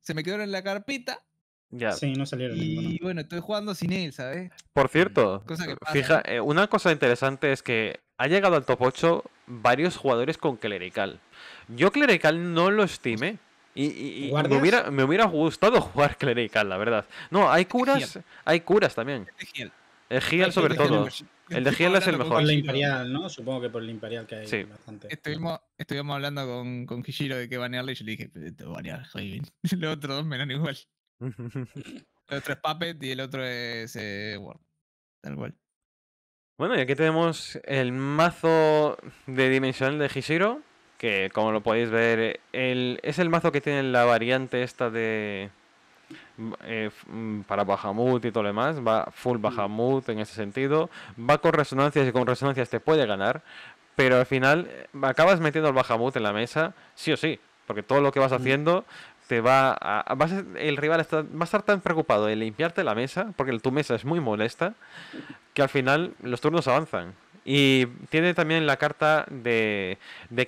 se me quedaron en la carpeta. Ya. Sí, no salieron. Y bueno, estoy jugando sin él, ¿sabes? Por cierto, fija, eh, una cosa interesante es que ha llegado al top 8 varios jugadores con clerical. Yo clerical no lo estime Y, me, hubiera, me, hubiera, gustado jugar clerical, la verdad. No, hay curas, hay curas también. el Giel. sobre todo. El de Giela es el mejor. Por la Imperial, ¿no? Supongo que por el Imperial que hay bastante. Estuvimos, estuvimos hablando con, con Hishiro de que banearle y yo le dije, te voy a banear, Los otros dos me dan igual. el otro es Puppet y el otro es eh, Tal cual. Bueno, y aquí tenemos el mazo de dimensional de Hishiro, que como lo podéis ver, el, es el mazo que tiene la variante esta de eh, mm, para Bahamut y todo lo demás, va full Bahamut en ese sentido, va con resonancias y con resonancias te puede ganar, pero al final eh, acabas metiendo el Bahamut en la mesa, sí o sí, porque todo lo que vas mm. haciendo te va a, el rival va a estar tan preocupado De limpiarte la mesa, porque tu mesa es muy molesta, que al final los turnos avanzan. Y tiene también la carta de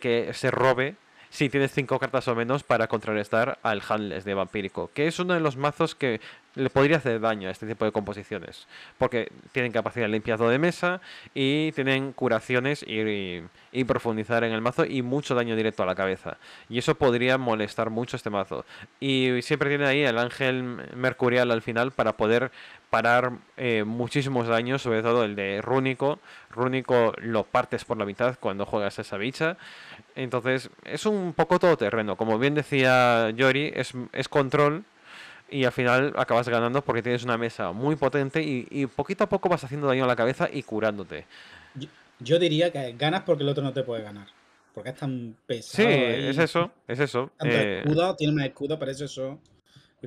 que se robe si tienes 5 cartas o menos para contrarrestar al Handles de Vampírico, que es uno de los mazos que le podría hacer daño a este tipo de composiciones, porque tienen capacidad de limpiado de mesa y tienen curaciones y, profundizar en el mazo y mucho daño directo a la cabeza. Y eso podría molestar mucho este mazo. Y siempre tiene ahí el ángel mercurial al final para poder parar eh, muchísimos daños, sobre todo el de Rúnico. Rúnico lo partes por la mitad cuando juegas esa bicha. Entonces es un poco todoterreno. Como bien decía Yori, es, es control y al final acabas ganando porque tienes una mesa muy potente y, poquito a poco vas haciendo daño a la cabeza y curándote. Yo, diría que ganas porque el otro no te puede ganar. Porque es tan pesado. Sí, es eso, es eso. Eh. escudo, tiene más escudo, pero eso, eso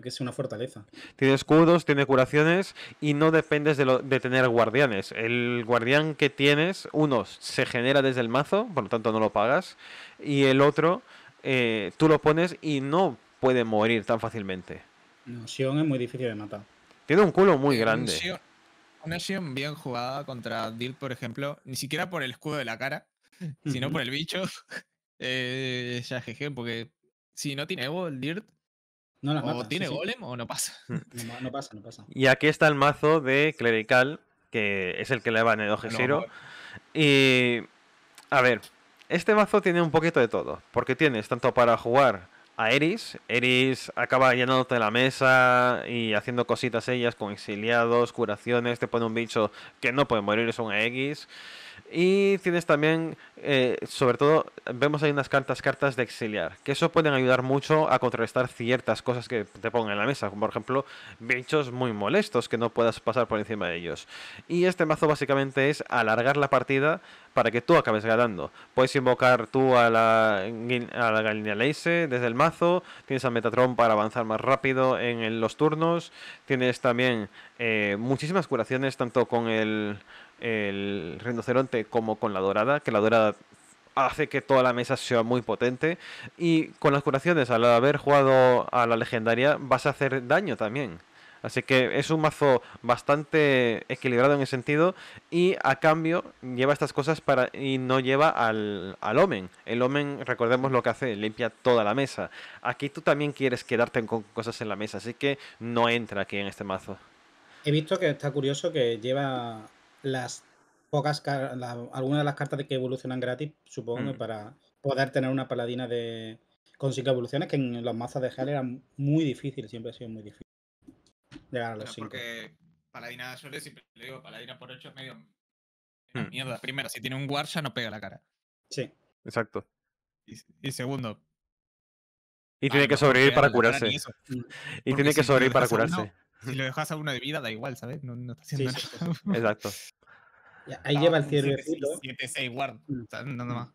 que es una fortaleza. Tiene escudos, tiene curaciones y no dependes de, lo, de, tener guardianes. El guardián que tienes, uno se genera desde el mazo, por lo tanto no lo pagas, y el otro eh, tú lo pones y no puede morir tan fácilmente. No, Sion es muy difícil de matar. Tiene un culo muy eh, grande. una bien jugada contra Dirt, por ejemplo, ni siquiera por el escudo de la cara, sino por el bicho. eh, ya jeje, porque si no tiene Evo el Dirt, no o tiene golem o no pasa. Hmm. No, pasa, no pasa. Y aquí está el mazo de clerical, que es el que le va en el OG y a ver, este mazo tiene un poquito de todo, porque tienes tanto para jugar a Eris. Eris acaba llenándote la mesa y haciendo cositas ellas con exiliados, curaciones, te pone un bicho que no puede morir, es un X. Y tienes también, eh, sobre todo, vemos ahí unas cartas, cartas de exiliar, que eso pueden ayudar mucho a contrarrestar ciertas cosas que te pongan en la mesa, como por ejemplo, bichos muy molestos que no puedas pasar por encima de ellos. Y este mazo básicamente es alargar la partida para que tú acabes ganando. Puedes invocar tú a la, a la Leise desde el mazo, tienes a Metatron para avanzar más rápido en, los turnos, tienes también eh, muchísimas curaciones, tanto con el el rinoceronte como con la dorada, que la dorada hace que toda la mesa sea muy potente. Y con las curaciones, al haber jugado a la legendaria, vas a hacer daño también. Así que es un mazo bastante equilibrado en ese sentido. Y a cambio lleva estas cosas para y no lleva al, al Omen. El Omen, recordemos lo que hace, limpia toda la mesa. Aquí tú también quieres quedarte con cosas en la mesa, así que no entra aquí en este mazo. He visto que está curioso que lleva las pocas algunas de las cartas de que evolucionan gratis, supongo, mm. para poder tener una paladina de con 5 evoluciones, que en los mazos de gel era muy difícil, siempre ha sido muy difícil llegar a los 5 paladina de siempre le digo, paladina por 8 es medio mm. mierda. Primero, si tiene un Warsha no pega la cara. Sí. Exacto. Y, segundo. Y ah, tiene que sobrevivir para curarse. Y tiene que sobrevivir para curarse. Si lo dejas a una de vida, da igual, ¿sabes? No, no está haciendo Exacto. Ahí lleva el cierrecito. 7-6 guard, nada más.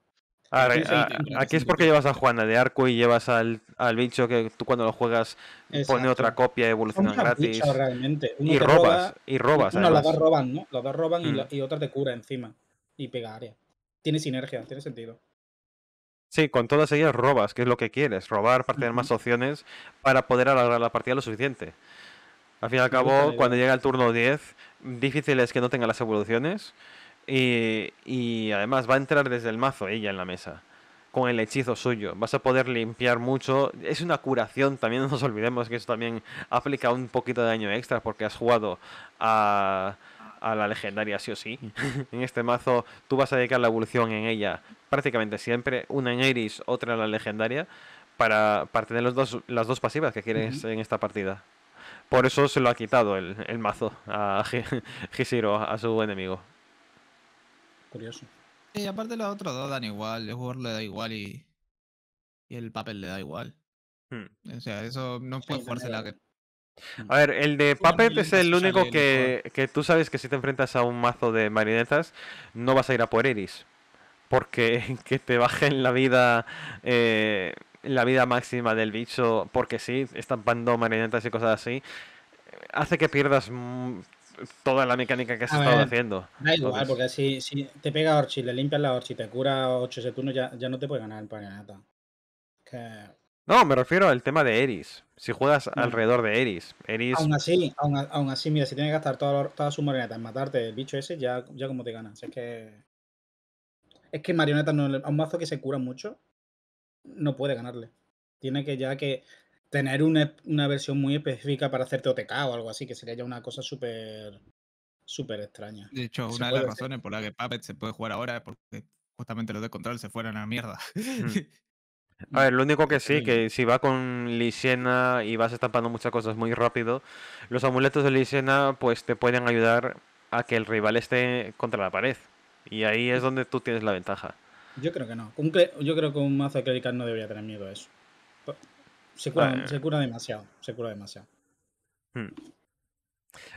aquí es porque llevas a Juana de arco y llevas al, al bicho que tú cuando lo juegas pone otra copia, evoluciona gratis. y robas, y robas. No, las dos roban, ¿no? Las dos roban y, mm. y, otra te cura encima y pega área. Tiene sinergia, tiene sentido. Sí, con todas ellas robas, que es lo que quieres, robar para tener más opciones para poder alargar la partida lo suficiente. Al fin y al cabo, cuando llega el turno 10, difícil es que no tenga las evoluciones. Y, además va a entrar desde el mazo ella en la mesa, con el hechizo suyo. Vas a poder limpiar mucho. Es una curación, también no nos olvidemos que eso también aplica un poquito de daño extra porque has jugado a, la legendaria sí o sí. en este mazo tú vas a dedicar la evolución en ella prácticamente siempre, una en Iris, otra en la legendaria, para, tener las dos pasivas que quieres en esta partida. Por eso se lo ha quitado el, el mazo a Gishiro, a su enemigo. Curioso. Y aparte los otros dos dan igual, el jugador le da igual y, y el papel le da igual. Hmm. O sea, eso no puede la que... A ver, el de Puppet es el único que, que, tú sabes que si te enfrentas a un mazo de marionetas no vas a ir a por Eris. Porque que te bajen la vida eh, la vida máxima del bicho, porque sí, estampando marionetas y cosas así, hace que pierdas toda la mecánica que has estado haciendo. Da igual, porque si, si, te pega Orchi, le limpias la Orchi, te cura 8 ese turno, ya, no te puede ganar el marioneta No, me refiero al tema de Eris. Si juegas mm. alrededor de Eris, Eris. Aún así, aún, así, mira, si tienes que gastar Todas toda su marioneta en matarte el bicho ese, ya, ya como te ganas. Es que. Es que marionetas no. A un mazo que se cura mucho, no puede ganarle. Tiene que ya que tener una, versión muy específica para hacerte OTK o algo así, que sería ya una cosa súper súper extraña. De hecho, una de las razones por la que Puppet se puede jugar ahora es porque justamente los de control se fueron a la mierda. Mm. A ver, lo único que sí, que si va con Lisiena y vas estampando muchas cosas muy rápido, los amuletos de Lisiena pues te pueden ayudar a que el rival esté contra la pared. Y ahí es donde tú tienes la ventaja. Yo creo que no. yo creo que un mazo de clerical no debería tener miedo a eso. Se cura, demasiado. Se cura demasiado. Hmm.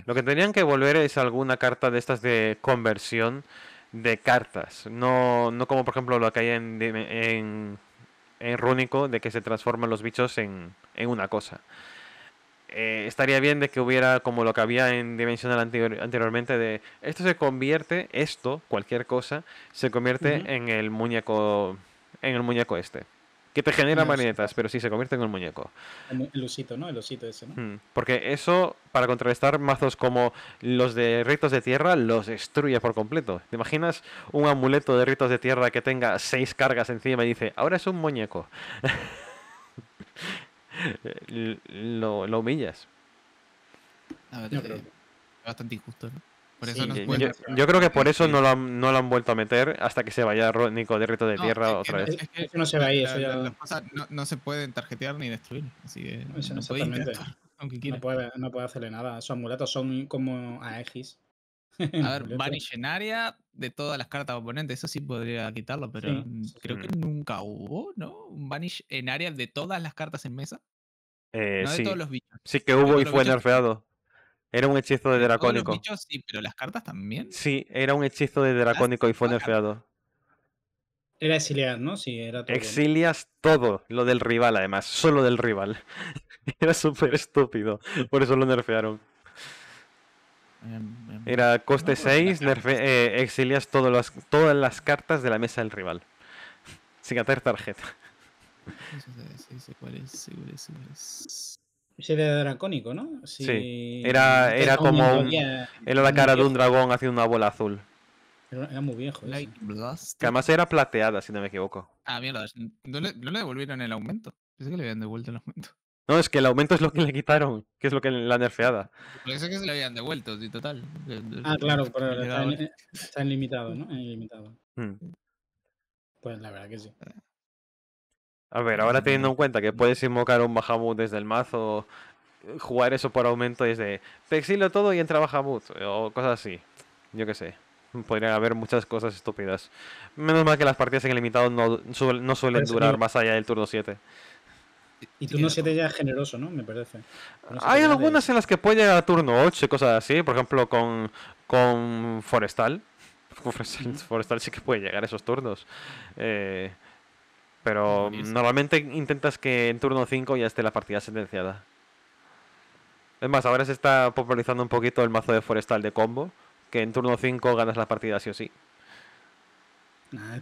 Lo que tendrían que volver es alguna carta de estas de conversión de cartas. No, no como por ejemplo lo que hay en, en, en Rúnico, de que se transforman los bichos en, en una cosa. Eh, estaría bien de que hubiera como lo que había en Dimensional anteriormente de esto se convierte, esto, cualquier cosa, se convierte en el muñeco, en el muñeco este. Que te genera marionetas, pero sí se convierte en un muñeco. El osito, ¿no? El osito ese, ¿no? Mm, porque eso, para contrarrestar mazos como los de ritos de tierra, los destruye por completo. ¿Te imaginas un amuleto de ritos de tierra que tenga seis cargas encima y dice, ahora es un muñeco? lo, humillas. Es bastante injusto, ¿no? yo, creo que por eso no lo, han, no lo han vuelto a meter hasta que se vaya Nico de Rito de Tierra otra vez. Es no se va ahí, cosas no, se pueden tarjetear ni destruir, así que no, puede aunque quiera. no puede, hacerle nada, sus amuletos son como a Aegis. A ver, Vanish de todas las cartas oponentes. Eso sí podría quitarlo, pero creo que mm. nunca hubo, ¿no? Un vanish en área de todas las cartas en mesa. Eh, sí. Sí que hubo y fue nerfeado. Era un hechizo de, dracónico. los bichos, sí, pero las cartas también. Sí, era un hechizo de dracónico y fue nerfeado. Era exiliar, ¿no? Sí, era todo. Exilias todo, lo del rival además, solo del rival. era súper estúpido, por eso lo nerfearon. Era coste 6, eh, exilias todas las, todas las cartas de la mesa del rival. Sin hacer tarjeta. Sí, sí, dracónico, ¿no? Sí. Era, como. era la cara de un dragón haciendo una bola azul. Era muy viejo. que además era plateada, si no me equivoco. Ah, mierda. No le, no le devolvieron el aumento. Pensé que le habían devuelto el aumento. No, es que el aumento es lo que le quitaron, que es lo que la nerfeada. Parece que se le habían devuelto, sí, total. Ah, claro, pero eh, está, en, limitado, ¿no? Hmm. Pues la verdad que sí. A ver, ahora teniendo en cuenta que puedes invocar un Bahamut desde el mazo, jugar eso por aumento desde te exilo todo y entra Bahamut, o cosas así. Yo qué sé. Podrían haber muchas cosas estúpidas. Menos mal que las partidas en limitado no, no suelen durar más allá del turno 7. Y turno 7 ya es generoso, ¿no? Me parece. Hay algunas en las que puede llegar a turno 8 y cosas así, por ejemplo con, Forestal. Forestal, sí que puede llegar a esos turnos. Eh, pero normalmente intentas que en turno 5 ya esté la partida sentenciada. Es más, ahora se está popularizando un poquito el mazo de Forestal de combo, que en turno 5 ganas la partida sí o sí. Ah,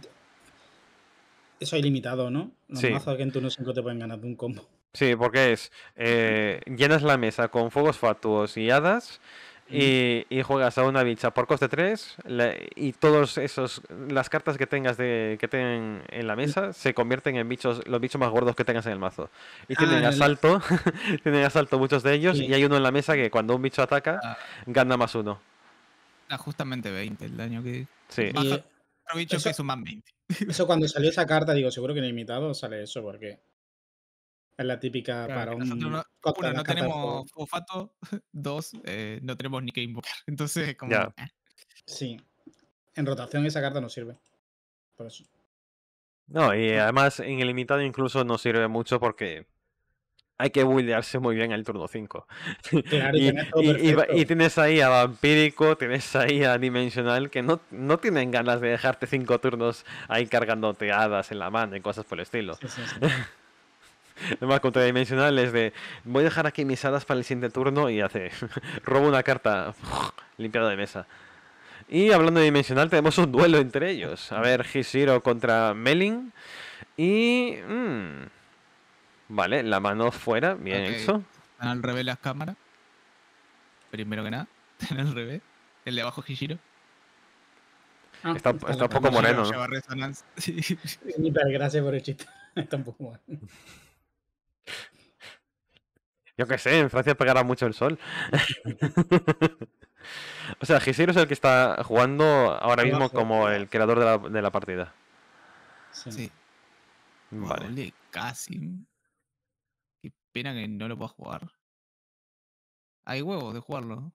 eso es ilimitado, ¿no? Los sí. mazos que en turno 5 te pueden ganar de un combo. Sí, porque es. Eh, llenas la mesa con fuegos fatuos y hadas. Y, juegas a una bicha por coste 3 y todos esos las cartas que tengas que tienen en la mesa se convierten en bichos los bichos más gordos que tengas en el mazo y ah, tienen asalto asalto muchos de ellos y hay uno en la mesa que cuando un bicho ataca ah. gana más uno ah, justamente 20 el daño que sí eso, cuando salió esa carta, digo, seguro que en el limitado sale eso, porque es la típica para un. No, no tenemos fosfato, dos, eh, no tenemos ni que invocar. Entonces, como. Eh. Sí. En rotación esa carta no sirve. Por eso. No, y además en el limitado incluso no sirve mucho porque hay que buildearse muy bien el turno 5. Claro, y, tienes ahí a Vampírico, tienes ahí a Dimensional, que no, no tienen ganas de dejarte cinco turnos ahí cargándote hadas en la mano y cosas por el estilo. Sí, más Además, es de voy a dejar aquí mis hadas para el siguiente turno y hace robo una carta limpiada de mesa. Y hablando de dimensional, tenemos un duelo entre ellos. A ver, Gisiro contra Melin. Y. Mm, Vale, la mano fuera, bien hecho. Están al revés las cámaras. Primero que nada, están al revés. El de abajo Hishiro. Ah, está, está, un poco moreno. Ni gracias por el chiste. Está un poco moreno. Yo qué sé, en Francia pegará mucho el sol. o sea, Hishiro es el que está jugando ahora mismo como el creador de la, partida. Sí. Vale. casi pena que no lo pueda jugar. Hay huevos de jugarlo.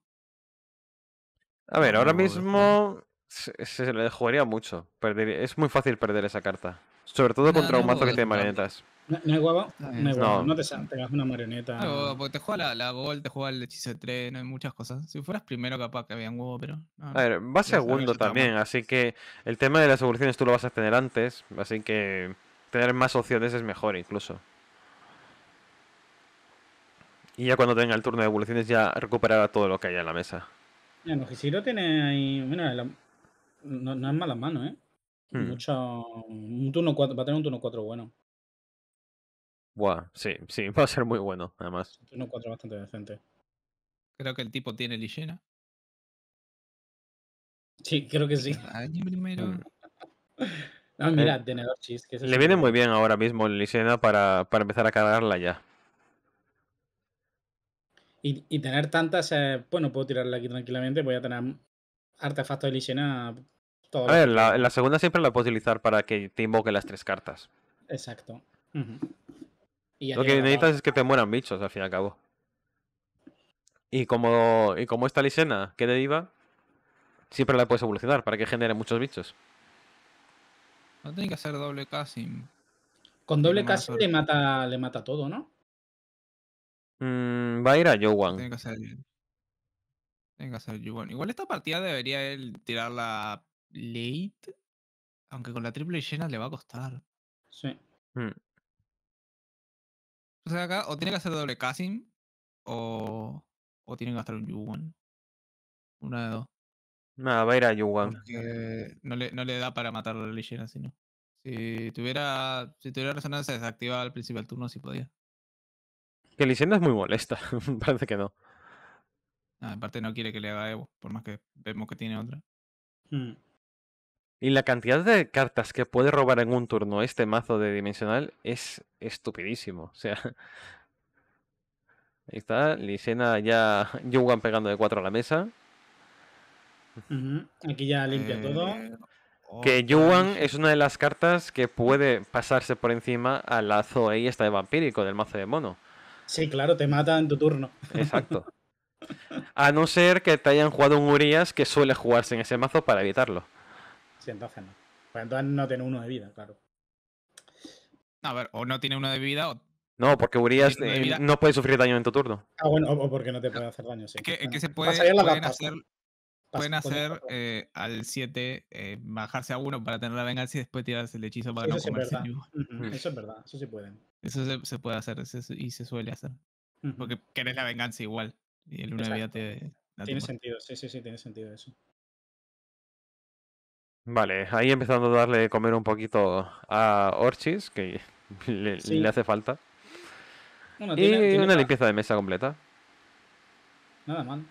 A ver, ahora mismo se, le jugaría mucho. Perder, es muy fácil perder esa carta. Sobre todo contra un mazo que tiene marionetas. No, hay huevo, no eh. te hagas una marioneta. No porque te juega la, gol, te juega el hechizo de no hay muchas cosas. Si fueras primero capaz que un huevo, pero. a ver, va segundo también, así que el tema de las evoluciones tú lo vas a tener antes, así que tener más opciones es mejor incluso. Y ya cuando tenga el turno de evoluciones ya recuperará todo lo que haya en la mesa. si no tiene ahí... no, es mala mano, ¿eh? Hmm. Mucho... Un turno va a tener un turno 4 bueno. Buah, sí, sí, va a ser muy bueno, además. Un turno 4 bastante decente. Creo que el tipo tiene Lillena. Sí, creo que sí. Año primero. No, mira, Le viene muy bien ahora mismo Lisena para, para empezar a cargarla ya. Y, tener tantas, eh, bueno, puedo tirarla aquí tranquilamente, voy a tener artefactos de Lisena. a ver, la, segunda siempre la puedes utilizar para que te invoque las tres cartas. Exacto. Lo que necesitas es que te mueran bichos, al fin y al cabo. Y como, y como esta Lisena que diva, siempre la puedes evolucionar para que genere muchos bichos. No tiene que ser doble casting. Con doble casting te mata, le mata todo, ¿no? Mm, va a ir a Jowan. Tiene que hacer tiene que Igual esta partida debería él tirarla late. Aunque con la triple llena le va a costar. Sí. Mm. O sea, acá o tiene que hacer doble casting o, o tiene que gastar un Yuan. Una de dos. Nada, va a ir a Yuan. no le, no le da para matar la leyenda, sino. Si tuviera, si tuviera resonancia desactivada al principio del turno, si podía. Que es muy molesta, parece que no. Ah, aparte no quiere que le haga Evo, por más que vemos que tiene otra. Hmm. Y la cantidad de cartas que puede robar en un turno este mazo de dimensional es estupidísimo. O sea. Ahí está, Lisena ya Yugan pegando de cuatro a la mesa. Aquí ya limpia todo. Eh, que Yuan es una de las cartas que puede pasarse por encima al lazo ahí está de vampírico del mazo de mono. Sí, claro, te mata en tu turno. Exacto. A no ser que te hayan jugado un Urias que suele jugarse en ese mazo para evitarlo. Sí, entonces no. Pues entonces no tiene uno de vida, claro. A ver, o no tiene uno de vida o. No, porque Urias eh, no, puede sufrir daño en tu turno. Ah, bueno, o porque no te puede hacer daño, sí. Es se puede, hacer, Pueden hacer eh, al 7 eh, bajarse a 1 para tener la venganza y después tirarse el hechizo para no comerse Eso es verdad, eso sí pueden. Eso se, puede hacer y se suele hacer. Porque querés la venganza igual. Y el 1 de vida te. tiene sentido, sí, sí, sí, tiene sentido eso. Vale, ahí empezando a darle comer un poquito a Orchis, que le, hace falta. tiene, y una limpieza de mesa completa. Nada mal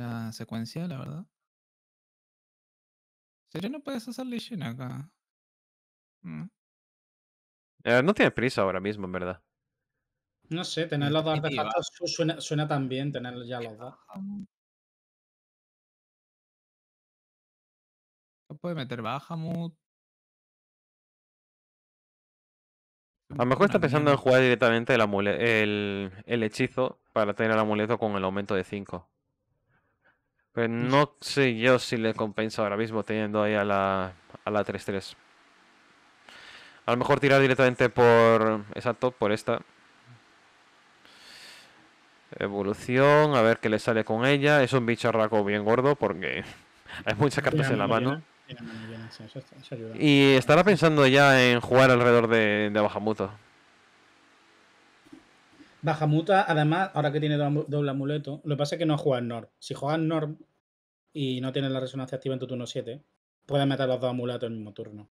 la secuencia, la verdad. no puedes hacerle llena acá. Mm. Eh, no tiene prisa ahora mismo, en verdad. No sé, tener los dos artefactos suena, suena tan bien tener ya los dos. puede meter Bahamut. A lo mejor está pensando en jugar directamente el, el hechizo para tener el amuleto con el aumento de 5. Pues mm. no sé yo si le compensa ahora mismo teniendo ahí a la, a 3-3. A lo mejor tirar directamente por... esa top por esta. Evolución, a ver qué le sale con ella. Es un bicharraco bien gordo porque hay muchas cartas en la mano. ¿eh? y estará pensando ya en jugar alrededor de, de Bajamuto. Bajamuta, además, ahora que tiene doble amuleto, lo que pasa es que no juega Nord. Si juega en Nord y no tiene la resonancia activa en tu turno 7, puede meter los dos amuletos en el mismo turno.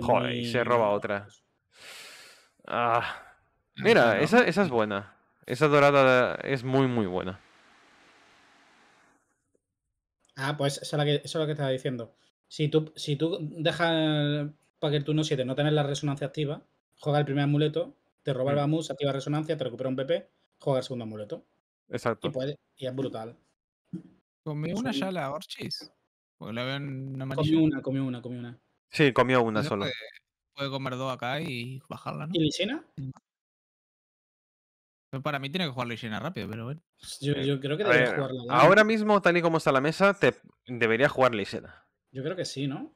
Joder, y se roba otra. Ah. mira, esa, esa, es buena. Esa dorada es muy, muy buena. Ah, pues eso es lo que, estaba diciendo. Si tú, si tú dejas para que el turno 7 no tenés la resonancia activa, juega el primer amuleto te robar el mm. Bamus, activa resonancia, te recupera un PP, juega el segundo amuleto. Exacto. Y, puede, y es brutal. ¿Comió una ya la Orchis? Comió una, comió una, comió una. Sí, comió una solo. Puede, comer dos acá y bajarla, ¿no? ¿Y Lisena? Para mí tiene que jugar Lisena rápido, pero bueno. Yo, creo que debería jugarla. ¿eh? Ahora mismo, tal y como está la mesa, te debería jugar Lisena. Yo creo que sí, ¿no?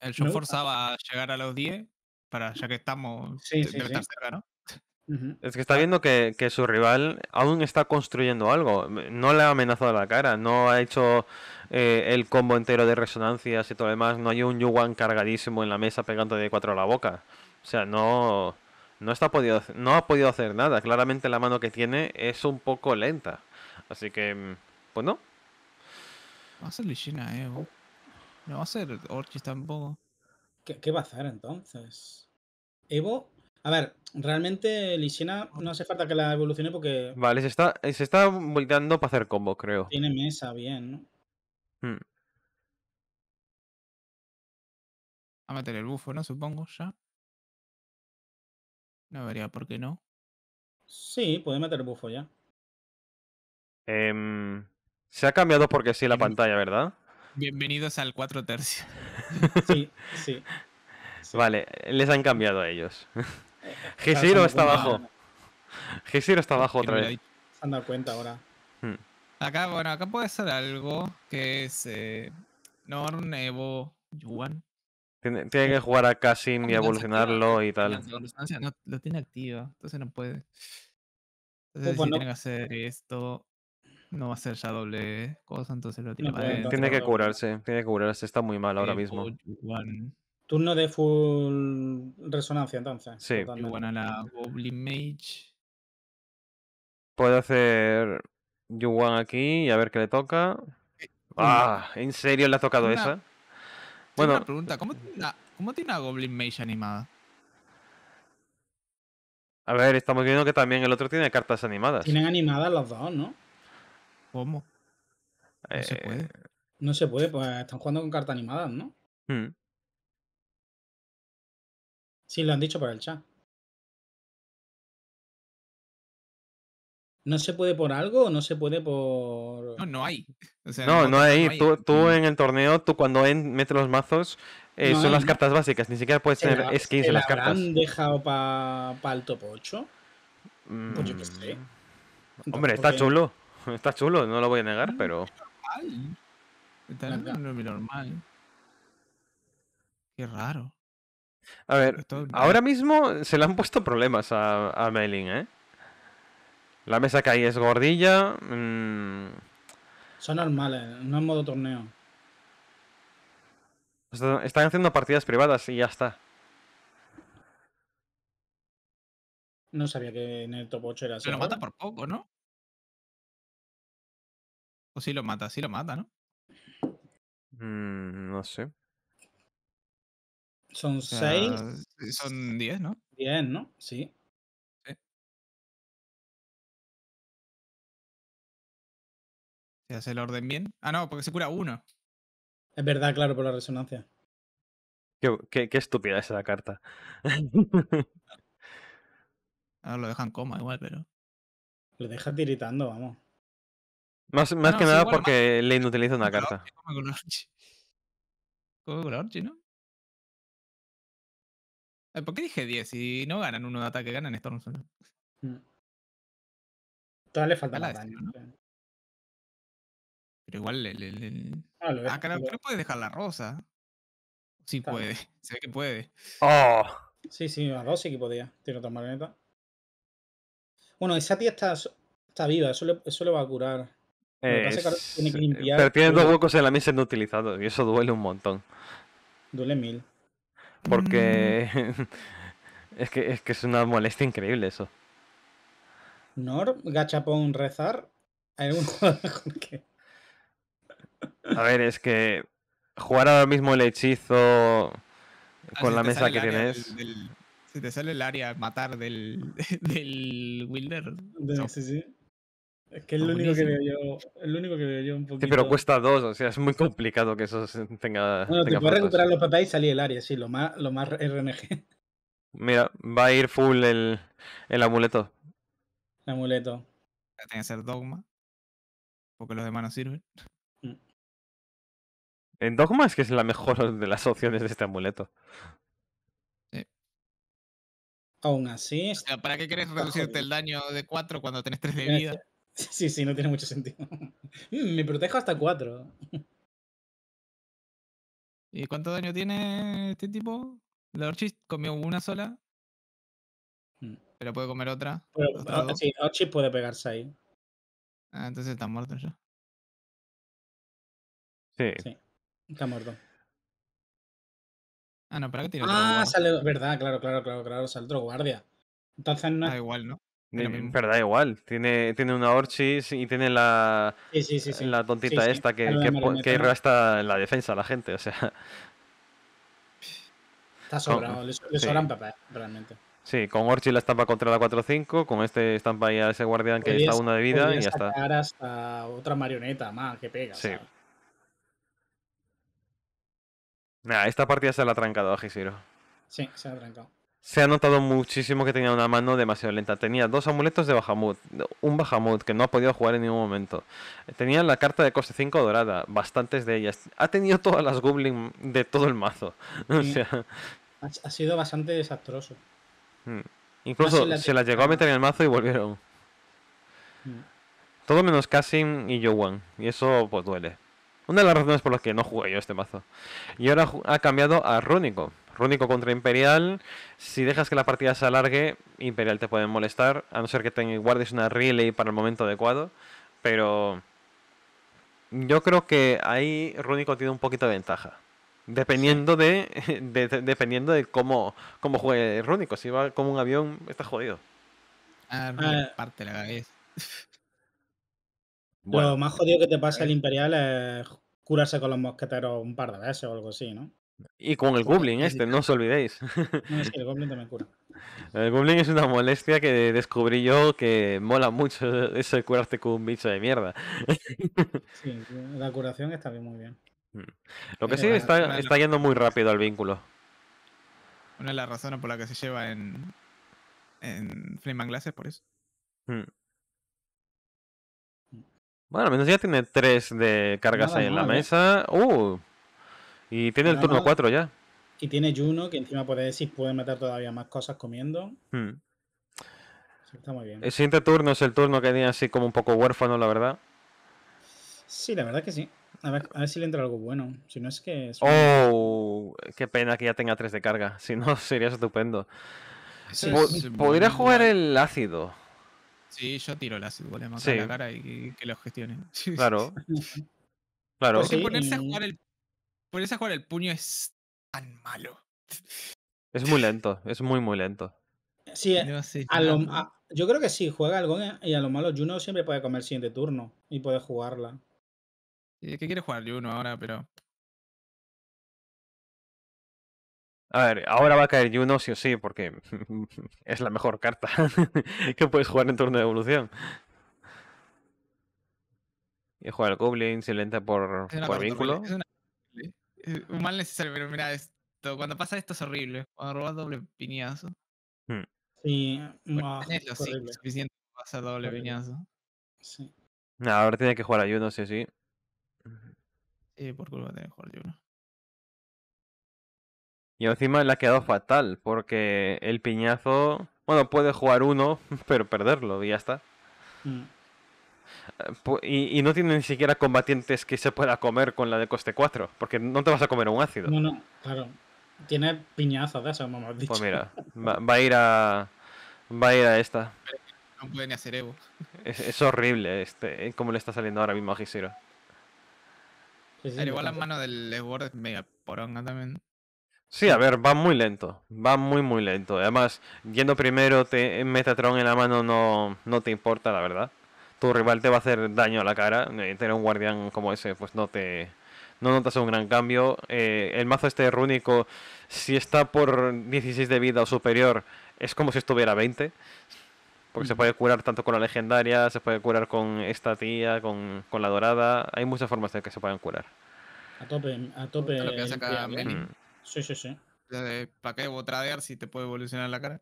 El yo forzaba a llegar a los 10 para ya que estamos sí, sí, ¿no? Es que está viendo que, que, su rival aún está construyendo algo. No le ha amenazado la cara, no ha hecho eh, el combo entero de resonancias y todo lo demás. No hay un Yuan cargadísimo en la mesa pegando de cuatro a la boca. O sea, no, no, está podido, no ha podido hacer nada. Claramente la mano que tiene es un poco lenta. Así que, mm, pues no. va a ser Lishina, Evo eh, No va a ser Orchis tampoco. ¿Qué, qué va a hacer entonces? Evo a ver, realmente Lisina no hace falta que la evolucione porque. Vale, se está, se está volteando para hacer combo, creo. Tiene mesa, bien, ¿no? Hmm. A meter el bufo, ¿no? Supongo, ya. No vería por qué no. Sí, puede meter el bufo ya. Em, se ha cambiado porque sí la pantalla, ¿verdad? Bienvenidos al 4 tercios. sí, sí. Vale, les han cambiado a ellos. Hishiro está abajo. Heshiro está abajo otra vez. Se han dado cuenta ahora. Hmm. Acá, bueno, acá puede ser algo que es eh, Norn, Evo, Yuan. Tiene, que jugar a Kasim y evolucionarlo y tal. No, lo tiene activa, entonces no puede. Entonces, si tiene que hacer esto, no va a ser ya doble cosa, entonces lo tiene Tiene que curarse, tiene que curarse, está muy mal ahora mismo. Turno de full resonancia, entonces. Sí. Buena la Goblin Mage. Puedo hacer juan aquí y a ver qué le toca. Eh, ah, ¿en serio le ha tocado esa? Bueno. pregunta, ¿cómo tiene una, ¿cómo tiene Goblin Mage animada? A ver, estamos viendo que también el otro tiene cartas animadas. Tienen animadas las dos, ¿no? ¿Cómo? Eh, no se puede. No se puede, pues están jugando con cartas animadas, ¿no? Mm. Sí, lo han dicho por el chat. ¿No se puede por algo o no se puede por.? No, no hay. no, no, hay. Tú, en el torneo, tú cuando metes los mazos, eh, son las cartas básicas. Ni siquiera puedes ser skins las cartas. han dejado para el top 8? Pues yo mm. Hombre, está chulo. Está chulo, no lo voy a negar, pero. Normal. Está normal. Qué raro. A ver, ahora mismo se le han puesto problemas a, a Mailing, ¿eh? La mesa que hay es gordilla. Mm. Son normales, no en modo torneo. Están haciendo partidas privadas y ya está. No sabía que en el top 8 era así. Pero lo mata por poco, ¿no? O si lo mata, si lo mata, ¿no? Mm, no sé. Son 6. Eh, son diez, ¿no? Diez, ¿no? Sí. ¿Se hace el orden bien? Ah, no, porque se cura uno. Es verdad, claro, por la resonancia. Qué, qué, qué estúpida es la carta. Ahora lo dejan coma igual, pero. Lo dejas tiritando, vamos. Más, más que nada porque le inutiliza una carta. Come con la Orchi, ¿no? Eh, ¿Por qué dije 10? Si no ganan uno de ataque, ganan Storm mm. Todavía le falta más este, daño. Pero igual le, Ah, ah puede dejar la rosa. Sí puede, se ve que puede. Oh. Sí, sí, a rosa sí que podía. Tiene otra marioneta. Bueno, esa tía está, está viva, eso le, va a curar. Eh, tiene que limpiar, pero tiene dos huecos en la mesa no utilizados y eso duele un montón. Duele mil. Porque mm. es, que, es que es una molestia increíble eso. Nor, Gachapón, Rezar. Hay algún A ver, es que jugar ahora mismo el hechizo ah, con la mesa que tienes. si te sale el área matar del, del Wilder. Sí, sí. Es que es lo único que veo yo. Es único que veo yo un poquito. Sí, pero cuesta dos, o sea, es muy complicado que eso tenga. Bueno, te puedes recuperar los papeles y salir el área, sí, lo más, lo más RNG. Mira, va a ir full el, el amuleto. El amuleto. Tiene que ser dogma. Porque los demás no sirven. Mm. En dogma es que es la mejor de las opciones de este amuleto. Sí. Aún así. ¿Para qué quieres reducirte el daño de cuatro cuando tenés 3 de vida? Sí, sí, no tiene mucho sentido. Mm, me protejo hasta cuatro. ¿Y cuánto daño tiene este tipo? La Orchis comió una sola. Mm. Pero puede comer otra. Ah, sí, Orchis puede pegarse ahí. Ah, entonces está muerto ya. Sí. sí. Está muerto. Ah, no, ¿para qué tiene Ah, sale. Verdad, claro, claro, claro, claro. Sale otro guardia. Entonces no. Ah, igual, ¿no? Pero, da igual, tiene, tiene una Orchis y tiene la, la tontita esta que, que, que, en la defensa la gente, o sea. Está sobrado, le, sobran papel, realmente. Sí, con Orchis la estampa contra la 4-5, con este estampa ahí a ese guardián que está una de vida y ya está. hasta otra marioneta más que pega. Sí. Nada, esta partida se la ha trancado a Sí, se la ha trancado. Se ha notado muchísimo que tenía una mano demasiado lenta. Tenía dos amuletos de Bahamut, un Bahamut que no ha podido jugar en ningún momento. Tenía la carta de coste 5 dorada, bastantes de ellas. Ha tenido todas las goblins de todo el mazo. Ha sido bastante desastroso. Hmm. Incluso se las llegó a meter en el mazo y volvieron. Hmm. Todo menos Cassim y Johan Y eso pues duele. Una de las razones por las que no jugué yo este mazo. Y ahora ha cambiado a Runico rúnico contra Imperial. Si dejas que la partida se alargue, Imperial te puede molestar, a no ser que tenga guardes una relay para el momento adecuado. Pero yo creo que ahí Rúnico tiene un poquito de ventaja. Dependiendo de, dependiendo de cómo, cómo juegue Rúnico. Si va como un avión, está jodido. Ah, ah. la cabeza. Bueno. Lo más jodido que te pase el eh. Imperial es curarse con los mosqueteros un par de veces o algo así, ¿no? Y con el Goblin este, no os olvidéis. No, es que el Goblin también cura. El Goblin es una molestia que descubrí yo que mola mucho ese de curarte con un bicho de mierda. Sí, la curación está bien, muy bien. Mm. Lo que sí está, yendo muy rápido al vínculo. Una de las razones por la que se lleva en, en Flame por eso. Mm. Mm. Bueno, al menos ya tiene tres de cargas ahí en la mesa. ¡Uh! Y tiene el turno 4 ya. Y tiene Juno, que encima puede decir, puede meter todavía más cosas comiendo. Hmm. Está muy bien. El siguiente turno es el turno que tenía así como un poco huérfano, la verdad. Sí, la verdad que sí. A ver, si le entra algo bueno. Si no es que. ¡Oh! Qué pena que ya tenga 3 de carga. Si no, sería estupendo. Podría jugar el ácido. Sí, yo tiro el ácido, le mato la cara y que, lo gestione. Claro. claro. ponerse a jugar el por eso jugar el puño es tan malo. Es muy lento, es muy, muy lento. Sí, eh, a lo, yo creo que sí, juega algo y a lo malo Juno siempre puede comer el siguiente turno y puede jugarla. ¿Qué quiere jugar Juno ahora? Pero. A ver, ahora va a caer Juno sí o sí, porque es la mejor carta que puedes jugar en turno de evolución. Y juega el Goblin, se lenta por, por vínculo. un mal necesario, pero mira esto. Cuando pasa esto es horrible. Cuando robas doble piñazo. Hmm. Ah, sí, no, es suficiente para hacer doble piñazo. Sí. ahora tiene que jugar ayuno, sí sí. Sí, por culpa tiene que jugar ayuno. Y encima le ha quedado fatal, porque el piñazo. Bueno, puede jugar uno, pero perderlo y ya está. Mm. Y, no tiene ni siquiera combatientes que se pueda comer con la de coste 4, porque no te vas a comer un ácido. No, claro. Tiene piñazos de eso, como hemos dicho. Pues mira, va, a ir a. Va a ir a esta. No puede ni hacer Evo. Es, horrible este, eh, como le está saliendo ahora mismo a Gisiro. Sí, igual las manos del Evo es mega poronga también. Sí, a ver, va muy lento. Va muy, muy lento. Además, yendo primero, te, Metatron en la mano no, no te importa, la verdad tu rival te va a hacer daño a la cara. Eh, tener un guardián como ese, pues no te. No notas un gran cambio. Eh, el mazo este rúnico, si está por 16 de vida o superior, es como si estuviera 20. Porque se puede curar tanto con la legendaria, se puede curar con esta tía, con, la dorada. Hay muchas formas de que se puedan curar. A tope, a tope. ¿eh? Sí, sí, sí. ¿Para qué tradear si te puede evolucionar la cara?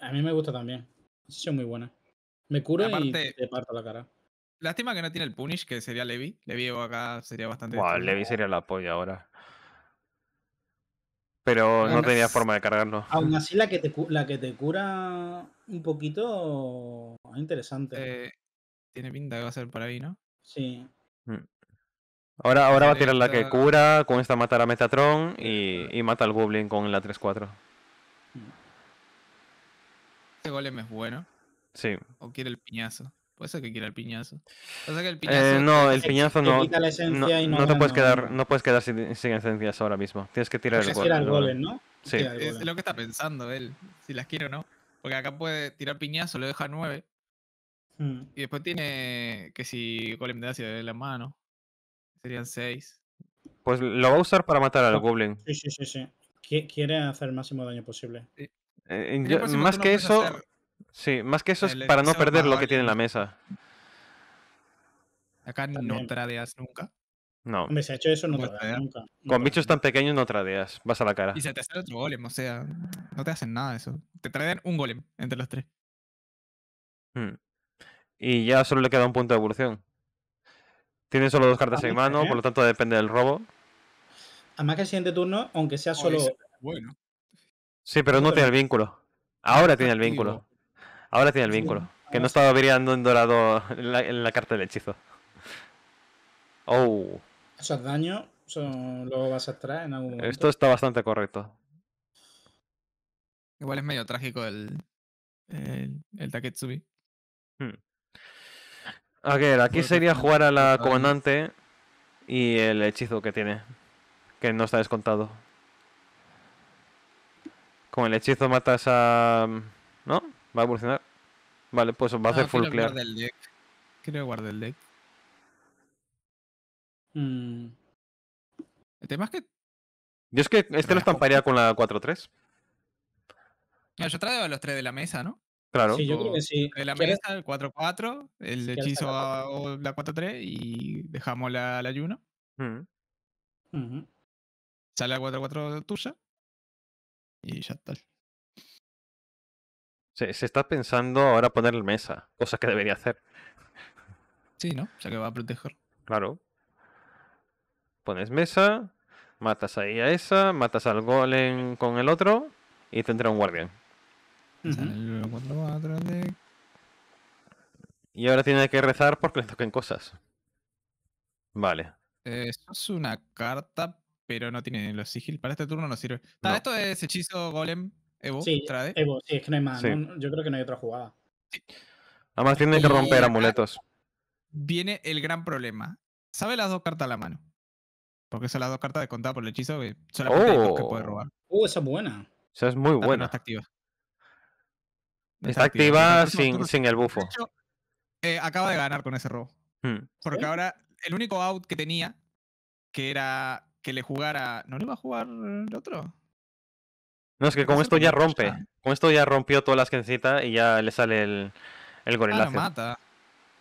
A mí me gusta también. Es muy buena. Me cura y te parto la cara. Lástima que no tiene el Punish, que sería Levi. Levi acá sería bastante. Wow, Levi sería la polla ahora. Pero no, tenía forma de cargarlo. Aún así, la que te, la que te cura un poquito es interesante. Eh, tiene pinta que va a ser por ahí, ¿no? Sí. Mm. Ahora, ahora va a tirar la que cura, con esta matar a Metatron y, y mata al Goblin con la 3-4. Mm. Este golem es bueno. Sí. O quiere el piñazo. Puede ser que quiera el piñazo. Eh, no, el piñazo no. no, te puedes quedar, no puedes quedar sin, sin esencias ahora mismo. Tienes que tirar el gol. ¿no? Sí. Es lo que está pensando él, si las quiere o no. Porque acá puede tirar piñazo, le deja nueve hmm. Y después tiene que si golem de ácido de la mano. Serían seis Pues lo va a usar para matar al goblin. Sí, sí, sí, sí. Quiere hacer el máximo daño posible. Eh, más que eso, Sí, más que eso es para no perder lo que tiene en la mesa. Acá no tradeas nunca. No. Hombre, se ha hecho eso, no tradeas nunca. Con bichos tan pequeños no tradeas, vas a la cara. Y se te sale otro golem, o sea, no te hacen nada eso. Te traen un golem entre los tres. Hmm. Y ya solo le queda un punto de evolución. Tiene solo dos cartas en mano, ¿eh? por lo tanto depende del robo. Además que el siguiente turno, aunque sea solo... Bueno. Sí, pero no tiene el vínculo. Ahora tiene el vínculo. Ahora tiene el vínculo. Ah, que no estaba brillando en dorado en la, carta del hechizo. Oh. Esos daño? son, lo vas a extraer en algún Esto está bastante correcto. Igual es medio trágico el, el, Taketsubi. Hmm. A ver, aquí sería jugar a la comandante y el hechizo que tiene, que no está descontado. Con el hechizo matas a... ¿No? Va a evolucionar. Vale, pues va a hacer full clear. Guardar el deck. Creo guardar el deck. Mm. El tema es que. Yo es que este lo estamparía con la 4-3. yo traigo a los tres de la mesa, ¿no? Claro. Sí, yo creo que sí. De la mesa, el 4-4, el hechizo o la 4-3 y dejamos la, la ayuno. Mm. Sale la 4-4 tuya y ya está. Se, está pensando ahora poner el mesa, cosa que debería hacer. Sí, ¿no? O sea que va a proteger. Claro. Pones mesa, matas ahí a esa, matas al golem con el otro y te entra un guardián. Y ahora tiene que rezar porque le toquen cosas. Vale. Eh, esto es una carta, pero no tiene los sigil. Para este turno no sirve. esto es hechizo golem Evo, sí, Evo, sí, es que no hay más. yo creo que no hay otra jugada. más tiene que romper amuletos. Viene el gran problema. ¿Sabe las dos cartas a la mano? Porque son las dos cartas de por el hechizo que solamente puede oh. robar. Uh, esa es buena. Esa es muy buena. está activa. está, activa, sin, sin, el bufo. Eh, acaba de ganar con ese robo. Hmm. Porque ahora el único out que tenía, que era que le jugara. ¿No le iba a jugar el otro? No, es que con esto ya rompe. como Con esto ya rompió todas las quencitas y ya le sale el, el gorilazo. Ah, lo mata.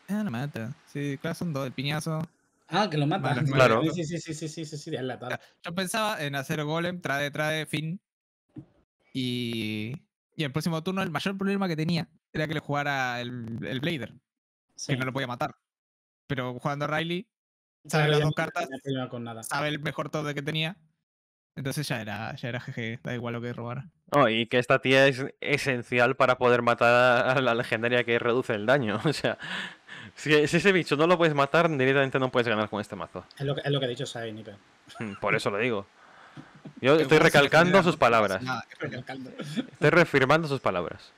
Ah, lo mata. Sí, claro, son dos, el piñazo. Ah, que lo mata. claro. Sí, sí, sí, sí, sí, sí, Yo pensaba en hacer golem, trae, trae, fin. Y... y el próximo turno el mayor problema que tenía era que le jugara el, el Blader. Que no lo podía matar. Pero jugando a Riley, sabe las dos cartas, sabe el mejor todo que tenía entonces ya era, ya era GG, da igual lo que robar. Oh, y que esta tía es esencial para poder matar a la legendaria que reduce el daño. O sea, si, ese bicho no lo puedes matar, directamente no puedes ganar con este mazo. Es lo que, ha dicho Sai, Nipe. Mm, por eso lo digo. Yo estoy recalcando sus palabras. Estoy reafirmando sus palabras.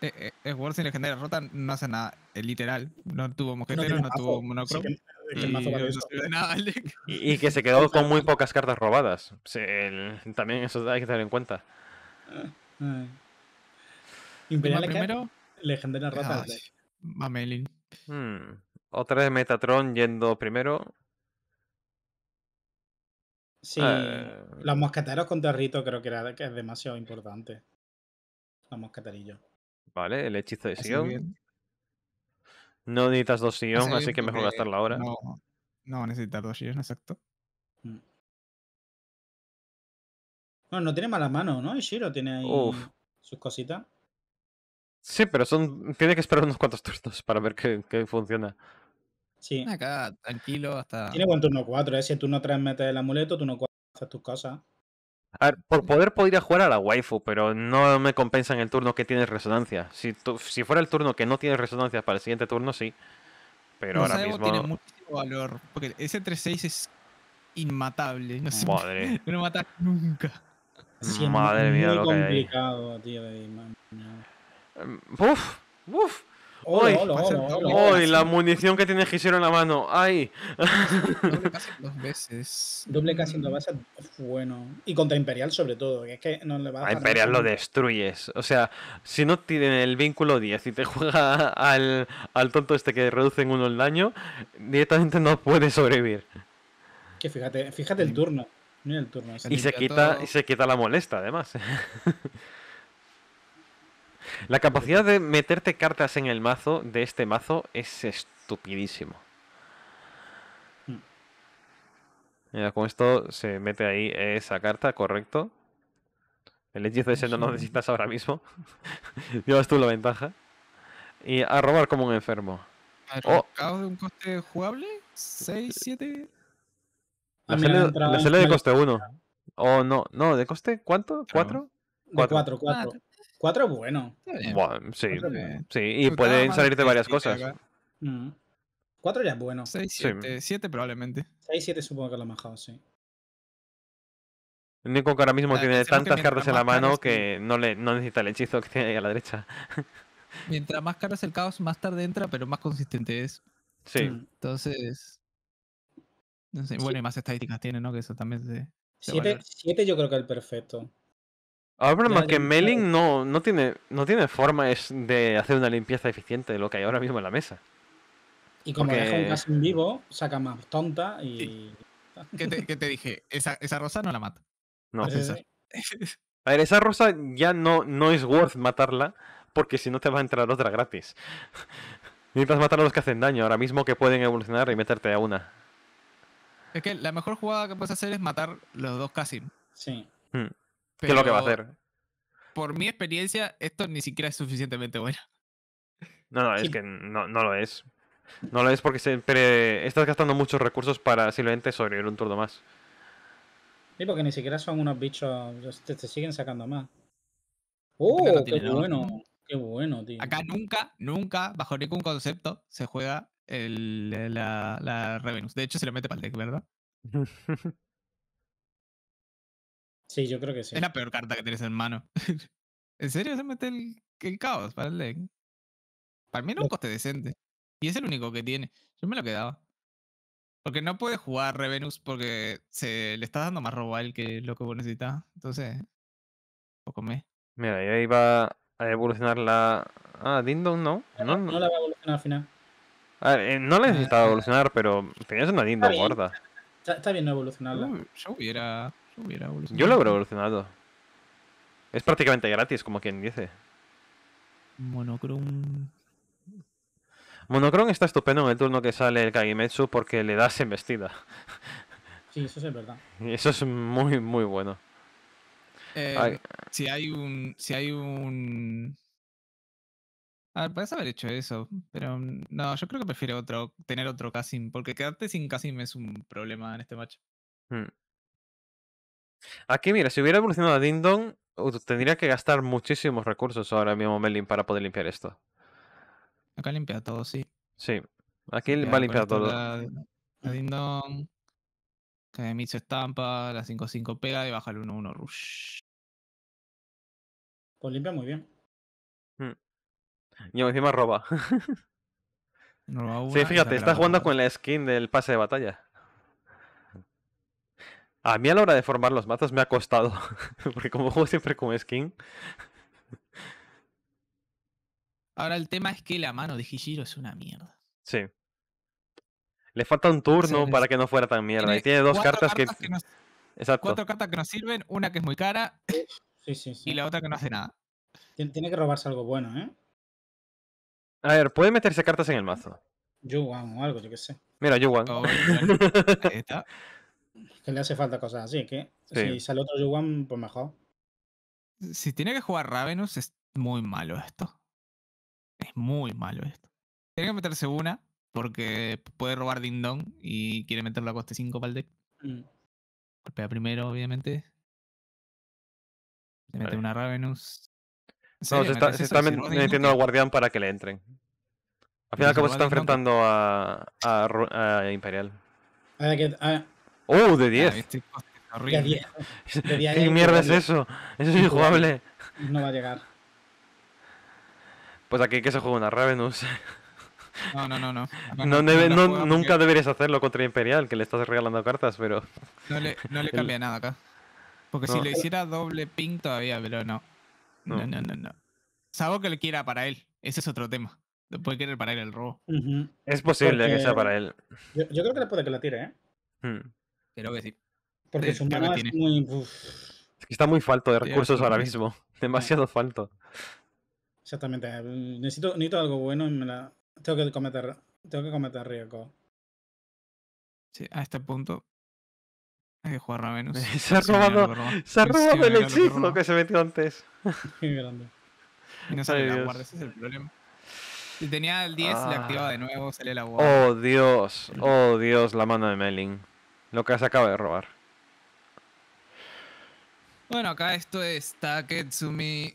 Es eh, eh legendaria rota no hace nada, eh, literal. No tuvo mosqueteros, no, tuvo monocromo. Y, que se quedó con muy pocas cartas robadas. también eso hay que tener en cuenta. Ah, ah. Imperial primero. Legendaria rata. Ah, Mamelin. Hmm. Otra de Metatron yendo primero. Sí, eh. los mosqueteros con territo creo que, era, que es demasiado importante. Los mosqueterillos. Vale, el hechizo de Sion. No necesitas dos sillones, así que mejor gastarla ahora. No, no necesitas dos sillones, exacto. Mm. No, no tiene mala mano, ¿no? Y Shiro tiene ahí sus cositas. Sí, pero son. Tiene que esperar unos cuantos turnos para ver qué funciona. Sí. Acá, tranquilo, hasta. Tiene buen turno 4, ¿eh? Si el turno 3 metes el amuleto, turno cuatro haces tus cosas. A ver, por poder podría jugar a la waifu, pero no me compensa en el turno que tiene resonancia. Si, si fuera el turno que no tiene resonancia para el siguiente turno, sí. Pero ahora mismo. Tiene Porque ese 3-6 es inmatable. No No matas nunca. Madre mía, lo complicado, que hay. Tío, ¡Uy! ¡Uy! La munición que tiene Gisero en la mano. ¡Ay! Doble dos veces. Doble casi dos veces. Bueno. Y contra Imperial, sobre todo. Que es que no le va a. Imperial lo destruyes. O sea, si no tiene el vínculo 10 y te juega al, tonto este que reduce en uno el daño, directamente no puede sobrevivir. Que fíjate, fíjate el turno. se, quita, y se quita la molesta, además. La capacidad de meterte cartas en el mazo de este mazo es estupidísimo. Hmm. Mira, con esto se mete ahí esa carta, correcto. El hechizo ese no lo necesitas ahora mismo. Llevas tú la ventaja. Y a robar como un enfermo. ¿Has oh. de un coste jugable? ¿6, 7? La sale de coste 1. Oh, no, no, ¿de coste cuánto? ¿4? 4, 4. Cuatro es bueno. bueno. sí, sí. Y pueden pueden salirte varias cosas. Mm. Cuatro ya es bueno. Seis, siete, probablemente. 6 siete supongo que lo mejor sí. Nico que ahora mismo tiene tantas cartas en la mano que no, le, no necesita el hechizo que tiene ahí a la derecha. Mientras más cartas el caos, más tarde entra, pero más consistente es. Sí. Mm. Entonces. No sé, bueno, y más estadísticas tiene, ¿no? Que eso también siete 7 yo creo que es el perfecto. Ahora más que Melling no, no, tiene, no tiene forma es de hacer una limpieza eficiente de lo que hay ahora mismo en la mesa. Y como deja un vivo, saca más tonta y. ¿Qué, te, dije? Esa, rosa no la mata. No. Eh. A ver, esa rosa ya no, no es worth matarla porque si no te va a entrar otra gratis. Mientras matar a los que hacen daño ahora mismo que pueden evolucionar y meterte a una. Es que la mejor jugada que puedes hacer es matar los dos casi. Sí. Hmm. ¿Qué es lo que va a hacer? Por mi experiencia, esto ni siquiera es suficientemente bueno. No, no, es que no, no, lo es. No lo es porque estás gastando muchos recursos para simplemente sobrevivir un turno más. Sí, porque ni siquiera son unos bichos. Te, siguen sacando más. ¡Oh! ¡Qué bueno! ¡Qué bueno, tío! Acá nunca, nunca, bajo ningún concepto, se juega el, la, la Revenus. De hecho, se le mete para el deck, ¿verdad? Sí, yo creo que sí. Es la peor carta que tienes en mano. ¿En serio se mete el, caos para el deck? Para mí era un coste decente. Y es el único que tiene. Yo me lo quedaba. Porque no puede jugar Revenus porque se le está dando más robo a él que lo que vos necesitas. Entonces, poco me. Mira, yo iba a evolucionar la. Ah, Dindon no. No, la va a evolucionar al final. Eh, no la ah, necesitaba ah. evolucionar, pero tenías una Dindon gorda. Está, bien no evolucionarla. yo hubiera. Yo lo hubiera evolucionado. Es prácticamente gratis, como quien dice. Monocron Monocron está estupendo en el turno que sale el Kagimetsu porque le das embestida. Sí, eso es verdad. eso es muy, muy bueno. Eh, si hay un. Si hay un. A ver, puedes haber hecho eso, pero no, yo creo que prefiero otro, tener otro Kazim. porque quedarte sin Kazim es un problema en este match. Hmm. Aquí, mira, si hubiera evolucionado a Dindon, tendría que gastar muchísimos recursos ahora mismo Melin para poder limpiar esto. Acá limpia todo, sí. Sí, aquí va a limpiar todo. La, Dindon, que estampa, la 5-5 pega y baja el 1-1 rush. Pues limpia muy bien. Mm. Y encima roba. sí, fíjate, está jugando con la skin del pase de batalla. A mí a la hora de formar los mazos me ha costado, porque como juego siempre con skin. Ahora el tema es que la mano de Hijiro es una mierda. Sí. Le falta un turno para que no fuera tan mierda. y tiene dos cartas, que... Exacto. Cuatro cartas que nos sirven, una que es muy cara sí, sí, y la otra que no hace nada. Tiene que robarse algo bueno, ¿eh? A ver, puede meterse cartas en el mazo. Yuan o algo, yo qué sé. Mira, Yuan. que le hace falta cosas así, que si sale otro Yuan, pues mejor. Si tiene que jugar Ravenus es muy malo esto. Es muy malo esto. Tiene que meterse una, porque puede robar Ding y quiere meterlo a coste 5 para el deck. Mm. Golpea primero, obviamente. Se mete una Ravenus No, se está, metiendo al guardián para que le entren. Al final, como se está enfrentando a, a, Imperial. que, ¡Oh, de 10! Ah, este ¿Qué mierda es eso? Eso es injugable. No va a llegar. Pues aquí que se juega una Ravenus. No, no, no, no. nunca deberías hacerlo contra Imperial, que le estás regalando cartas, pero. No le, cambia nada acá. Porque si le hiciera doble ping todavía, pero no. No, no, no, no. Salvo que le quiera para él. Ese es otro tema. puede querer para él el robo. Es posible que sea para él. Yo, creo que le puede que la tire, ¿eh? Hmm. Creo que Porque sí, su mano es muy. Uf. Es que está muy falto de recursos ahora mismo. Demasiado falto. Exactamente. Necesito, algo bueno y me la. Tengo que cometer, tengo que cometer riesgo. Sí, a este punto. Hay que jugar a Venus. se ha robado, se ha robado el hechizo que se metió antes. Muy grande. Y no sale la guardia, ese es el problema. Si tenía el 10, le activaba ah. de nuevo, sale la guardia. Oh Dios, oh Dios, la mano de Melin. Lo que se acaba de robar. Bueno, acá esto es Taketsumi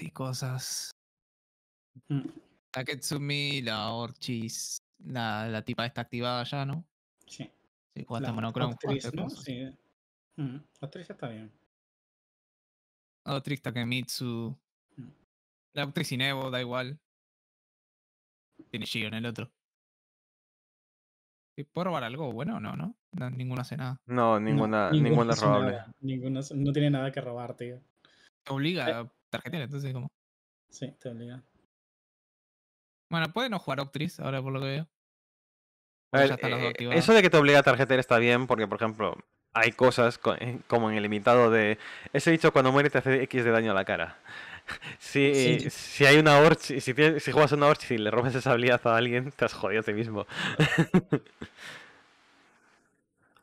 y cosas. Mm. Takesumi la Orchis, la, la tipa está activada ya, ¿no? Sí. Sí, cuánta monocromo. Actriz, ¿no? Sí. Mm. Actriz está bien. Actriz que Mitsu. La actriz mm. Inevo, da igual. Tiene Shiro en el otro. ¿Puedo robar algo bueno? No, ¿no? no ninguna hace nada. No, ninguna, ninguna, es robable. ninguna, no tiene nada que robar, tío. Te obliga eh a entonces como. Sí, te obliga. Bueno, puede no jugar Octris ahora por lo que veo. Eh, eso de que te obliga a tarjetear está bien, porque por ejemplo, hay cosas eh, como en el limitado de. Ese dicho cuando muere te hace X de daño a la cara. Si, sí. si hay una orch, si, si juegas una orch y le robas esa habilidad a alguien, te has jodido a ti mismo.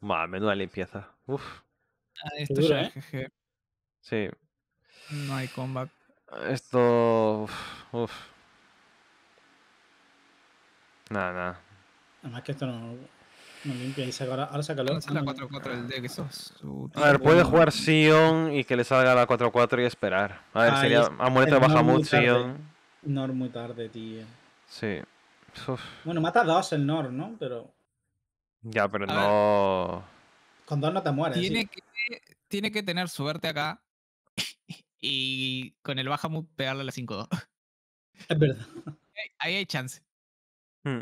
Mal, menuda limpieza. Uf. Ah, esto es ¿eh? Sí. No hay combat Esto. Uf. Nada, nada. Además que esto no. No ahora saca la 4-4 el deck. a ver, puede jugar Sion y que le salga la 4-4 y esperar. A ver, ah, sería a Amuleto de Bahamut, Sion. Nor muy tarde, tío. Sí. Bueno, mata dos el Nor, ¿no? Pero. Ya, pero no. Con dos no te mueres. Tiene, que, tiene que tener suerte acá. y con el Bahamut pegarle a la 5-2. Es verdad. Ahí hay chance. Hmm.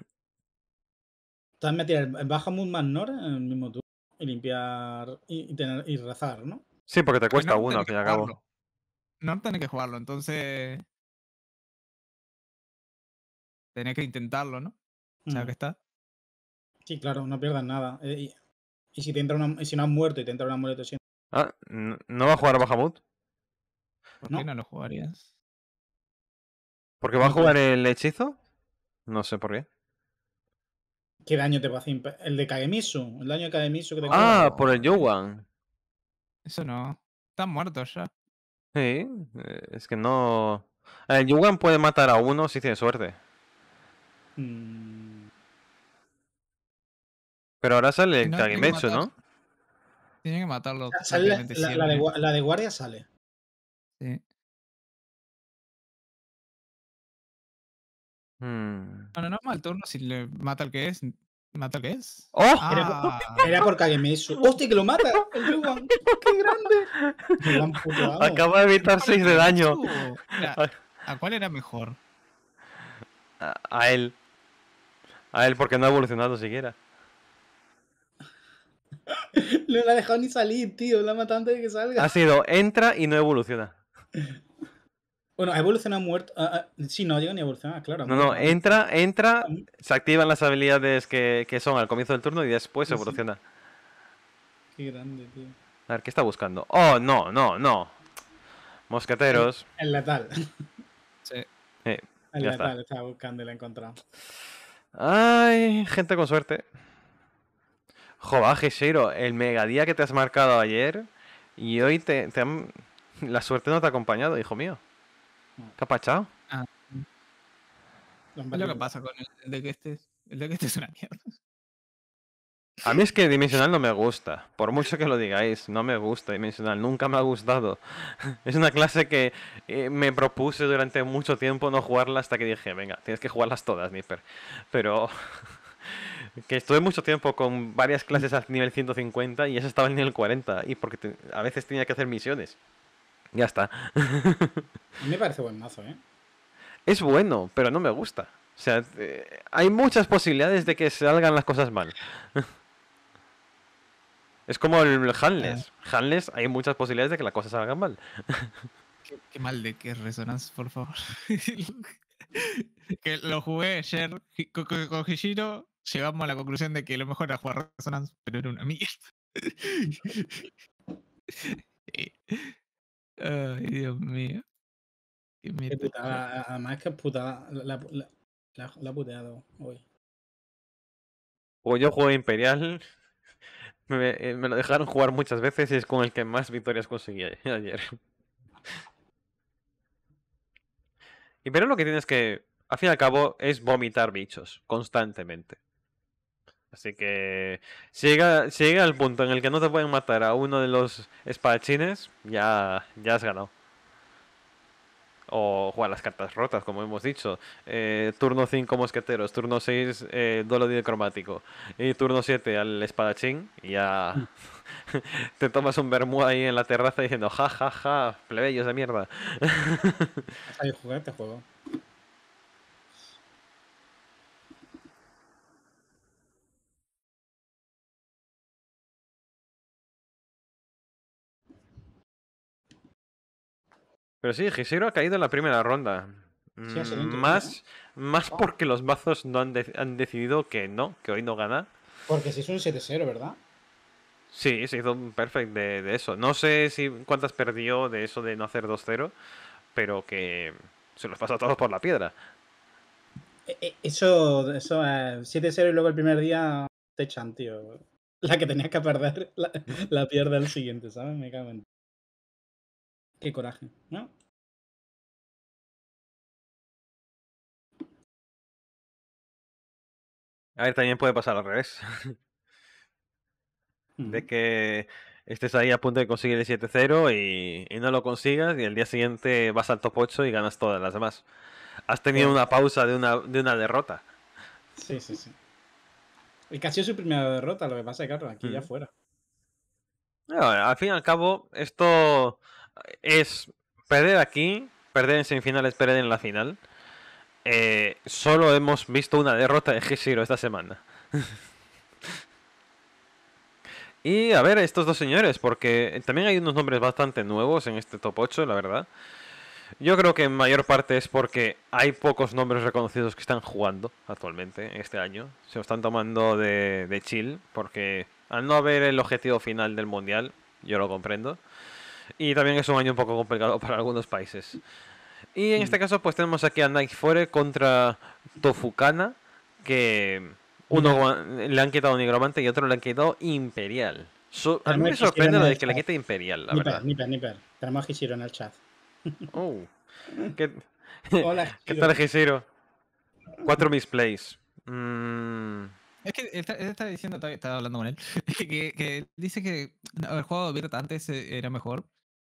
Estás metido en eh, baja Mood en el mismo turno y limpiar y, tener, y rezar, ¿no? Sí, porque te cuesta uno, al fin y No tenés que jugarlo, entonces. Tenés que intentarlo, ¿no? O sea, que está. Sí, claro, no pierdas nada. Eh, y, si te entra una, si no has muerto y te entra una muerte, Ah, ¿no va a jugar a Bahamut? ¿Por qué no lo jugarías? ¿Porque va a jugar el hechizo? No sé por qué. ¿Qué daño te puede hacer? El de Kagemisu. El daño de que te Ah, por el Yowan. Eso no. Están muertos ya. Sí, eh, es que no. El Yugan puede matar a uno si tiene suerte. Mm. Pero ahora sale el no, Tiene que matarlo. de, la, de, guardia sale. Sí. Mm. Bueno No, no, no, mal turno. Si le mata al que es, ¿Mata al que es? ¡Oh! Era, por ah. eso ¡Hostia, que lo mata! ¡Qué grande! Acaba de evitar 6 de daño. ¿A cuál era mejor? A, él. A él, porque no ha evolucionado siquiera. no le ha dejado ni salir, tío. ha matado antes de que salga. Ha sido entra y no evoluciona. Bueno, ha evolucionado muerto. Ah, ah, sí, no llega ni a evolucionar, claro. No, no, entra, entra, se activan las habilidades que, son al comienzo del turno y después evoluciona. Qué grande, tío. A ver, ¿qué está buscando? Oh, no, no, no. Mosqueteros. El letal. sí. el letal está. buscando y lo he encontrado. Ay, gente con suerte. Jobaje, Shiro, el megadía que te has marcado ayer y hoy te, te la suerte no te ha acompañado, hijo mío. ¿Qué ha ah, lo que pasa con el de que este, el de que este es una mierda. A mí es que Dimensional no me gusta. Por mucho que lo digáis, no me gusta Dimensional. Nunca me ha gustado. Es una clase que eh, me propuse durante mucho tiempo no jugarla hasta que dije, venga, tienes que jugarlas todas, Nipper. Pero que estuve mucho tiempo con varias clases al nivel 150 y esa estaba en nivel 40. Y porque a veces tenía que hacer misiones. Ya está. me parece buen mazo, ¿eh? Es bueno, pero no me gusta. O sea, eh, hay muchas posibilidades de que salgan las cosas mal. es como el Hanless. Hanless, hay muchas posibilidades de que las cosas salgan mal. qué, mal de que Resonance por favor. que lo jugué ayer con, con, llegamos a la conclusión de que lo mejor era jugar Resonance, pero era una mierda. Eh, Ay, Dios mío. Qué además que putada la, la, la, puteado hoy. pues yo juego Imperial. Me, eh, me, lo dejaron jugar muchas veces y es con el que más victorias conseguí ayer. pero lo que tienes que, al fin y al cabo, es vomitar bichos constantemente. Así que si llega, llega al punto en el que no te pueden matar a uno de los espadachines, ya, ya has ganado. O juega las cartas rotas, como hemos dicho. Eh, turno 5 mosqueteros, turno 6 eh, duelo cromático y turno 7 al espadachín y ya mm. te tomas un vermú ahí en la terraza diciendo ja, ja, ja, plebeyos de mierda. Hay jugar este juego. Pero sí, Gisero ha caído en la primera ronda. Mm, más, más ah. porque los bazos no han, decidido que no, que hoy no gana. Porque si hizo un 7-0, ¿verdad? Sí, se hizo un perfect de, eso. No sé si cuántas perdió de eso de no hacer 2-0, pero que se los pasó a todos por la piedra. E, e, eso, eso 7-0 eh, y luego el primer día te echan, tío. La que tenías que perder, la, pierde el siguiente, ¿sabes? Me cago en Qué coraje, ¿no? A ver, también puede pasar al revés. de que estés ahí a punto de conseguir el 7-0 y, no lo consigas y el día siguiente vas al top 8 y ganas todas las demás. Has tenido una pausa de una, de una derrota. Sí, sí, sí. Y casi es su primera derrota, lo que pasa es que aquí ya fuera. al fin y al cabo, esto es perder aquí, perder en semifinales, perder en la final. Eh, solo hemos visto una derrota de Hishiro esta semana. y a ver, estos dos señores, porque también hay unos nombres bastante nuevos en este top 8, la verdad. Yo creo que en mayor parte es porque hay pocos nombres reconocidos que están jugando actualmente este año. Se lo están tomando de chill, porque al no haber el objetivo final del mundial, yo lo comprendo. Y también es un año un poco complicado para algunos países. Y en este mm. caso, pues tenemos aquí a Nightfire contra Tofukana, que uno le han quitado Nigromante y otro le han quitado Imperial. a mí me sorprende lo de que le quite Imperial, la Nipper, verdad. Nipper, Nipper. Tenemos a Hishiro en el chat. Oh. ¿Qué, Hola, ¿Qué tal, Hishiro? Cuatro misplays. Mm. Es que él, está diciendo, estaba hablando con él, que, dice que haber jugado abierta antes eh, era mejor,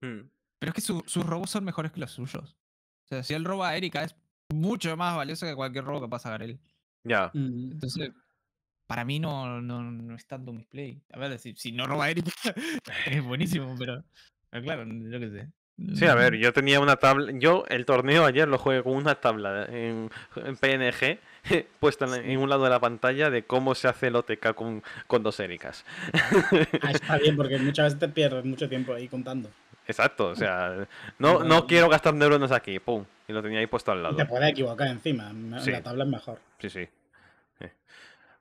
Hmm. Pero es que sus robos son mejores que los suyos. O sea, si él roba a Erika es mucho más valioso que cualquier robo que pasa a Garel. Ya. Mm. Entonces, para mí no, no, es tanto misplay. A ver, si, no roba a Erika es buenísimo, pero, claro, yo qué sé. Sí, a ver, yo tenía una tabla. Yo el torneo ayer lo jugué con una tabla en, PNG puesta en, un lado de la pantalla de cómo se hace el OTK con, con dos Ericas. Ah, está bien, porque muchas veces te pierdes mucho tiempo ahí contando. Exacto, o sea, no, no quiero gastar neuronas aquí, pum, y lo tenía ahí puesto al lado. Te puede equivocar encima, la tabla es mejor. Sí, sí.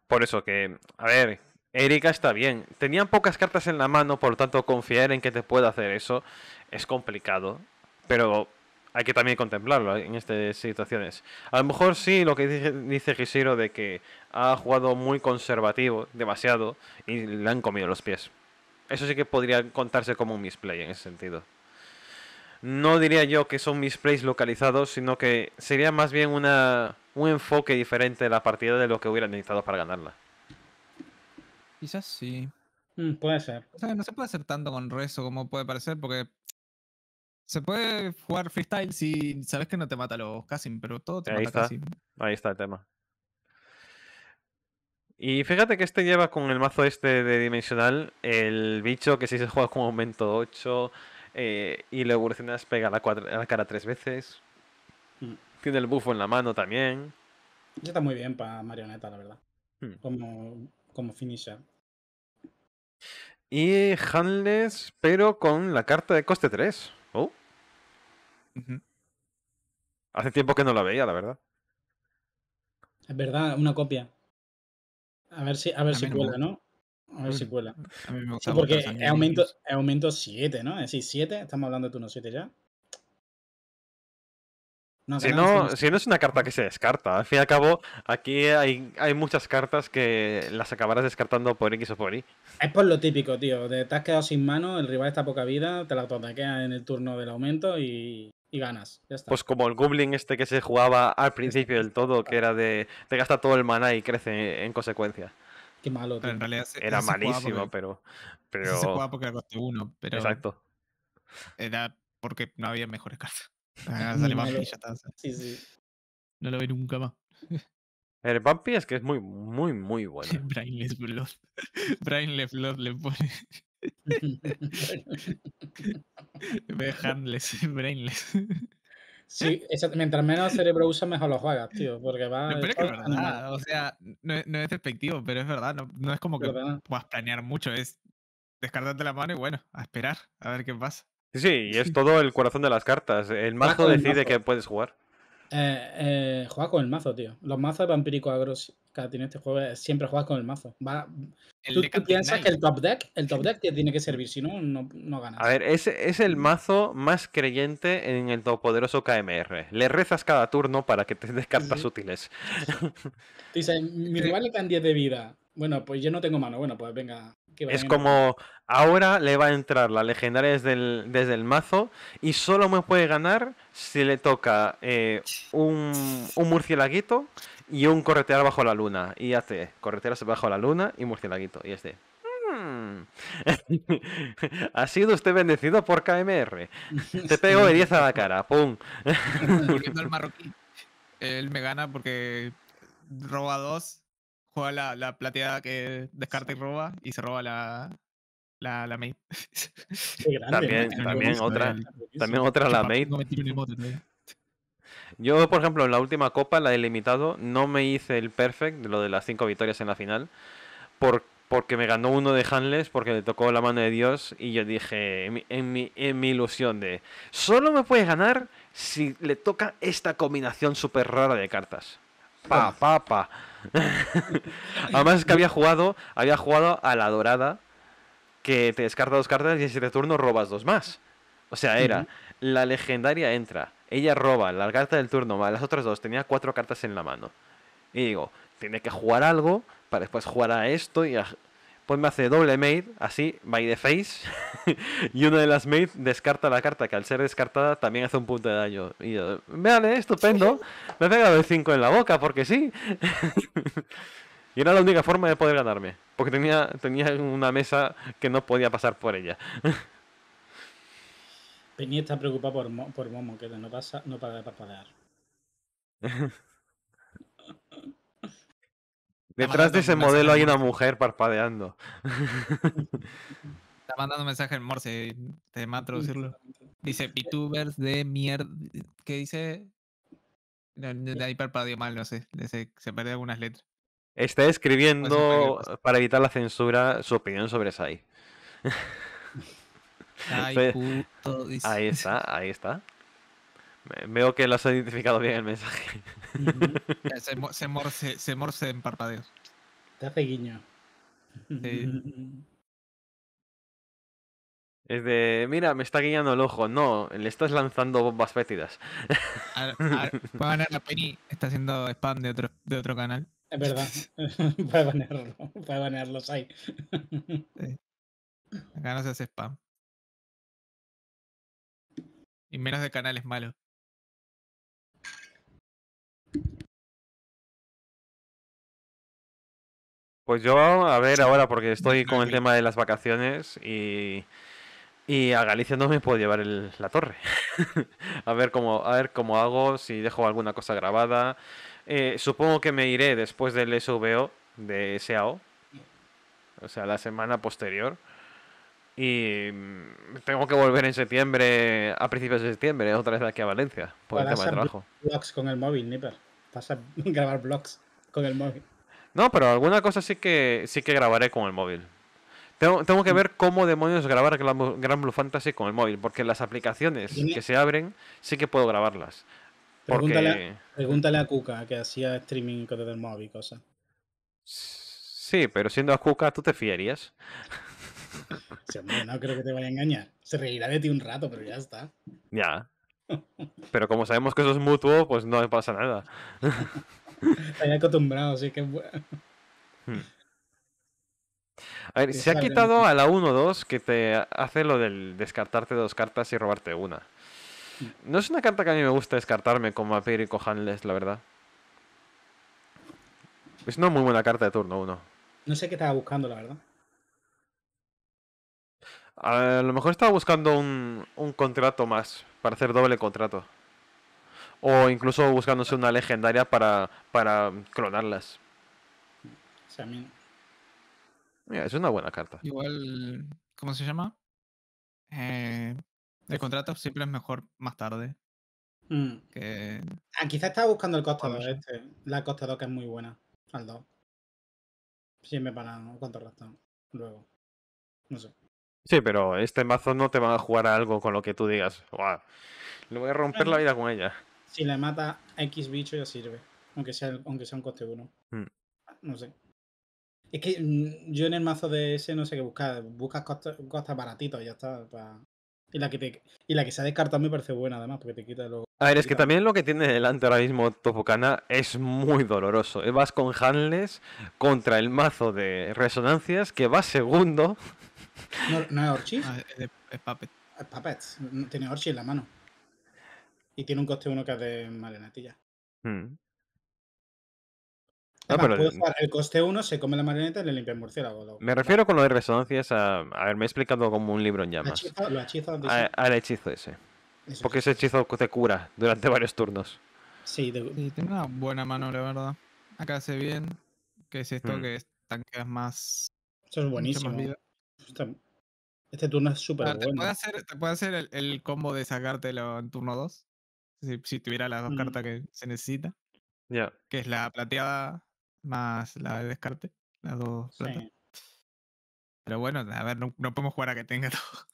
Por eso que, a ver, Erika está bien. Tenían pocas cartas en la mano, por lo tanto, confiar en que te pueda hacer eso es complicado, pero hay que también contemplarlo en estas situaciones. A lo mejor sí, lo que dice, dice de que ha jugado muy conservativo, demasiado, y le han comido los pies. Eso sí que podría contarse como un misplay en ese sentido. No diría yo que son misplays localizados, sino que sería más bien una, un enfoque diferente de la partida de lo que hubieran necesitado para ganarla. Quizás sí. Mm, puede ser. no se puede hacer tanto con rezo como puede parecer, porque se puede jugar freestyle si sabes que no te mata los Casim, pero todo te mata está. Ahí está el tema. Y fíjate que este lleva con el mazo este de dimensional el bicho que si se juega con aumento 8 eh, y le evolucionas pega la, cara tres veces. Mm. Tiene el bufo en la mano también. ya Está muy bien para marioneta, la verdad. Mm. Como, como finisher. Y Handless, pero con la carta de coste 3. Oh. Hace tiempo que no la veía, la verdad. Es verdad, una copia. A ver si, a ver si cuela, ¿no? A ver si cuela. sí, porque es aumento, aumento 7, ¿no? Es decir, 7, estamos hablando de turno 7 ya. si, no, es una carta que se descarta, al fin y al cabo, aquí hay, hay muchas cartas que las acabarás descartando por X o por Y. Es por lo típico, tío. Te, has quedado sin mano, el rival está a poca vida, te la totaquea en el turno del aumento y, y ganas. Ya está. Pues como el Goblin este que se jugaba al principio del todo, que era de te gasta todo el maná y crece en consecuencia. Qué malo. En realidad era malísimo, pero, pero... Se jugaba porque era coste 1, pero... Exacto. Era porque no había mejores cartas. Sí, sí. No lo veo nunca más. El Bumpy es que es muy, muy, muy bueno. Brainless Blood. Brainless Blood le pone handless, brainless. Sí, mientras menos cerebro usa, mejor lo juegas, tío. Porque va. No, es O sea, no, es despectivo, pero es verdad. No, es como que puedas planear mucho. Es descartarte la mano y bueno, a esperar, a ver qué pasa. Sí, y es todo el corazón de las cartas. El mazo decide que puedes jugar. Eh, eh juega con el mazo, tío. Los mazos de Agro cada tiene este juego siempre juegas con el mazo. tú, piensas que el top deck, el top deck tiene que servir, si no, no, ganas. A ver, es, es el mazo más creyente en el todopoderoso KMR. Le rezas cada turno para que te des cartas útiles. Dice, mi rival le dan 10 de vida. Bueno, pues yo no tengo mano. Bueno, pues venga. es como ahora le va a entrar la legendaria desde el, mazo y solo me puede ganar si le toca eh, un, un murcielaguito y un corretear bajo la luna. Y hace corretear bajo la luna y murcielaguito. Y este. ha sido usted bendecido por KMR. Te pego de 10 a la cara. ¡Pum! Volviendo marroquí. Él me gana porque roba dos la, plateada que descarta y roba y se roba la, la, la también, también, otra, también otra la main. Yo, por ejemplo, en la última copa, la del limitado, no me hice el perfect, lo de las cinco victorias en la final, porque me ganó uno de Hanles, porque le tocó la mano de Dios, y yo dije, en mi, en mi, en mi ilusión de, solo me puedes ganar si le toca esta combinación súper rara de cartas papá papá Además es que había jugado, había jugado a la dorada, que te descarta dos cartas y en siete turno robas dos más. O sea, era, la legendaria entra, ella roba la carta del turno más las otras dos, tenía cuatro cartas en la mano. Y digo, tiene que jugar algo para después jugar a esto y a pues me hace doble maid, así, by the face, y una de las maids descarta la carta, que al ser descartada también hace un punto de daño. Y yo, vale, estupendo, me he pegado el 5 en la boca, porque sí. y era la única forma de poder ganarme, porque tenía, tenía una mesa que no podía pasar por ella. Peñi está preocupada por, por Momo, que no, pasa, no para de parpadear. Detrás de ese modelo hay una mujer parpadeando. Está mandando mensaje en Morse, te va a traducirlo. Dice, VTubers de mierda. ¿Qué dice? De ahí parpadeo mal, no sé. Se, se algunas letras. Está escribiendo, pues pues para evitar la censura, su opinión sobre Sai. Ahí está, ahí está. Veo que lo has identificado bien el mensaje. Eh, se, se, se en parpadeos. Te hace guiño. Es de, mira, me está guiñando el ojo. No, le estás lanzando bombas fétidas. A, ganar la Penny está haciendo spam de otro, de otro canal. Es verdad. va banearlo. los banearlos ahí. Acá no se hace spam. Y menos de canales malos. Pues yo, a ver ahora, porque estoy con el tema de las vacaciones y, a Galicia no me puedo llevar la torre. a, ver cómo, a ver cómo hago, si dejo alguna cosa grabada. Eh, supongo que me iré después del SVO de SAO, o sea, la semana posterior. Y mm, tengo que volver en septiembre, a principios de septiembre, otra vez aquí a Valencia, por tema trabajo. Blogs con el móvil, Nipper. Vas a grabar blogs con el móvil. No, pero alguna cosa sí que sí que grabaré con el móvil. Tengo, que ver cómo demonios grabar Gran Blue Fantasy con el móvil, porque las aplicaciones que se abren sí que puedo grabarlas. Pregúntale, a Kuka que hacía streaming con el móvil, cosa. Sí, pero siendo a Cuca, ¿tú te fiarías? no creo que te vaya a engañar. Se reirá de ti un rato, pero ya está. Ya. Pero como sabemos que eso es mutuo, pues no pasa nada. Está acostumbrado, así que bueno. Hmm. A ver, se ha quitado a la 1-2 que te hace lo del descartarte dos cartas y robarte una. Hmm. No es una carta que a mí me gusta descartarme como a Perico Hanles, la verdad. Es una muy buena carta de turno 1. No sé qué estaba buscando, la verdad. A lo mejor estaba buscando un, un contrato más para hacer doble contrato o incluso buscándose una legendaria para, para clonarlas. Mira, es una buena carta. Igual, ¿cómo se llama? Eh, el contrato simple es mejor más tarde. Mm. Que... Ah, quizás estaba buscando el costador este. La costador que es muy buena. Al 2. Siempre para ¿no? cuánto restan. Luego. No sé. Sí, pero este mazo no te va a jugar a algo con lo que tú digas. le voy a romper la vida con ella si le mata X bicho ya sirve, aunque sea, aunque sea un coste 1. Hmm. No sé. Es que mm, yo en el mazo de ese no sé qué buscar. Buscas costas, baratitos y ya está. Y, la que y la que se ha descartado me parece buena, además, porque te quita lo A ver, es que también lo que tiene delante ahora mismo Topocana es muy doloroso. Eh, vas con Hanles contra el mazo de resonancias que va segundo. ¿No, es orchi ah, es, es, Puppet. Es Puppet. Tiene Orchis en la mano y tiene un coste 1 que es de marionetilla. Hmm. Ah, el coste 1, se come la marioneta y le limpia el murciélago. Me refiero con lo de resonancias a. A ver, me he explicado como un libro en llamas. Hechizo, al hechizo ese. Porque ese hechizo te cura durante varios turnos. Sí, tiene una buena mano, la verdad. Acá hace bien. ¿Qué es esto? Hmm. Que es tanqueas más. Eso es buenísimo. Este turno es ah, súper bueno. Te puede hacer, el, el, combo de sacártelo en turno 2 si, tuviera las dos mm. cartas que se necesita. Ya. Que es la plateada más la de descarte. Las dos Pero bueno, a ver, no, podemos jugar a que tenga todo.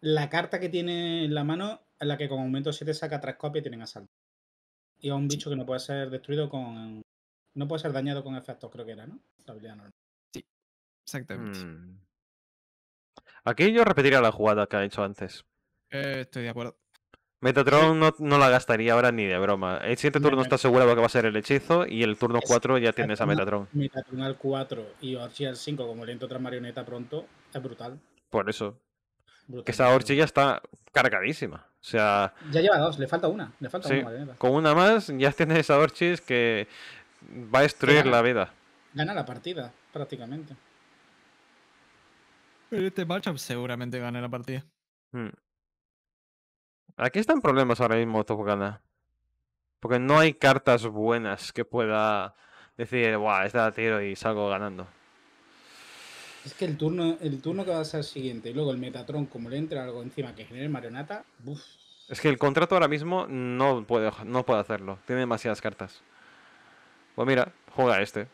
La carta que tiene en la mano, es la que con aumento 7 saca tres copias y tienen asalto. Y a un bicho que no puede ser destruido con. No puede ser dañado con efectos, creo que era, ¿no? habilidad normal. Sí, exactamente. Mm. Aquí yo repetiría la jugada que ha hecho antes. Eh, estoy de acuerdo. Metatron no, la gastaría ahora ni de broma. El siguiente turno está asegurado que va a ser el hechizo y el turno 4 ya tiene esa Metatron. Metatron al 4 y Orchi al 5 como lento otra marioneta pronto es brutal. Por eso. Que esa Orchi ya está cargadísima. O sea. Ya lleva dos, le falta una. Le falta una Con una más ya tienes esa Orchis que va a destruir la vida. Gana la partida, prácticamente. Pero este matchup seguramente gana la partida. Hmm. Aquí están problemas ahora mismo Top Porque no hay cartas buenas que pueda decir, guau, esta tiro y salgo ganando. Es que el turno, el turno que va a ser el siguiente y luego el Metatron, como le entra algo encima que genere marionata Es que el contrato ahora mismo no puede, no puede hacerlo. Tiene demasiadas cartas. Pues mira, juega este.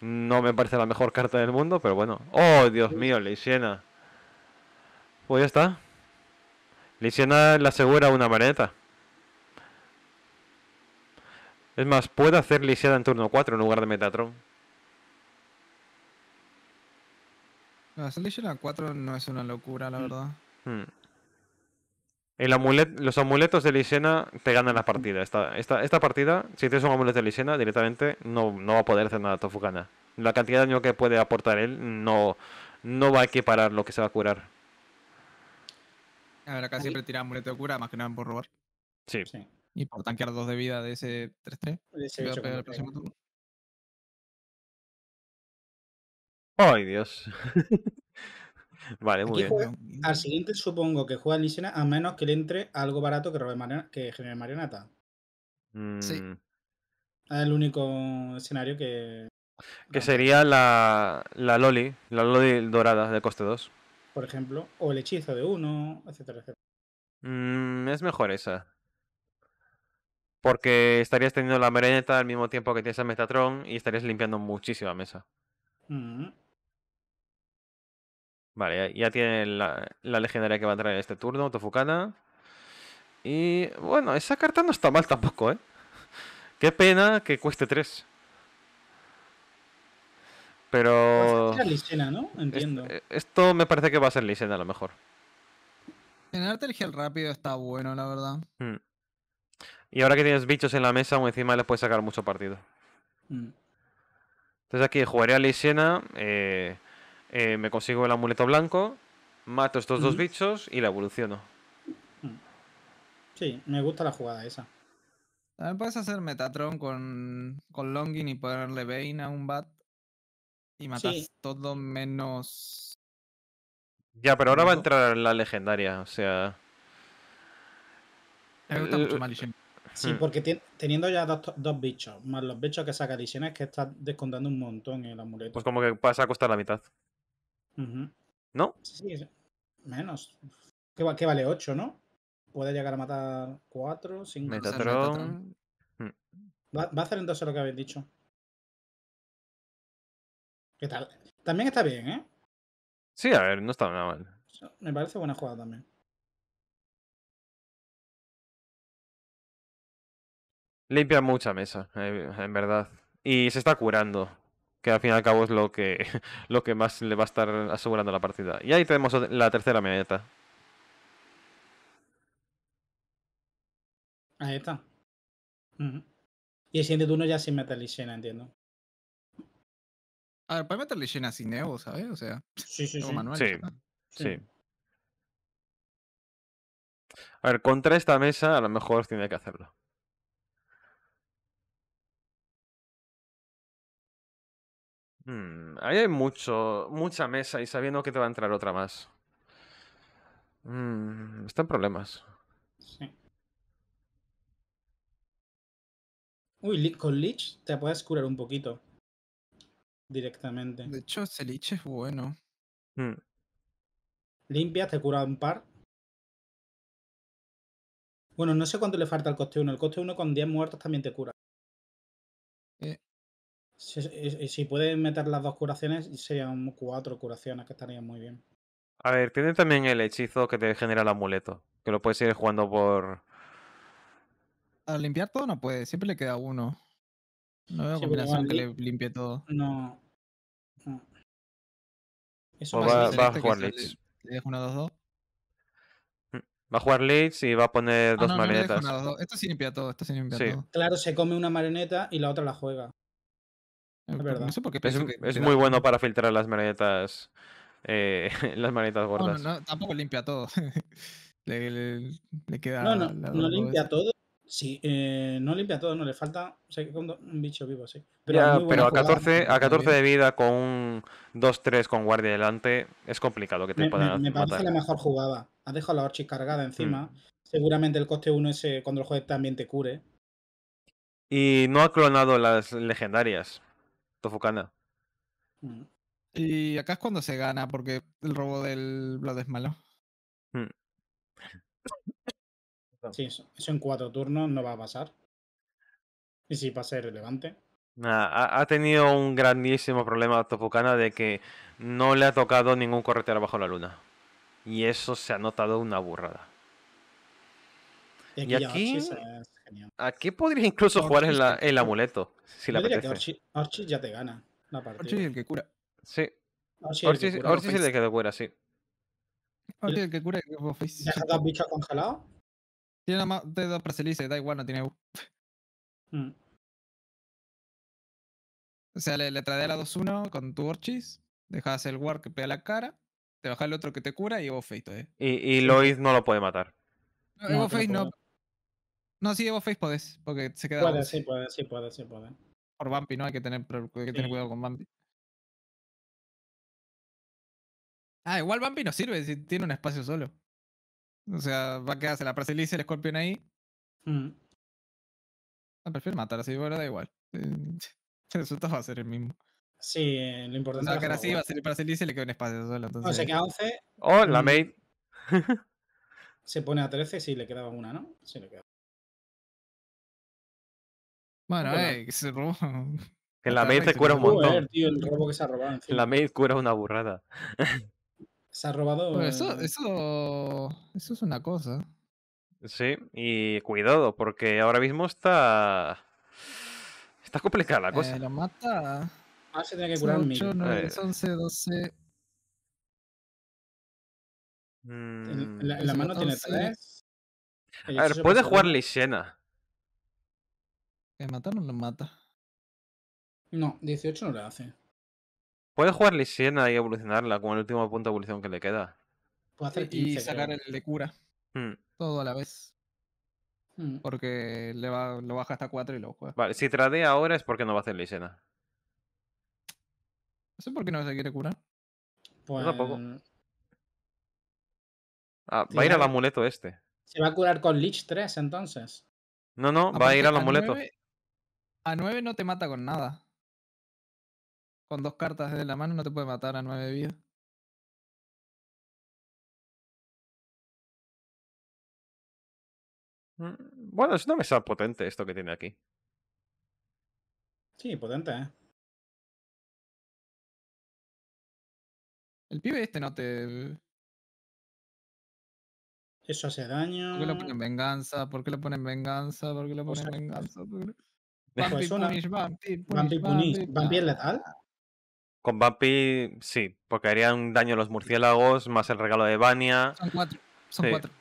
No me parece la mejor carta del mundo, pero bueno. ¡Oh, Dios mío, Leisiena! Pues ya está. Lisiana la asegura una marioneta. Es más, puede hacer Lisiana en turno 4 en lugar de Metatron. No, hacer Lisiana 4 no es una locura, la mm. verdad. Mm. El los amuletos de Lisiana te ganan la partida. Esta, esta partida, si tienes un amuleto de Lisiana, directamente no, no va a poder hacer nada a La cantidad de daño que puede aportar él no, no va a equiparar lo que se va a curar. A casi acá siempre tiran de cura, más que nada por robar. Sí. sí. Y por tanquear dos de vida de ese 3-3. el ¡Ay, Dios! vale, muy bien. al siguiente supongo que juega Lisena a menos que le entre algo barato que, robe que genere marioneta. Sí. Mm. Es el único escenario que... Que sería la, la Loli, la Loli dorada de coste 2 por ejemplo, o el hechizo de uno, etcétera, etcétera. Mm, es mejor esa. Porque estarías teniendo la mereneta al mismo tiempo que tienes a Metatron y estarías limpiando muchísima mesa. Mm. Vale, ya, tiene la, la, legendaria que va a traer este turno, Tofucana. Y bueno, esa carta no está mal tampoco, ¿eh? Qué pena que cueste 3. Pero. Eh, esto, me parece que va a ser Lisena a lo mejor. en el gel rápido está bueno, la verdad. Hmm. Y ahora que tienes bichos en la mesa, aún encima les puedes sacar mucho partido. Hmm. Entonces aquí jugaré a Lisena, eh, eh, me consigo el amuleto blanco, mato estos dos bichos y la evoluciono. Hmm. Sí, me gusta la jugada esa. También puedes hacer Metatron con, con Longin y ponerle Bane a un Bat. Y matas todo menos. Ya, pero ahora va a entrar la legendaria, o sea. Me gusta mucho más Sí, hmm. porque teniendo ya dos, bichos, más los bichos que saca Lishen, es que está descontando un montón el pues amuleto. Pues como que pasa a costar la mitad. ¿No? Sí, menos. Que, vale 8, ¿no? Puede llegar a matar 4, 5. Metatron. Hmm. va a hacer entonces lo que habéis dicho. ¿Qué tal, también está bien, ¿eh? Sí, a ver, no está nada mal. Me parece buena jugada también. Limpia mucha mesa, eh, en verdad. Y se está curando. Que al fin y al cabo es lo que, lo que más le va a estar asegurando la partida. Y ahí tenemos la tercera medalleta. Ahí está. Y el siguiente turno ya sin y entiendo. A ver, para meterle llena sin ego, ¿sabes? O sea, sí, sí, sí. sí, A ver, contra esta mesa a lo mejor tiene que hacerlo. Mm, ahí hay mucho, mucha mesa y sabiendo que te va a entrar otra más. Mm, están problemas. Sí. Uy, con Lich te puedes curar un poquito directamente. De hecho, Celiche es bueno. Mm. Limpia, te cura un par. Bueno, no sé cuánto le falta al coste 1. El coste 1 con 10 muertos también te cura. ¿Eh? Si, si, puedes meter las dos curaciones, serían cuatro curaciones que estarían muy bien. A ver, tiene también el hechizo que te genera el amuleto, que lo puedes ir jugando por... Al limpiar todo no puede, siempre le queda uno. No veo combinación que le limpie todo. No. Pues va, a jugar Leeds. ¿Le dejo una 2-2? Va a jugar Leeds y va a poner ah, dos marionetas. Esto sí limpia todo, esto sí limpia todo. Claro, se come una marioneta y la otra la juega. Eh, es verdad. muy bueno para filtrar las marionetas. Eh, las marionetas gordas. No, no, tampoco limpia todo. le, queda. No, no, no limpia todo, Sí, eh, no limpia todo, no le falta. O un bicho vivo, sí. Pero, pero a, 14, a de vida con un 2-3 con guardia delante es complicado que te me, puedan. Me, me parece la mejor jugada. Ha dejado la Orchis cargada encima. Mm. Seguramente el coste 1 ese cuando el juez también te cure. Y no ha clonado las legendarias. Tofucana. Mm. Y acá es cuando se gana, porque el robo del Blood es malo. Mm. Sí, eso, en cuatro turnos no va a pasar. Y si va a ser relevante. Ha, ha, tenido un grandísimo problema Topucana de que no le ha tocado ningún corretero bajo la luna. Y eso se ha notado una burrada. Y aquí, aquí podrías incluso jugar el, amuleto, si ya te gana la partida. es el que cura. Sí. Orchis es el que cura, sí. Orchis el que cura. dos bichos congelados? Tiene nada más de para da igual, no tiene U. Mm. O sea, le, le la 2-1 con tu Orchis, dejas el War que pega la cara, te bajas el otro que te cura y Evo Face eh. Y, y Lois no lo puede matar. No, Evo no, Face no. No, sí, Evo Face podés, porque se queda. Puede, sí, puede, sí, puede, sí, puede. Por Bumpy, ¿no? Hay que tener, que tener cuidado con Bumpy. Ah, igual Bumpy no sirve si tiene un espacio solo. O sea, va a quedarse la y el escorpión ahí. Mm. Ah, prefiero matar así, bueno, da igual. El eh, resultado va a ser el mismo. Sí, lo importante es que ahora sí va a ser el Prasilicia y le queda un espacio solo. Entonces... O sea, que a 11. ¡Oh, la maid! Mm. se pone a 13 si le quedaba una, ¿no? Sí, le quedaba. Bueno, Eh, que se robó. En la maid te cura un montón. Tío, el robo que se ha robado, en la maid cura una burrada. Se ha robado. eso, eh, eh, eso, eso es una cosa. Sí, y cuidado, porque ahora mismo está. Está complicada la cosa. Eh, lo mata. Ah, se tiene que curar 8, 9, 11, 12. La, la, mano tiene 3. A ver, puede jugar Lysena. ¿Que o no lo mata? No, 18 no le hace. Puede jugar Lisiana y evolucionarla con el último punto de evolución que le queda. Puede hacer 15, y sacar el de cura. Mm. Todo a la vez. Mm. Porque le lo baja hasta 4 y lo juega. Vale, si trade ahora es porque no va a hacer Lisiana. No sé por qué no se quiere curar. Pues... tampoco. Ah, va a ir al amuleto este. ¿Se va a curar con Lich 3 entonces? No, no, va a ir al amuleto. a 9 no te mata con nada con dos cartas desde la mano no te puede matar a nueve vidas. Mm, bueno, es una mesa potente esto que tiene aquí. Sí, potente, ¿eh? El pibe este no te. Eso hace daño. ¿Por qué lo ponen venganza? ¿Por qué lo ponen venganza? ¿Por qué lo ponen venganza? Pues Vampir Punish, Vampir Punish. ¿Vampir letal? Con Bumpy, sí, porque harían daño los murciélagos, más el regalo de Vania. Son cuatro. Son cuatro.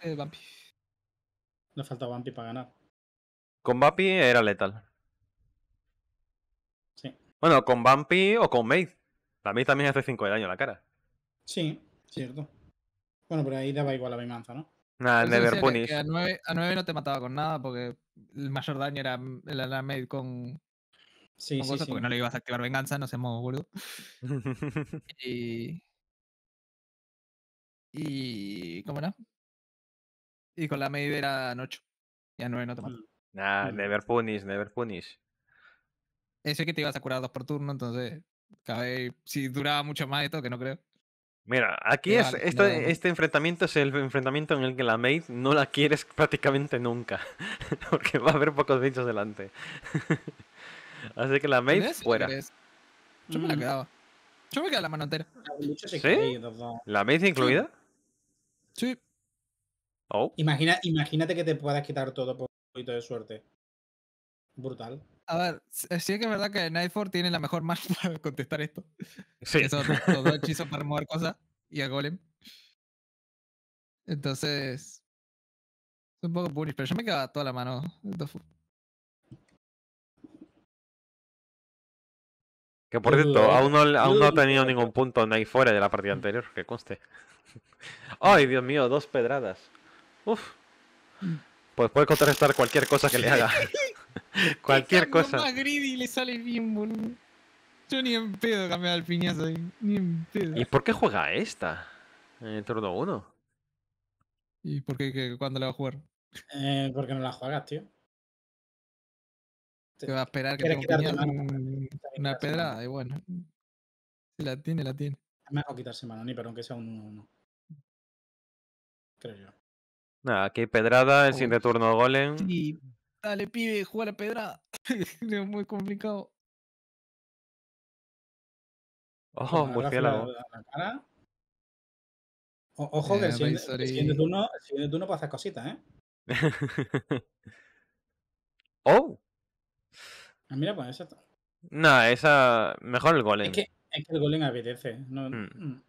Eh, Bumpy. Le falta Bumpy para ganar. Con Bumpy era letal. Sí. Bueno, con Bumpy o con Maid. La Maid también hace 5 de daño a la cara. Sí, cierto. Bueno, pero ahí daba igual la venganza, ¿no? Nada, el Never Punish. A 9, no te mataba con nada porque el mayor daño era el la Maid con, Sí, sí, sí, Porque no le ibas a activar venganza, no seamos boludo. y. Y. ¿Cómo era? Y con la maid era 8. Ya 9 no toma mm. Nah, never punish, never punish. ese eh, que te ibas a curar dos por turno, entonces. si duraba mucho más esto, que no creo. Mira, aquí es, este enfrentamiento es el enfrentamiento en el que la Maid no la quieres prácticamente nunca. Porque va a haber pocos bichos delante. Así que la Maid fuera. Yo me la mm. quedaba. Yo me quedaba la mano entera. ¿Sí? ¿La Maid incluida? Sí. Oh. Imagina, imagínate que te puedas quitar todo por un poquito de suerte. Brutal. A ver, sí eh, es que es verdad que Nightfall tiene la mejor mano para contestar esto. Sí. Que dos hechizos para remover cosas y a Golem. Entonces. Es un poco punish, pero yo me quedaba toda la mano. Que por cierto, ¿eh? aún no, aún no ha tenido ningún punto ahí fuera de la partida anterior, que conste. Ay, Dios mío, dos pedradas. Uf. Pues puede contrarrestar cualquier cosa que le haga. cualquier cosa. Más greedy y le sale bien, Yo ni en pedo cambiar el piñazo ahí. Ni en pedo. ¿Y por qué juega esta? En el turno 1. ¿Y por qué? ¿Cuándo le va a jugar? Eh, porque no la juegas, tío. Te va a esperar que una, una pedrada y bueno. la tiene, la tiene. Es mejor quitarse mano, pero aunque sea un 1 Creo yo. Nada, aquí pedrada, el siguiente turno golem. Sí, dale, pibe, juega la pedrada. es muy complicado. Ojo, murciélago. Ojo que vos. Eh, ojo, el el siguiente turno puede hacer cositas, ¿eh? ¡Oh! Ah, mira, pues esa. No, esa. Mejor el golem. Es que, que el golem apetece. Mm. Mm.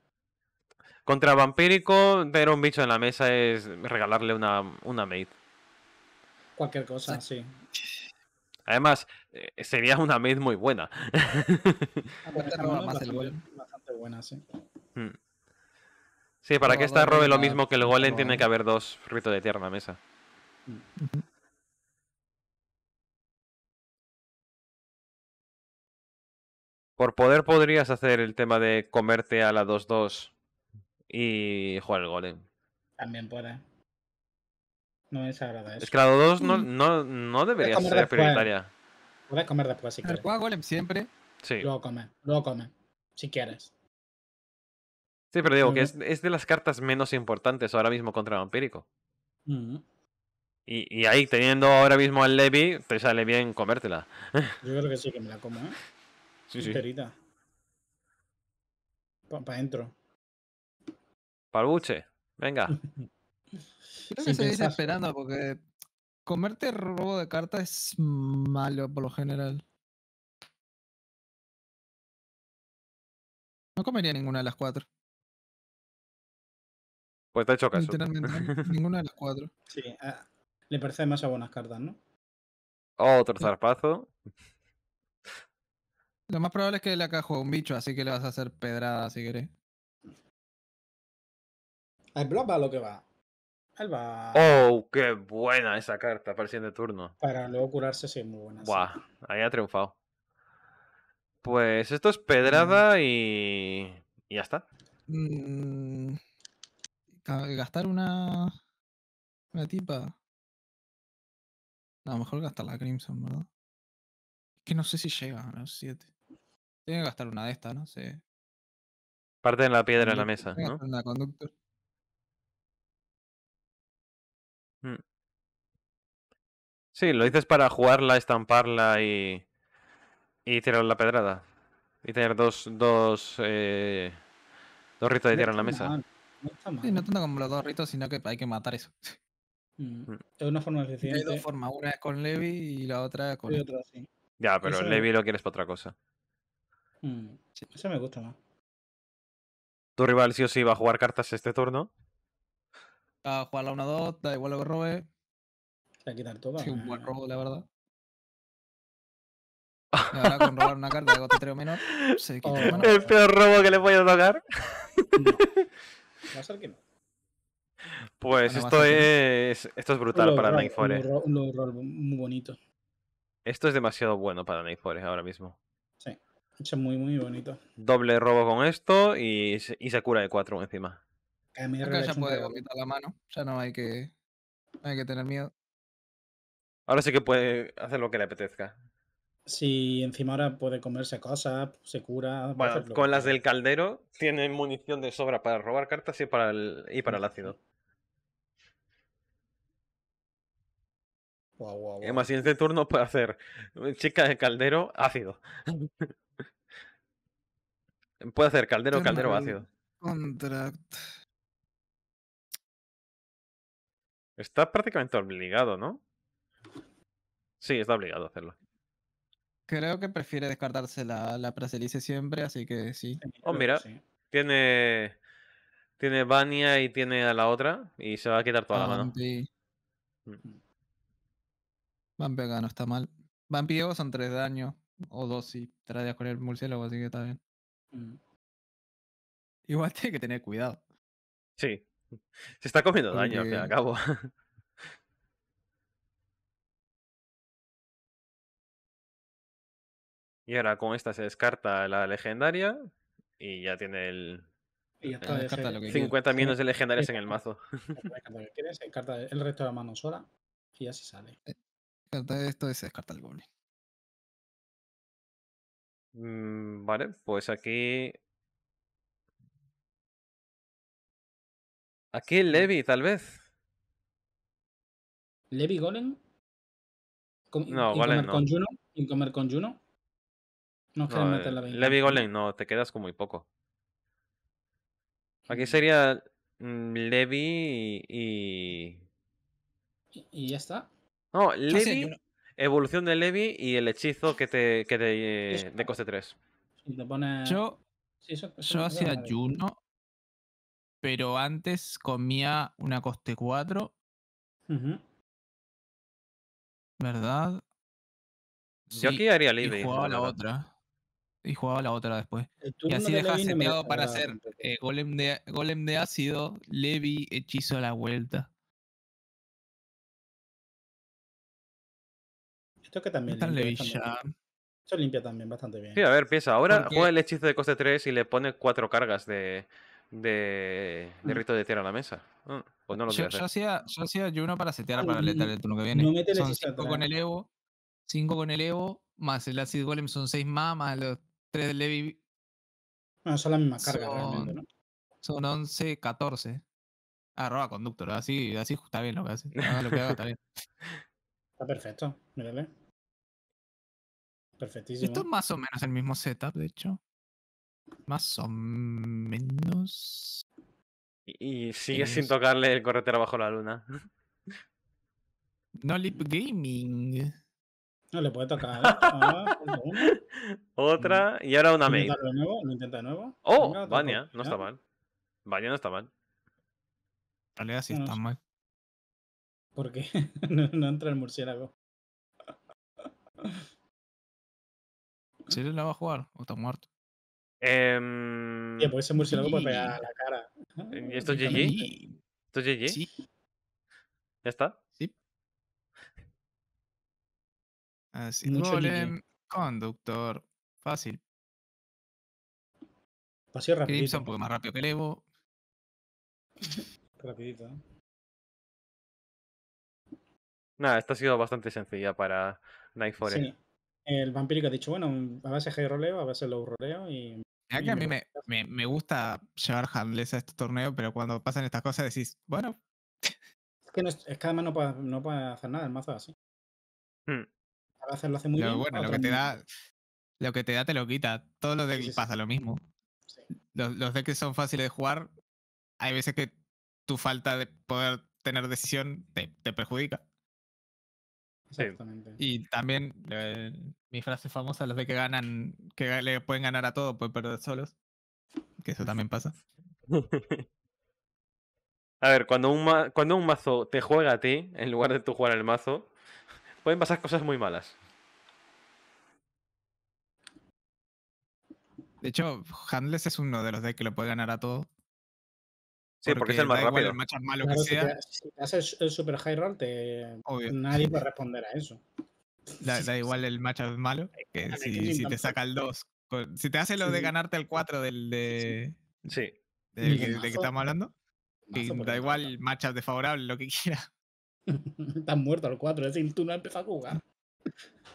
Contra vampírico, tener un bicho en la mesa es regalarle una, una maid Cualquier cosa, sí. Además, eh, sería una maid muy buena. Ah, pues, bastante buena, sí. Mm. Sí, para que esta robe lo mismo que el golem, tiene que haber dos frutos de tierra en la mesa. Por poder podrías hacer el tema de comerte a la 2-2 y jugar el golem. También puede. No es agradable. Es que la 2 mm. no, no, no debería ser prioritaria. Puedes comer después si quieres. Juega golem siempre. Sí. Luego come, luego come. Si quieres. Sí, pero digo que es, es, de las cartas menos importantes ahora mismo contra Vampírico. Mm. y, y, ahí, teniendo ahora mismo al Levi, te sale bien comértela. Yo creo que sí que me la como, ¿eh? Sí, Para pa adentro. Para buche. Venga. Creo que estoy esperando porque comerte robo de carta es malo por lo general. No comería ninguna de las cuatro. Pues te ha hecho caso. ninguna de las cuatro. Sí, ah, le parece más a buenas cartas, ¿no? Otro zarpazo. Lo más probable es que le acajo a un bicho, así que le vas a hacer pedrada si querés. El Blob va lo que va. Él va. Oh, qué buena esa carta para el siguiente turno. Para luego curarse, sí, muy buena. Buah, ahí ha triunfado. Pues esto es pedrada mm. y. Y ya está. Mm, gastar una. Una tipa. a lo mejor gastar la Crimson, ¿verdad? que no sé si llega a los 7. Tiene que gastar una de estas, ¿no? Sí. Parte de la piedra en la mesa, ¿no? Una conductor. Mm. Sí, lo dices para jugarla, estamparla y. y tirar la pedrada. Y tener dos. dos. Eh... dos ritos de tierra en la mesa. No no tanto como los dos ritos, sino que hay que matar eso. Es mm. mm. una forma eficiente. Hay dos formas, una es con Levi y la otra con. Ya, pero Levi lo quieres para otra cosa. Mm. ese me gusta más. Tu rival sí o sí va a jugar cartas este turno. a jugar la 1-2, da igual lo que robe. Se va a quitar todo. Sí, un buen robo, la verdad. Y ahora con robar una carta de coste menos se quita oh, el, el peor robo que le voy tocar. No. Va a ser que no. Pues esto es, esto es brutal para Night Un, un, muy bonito. Esto es demasiado bueno para Night ahora mismo. Es muy, muy bonito. Doble robo con esto y, y se cura de 4 encima. Acá se puede vomitar la mano. O sea, no hay que, hay que tener miedo. Ahora sí que puede hacer lo que le apetezca. si encima ahora puede comerse cosas, se cura. con las del caldero tiene munición de sobra para robar cartas y para el, y para ácido. Wow, wow, wow. en este turno puede hacer chica de caldero ácido. Puede hacer caldero, caldero ácido. Contract. Está prácticamente obligado, ¿no? Sí, está obligado a hacerlo. Creo que prefiere descartarse la, la siempre, así que sí. Oh, mira. Tiene. Tiene Vania y tiene a la otra. Y se va a quitar toda la mano. Vampi. acá no está mal. Vampiro son tres daños. O dos si trae con el murciélago, así que está bien. Mm. Igual tiene que tener cuidado. Sí. Se está comiendo daño, al acabo y ahora con esta se descarta la legendaria y ya tiene el, 50 millones de legendarias en el mazo. Descarta el resto de la mano sola y ya se sale. Eh, esto es descarta el goblin. Mm, vale, pues aquí. Aquí Levi, tal vez. ¿Levi Golem? no, Golem no. Con comer con Juno? No, no eh, meter la Levi Golem, no, te quedas con muy poco. Aquí mm. sería mm, Levi y. Y, ya está. No, ah, Levi. Evolución de Levi y el hechizo que te, que de coste 3. Yo, yo hacía ayuno, ¿eh? pero antes comía una coste 4. ¿Verdad? yo aquí haría Levi. Y jugaba la otra. Y jugaba la otra después. Y así dejas para hacer eh, golem, de, golem de ácido, Levi, hechizo a la vuelta. Creo que también. Limpia, limpia también bastante bien. Sí, a ver, piensa. Ahora juega el hechizo de coste 3 y le pone 4 cargas de, de, de mm. rito de tierra a la mesa. Mm, pues no lo yo, yo, hacía, yo hacía para setear para el letal el turno que viene. No son 5 con el Evo. 5 con el Evo. Más el Acid Golem son 6 más. Más los 3 del Levi. Bueno, ah, son las mismas cargas, son, realmente, ¿no? Son 11, 14. arroba conductor. Así, así está bien lo que hace. lo que está bien. Está perfecto. Mírale. Perfectísimo. Esto es más o menos el mismo setup, de hecho. Más o menos. Y, sigue sin tocarle el corretero bajo la luna. No Lip Gaming. No le puede tocar. Ah, otra. Y ahora una mail. ¿Lo, intenta de nuevo? Oh, No está mal. Vania no está mal. En está mal. ¿Por qué? no entra el murciélago. ¿Chile la va a jugar o está muerto? Eh, pues ese murciélago puede pegar a la cara. Ah, esto es GG? ¿Esto es GG? ¿Ya está? Sí. Así, golem, conductor, fácil. Paseo rápido. Crimson, un poco más rápido que Evo. Rapidito. ¿eh? Nada, esta ha sido bastante sencilla para Night Forest. El vampírico ha dicho, bueno, a veces hay roleo, a veces lo roleo y... que a mí me, gusta llevar handles a este torneo, pero cuando pasan estas cosas decís, bueno... Es que, no, es además no puede, hacer nada el mazo así. Hmm. A veces lo hace muy pero bien. bueno, lo que, te da, lo que te da te lo quita. Todos los decks pasa lo mismo. Los, decks que son fáciles de jugar, hay veces que tu falta de poder tener decisión te perjudica. Y también eh, mi frase famosa, los de que ganan, que le pueden ganar a todo, pueden perder solos. Que eso también pasa. A ver, cuando un, cuando un mazo te juega a ti, en lugar de tú jugar el mazo, pueden pasar cosas muy malas. De hecho, Handless es uno de los de que lo puede ganar a todo. Sí, porque, es el más rápido. el match malo que sea. Si te, haces el super high roll, nadie puede responder a eso. Da, igual el matchup malo, si, te saca el 2. Si te hace lo de ganarte el 4 del de. Sí. de, que estamos hablando. da igual matchup desfavorable, lo que quiera. Estás muerto al 4, es decir, tú no has empezado a jugar.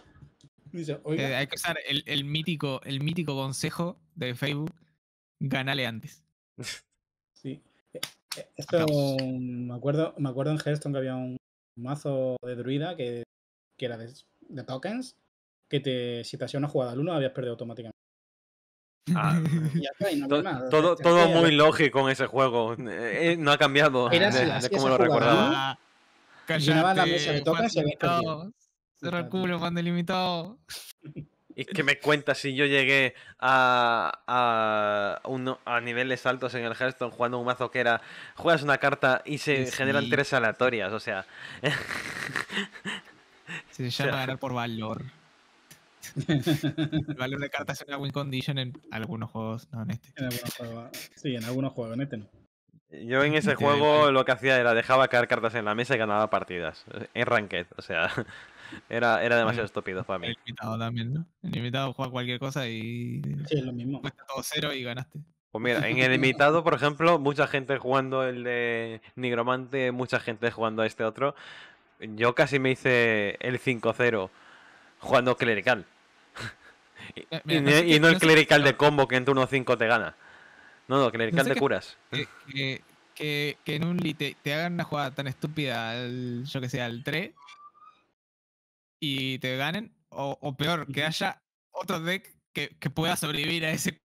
Eh, hay que usar el, el, mítico, el mítico consejo de Facebook: ganale antes. Esto, me acuerdo, me acuerdo en Hearthstone que había un mazo de druida que, que era de, tokens, que te, si te hacía una jugada al uno habías perdido automáticamente. todo, todo, muy lógico en ese juego. Eh, eh, no ha cambiado de, como lo recordaba. el culo, delimitado. ¿Y que me cuentas si yo llegué a, a niveles altos en el Hearthstone jugando un mazo que era juegas una carta y se generan tres aleatorias? O sea. Se llama ganar por valor. el valor de cartas en la win condition en algunos juegos, no en este. algunos juegos, ah, sí, en algunos juegos, en este no. Yo en ese este juego lo que hacía era dejaba caer cartas en la mesa y ganaba partidas. En ranked, o sea. Era, demasiado estúpido para mí. El invitado también, ¿no? El invitado juega cualquier cosa y. lo mismo. Cuesta todo cero y ganaste. Pues mira, en el invitado, por ejemplo, mucha gente jugando el de Nigromante, mucha gente jugando a este otro. Yo casi me hice el 5-0 jugando clerical. y, no, el clerical de combo que en turno 5 te gana. No, no, clerical de curas. Que, en un te, te hagan una jugada tan estúpida, yo que sé, al 3, y te ganen, o, peor, que haya otro deck que, pueda sobrevivir a ese,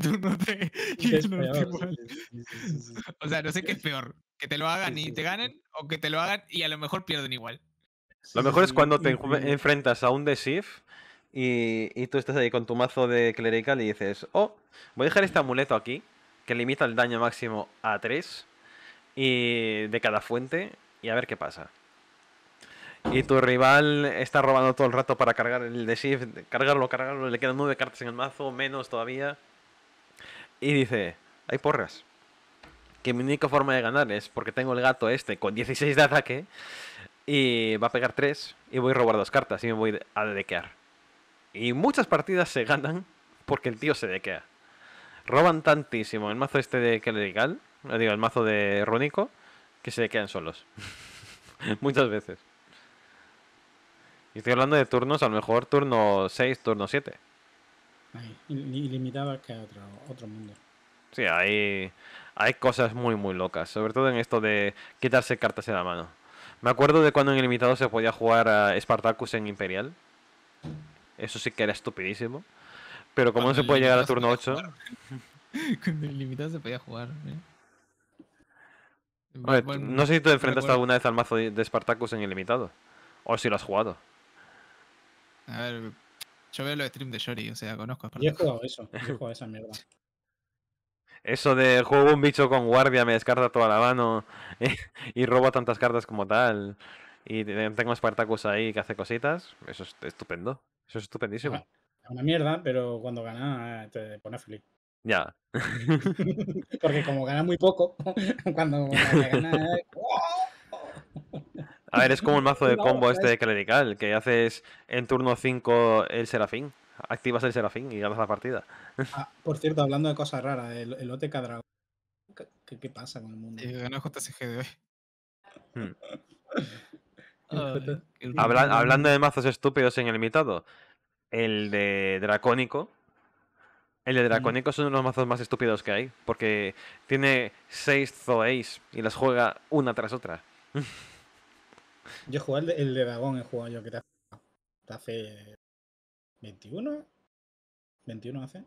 turno de, O sea, no sé qué es peor, que te lo hagan y te ganen o que te lo hagan y a lo mejor pierden igual. Lo mejor es cuando te enfrentas a un de Sif y, y, tú estás ahí con tu mazo de clerical y dices, oh, voy a dejar este amuleto aquí, que limita el daño máximo a 3 y de cada fuente y a ver qué pasa y tu rival está robando todo el rato para cargar el de shift, cargarlo, cargarlo, le quedan nueve cartas en el mazo, menos todavía. Y dice, hay porras. Que mi única forma de ganar es porque tengo el gato este con 16 de ataque y va a pegar 3 y voy a robar dos cartas y me voy a dequear. Y muchas partidas se ganan porque el tío se dequea. Roban tantísimo el mazo este de le digo, el mazo de Rónico, que se dequean solos. muchas veces. Y estoy hablando de turnos, a lo mejor turno 6, turno 7. Ilimitado que otro, otro mundo. Sí, hay, hay cosas muy, muy locas. Sobre todo en esto de quitarse cartas en la mano. Me acuerdo de cuando en Ilimitado se podía jugar a Spartacus en Imperial. Eso sí que era estupidísimo. Pero como no se puede llegar a turno 8. cuando en se podía jugar. ¿eh? no sé si te enfrentaste alguna vez al mazo de Spartacus en ilimitado. O si lo has jugado. A ver, yo veo los streams de Yori, o sea, conozco. Yo he jugado eso, yo he jugado esa mierda. Eso de juego un bicho con guardia, me descarta toda la mano y robo tantas cartas como tal. Y tengo Spartacus ahí que hace cositas. Eso es estupendo. Eso es estupendísimo. Es una mierda, pero cuando gana eh, te pone feliz. Ya. Porque como gana muy poco, cuando gana, eh, a ver, es como el mazo de combo este de clerical, que haces en turno 5 el serafín. Activas el serafín y ganas la partida. Ah, por cierto, hablando de cosas raras, el, el OTK Dragón. ¿Qué, pasa con el mundo? ganó hmm. hablando de mazos estúpidos en el el de Dracónico. El de Dracónico es uno de los mazos más estúpidos que hay, porque tiene 6 Zoeis y las juega una tras otra. Yo jugué el de, el de dragón he jugado yo que te hace, hace 21. 21 hace,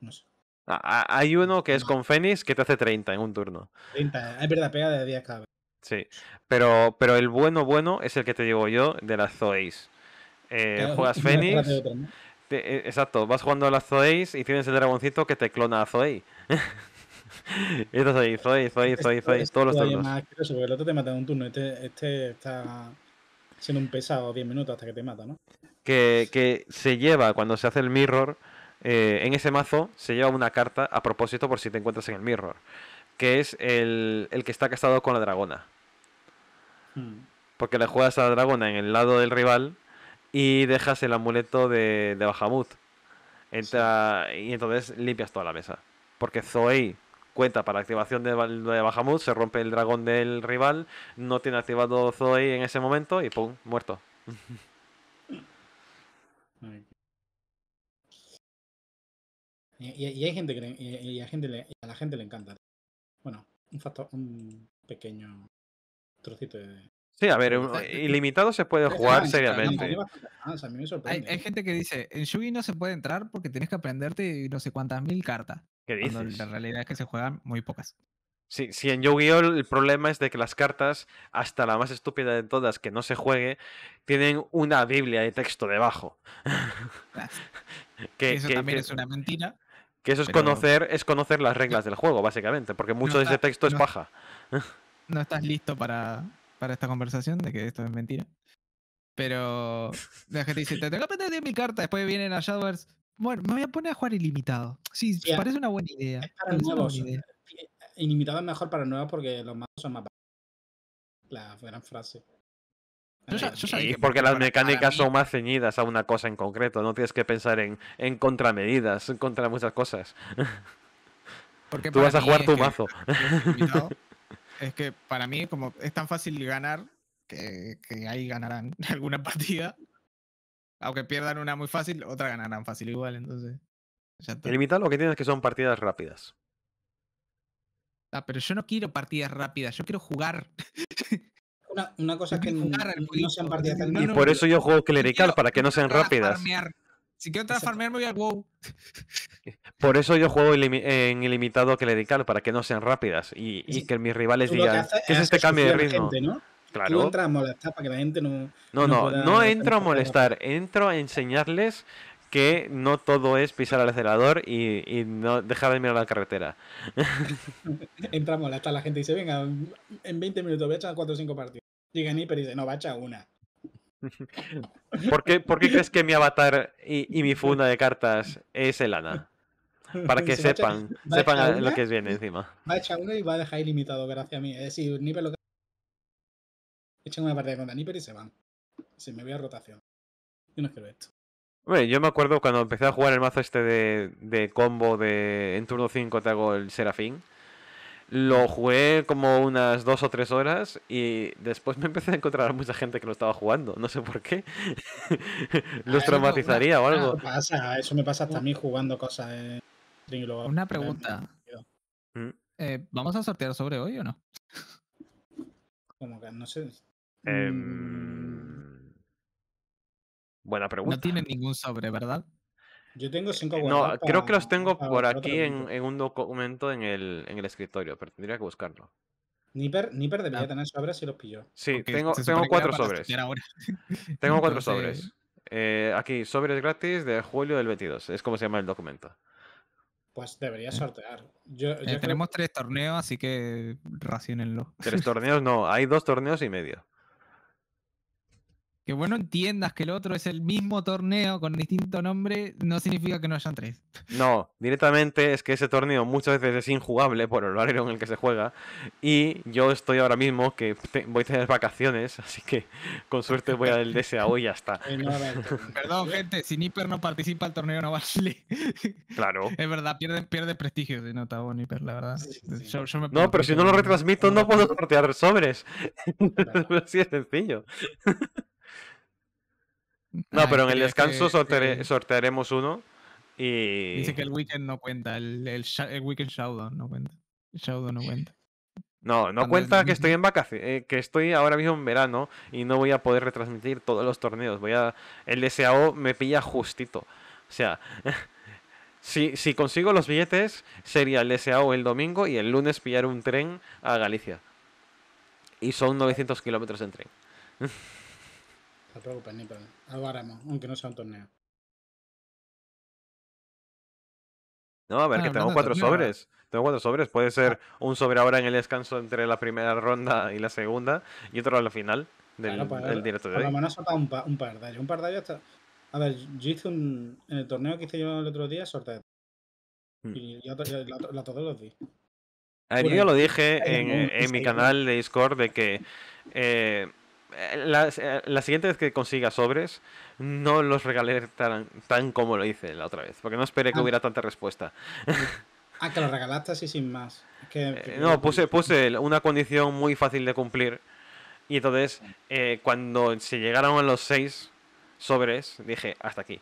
no sé. Ah, ah, hay uno que es con Fénix que te hace 30 en un turno. 30, es verdad, pega de 10 cada Sí, pero, pero el bueno bueno es el que te digo yo de las Zoeis. Eh, juegas Fénix. Eh, exacto, vas jugando a las Zoeis y tienes el dragoncito que te clona a zoey. Esto soy, soy, soy, soy, soy, todos los turnos. más porque el otro te mata en un turno, este, este, está siendo un pesado 10 minutos hasta que te mata, ¿no? Que, que se lleva, cuando se hace el mirror, eh, en ese mazo se lleva una carta a propósito por si te encuentras en el mirror, que es el, el que está casado con la dragona. Hmm. Porque le juegas a la dragona en el lado del rival y dejas el amuleto de, de Bahamut. Entra, Y entonces limpias toda la mesa. Porque Zoe cuenta para activación de, de Bahamut, se rompe el dragón del rival, no tiene activado Zoe en ese momento y ¡pum! muerto. Y, hay gente que y a, a la gente le encanta. Bueno, un factor, un pequeño trocito de, Sí, a ver, eh, ilimitado se puede jugar seriamente. Hay, gente que dice, en Yu-Gi-Oh! no se puede entrar porque tienes que aprenderte no sé cuántas mil cartas. ¿Qué dices? La realidad es que se juegan muy pocas. Sí, sí, en Yu-Gi-Oh! el problema es de que las cartas, hasta la más estúpida de todas que no se juegue, tienen una Biblia de texto debajo. que, eso también es una mentira. Que eso es conocer, es conocer las reglas del juego, básicamente, porque mucho de ese texto es paja. no estás listo para, para esta conversación de que esto es mentira. Pero la gente dice, te tengo que de mi carta, después vienen a Shadows. Bueno, me voy a poner a jugar ilimitado. Sí, parece una buena idea. Ilimitado es mejor para nuevos porque los mazos son más La gran frase. Yo porque las mecánicas son más ceñidas a una cosa en concreto, no tienes que pensar en, en contramedidas, contra muchas cosas. Porque Tú vas a jugar tu mazo. es que para mí, como es tan fácil ganar, que, ahí ganarán alguna partida. Aunque pierdan una muy fácil, otra ganarán fácil igual, entonces. El lo que tienes que son partidas rápidas. Ah, pero yo no quiero partidas rápidas, yo quiero jugar. Una, una cosa es que no, sean partidas rápidas. Y por eso yo juego clerical, para que no sean rápidas. Si quiero transformarme voy al WoW. Por eso yo juego en ilimitado que le dedicaron para que no sean rápidas y, que mis rivales digan, ¿qué es este cambio de ritmo? ¿no? Claro. a molestar para que la gente no... No, no, no, entro a molestar, entro a enseñarles que no todo es pisar al acelerador y, no dejar de mirar la carretera. Entramos, a la gente dice, venga, en 20 minutos voy a echar 4 o 5 partidos. Nipper y dice no, va a echar una. ¿Por qué, ¿Por qué, crees que mi avatar y, mi funda de cartas es el Ana? Para que sepan, sepan lo que es bien encima. Va a echar uno y va a dejar ilimitado, gracias a mí. Es decir, Nipper lo que. Echan una partida contra Nipper y se van. Si, me voy a rotación. Yo no quiero esto. Bueno, yo me acuerdo cuando empecé a jugar el mazo este de, de combo de en turno 5 te hago el Serafín. Lo jugué como unas dos o tres horas y después me empecé a encontrar a mucha gente que lo estaba jugando. No sé por qué. Los ah, traumatizaría o algo. pasa, eso me pasa hasta a mí jugando cosas. En... Una pregunta. ¿Mm? Eh, ¿Vamos a sortear sobre hoy o no? Como que no sé. Em, buena pregunta. No tiene ningún sobre, ¿verdad? Yo tengo cinco eh, No, creo que los tengo por aquí en, un documento en el, escritorio, pero tendría que buscarlo. Nipper, debería ah. tener sobres si los pillo. Sí, tengo, cuatro sobres. tengo eh, cuatro sobres. aquí, sobres gratis de julio del 22. Es como se llama el documento. Pues debería eh. sortear. Yo, tenemos tres torneos, así que racionenlo. Tres torneos no, hay dos torneos y medio que bueno entiendas que el otro es el mismo torneo con distinto nombre, no significa que no hayan tres. No, directamente es que ese torneo muchas veces es injugable por el horario en el que se juega. Y yo estoy ahora mismo que voy a tener vacaciones, así que con suerte voy al DSA hoy y ya está. Perdón, gente, si Nipper no participa el torneo no vale. Claro. Es verdad, pierde, pierde prestigio de nota, está la verdad. no, pero si no lo retransmito, no puedo sortear sobres. Así de sencillo. No, ah, pero en el descanso sortearemos uno. Y... Dice que el weekend no cuenta, el, weekend showdown no cuenta. no cuenta. No, no cuenta que estoy en vacaciones, eh, que estoy ahora mismo en verano y no voy a poder retransmitir todos los torneos. Voy a el DSAO me pilla justito. O sea, si, consigo los billetes sería el DSAO el domingo y el lunes pillar un tren a Galicia. Y son 900 kilómetros en tren. al aunque no sea un torneo. No, a ver, ah, que tengo cuatro sobres. Tengo cuatro sobres. Puede ah. ser un sobre ahora en el descanso entre la primera ronda y la segunda y otro a la final del, directo pues, de hoy. Por soltado un, par de ellos. Un par de ellos está... A ver, yo hice un... En el torneo que hice yo el otro día, sorteo. Hmm. Y yo, todos los di. yo lo dije en, mi canal de Discord de que... Eh, eh, eh, la siguiente vez que consiga sobres, no los regalé tan, tan como lo hice la otra vez, porque no esperé que ah. hubiera tanta respuesta. Ah, que los regalaste así sin más. Eh, no, puse, puse una condición muy fácil de cumplir. Y entonces, cuando se llegaron a los seis sobres, dije, hasta aquí.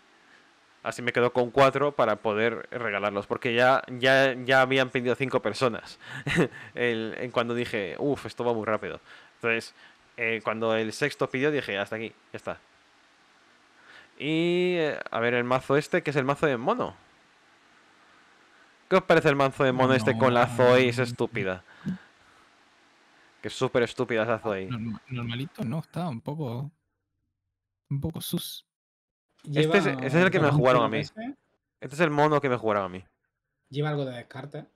Así me quedo con cuatro para poder regalarlos, porque ya, ya, ya habían pedido cinco personas. el, en cuando dije, uff, esto va muy rápido. Entonces, eh, cuando el sexto pidió dije, hasta aquí, ya está. Y eh, a ver el mazo este, que es el mazo de mono. ¿Qué os parece el mazo de mono este con la Zois estúpida? Que es súper estúpida esa Zoe. Normalito no, está un poco. Un poco sus. Este es, el que me jugaron a mí. Este es el mono que me jugaron a mí. Lleva algo de descarte.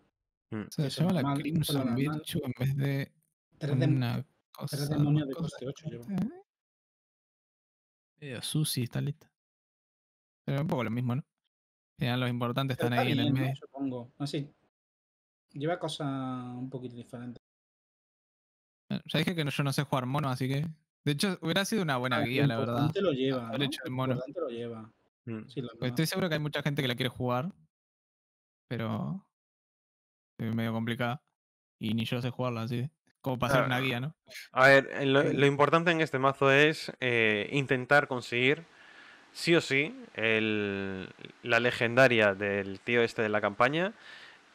Mm. Se llama la Crimson Virtue en vez de. Cosa, ah, de coste Medio sushi está lista. Pero un poco lo mismo, ¿no? Ya los importantes están ahí en el medio. Así. Ah, lleva cosas un poquito diferentes. Ya ah, dije que yo no sé jugar mono, así que. De hecho, hubiera sido una buena guía, la verdad. Lo hecho el mono. lleva. Mm. Pues estoy seguro que hay mucha gente que la quiere jugar, pero. Es medio complicada. Y ni yo sé jugarla, así como pasar una ah, guía, ¿no? A ver, eh, lo, importante en este mazo es eh, intentar conseguir sí o sí la legendaria del tío este de la campaña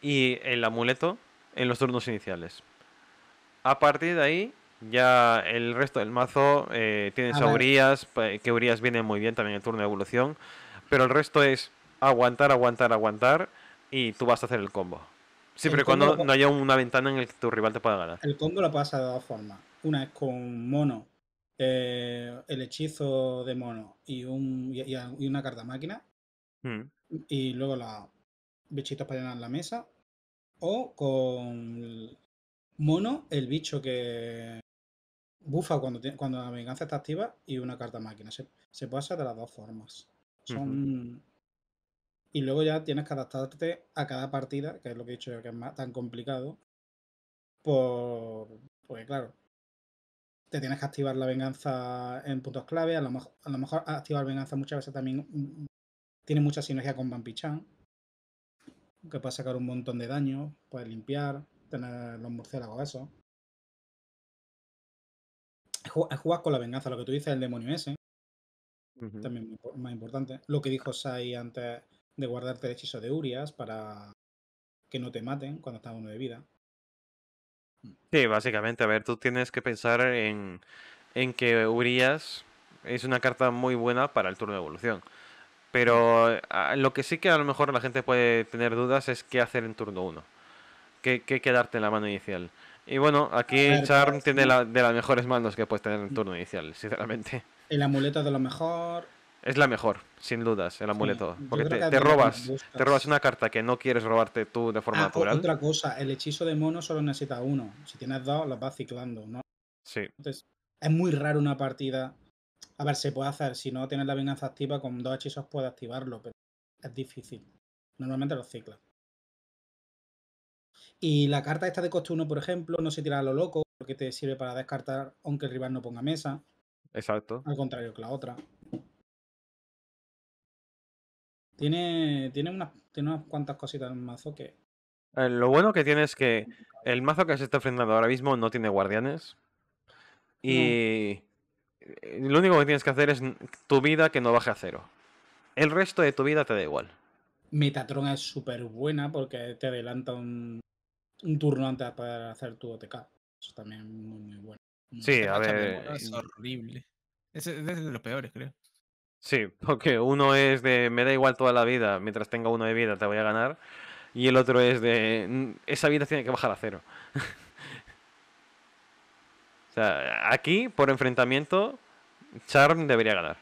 y el amuleto en los turnos iniciales. A partir de ahí, ya el resto del mazo eh, tiene Urias, que Urias viene muy bien también el turno de evolución, pero el resto es aguantar, aguantar, aguantar y tú vas a hacer el combo. Sí, pero cuando no haya una ventana en la que tu rival te pueda ganar. El combo lo pasa de dos formas. Una es con mono, eh, el hechizo de mono y, una carta máquina. Mm. Y luego los bichitos para llenar la mesa. O con mono, el bicho que bufa cuando, la venganza está activa y una carta máquina. Se, pasa de las dos formas. Son y luego ya tienes que adaptarte a cada partida, que es lo que he dicho yo, que es más, tan complicado. Por, pues claro, te tienes que activar la venganza en puntos clave. A lo, mejor, activar venganza muchas veces también mm, tiene mucha sinergia con Vampichan, que puede sacar un montón de daño, puede limpiar, tener los murciélagos, eso. Jugar con la venganza, lo que tú dices, el demonio ese. También es más importante. Lo que dijo Sai antes, de guardarte el hechizo de Urias para que no te maten cuando estás uno de vida. Sí, básicamente, a ver, tú tienes que pensar en, en que Urias es una carta muy buena para el turno de evolución. Pero lo que sí que a lo mejor la gente puede tener dudas es qué hacer en turno 1. ¿Qué, qué quedarte en la mano inicial? Y bueno, aquí Charm pues, tiene de las mejores manos que puedes tener en turno inicial, sinceramente. El amuleto de lo mejor, es la mejor, sin dudas, el amuleto. porque te, robas, te robas una carta que no quieres robarte tú de forma ah, natural. Otra cosa, el hechizo de mono solo necesita uno. Si tienes dos, las vas ciclando, ¿no? Sí. Entonces, es muy raro una partida. A ver, se puede hacer. Si no tienes la venganza activa, con dos hechizos puedes activarlo, pero es difícil. Normalmente los ciclas. Y la carta esta de coste 1, por ejemplo, no se tira a lo loco, porque te sirve para descartar aunque el rival no ponga mesa. Exacto. Al contrario que la otra. Tiene, tiene, tiene unas cuantas cositas en el mazo que. Eh, lo bueno que tiene es que el mazo que se está enfrentando ahora mismo no tiene guardianes. Y eh, lo único que tienes que hacer es tu vida que no baje a cero. El resto de tu vida te da igual. Metatron es súper buena porque te adelanta un, turno antes para hacer tu OTK. Eso también es muy, bueno. Sí, este a ver. Es horrible. es de los peores, creo. Sí, porque uno es de me da igual toda la vida, mientras tenga uno de vida te voy a ganar, y el otro es de mm, esa vida tiene que bajar a cero. o sea, aquí, por enfrentamiento, Charm debería ganar.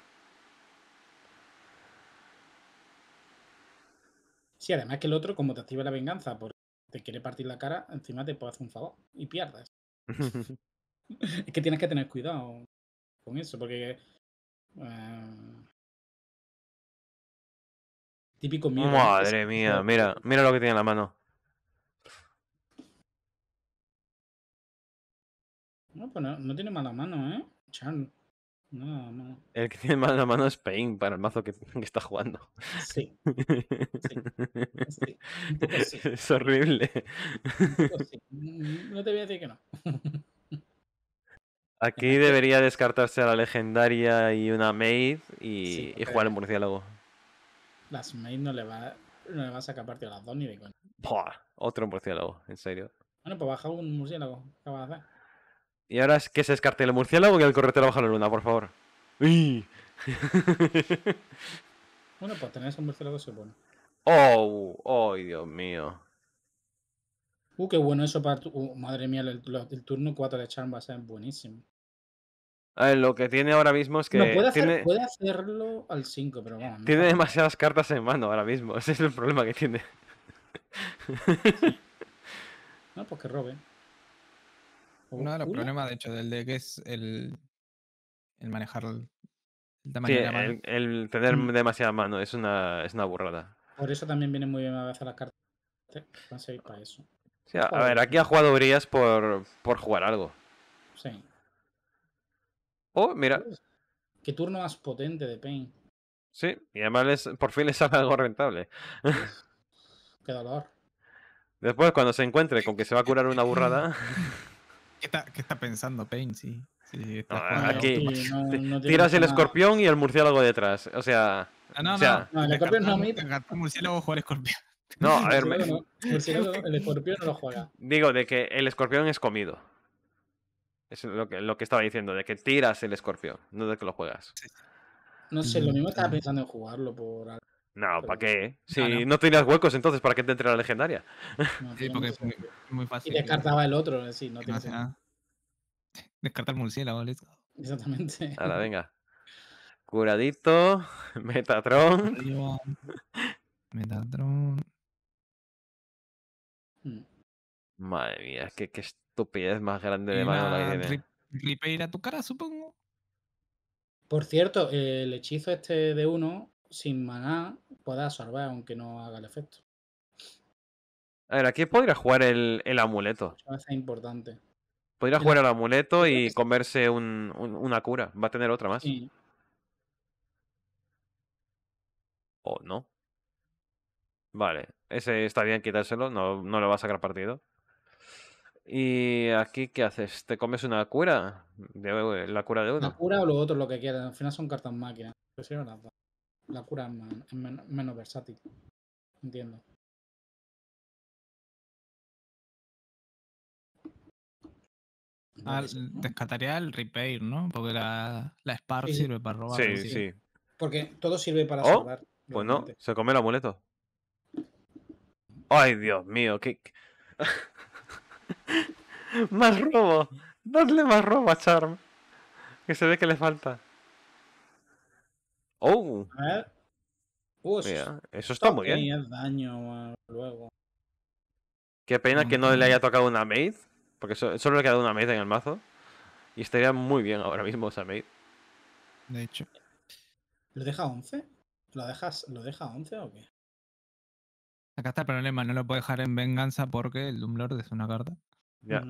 Sí, además que el otro, como te activa la venganza, porque te quiere partir la cara, encima te puede hacer un favor y pierdes. es que tienes que tener cuidado con eso, porque Ah. Típico mío. Madre mía, mira, mira lo que tiene en la mano. No, pues tiene mala mano, ¿eh? Chan. No, no. El que tiene mala mano es Pain para el mazo que, está jugando. sí. Es horrible. No te voy a decir que no. Aquí debería descartarse a la legendaria y una maid y, y jugar en murciélago. Las maid no le va, no le a sacar partido a las dos ni de coña. Otro murciélago, en serio. Bueno, pues baja un murciélago. ¿Qué vas a hacer? Y ahora es que se descarte el murciélago y el corretero baja la luna, por favor. ¡Uy! bueno, pues tener ese murciélago es bueno. Oh, oh, Dios mío. Uh, qué bueno eso para tu... Uh, madre mía, el, turno 4 de Charm va a ser buenísimo. A lo que tiene ahora mismo es que. No, puede, hacerlo al 5, pero bueno. Tiene demasiadas cartas en mano ahora mismo. Ese es el problema que tiene. no, pues que robe. Uno de los problemas, de hecho, del deck es el, el manejar el, el tener mm. demasiada mano es una, es una burrada. Por eso también viene muy bien a veces las cartas. Van a servir para eso a, ver, aquí ha jugado Brías por, por jugar algo. Sí. Oh, mira. Qué turno más potente de Pain. Sí, y además por fin le sale algo rentable. Qué dolor. Después, cuando se encuentre con que se va a curar una burrada. ¿Qué está, qué está pensando Pain? Sí. sí aquí. tiras el escorpión y el murciélago detrás. O sea. Ah, no, no, no. El escorpión no a mí. El Murciélago jugar escorpión. No, a ver. el escorpión no lo juega. Digo, de que el escorpión es comido. Es lo que, lo que estaba diciendo, de que tiras el escorpión, no de que lo juegas. No sé, lo mismo estaba mm. pensando en jugarlo por No, ¿para qué? Si ah, no. tenías huecos, entonces ¿para qué te entre la legendaria? sí, porque es muy, fácil. Y descartaba el otro, sí no, Descartar murciélago, vale. Exactamente. Ahora, venga. Curadito, Metatron. Metatron. Mm. Madre mía, qué, qué estupidez más grande de mano la a tu cara, supongo. Por cierto, el hechizo este de uno, sin maná, Puede absorber aunque no haga el efecto. A ver, aquí podría jugar el, el amuleto. Es importante. Podría jugar el amuleto y comerse un, una cura. Va a tener otra más. ¿O no? Vale. Ese está bien quitárselo, no, no le va a sacar partido. ¿Y aquí qué haces? ¿Te comes una cura? ¿La cura de uno? La cura o lo otro, lo que quieras. Al final son cartas máquinas. La cura es, menos, versátil. Entiendo. Ah, descartaría el repair, ¿no? Porque la, la spar sí. sirve para robar. Sí, sí. Porque todo sirve para oh, salvar. Pues no, se come el amuleto. Ay, Dios mío, qué... más robo. Dadle más robo a Charm. Que se ve que le falta. Oh. eso, está muy bien. daño luego. Qué pena que no le haya tocado una maid. Porque solo, le ha quedado una maid en el mazo. Y estaría muy bien ahora mismo esa maid. De hecho. ¿Lo deja 11? ¿Lo, dejas, ¿Lo deja 11 o qué? Acá está el problema, no lo puedo dejar en venganza porque el Doomlord es una carta. Ya.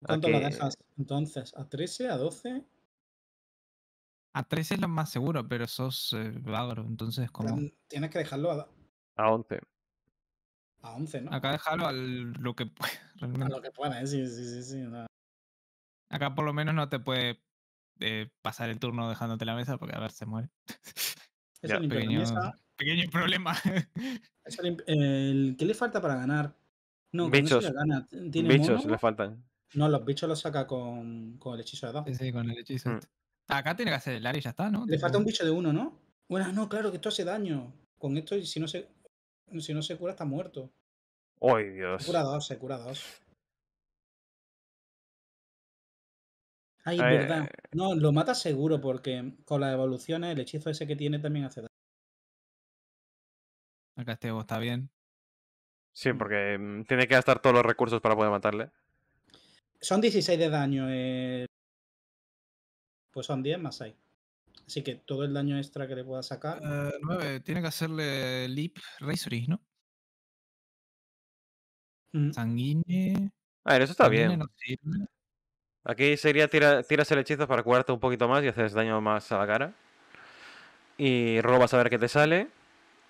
¿Cuánto la dejas entonces? ¿A 13? ¿A 12? A 13 es lo más seguro, pero sos vagro, eh, entonces como. Tienes que dejarlo a. A 11. A 11, ¿no? Acá dejarlo a lo que pueda. A lo que pueda, sí, sí, sí. sí Acá por lo menos no te puede eh, pasar el turno dejándote la mesa porque a ver, se muere. Es un pequeño pequeño problema. ¿Qué le falta para ganar? No, bichos. bichos le faltan. No, los bichos los saca con, el hechizo de dos. Sí, con el hechizo. Mm. Este. Acá tiene que hacer el área y ya está, ¿no? Le falta un bicho de uno, ¿no? Bueno, no, claro, que esto hace daño. Con esto, si no se, si no se cura, está muerto. ¡Ay, Dios! Se cura dos, se cura dos. Ay, es verdad. Eh. No, lo mata seguro porque con las evoluciones el hechizo ese que tiene también hace daño. El castigo está bien. Sí, mm. porque mm, tiene que gastar todos los recursos para poder matarle. Son 16 de daño. Eh... Pues son 10 más 6. Así que todo el daño extra que le pueda sacar. 9. Eh, tiene que hacerle Leap Razoris, ¿no? Mm. Sanguine. A ver, eso está bien. Aquí sería tira, tiras el hechizo para curarte un poquito más y haces daño más a la cara. Y robas a ver qué te sale.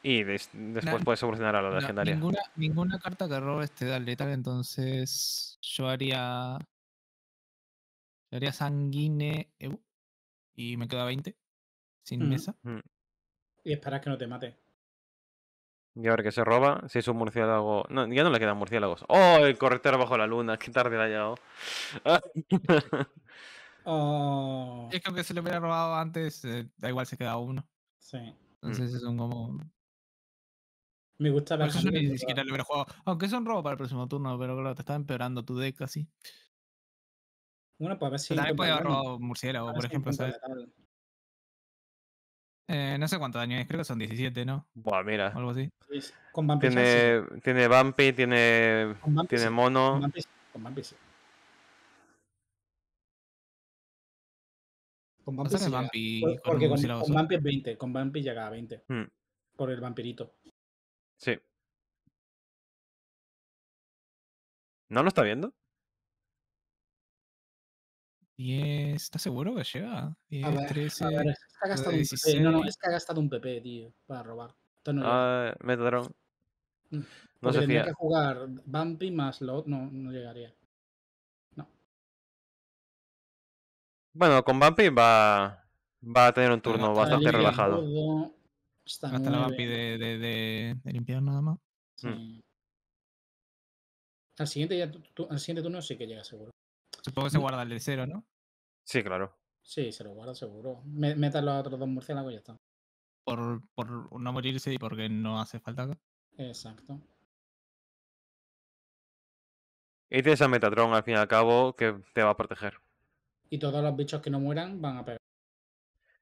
Y después puedes evolucionar a la legendaria. Ninguna, ninguna, carta que robes te da letal, entonces yo haría. Yo haría sanguine. Eh, y me queda 20. Sin mm, mesa. Mm. Y esperas que no te mate. Y ver que se roba, si es un murciélago. No, ya no le quedan murciélagos. ¡Oh! El corrector bajo la luna, qué tarde le ha llegado. Oh. Es que aunque se lo hubiera robado antes, eh, da igual se queda uno. Sí. Mm. Entonces es un como. Me gusta ver. Eso ni siquiera lo Aunque es un robo para el próximo turno, pero claro, te está empeorando tu deck así. Bueno, pues a ver si. También puede haber robado murciélago, por ejemplo, ¿sabes? Eh, no sé cuánto daño es, creo que son 17, ¿no? Buah, mira. O algo así. con Bumpy tiene, sí. tiene Bumpy, tiene, tiene Mono. Con Bumpy, con Bumpy sí. Con Bumpy, sí. con, con, es 20, con Bumpy llega a 20. Hmm. Por el vampirito. Sí. ¿No lo está viendo? ¿Está ¿estás seguro que llega? a ver, es que ha gastado Un PP. No, no, es que ha gastado un PP, tío, para robar. ah, me mm, No que jugar Bumpy más Lot, no, no llegaría. No. Bueno, con Bumpy va, va a tener un turno bastante relajado. Hasta, la vapi de, de, limpiar nada más. Mm. Al siguiente, ya, al siguiente turno sí que llega seguro. Supongo que se mm. guarda el de cero, ¿no? Sí, claro. Sí, se lo guarda seguro. Meta los otros dos murciélagos y ya está. Por, por no morirse y porque no hace falta. Exacto. Y tienes a Metatron al fin y al cabo que te va a proteger. Y todos los bichos que no mueran van a pegar.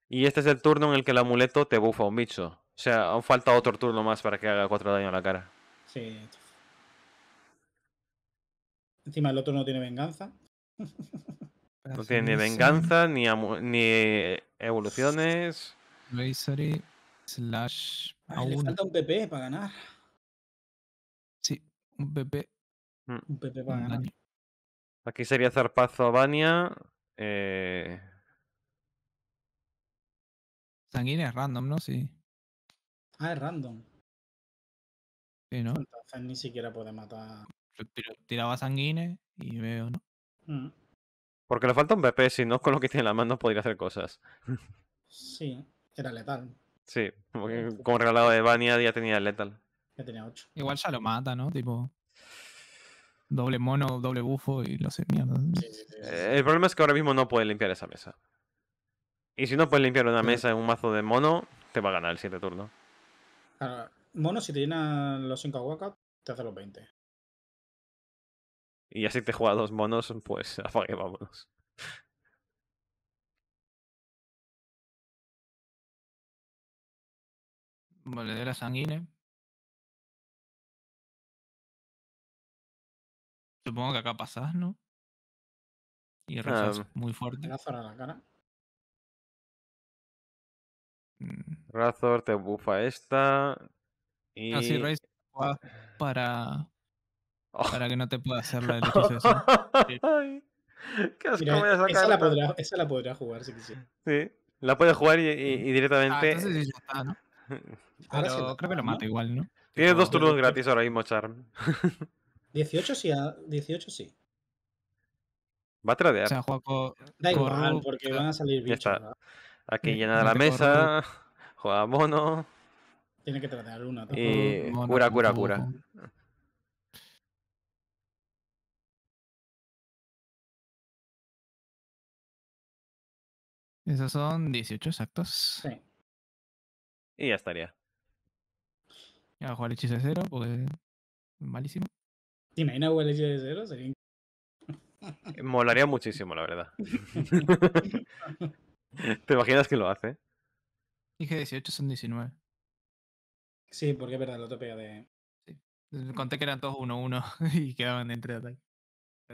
Y este es el turno en el que el amuleto te bufa un bicho. O sea, aún falta otro turno más para que haga cuatro daño a la cara. Sí. Encima el otro no tiene venganza. No tiene ni venganza, ni, ni eh, evoluciones. Razory slash. falta un PP para ganar. Sí, un PP. Mm. Un PP para ganar. Aquí sería zarpazo a Bania. Eh, Sanguine es random, ¿no? Sí. Ah, es random. Sí, ¿no? Entonces ni siquiera puede matar. tiraba sanguine y veo, ¿no? Mm. Porque le falta un BP, si no con lo que tiene en la mano podría hacer cosas. Sí, era letal. Sí, como regalado de Bania ya tenía letal. Ya tenía 8. Igual ya lo mata, ¿no? Tipo. Doble mono, doble bufo y lo sé mierda. Eh, el problema es que ahora mismo no puede limpiar esa mesa. Y si no puedes limpiar una mesa en un mazo de mono, te va a ganar el siguiente turno. mono, si te llenan los 5 aguacas, te hace los 20. Y así te juega dos monos, pues apague, vámonos. la sanguínea. Supongo que acá pasas, ¿no? Y ah, rezas muy fuerte. La cara. Mm. Razor te buffa esta. Y... Ah, para. Oh. Para que no te pueda hacer la del hechizo. Qué asco esa, la podrá, esa, la podrá, jugar si quisiera. Sí, la puede jugar y, y, ah, directamente. Ah, entonces ya está, ¿no? Pero creo que lo mata igual, ¿no? Tienes dos turnos gratis ahora mismo, Charm. 18 sí, 18 ah, sí. Va a tradear. O sea, con... Da igual, porque van a salir bichos. Aquí eh, llena llenar la mesa, juega mono. Tiene que tratar una. Y cura, cura, cura. Esos son 18 exactos. Sí. Y ya estaría. Ya jugar el hechizo de cero, porque malísimo. Si me jugar el hechizo de cero, sería... Molaría muchísimo, la verdad. ¿Te imaginas que lo hace? Dije 18, son 19. Sí, porque es verdad, otro pega de. Conté que eran todos 1-1 y quedaban entre de ataque.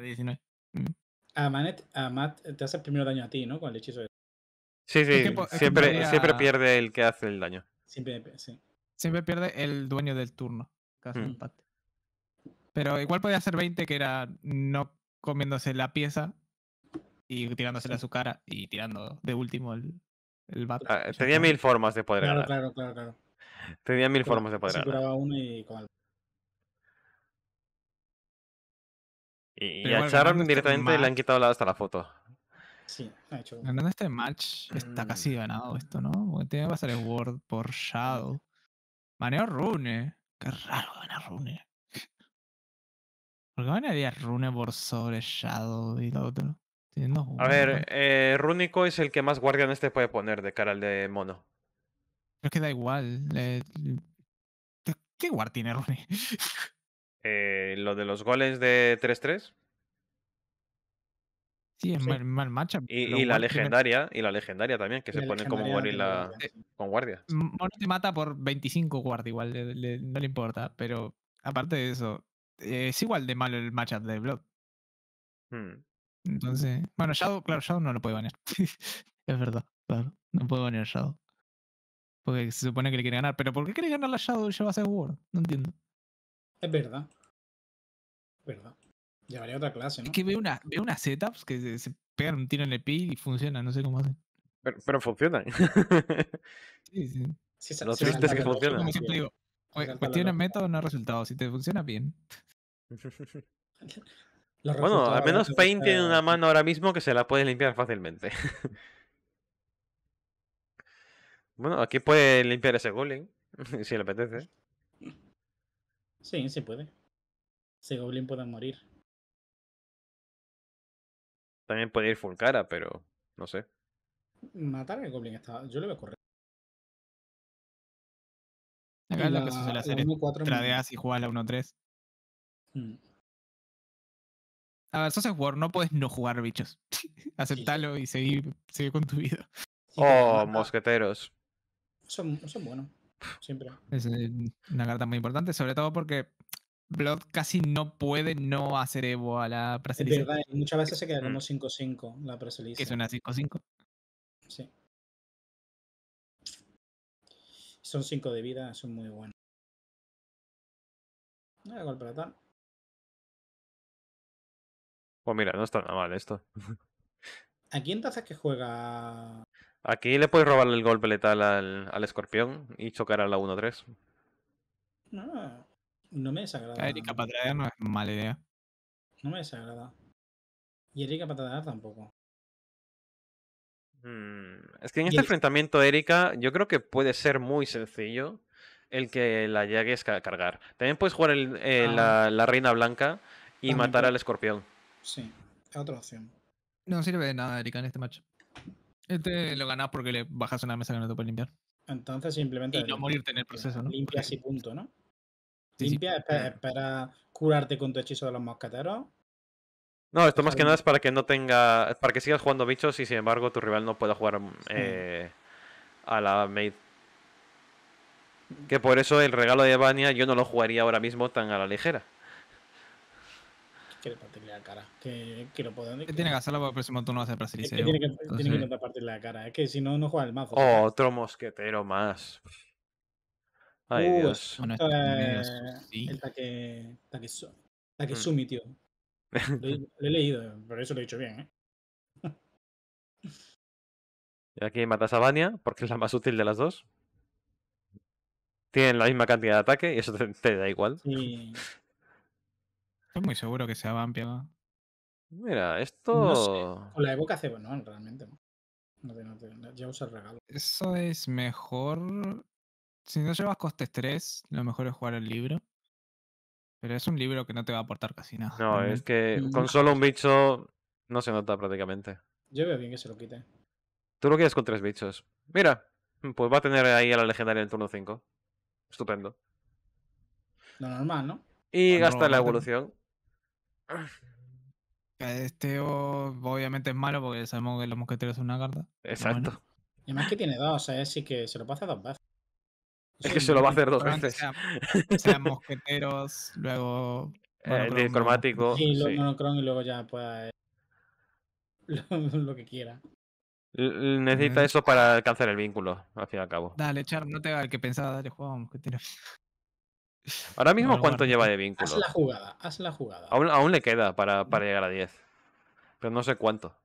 19. A, mm. ah, Manet, a ah, Matt eh, te hace el primero daño a ti, ¿no? Con el hechizo de. Sí, sí, siempre, pierde el que hace el daño. Siempre, siempre pierde el dueño del turno, mm. Pero igual podía hacer 20, que era no comiéndose la pieza y tirándosela a su cara y tirando de último el, el bat. Ah, tenía mil formas de poder ganar. Claro, claro, claro. Tenía mil formas de poder ganar. Uno y, con y, y a este directamente le han quitado hasta la foto. Sí, ha hecho. Ganando este match está mm. casi ganado esto, ¿no? Porque tiene que pasar el Word por Shadow. Maneo Rune. Qué raro ganar Rune. ¿Por qué ganaría Rune por sobre Shadow y lo otro? a ver, eh, Rúnico es el que más guardianes este puede poner de cara al de mono. Creo que da igual. ¿Qué guard tiene Rune? Eh, lo de los goles de 3-3. Sí, es Mal, matchup. Y, la legendaria, y la legendaria también, que se pone como con guardia. Mono te mata por 25 guardia, igual, no le importa, pero aparte de eso, eh, es igual de malo el matchup de Blood. Hmm. Entonces, bueno, Shadow, claro, Shadow no lo puede banear. es verdad, claro, no puede banear Shadow. Porque se supone que le quiere ganar, pero ¿por qué quiere ganar la Shadow y llevarse a Word? No entiendo. Es verdad. Es verdad. Llevaría otra clase, ¿no? Es que veo, una, unas setups que se, pegan un tiro en el pie y funciona, no sé cómo hacen. Pero, pero funcionan. sí, sí. Lo que funcionan. Como siempre digo, cuestiones método, no resultados. Si te funciona, bien. bueno, al menos Paint tiene una mano ahora mismo que se la puede limpiar fácilmente. bueno, aquí puede limpiar ese Goblin, si le apetece. Sí, sí puede. Ese goblin puede morir. También puede ir full cara, pero no sé. Matar al goblin está. Yo le voy a correr. Acá la, lo que se la hace. tradeas y juegas a 1-3. Ah, a ver, sos War, no puedes no jugar bichos. Aceptalo y seguí, con tu vida. Oh, mosqueteros. Son, son buenos. Siempre. Es eh, una carta muy importante, sobre todo porque Blood casi no puede no hacer Evo a la Brasilicia. Es verdad, muchas veces se quedan mm. como 5-5 la ¿Qué Es una 5-5. Sí. Son 5 de vida, son muy buenos. No a tal. Pues mira, no está nada mal esto. ¿A quién entonces que juega? Aquí le puedes robarle el golpe letal al, al escorpión y chocar a la 1-3. No, ah, no me desagrada. Erika Patrada no es mala idea. No me desagrada. Y Erika Patrada tampoco. Mm, es que en este enfrentamiento, Erika, yo creo que puede ser muy sencillo el que la llegues a cargar. También puedes jugar eh, ah. la, reina blanca y matar al escorpión. Sí, es otra opción. No sirve de nada, Erika, en este match. Este lo ganas porque le bajas una mesa que no te puede limpiar. Entonces simplemente. Y no proceso, ¿no? Limpias y punto, ¿no? Limpias, para curarte con tu hechizo de los mosqueteros. No, esto más que nada es para que no tenga. para que sigas jugando bichos y sin embargo tu rival no pueda jugar eh, a la maid. Que por eso el regalo de Evania, yo no lo jugaría ahora mismo tan a la ligera. Quiere le partirle la cara. Que, que lo Que tiene que hacerlo para el próximo turno hacer es tiene que, tiene que intentar partirle la cara. Es que si no, no juega el mazo. Oh, otro mosquetero más. Ay, Dios. Bueno, este es El taque, taque, take mm. Lo, he leído, por eso lo he dicho bien, ¿eh? Y aquí matas a Vania, porque es la más útil de las dos. Tienen la misma cantidad de ataque y eso te, te da igual. Sí. Estoy muy seguro que sea vampiro. Mira, esto. Con la época no, realmente. No. No, ya usa el regalo. Eso es mejor. Si no llevas costes 3, lo mejor es jugar el libro. Pero es un libro que no te va a aportar casi nada. No, es que mm, con solo un bicho no se nota prácticamente. Yo veo bien que se lo quite. Tú lo quieres con tres bichos. Mira, pues va a tener ahí a la legendaria en turno 5. Estupendo. Lo normal, ¿no? Y gasta la evolución. Este obviamente es malo porque sabemos que los mosqueteros son una carta. Exacto. Y más que tiene dos, sea sí que se lo puede hacer dos veces. Es que se lo va a hacer dos veces. Sean, mosqueteros, luego. el eh, Sí, y luego ya pueda. lo, que quiera. necesita eso para alcanzar el vínculo, al fin y al cabo. Dale, Char, no te hagas el que pensaba, dale, juego a mosqueteros. Ahora mismo, ¿cuánto lleva de vínculo? Haz la jugada, haz la jugada. Aún, le queda para, para, llegar a 10. Pero no sé cuánto.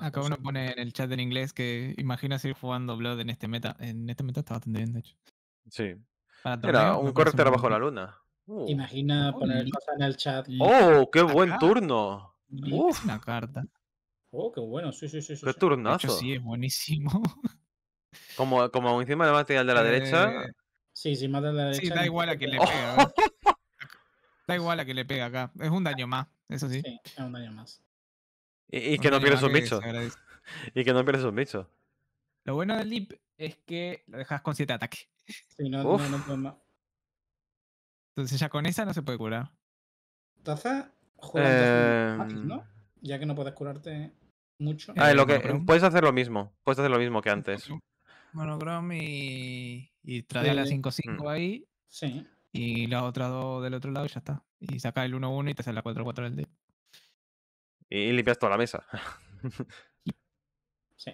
Acá uno pone en el chat en inglés que imagina seguir jugando Blood en este meta. En este meta estaba atendiendo de hecho. Sí. Era un corrector bajo la luna. Uh. Imagina oh, poner cosas en el chat. ¡Oh, qué buen turno! Uf. Una carta. Oh, qué bueno, sí, sí, sí. Qué sí. turnazo. sí, es buenísimo. Como, como encima de material al de la derecha. Eh, sí, sí, mata al de la derecha. Sí, da igual a que le pega. Da igual a que le pega acá. Es un daño más, eso sí. Sí, es un daño más. Y, que no pierdes un bicho. Y que no pierdes un bicho. Lo bueno del Leap es que lo dejas con 7 ataques. Sí, no, Uf. no, no, no Entonces ya con esa no se puede curar. Entonces, juega em, ¿no? ya que no puedes curarte mucho. Ah, lo eh, que, puedes hacer lo mismo. Puedes hacer lo mismo que antes. Grom y, y tradea la 5-5 mm. ahí. Sí. Y la otra dos del otro lado y ya está. Y saca el 1-1 y te sale la 4-4 del D. Y limpias toda la mesa. sí.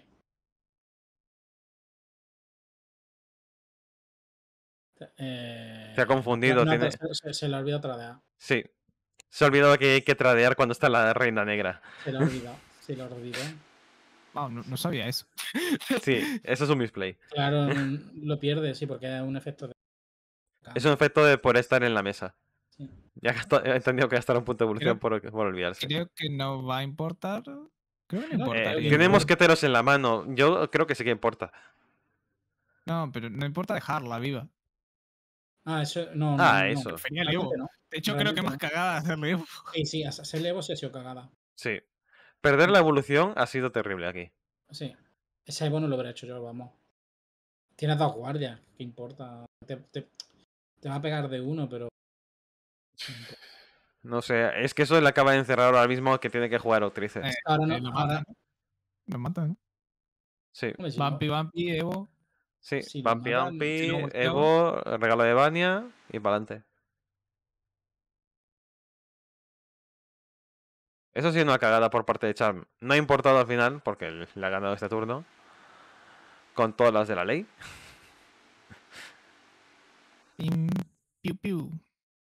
Se ha confundido. tiene... se, se, le ha olvidado traer. Sí, se ha olvidado que hay que tradear cuando está la reina negra. Se lo olvidó, se lo olvidó. Wow, no, sabía eso. Sí, eso es un misplay. Claro, mm, lo pierde, sí, porque es un efecto de. Es un efecto de por estar en la mesa. Sí. Ya he entendido que gastar un punto de evolución por, olvidarse. Creo que no va a importar. Creo que no, importa. Eh, eh, tiene mosqueteros eh, en la mano. Yo creo que sí que importa. No, pero no importa dejarla viva. Ah, eso no. Ah, eso. De hecho, creo que más cagada hacerle Evo. Sí, sí, hacerle Evo sí ha sido cagada. Sí. Perder la evolución ha sido terrible aquí. Sí. Ese Evo no lo hubiera hecho yo, vamos. Tienes dos guardias, ¿qué importa? Te, te, te va a pegar de uno, pero. No sé, es que eso le acaba de encerrar ahora mismo que tiene que jugar Octrices. Eh, ahora no, eh, me matan. Sí. Vampi, Vampi, Evo. Sí, Vampi, Vampi, Evo, regalo de Bania y para adelante. Eso ha sido una cagada por parte de Charm. No ha importado al final, porque le ha ganado este turno. Con todas las de la ley.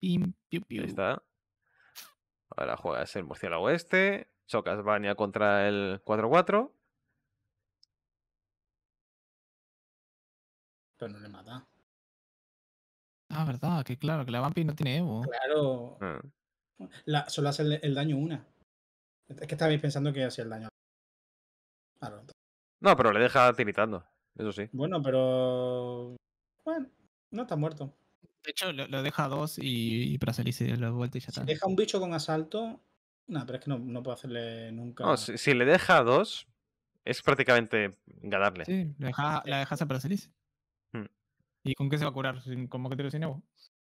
Ahí está. Ahora juegas el murciélago este. Chocas Bania contra el 4-4. Pero no le mata. Ah, verdad, que claro, que la vampi no tiene Evo. Claro. Ah. solo hace el daño una. Es que estabais pensando que hacía el daño. No, pero le deja tiritando, eso sí. Bueno, pero. Bueno, no está muerto. De hecho, le deja dos y, para salir se lo vuelta y ya está. Si deja un bicho con asalto. No, pero es que no, puedo hacerle nunca. si, le deja dos, es prácticamente ganarle. Sí, la dejas a ah, para hmm. ¿Y con qué se va a curar? ¿Con moquetero sin evo.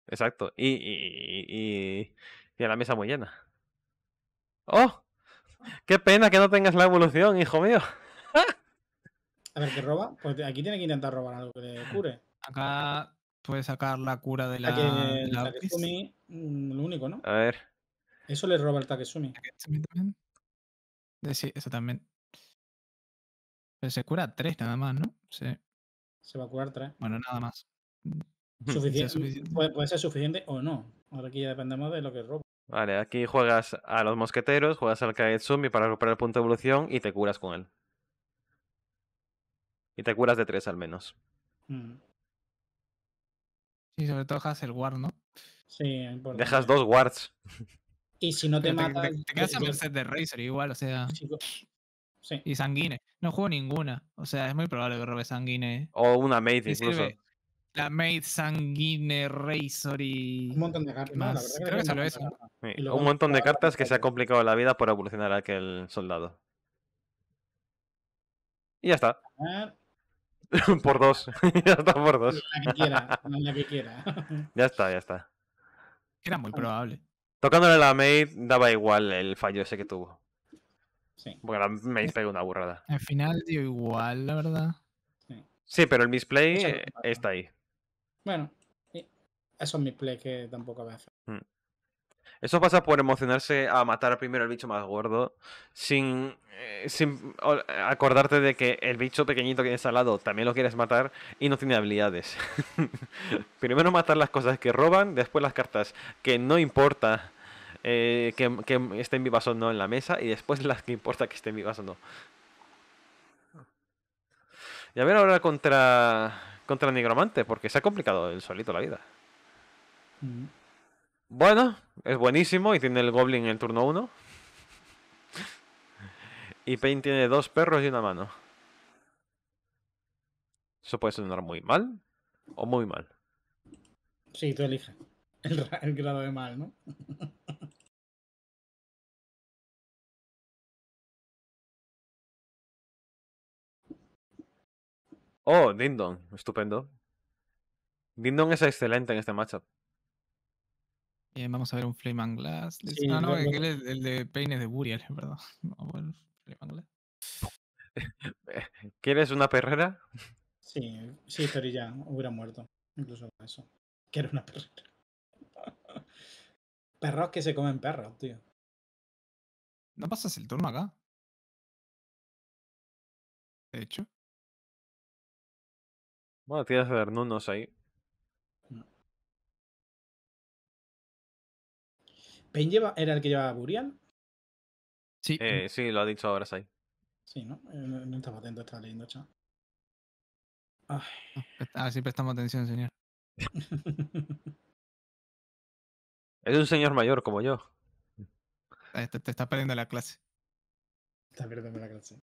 Exacto. Y, y, y, y a la mesa muy llena. ¡Oh! Qué pena que no tengas la evolución, hijo mío. A ver, ¿qué roba? Pues aquí tiene que intentar robar algo que le cure. Acá puede sacar la cura de la. Aquí, el Takesumi, mm, lo único, ¿no? A ver. Eso le roba el Takesumi. ¿Takesumi también? Sí, eso también. se cura tres nada más, ¿no? Sí. Se va a curar tres. Bueno, nada más. Suficiente. Puede, puede, ser suficiente o no. Ahora aquí ya dependemos de lo que roba. Vale, aquí juegas a los mosqueteros, juegas al Kaetsumi para recuperar el punto de evolución y te curas con él. Y te curas de tres al menos. Y mm. Sí, sobre todo el Ward, ¿no? Sí, importante. Dejas dos wards. Y si no te matas. Te, quedas quedas a de Razer igual, o sea. Pues. Sí. Y Sanguine. No juego ninguna. O sea, es muy probable que robe Sanguine. O una Maid incluso. La Maid Sanguine Razor y. Un montón de cartas. Creo que eso. un montón de cartas que se ha complicado la vida por evolucionar a aquel soldado. Y ya está. Ah. por dos. ya está por dos. La que quiera, la que quiera. ya está, ya está. Era muy probable. Tocándole la Maid daba igual el fallo ese que tuvo. Sí. Porque la Maid pegó una burrada. Al final dio igual, la verdad. Sí, pero el misplay eh, está ahí. Bueno, es mi play que tampoco me a hmm. Eso pasa por emocionarse a matar primero al bicho más gordo, sin, eh, sin acordarte de que el bicho pequeñito que tienes al lado también lo quieres matar y no tiene habilidades. primero matar las cosas que roban, después las cartas que no importa eh, que, que, estén vivas o no en la mesa, y después las que importa que estén vivas o no. Y a ver ahora contra contra el nigromante, porque se ha complicado el solito la vida. Mm. Bueno, es buenísimo y tiene el goblin en el turno 1. Y Pain tiene dos perros y una mano. Eso puede sonar muy mal o muy mal. Sí, tú eliges el grado de mal, ¿no? Oh, Dindon, estupendo. Dindon es excelente en este matchup. Bien, vamos a ver un Flame and Glass. no, no, el, el, de peines de Burial, ¿verdad? Vamos Flame and Glass. ¿Quieres una perrera? Sí, sí, pero ya hubiera muerto. Incluso con eso. Quiero una perrera. Perros que se comen perros, tío. ¿No pasas el turno acá? De hecho. Bueno, tienes Vernunos ahí. Mm. ¿Pain lleva, era el que llevaba Burian? Sí. Eh, sí, lo ha dicho ahora Sai. Sí, eh, ¿no? No, estaba atento, estaba leyendo, chat. Ah, sí pues, ah, prestamos atención, señor. es un señor mayor como yo. Te, te estás perdiendo la clase. Estás perdiendo la clase.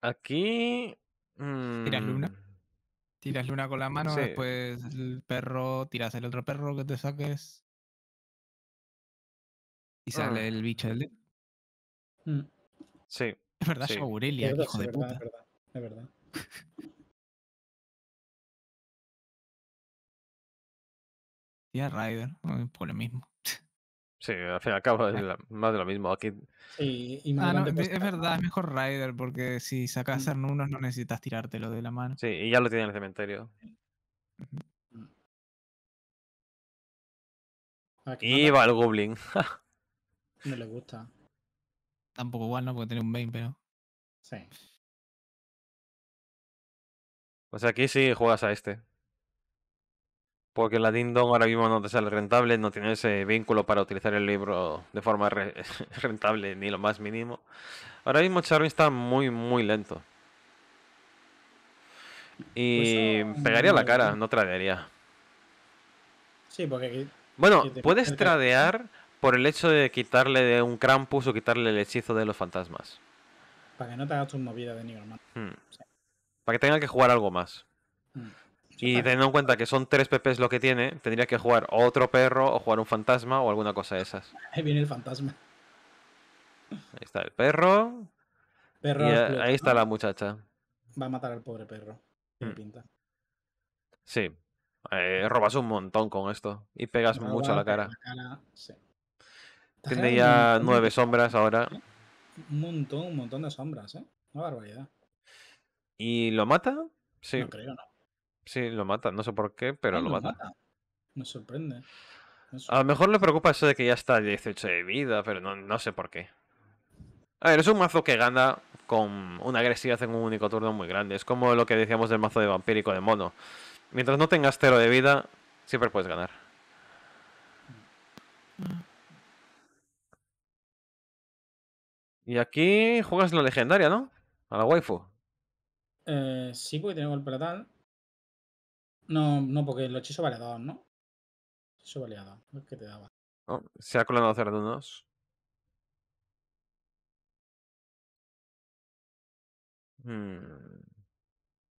Aquí. Mmm... Luna? Mm, Tiras luna con la mano, después el perro, tiras el otro perro que te saques. Y mm. sale el bicho del de... Mm. Sí. Es verdad, yo Aurelia, hijo de puta. Es verdad, es Ryder, por lo mismo. Sí, al fin y al cabo es más de lo mismo. Aquí... Ah, es verdad, es mejor Rider porque si sacas Nuno no necesitas tirártelo de la mano. Sí, y ya lo tiene en el cementerio. Ah, y va el Goblin. no le gusta. Tampoco igual, ¿no? Porque tiene un Bane, pero. Sí. O aquí sí juegas a este. Porque la Dindon ahora mismo no te sale rentable, no tiene ese vínculo para utilizar el libro de forma rentable ni lo más mínimo. Ahora mismo Charmin está muy, muy lento. Y pues, ah, pegaría la cara, mm. no tradearía. Sí, porque Bueno, puedes tradear por el hecho de quitarle de un Krampus o quitarle el hechizo de los fantasmas. Para que no te hagas tu de nivel, más, hmm. Para que tenga que jugar algo más. Hmm. Y teniendo en cuenta que son tres pp lo que tiene, tendría que jugar otro perro o jugar un fantasma o alguna cosa de esas. Ahí viene el fantasma. Ahí está el perro. ahí está la muchacha. Va a matar al pobre perro. Mm. pinta. Sí. Eh, robas un montón con esto. Y pegas mucho a la cara. Tiene ya nueve sombras ahora. ¿eh? Un montón, un montón de sombras, ¿eh? Una barbaridad. ¿Y lo mata? Sí. No creo, no. Sí, lo mata. no sé por qué, pero lo, Mata. Me sorprende. A lo mejor le preocupa eso de que ya está 18 de vida, pero no, no sé por qué. A ver, es un mazo que gana con una agresividad en un único turno muy grande. Es como lo que decíamos del mazo de vampírico de mono. Mientras no tengas 0 de vida, siempre puedes ganar. Y aquí juegas la legendaria, ¿no? A la waifu. Eh, sí, porque tenemos el platán. No, no, porque el hechizo vale ¿no? hechizo vale es que te daba. Oh, se ha colado a hmm.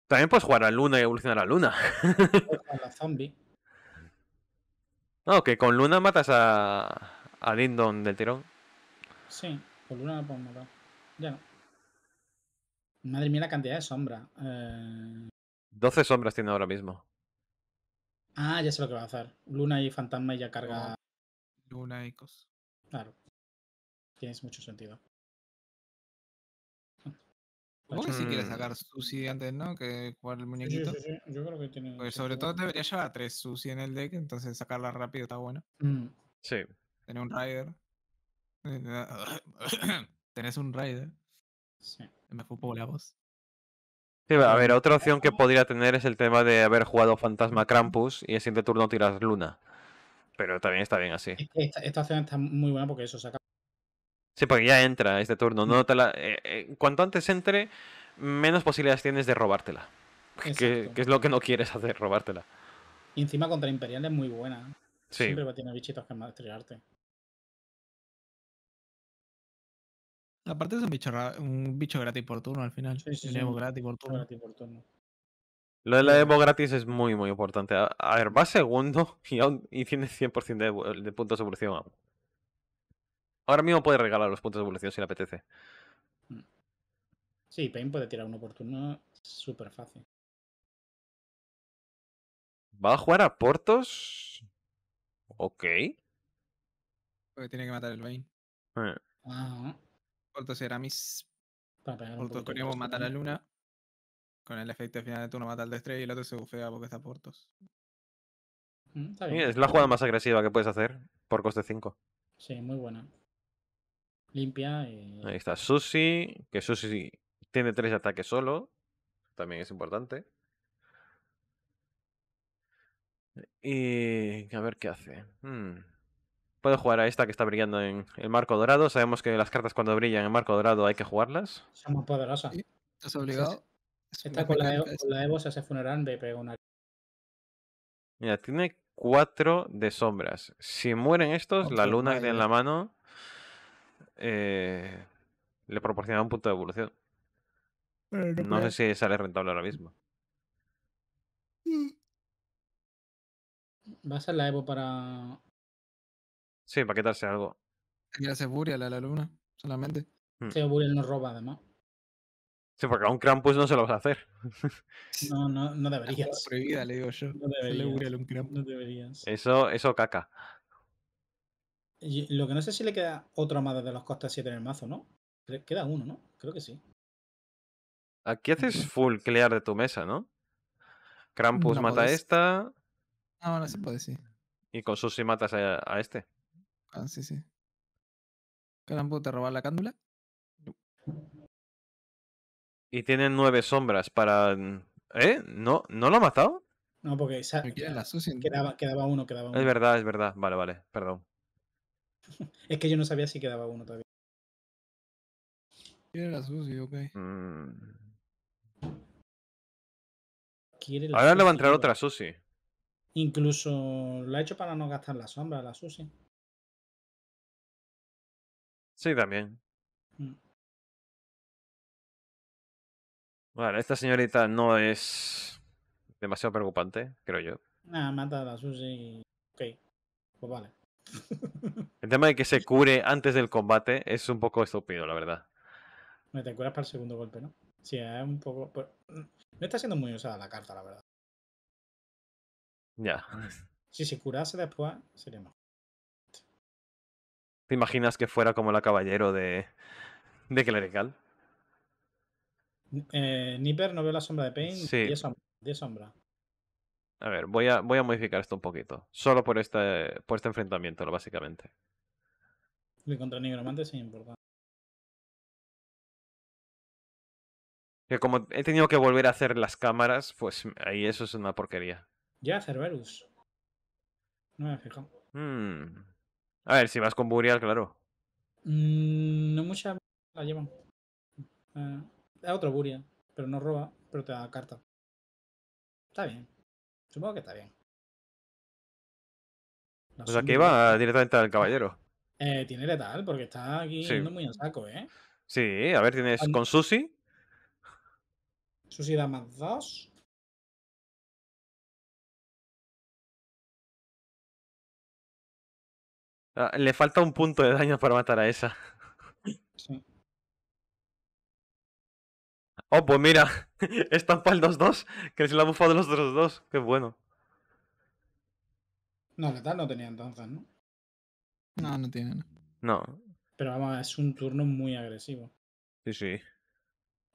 También puedes jugar a Luna y evolucionar a Luna. a la zombie. No, que con Luna matas a, a Lindon del tirón. Sí, con Luna la puedo matar. Ya no. Madre mía la cantidad de sombra. Eh... 12 sombras tiene ahora mismo. Ah, ya sé lo que va a hacer. Luna y Fantasma y ya carga. Luna y cos. Claro. Tienes mucho sentido. Supongo que si quieres sacar mm. Susi antes, ¿no? Que jugar el muñequito. Yo creo que tiene. Pues sobre todo debería llevar tres Susi en el deck, entonces sacarla rápido está bueno. Mm. Sí. Tener un Rider. Eh, eh, Tenés un Rider. Sí. Me fue la voz. Sí, a ver, em, otra opción que podría tener es el tema de haber jugado Fantasma Krampus y el siguiente turno tiras Luna. Pero también está bien así. Esta, opción está muy buena porque eso saca. Sí, porque ya entra este turno. Eh, eh, cuanto antes entre, menos posibilidades tienes de robártela. Que, es lo que no quieres hacer, robártela. Y encima contra Imperial es muy buena. Sí. Siempre tiene bichitos que más Aparte es un bicho, gratis por turno al final. Sí, sí, gratis por turno. Gratis por turno. Lo de la demo gratis es muy, muy importante. A, ver, va segundo y, tiene 100% de, puntos de evolución Ahora mismo puede regalar los puntos de evolución si le apetece. Mm. Sí, Pain puede tirar uno por turno súper fácil. ¿Va a jugar a Portos? Ok. Porque tiene que matar el Pain portos era mis. Portos queremos matar a Luna. Con el efecto final de turno mata al destrey y el otro se bufea porque está Portos. Mm, es la jugada más agresiva que puedes hacer por coste 5. Sí, muy buena. Limpia y. Ahí está Susi, que Susi tiene tres ataques solo. También es importante. Y a ver qué hace. Hmm. Puedo jugar a esta que está brillando en el marco dorado. Sabemos que las cartas cuando brillan en marco dorado hay que jugarlas. Son muy poderosas. estás obligado. esta con la, Evo, se hace funeral una. Mira, tiene cuatro de sombras. Si mueren estos, la luna que tiene en la mano eh, le proporciona un punto de evolución. No sé si sale rentable ahora mismo. Mm. ¿Va a ser la Evo para Sí, para quitarse algo. Y hace Burial a la luna, solamente. Hmm. Sí, Burial nos roba, además. Sí, porque a un Krampus no se lo vas a hacer. No, no, no deberías. prohibida, le digo yo. No deberías. No deberías. Eso, eso caca. lo que no sé si le queda otro más de los costas 7 en el mazo, ¿no? Queda uno, ¿no? Creo que sí. Aquí haces full clear de tu mesa, ¿no? Krampus mata a esta. Ah, bueno, sí puede, sí. Y con si matas a este. Ah, sí, sí. Carambo, ¿te robar la cándula? Y tienen nueve sombras para. Mm, ¿Eh? ¿No, ¿No lo ha matado? No, porque quedaba, uno, quedaba uno. Es verdad, es verdad. Vale, vale, perdón. es que yo no sabía si quedaba uno todavía. Quiere la sucia, ok. Mm. Ahora le va a entrar otra Susi. Incluso lo ha hecho para no gastar la sombra, la Susi. Sí, también. Bueno, mm. Vale, esta señorita no es demasiado preocupante, creo yo. Nada, ah, mata a la Susi Ok, pues vale. El tema de que se cure antes del combate es un poco estúpido, la verdad. Me te curas para el segundo golpe, ¿no? Sí, es un poco... Mm, no está siendo muy usada la carta, la verdad. Ya. Si se curase después, sería mejor. ¿Te imaginas que fuera como la caballero de, de Clerical? Eh, Nipper, no veo la sombra de Pain. Sí. 10 sombra, sombra. A ver, voy a, voy a modificar esto un poquito. Solo por este, por este enfrentamiento, básicamente. Y contra Nigromante es Que como he tenido que volver a hacer las cámaras, pues ahí eso es una porquería. Ya, Cerberus. No me he fijado. Hmm. A ver, si vas con Burial, claro. Mm, no mucha la llevan. Ah, es otro Burial, pero no roba, pero te da carta. Está bien. Supongo que está bien. o sea, que va ¿eh? directamente al caballero. Eh, tiene letal, porque está aquí muy en saco, ¿eh? Sí, a ver, tienes con Susi. Susi da más dos. Ah, le falta un punto de daño para matar a esa. Sí. Oh, pues mira, Estampa el 2-2 que se lo ha bufado los otros dos. Qué bueno. No, tal no tenía entonces, ¿no? No, no tiene. No. no. Pero vamos, es un turno muy agresivo. Sí, sí.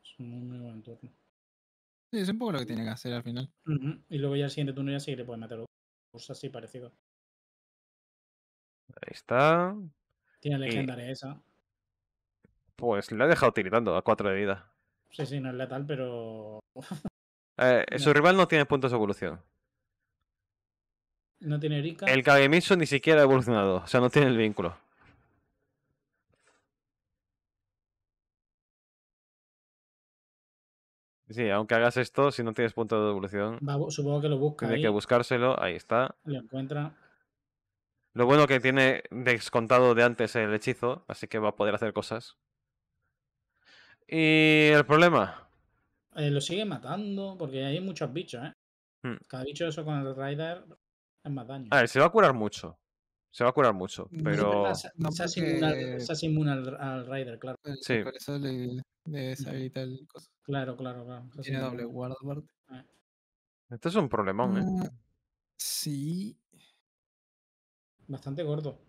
Es un muy, buen turno. Sí, es un poco lo que tiene que hacer al final. Y luego ya el siguiente turno ya sí que le puede meter cosas así parecido. Ahí está. Tiene legendaria esa. Pues la ha dejado tiritando a 4 de vida. Sí, sí, no es letal, pero. Eh, su rival no tiene puntos de evolución. No tiene Erika. El cabemiso ni siquiera ha evolucionado, o sea, no tiene el vínculo. Sí, aunque hagas esto, si no tienes puntos de evolución. supongo que lo busca. Tiene que buscárselo, ahí está. Lo encuentra. Lo bueno que tiene descontado de antes el hechizo, así que va a poder hacer cosas. ¿Y el problema? Eh, lo sigue matando, porque hay muchos bichos, ¿eh? Hmm. Cada bicho eso con el Rider es más daño. A ver, se va a curar mucho. Se va a curar mucho, pero... No, se, hace inmune al, Rider, claro. Sí. Por eso le, deshabilita el cosa. Claro, claro, claro. Tiene doble guarda ah. es un problemón, ¿eh? Ah, sí, bastante gordo.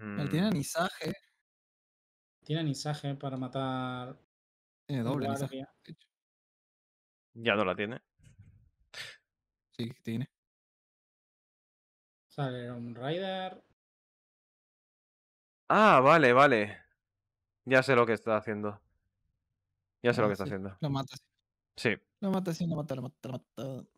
Mm. tiene anisaje. Tiene anisaje para matar. Tiene doble anisaje. Ya no la tiene. Sí, tiene. Sale un rider. Ah, vale, vale. Ya sé lo que está haciendo. Ya sé lo ah, que está haciendo. Lo mata, sí. Sí. Lo mata, sí, lo mata, lo mata, lo mata.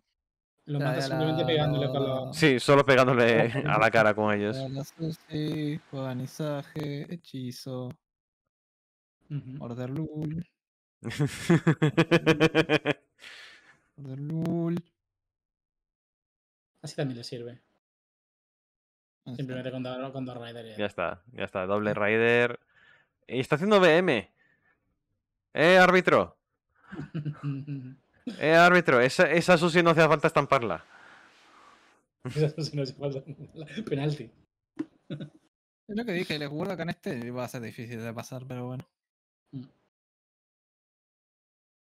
Lo mata la, simplemente pegándole con la, Sí, solo pegándole a la cara con ellos. Sí, organizaje, hechizo. Order Lul Order Lul Así también le sirve. Simplemente con, dos Rider. Ya. ya. está, ya está. Doble Rider. Y está haciendo BM. ¡Eh, árbitro! Eh, árbitro, esa, esa no hace falta estamparla. Esa no hace falta. Penalti. Es lo que dije, les guarda con este va a ser difícil de pasar, pero bueno. Mm.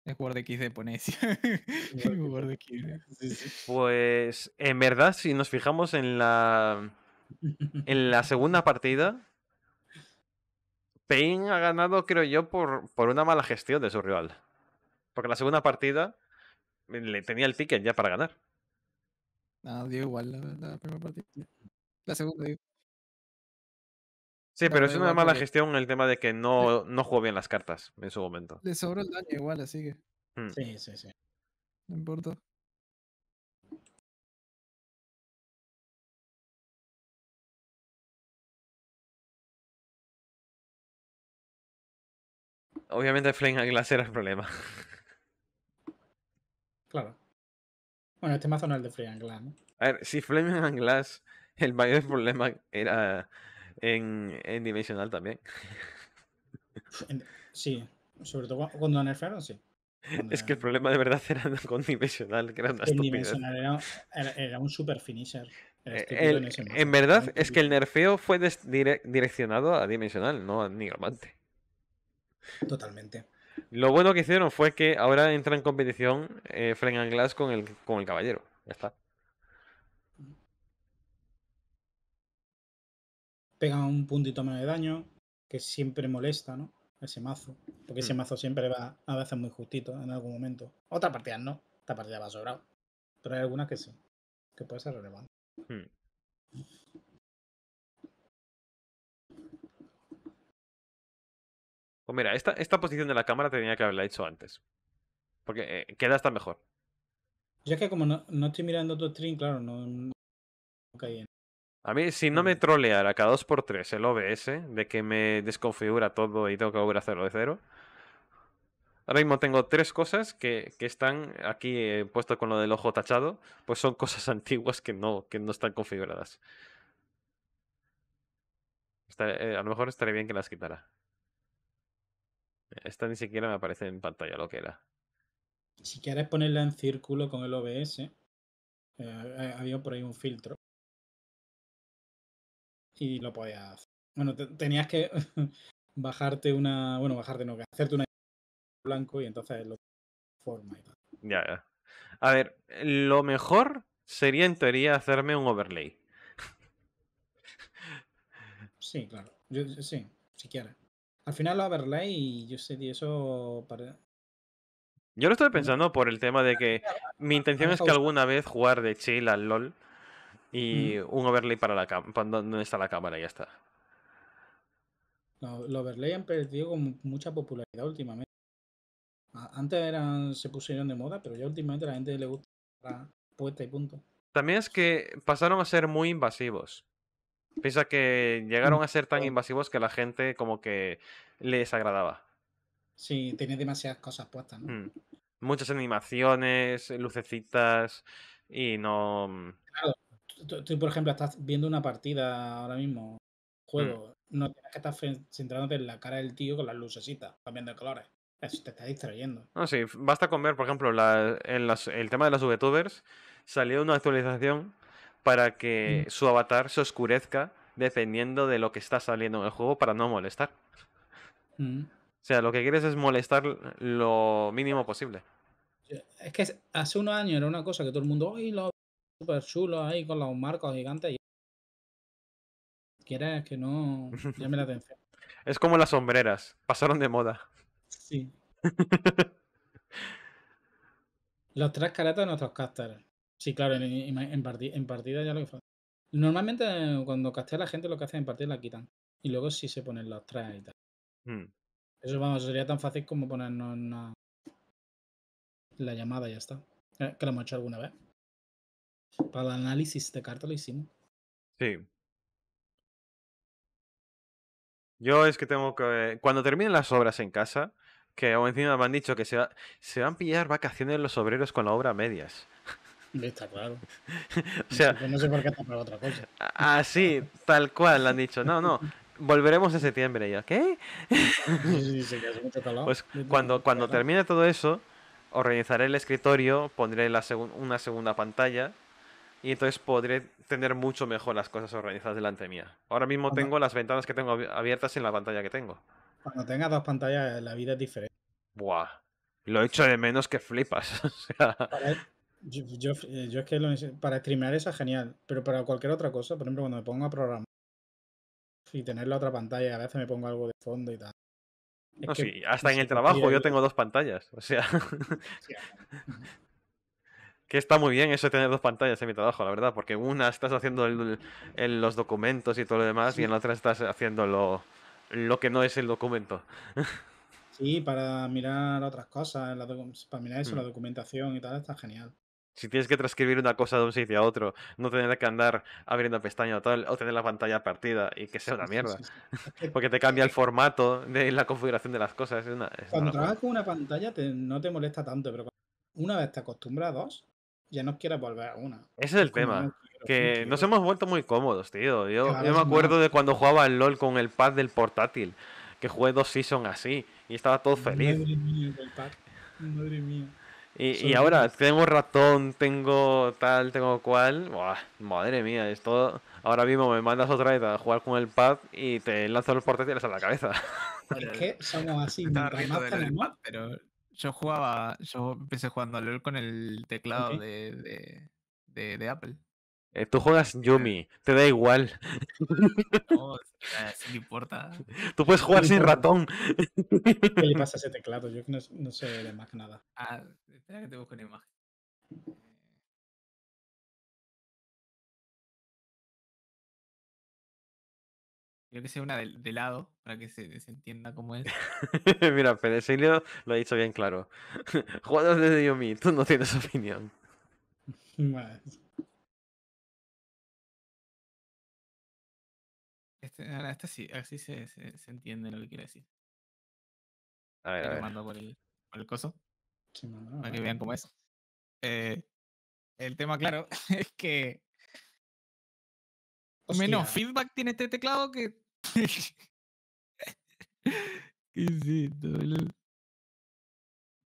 Es guarda X de Ponesia. Pues en verdad, si nos fijamos en la. En la segunda partida, Payne ha ganado, creo yo, por, por una mala gestión de su rival. Porque la segunda partida eh, le tenía el ticket ya para ganar. No, dio igual la, primera partida. La segunda, digo. Sí, pero es una mala gestión el tema de que no, no jugó bien las cartas en su momento. Le sobró el daño igual, así que. Mm. Sí, sí, sí. No importa. Obviamente Flame Glass era el problema. Claro. Bueno, este mazo no es el de Free and Glass, ¿no? A ver, si Flaming and Glass, el mayor problema era en, Dimensional también. Sí, sobre todo cuando nerfearon, sí. es que el problema de verdad era con Dimensional, que era una Dimensional era, un super finisher. Eh, en, verdad es que el nerfeo fue direccionado a Dimensional, no a Nigromante. Totalmente. Lo bueno que hicieron fue que ahora entra en competición eh, and Glass con el, con el caballero. Ya está. Pegan un puntito menos de daño, que siempre molesta, ¿no? Ese mazo. Porque ese hmm. mazo siempre va a veces muy justito en algún momento. Otra partida no. Esta partida va sobrado. Pero hay algunas que sí. Que puede ser relevante. Hmm. Pues mira, esta, esta posición de la cámara tenía que haberla hecho antes. Porque eh, queda hasta mejor. Ya que como no, estoy mirando tu stream, claro, no, A mí, si no me troleara cada 2x3 el OBS, de que me desconfigura todo y tengo que volver a hacerlo de cero. Ahora mismo tengo tres cosas que, están aquí eh, puestas con lo del ojo tachado, pues son cosas antiguas que no, que no están configuradas. Eh, a lo mejor estaría bien que las quitara. Esta ni siquiera me aparece en pantalla lo que era. Si quieres ponerla en círculo con el OBS, eh, había por ahí un filtro. Y lo podías hacer. Bueno, tenías que bajarte una. Bueno, bajarte no, hacerte una blanco y entonces lo forma Ya, ya. A ver, lo mejor sería en teoría hacerme un overlay. Sí, claro. sí, si quieres. Al final lo overlay y yo sé, que eso. Para... Yo lo estoy pensando por el tema de ah, que mi intención es que alguna vez jugar de chill al LOL y un overlay para la cámara, donde está la cámara y ya está. los overlays han perdido con mucha popularidad últimamente. Antes eran, se pusieron de moda, pero ya últimamente a la gente le gusta la puesta y punto. También es que pasaron a ser muy invasivos. Piensa que mm. llegaron a ser tan invasivos que la gente como que les agradaba. Sí, tenía demasiadas cosas puestas, ¿no? Mm. Muchas animaciones, lucecitas y no... Mm. Claro, tú, por ejemplo estás viendo una partida ahora mismo, juego, no tienes que estar centrándote en la cara del tío con las lucecitas, cambiando de colores. Eso te está distrayendo. No, sí, basta con ver, por ejemplo, el tema de las VTubers, salió una actualización para que mm. su avatar se oscurezca dependiendo de lo que está saliendo en el juego para no molestar. Mm. O sea, lo que quieres es molestar lo mínimo posible. Es que hace unos años era una cosa que todo el mundo, ¡ay, lo super ahí con los marcos gigantes! Y... Quieres que no llame la atención. es como las sombreras, pasaron de moda. Sí. los tres caretas de nuestros casters. Sí, claro, en, en, partida, ya lo que Normalmente cuando castea la gente lo que hace en partida la quitan. Y luego sí se ponen las tres y tal. Hmm. Eso vamos, sería tan fácil como ponernos la llamada y ya está. Eh, que lo hemos hecho alguna vez. Para el análisis de cartas lo hicimos. Sí. Yo es que tengo que. Cuando terminen las obras en casa, que encima me han dicho que se, va... se van a pillar vacaciones los obreros con la obra medias. Está claro. o sea, no sé por qué está para otra cosa. Así, ah, tal cual han dicho. No, no. Volveremos en septiembre. ya ¿qué? sí, pues cuando, cuando termine todo eso, organizaré el escritorio, pondré la una segunda pantalla y entonces podré tener mucho mejor las cosas organizadas delante mía. Ahora mismo tengo las ventanas que tengo abiertas en la pantalla que tengo. Cuando tenga dos pantallas, la vida es diferente. Buah. Lo he hecho de menos que flipas. o sea... Eh, yo, es que para streamear es genial, pero para cualquier otra cosa, por ejemplo, cuando me pongo a programar y tener la otra pantalla, a veces me pongo algo de fondo y tal. hasta en el trabajo yo tengo dos pantallas, o sea. que está muy bien eso de tener dos pantallas en mi trabajo, la verdad, porque una estás haciendo los documentos y todo lo demás, y en la otra estás haciendo lo, lo que no es el documento. sí, para mirar otras cosas, para mirar eso, la mm. documentación y tal, está genial. Si tienes que transcribir una cosa de un sitio a otro, no tener que andar abriendo pestaña o o tener la pantalla partida y que sea una mierda. Porque te cambia el formato de la configuración de las cosas. cuando trabajas con una pantalla no te molesta tanto, pero una vez te acostumbras a dos, ya no quieres volver a una. Ese es el tema. que nos hemos vuelto muy cómodos, tío. Yo, me acuerdo de cuando jugaba al LOL con el pad del portátil. Que jugué dos seasons así y estaba todo feliz. Madre mía. Y, ahora tengo ratón, tengo tal, tengo cual. madre mía, es todo ahora mismo me mandas otra vez a jugar con el pad y te lanzo los portátiles a la cabeza. Es que somos así, pero yo jugaba, yo empecé jugando al LOL con el teclado de, de, de Apple. Eh, tú juegas este, Yumi, te da igual. No, no importa. Tú puedes jugar sin ratón. ¿Qué le pasa a ese teclado? Yo no, sé de nada. Ah, espera que te busque una imagen. Eh, yo que sea una de, lado para que se, entienda cómo es. Mira, Pedesilio lo ha dicho bien claro. Juegas desde Yumi, tú no tienes opinión. Este, este sí, así se, se, entiende lo que quiere decir. A ver, a ver. Mando por el, por coso. para que vean cómo es. Eh, el tema, claro, es que menos feedback tiene este teclado que. ¿Qué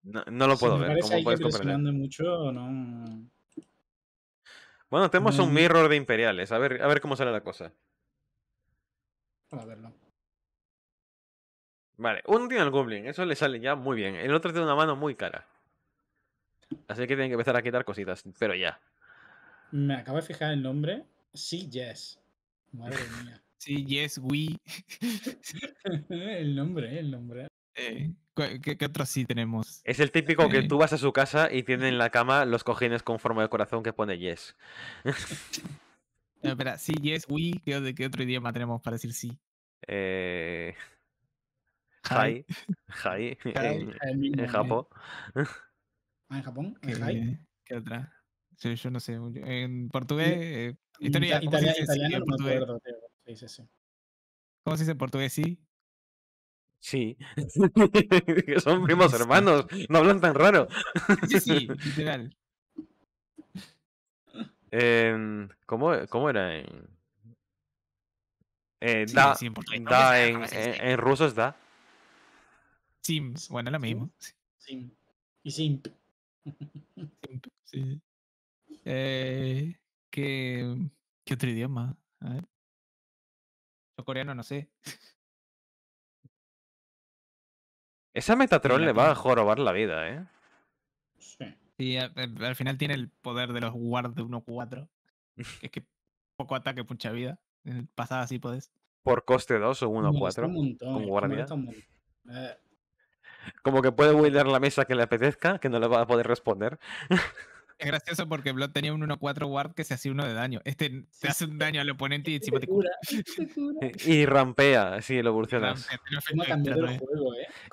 no, no, lo puedo ver. ¿Cómo puedes mucho ¿o no? Bueno, tenemos un mirror de imperiales. A ver, a ver cómo sale la cosa para verlo. Vale, uno tiene el Goblin, eso le sale ya muy bien. El otro tiene una mano muy cara. Así que tienen que empezar a quitar cositas, pero ya. Me acabo de fijar el nombre. Sí, Yes. Madre mía. Sí, Yes, We. el nombre, el nombre. Eh, ¿qué, otro sí tenemos? Es el típico que eh. tú vas a su casa y tiene en la cama los cojines con forma de corazón que pone Yes. espera, sí, yes, we. ¿Qué, otro idioma tenemos para decir sí? Eh. Hi. Hi. Ah, en, Japón. en Japón. ¿Qué, otra? Yo, yo, no sé. En portugués. Eh, italiano, en portugués? ¿Cómo se dice en portugués sí? Sí. son primos hermanos. No hablan tan raro. sí, sí, literal. Em, ¿cómo, ¿Cómo era en...? Eh, da, en, da en, en, ruso es da. Sims, bueno, lo mismo. Sim. Y simp. simp sí. Eh, ¿qué, ¿qué, otro idioma? A ver. coreano no sé. Esa Metatron le va a jorobar la vida, ¿eh? Sí, eh, al, final tiene el poder de los guard de 1-4. es que poco ataque, mucha vida. Eh, pasada así podés. Por coste 2 o 1-4. Como guardia. Eh. Como que puede buildar la mesa que le apetezca, que no le va a poder responder. es gracioso porque Blood tenía un 1-4 ward que se hacía uno de daño. Este se hace un daño al oponente y encima te cura. Y, rampea, sí, lo evolucionas.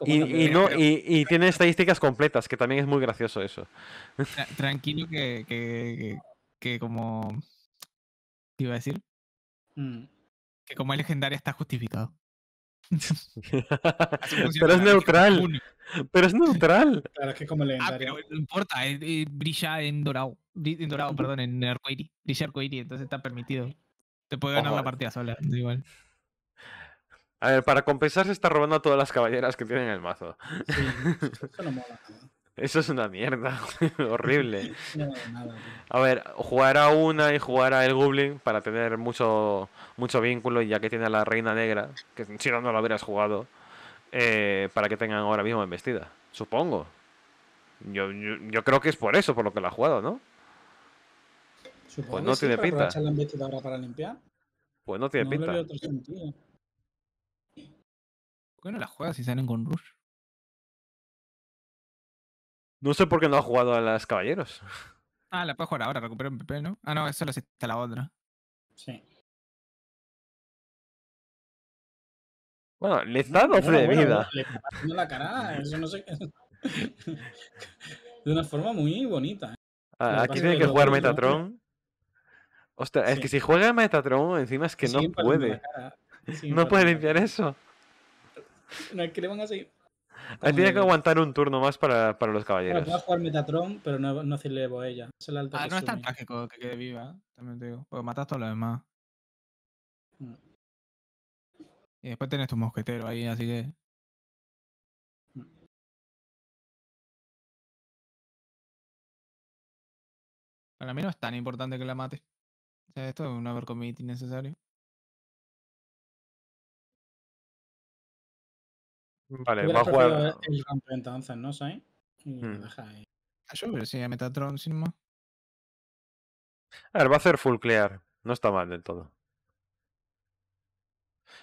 Y tiene estadísticas completas, que también es muy gracioso eso. tranquilo que, que, como... ¿Qué iba a decir? Mm. Que como es legendaria está justificado pero es neutral. Ah, pero es neutral. que como ah, no importa, eh, eh, brilla en dorado. En dorado, perdón, en arcoiri. Brilla arcoiri, entonces está permitido. Te puede ganar la eh. partida sola, igual. A ver, para compensar se está robando a todas las caballeras que tienen el mazo. eso no mola. Eso es una mierda, horrible. a ver, jugar a una y jugar a el Goblin para tener mucho, mucho vínculo, ya que tiene a la Reina Negra, que si no, no lo hubieras jugado, eh, para que tengan ahora mismo embestida, supongo. Yo, yo, creo que es por eso, por lo que la ha jugado, ¿no? Supongo pues no tiene pinta. la ahora para limpiar. Pues no tiene pinta. ¿Por qué no la juegas si salen con Rush? No sé por qué no ha jugado a las caballeros. Ah, la puedo jugar ahora, recupero un PP, ¿no? Ah, no, eso lo la otra. Sí. Bueno, le está no, de vida. Le está la cara, eso eh, no sé. de una forma muy bonita. Eh. Ah, aquí tiene que, jugar Metatron. Ostras, es que si juega Metatron, encima es que no puede. no puede limpiar eso. No, es que le van a seguir. Ahí que aguantar un turno más para, para los caballeros. va a jugar Metatron, pero no, no a ella. Es el alto ah, no es tan trágico que quede viva, ¿eh? también te digo. Porque matas a todos los demás. Mm. Y después tenés tu mosquetero ahí, así que. Mm. Para mí no es tan importante que la mate. O sea, esto es un overcommit innecesario. Mm, vale, va a jugar. El, entonces, ¿no, mm. ah, sin A ver, va a hacer full clear. No está mal del todo.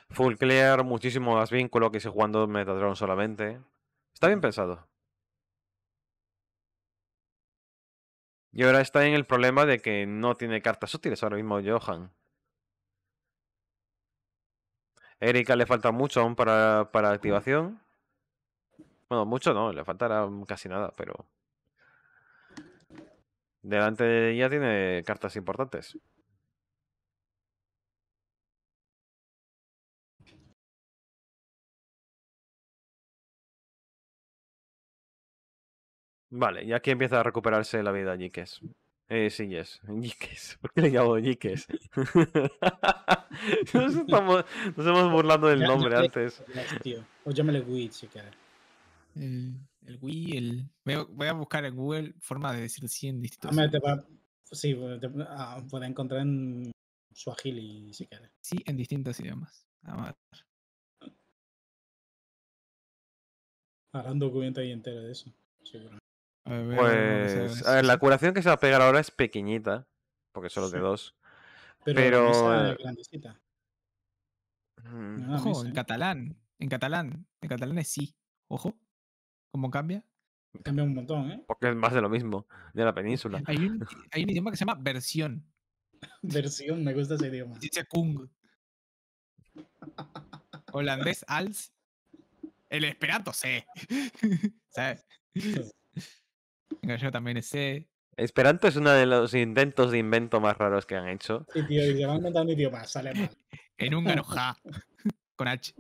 Full clear, muchísimo más vínculo que si jugando Metatron solamente. Está bien mm. pensado. Y ahora está en el problema de que no tiene cartas útiles ahora mismo Johan. Erika le falta mucho aún para, para activación. Bueno, mucho no, le faltará casi nada, pero. Delante ya tiene cartas importantes. Vale, y aquí empieza a recuperarse la vida Jikes. Eh, sí, yes. Yikes. ¿Por qué le llamo Yiques? nos, estamos, hemos burlando del nombre antes. O llámale Wii, si quieres. El, el, Wii, el. Voy a, buscar en Google forma de decir en distintos. Ah, idiomas. sí, te, ah, encontrar en Swahili, si quieres. Sí, en distintos idiomas. Vamos a ver. documento ahí entero de eso, seguro pues a ver, la curación que se va a pegar ahora es pequeñita, porque solo de dos. Pero, mm, Ojo, en catalán, en catalán, en catalán es sí. Ojo, ¿cómo cambia? Cambia un montón, ¿eh? Porque es más de lo mismo, de la península. Hay un, idioma que se llama versión. versión, me gusta ese idioma. Dice Kung. Holandés, als. El esperanto, sí. ¿Sabes? también ese Esperanto es uno de los intentos de invento más raros que han hecho. Sí, tío, y En un ja. Con H.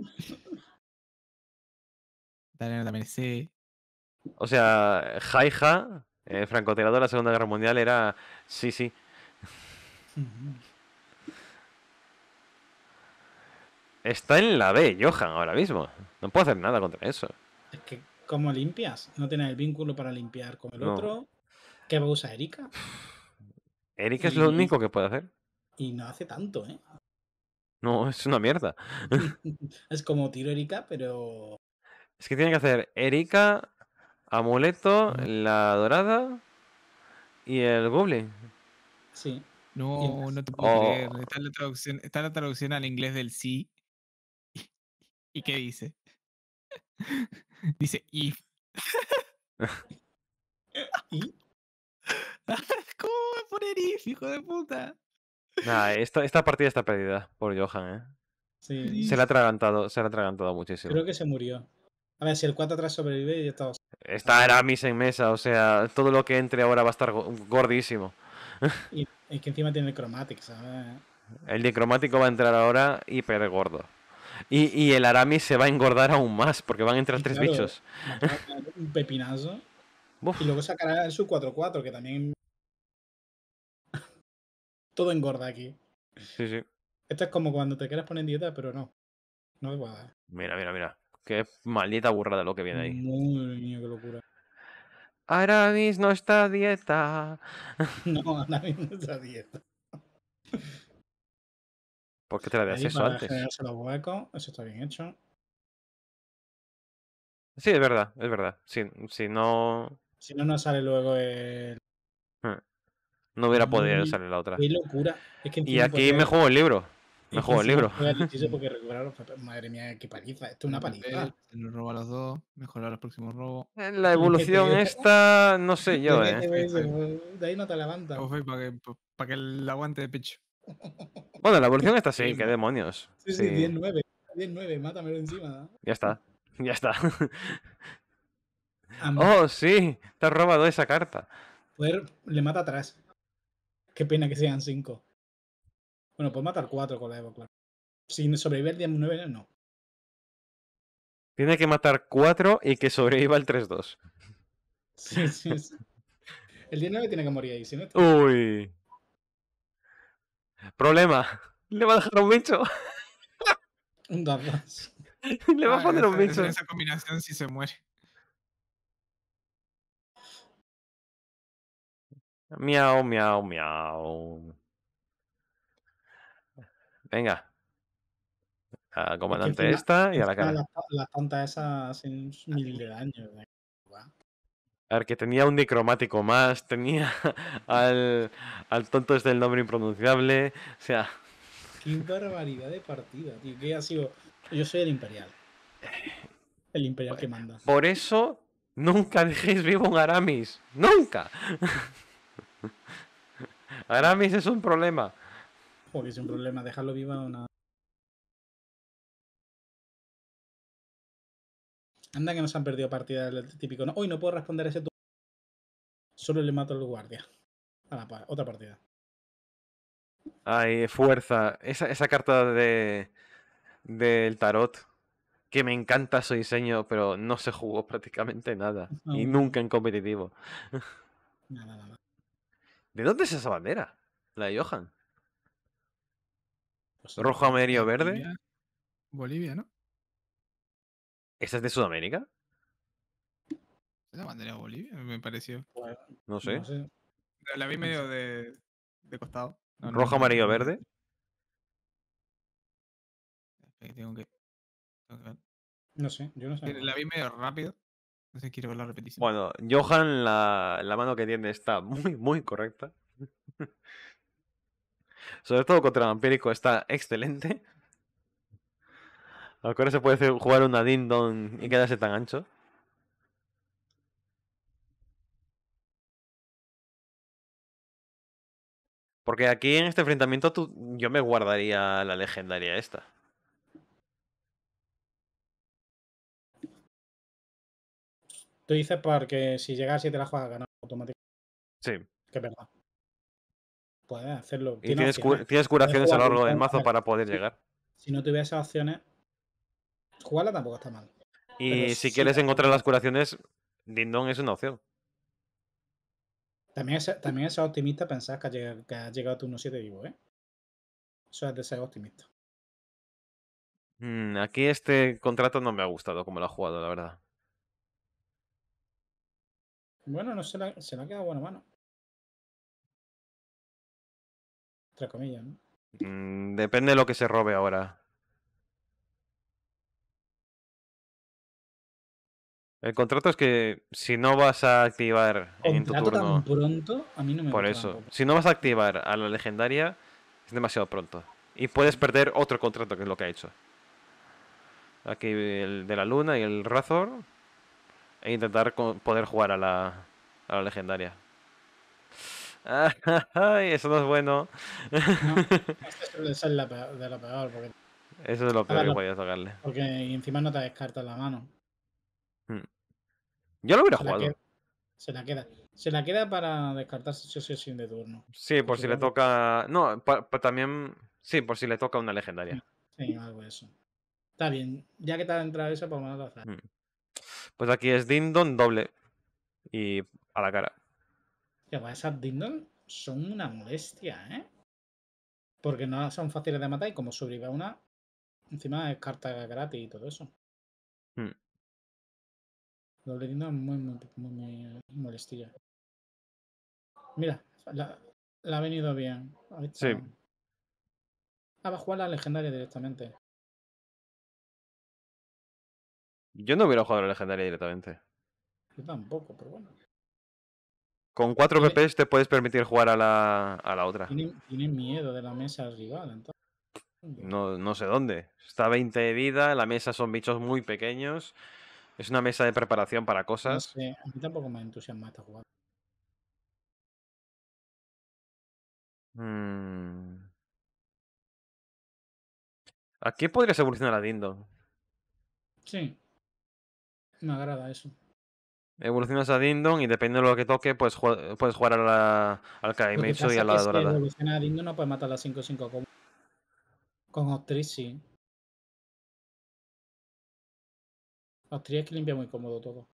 también sí O sea, Jaija, eh, francotirador de la Segunda Guerra Mundial, era. Sí, sí. Está en la B, Johan, ahora mismo. No puedo hacer nada contra eso. ¿Cómo limpias? No tienes el vínculo para limpiar con el otro. ¿Qué va a usar Erika? Erika es lo único que puede hacer. Y no hace tanto, ¿eh? No, es una mierda. es como tiro Erika, pero. Es que tiene que hacer Erika, amuleto, la dorada y el goblin. Sí. No, no te puedo oh. creer. Está la, traducción, está la traducción al inglés del sí. ¿Y qué dice? Dice if. ¿Y? ¿Cómo va a poner if, hijo de puta? Nah, esta, esta partida está perdida por Johan, ¿eh? Se le ha atragantado, se le ha muchísimo. Creo que se murió. A ver, si el 4 atrás sobrevive, ya está. era Aramis en mesa, o sea, todo lo que entre ahora va a estar gordísimo. Y es que encima tiene el cromático, ¿sabes? El dicromático va a entrar ahora hiper gordo. Y, y, el Aramis se va a engordar aún más porque van a entrar tres bichos. Un pepinazo. Y luego sacará su 4-4, que también. Todo engorda aquí. Sí, sí. Esto es como cuando te quieres poner en dieta, pero no. No es Mira, mira, mira. Qué maldita burrada lo que viene ahí. Muy bien, qué locura. Aramis no está a dieta. No, Aramis no está a dieta. Porque qué te la de acceso antes? eso está bien hecho. Sí, es verdad, es verdad. Si, si no. Si no, no sale luego el. Hmm. No hubiera podido salir la otra. Qué locura. y aquí me juego el libro. Me juego el libro. Madre mía, qué paliza. Esto es una paliza. robo roba los dos, mejorar los próximos robos. Eh, la evolución esta, no sé yo, eh. De ahí no te levantas. Pues, pues, para que, para que el aguante de pecho. Bueno, la evolución está así, qué demonios. Sí, sí, 10-9. 10 mátamelo encima. Ya está, ya está. Ah, oh, sí, te has robado esa carta. le mata atrás. Qué pena que sean 5. Bueno, puedes matar 4 con la Evo, claro. Si sobrevive el 10-9, no. Tiene que matar 4 y que sobreviva el 3-2. Sí, sí, sí. El 19 tiene que morir ahí, si no. Uy. Problema. Le va a dejar un bicho. Un Le va a, ah, poner un bicho. Esa combinación sí se muere. Miau, miau, miau. Venga. A comandante esta y a la cara. La, tonta esa hace un mil de daño. ¿eh? que tenía un dicromático más, tenía al, tonto este del nombre impronunciable. O sea. Qué barbaridad de partida, tío. ha sido. Yo soy el Imperial. El Imperial que manda. Por eso, nunca dejéis vivo un Aramis. ¡Nunca! Aramis es un problema. Porque es un problema, dejarlo vivo una. Anda que nos han perdido partidas el típico. No, hoy no puedo responder ese turno. Solo le mato al guardia. otra partida. Ay, fuerza. Esa, carta de del tarot que me encanta su diseño, pero no se jugó prácticamente nada. y nunca en competitivo. Nada, nada. ¿De dónde es esa bandera? La de Johan. Pues Rojo, amarillo, verde. Bolivia, ¿no? ¿Esa es de Sudamérica? ¿Es la bandera de Bolivia? Me pareció. no sé. La vi medio de, costado. ¿Rojo, amarillo, verde? Tengo que... No sé, yo no sé. Eh, la vi medio rápido. No sé, quiero ver la repetición. Bueno, Johan, la, la mano que tiene está muy, muy correcta. Sobre todo contra Vampírico está excelente. ¿A se puede jugar una Dindon y quedarse tan ancho? Porque aquí en este enfrentamiento yo me guardaría la legendaria esta. Tú dices para que si llegas y te la juegas ganas automáticamente. Sí. Que verdad. Puedes hacerlo. Y tienes, curaciones a lo largo del mazo para poder llegar. Si no tuviese esas opciones, Jugarla tampoco está mal. Y si quieres encontrar las curaciones, Dindon es una opción. También es, también es optimista pensar que has llegado, tu tu 7 vivo, ¿eh? Eso es de ser optimista. Mm, aquí este contrato no me ha gustado como lo ha jugado, la verdad. Bueno, no se la ha quedado buena mano. Entre comillas, ¿no? Mm, depende de lo que se robe ahora. El contrato es que si no vas a activar en tu turno. Por eso. Si no vas a activar a la legendaria, es demasiado pronto. Y puedes perder otro contrato, que es lo que ha hecho. Aquí el de la luna y el Razor. E intentar poder jugar a la, a la legendaria. Ay, eso no es bueno. eso es lo peor. Eso es lo peor que podías sacarle. Porque encima no te descartas la mano. Mm. Yo lo hubiera jugado. se la queda. Se la queda para descartar si sesión sin de turno. Sí, por, si, le toca. No, también. Sí, por si le toca una legendaria. Sí, algo de eso. Está bien. Ya que te ha entrado pues vamos a mm. Pues aquí es Dindon doble. Y a la cara. Pues esas Dindon son una molestia, ¿eh? Porque no son fáciles de matar y como sobrevive una, encima descarta gratis y todo eso. Mm le muy, muy, muy, molestia. Mira, la, ha venido bien. Sí. Ah, va a jugar la legendaria directamente. Yo no hubiera jugado la legendaria directamente. Yo tampoco, pero bueno. Con 4 PPs te puedes permitir jugar a la, a la otra. Tiene, miedo de la mesa rival, entonces. No, no sé dónde. Está 20 de vida, la mesa son bichos muy pequeños. Es una mesa de preparación para cosas. No a mí tampoco me entusiasma esta jugada. Mm. ¿A qué podrías evolucionar a Dindon? Sí. Me agrada eso. Evolucionas a Dindon y depende de lo que toque, pues puedes jugar al Kaimitsu y a la dorada. Si evolucionas a Dindon no puedes matar a las 5-5 con, con sí. es que limpia muy cómodo todo.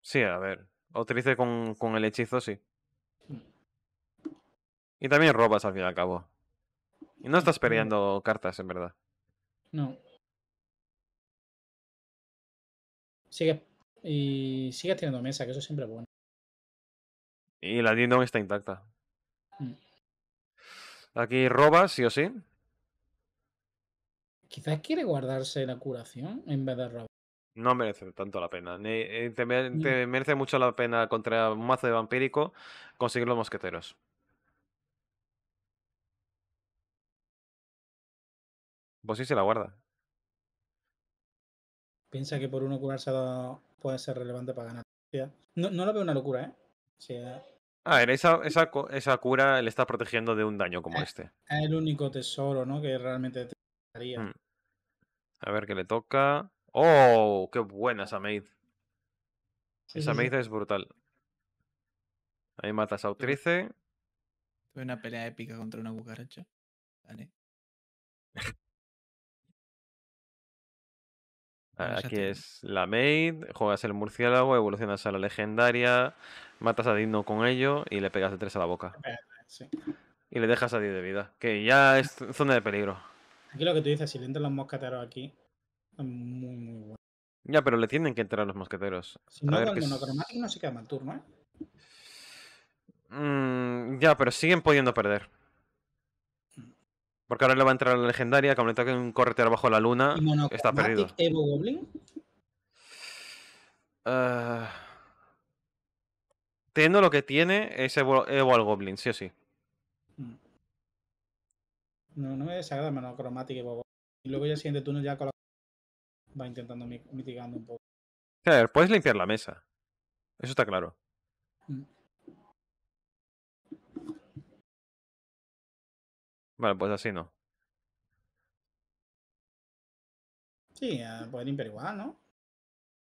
Sí, a ver. Utilice con, con el hechizo, sí. Mm. Y también robas al fin y al cabo. Y no estás mm. peleando cartas, en verdad. No. Sigue, y sigues teniendo mesa, que eso siempre es bueno. Y la Dindon está intacta. Mm. Aquí robas, sí o sí. Quizás quiere guardarse la curación en vez de robar. No merece tanto la pena. Eh, mm. te, merece mucho la pena contra un mazo de vampírico conseguir los mosqueteros. Pues sí se la guarda. Piensa que por uno curarse puede ser relevante para ganar. No, no lo veo una locura, ¿eh? a ver, esa, esa, cura le está protegiendo de un daño como este. Es el único tesoro, ¿no? Que realmente te mm. daría. A ver qué le toca. ¡Oh! ¡Qué buena esa maid! esa maid es brutal. Ahí matas a Autrice. Tuve una pelea épica contra una bucaracha. Vale. Aquí es la maid, juegas el murciélago, evolucionas a la legendaria, matas a Dino con ello y le pegas de tres a la boca. Y le dejas a 10 de vida, que ya es zona de peligro. Aquí lo que tú dices, si le entran los mosqueteros aquí, es muy, muy bueno. Ya, pero le tienen que entrar los mosqueteros. Si no, con monocromático no se queda mal turno, ¿eh? Mm, ya, pero siguen pudiendo perder. Porque ahora le va a entrar la legendaria, como le toque un corretero bajo la luna, ¿Y está perdido. Evo Goblin? Eh, lo que tiene es Evo al Goblin, sí o sí. No, no me desagrada menos cromática y Y luego ya el siguiente turno ya con va intentando mitigando un poco. ver, puedes limpiar la mesa. Eso está claro. Mm. Vale, pues así no. Sí, eh, puede limpiar igual, ¿no?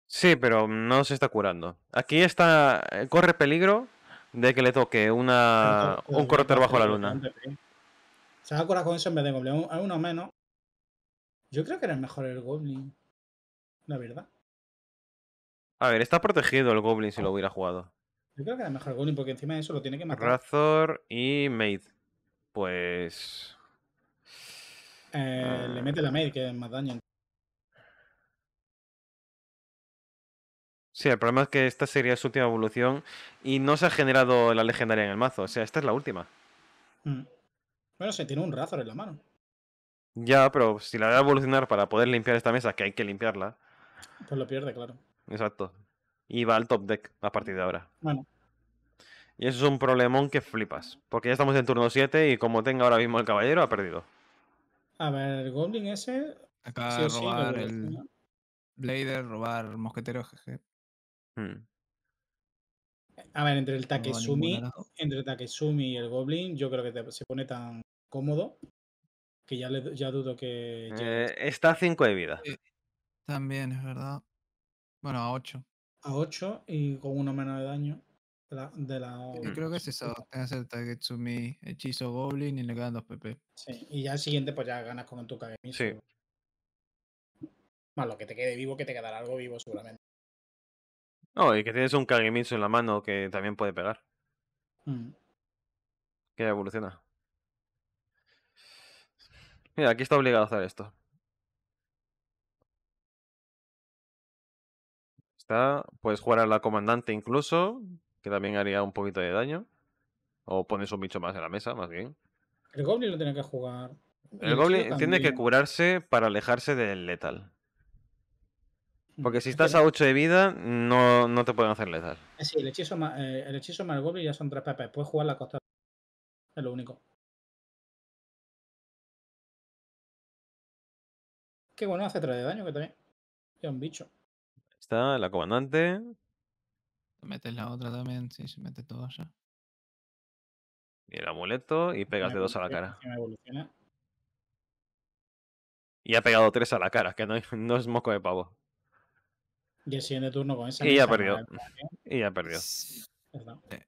Sí, pero no se está curando. Aquí está. Eh, corre peligro de que le toque una. un corrector bajo la luna. Se ha curado con eso en vez de Goblin. A uno menos. Yo creo que era mejor el Goblin. La verdad. A ver, está protegido el Goblin si lo hubiera jugado. Yo creo que era mejor el Goblin porque encima de eso lo tiene que matar. Razor y Maid. Pues. Eh, le mete la Maid, que es más daño. Sí, el problema es que esta sería su última evolución y no se ha generado la legendaria en el mazo. O sea, esta es la última. Mm. Bueno, se tiene un Razor en la mano. Ya, pero si la voy a evolucionar para poder limpiar esta mesa, que hay que limpiarla. Pues lo pierde, claro. Exacto. Y va al top deck a partir de ahora. Bueno. Y eso es un problemón que flipas. Porque ya estamos en turno 7 y como tenga ahora mismo el caballero, ha perdido. A ver, el Goblin ese. Acá robar el. Blader, robar mosquetero, jeje. Hmm. A ver, entre el Takesumi, entre el Takesumi y el Goblin, yo creo que se pone tan cómodo, que ya, le, ya dudo que... Eh, está a 5 de vida. también, es verdad. Bueno, a 8. A 8 y con uno menos de daño. de la... Creo que es eso. Tienes el me, hechizo Goblin y le quedan 2 PP. Sí, y ya el siguiente pues ya ganas con tu Kagemiso. Sí. Más lo que te quede vivo, que te quedará algo vivo seguramente. No, y que tienes un Kagemitsu en la mano que también puede pegar. Mm. Que evoluciona. Mira, aquí está obligado a hacer esto. Está. Puedes jugar a la comandante incluso, que también haría un poquito de daño. O pones un bicho más en la mesa, más bien. El Goblin lo tiene que jugar. El, Goblin tiene que curarse para alejarse del letal. Mm, Porque si estás a 8 de vida, no, no te pueden hacer letal. Eh, sí, el hechizo, más, eh, el hechizo Goblin ya son 3 PP. Puedes jugar la costa. Es lo único. Qué bueno, hace 3 de daño, que también. Es un bicho. Está la comandante. Metes la otra también, sí, se mete todo allá. Y el amuleto y pegas de dos a la cara. Y ha pegado tres a la cara, que no, es moco de pavo. Y el siguiente turno con esa. Y ya perdió. Y ya perdió. Eh,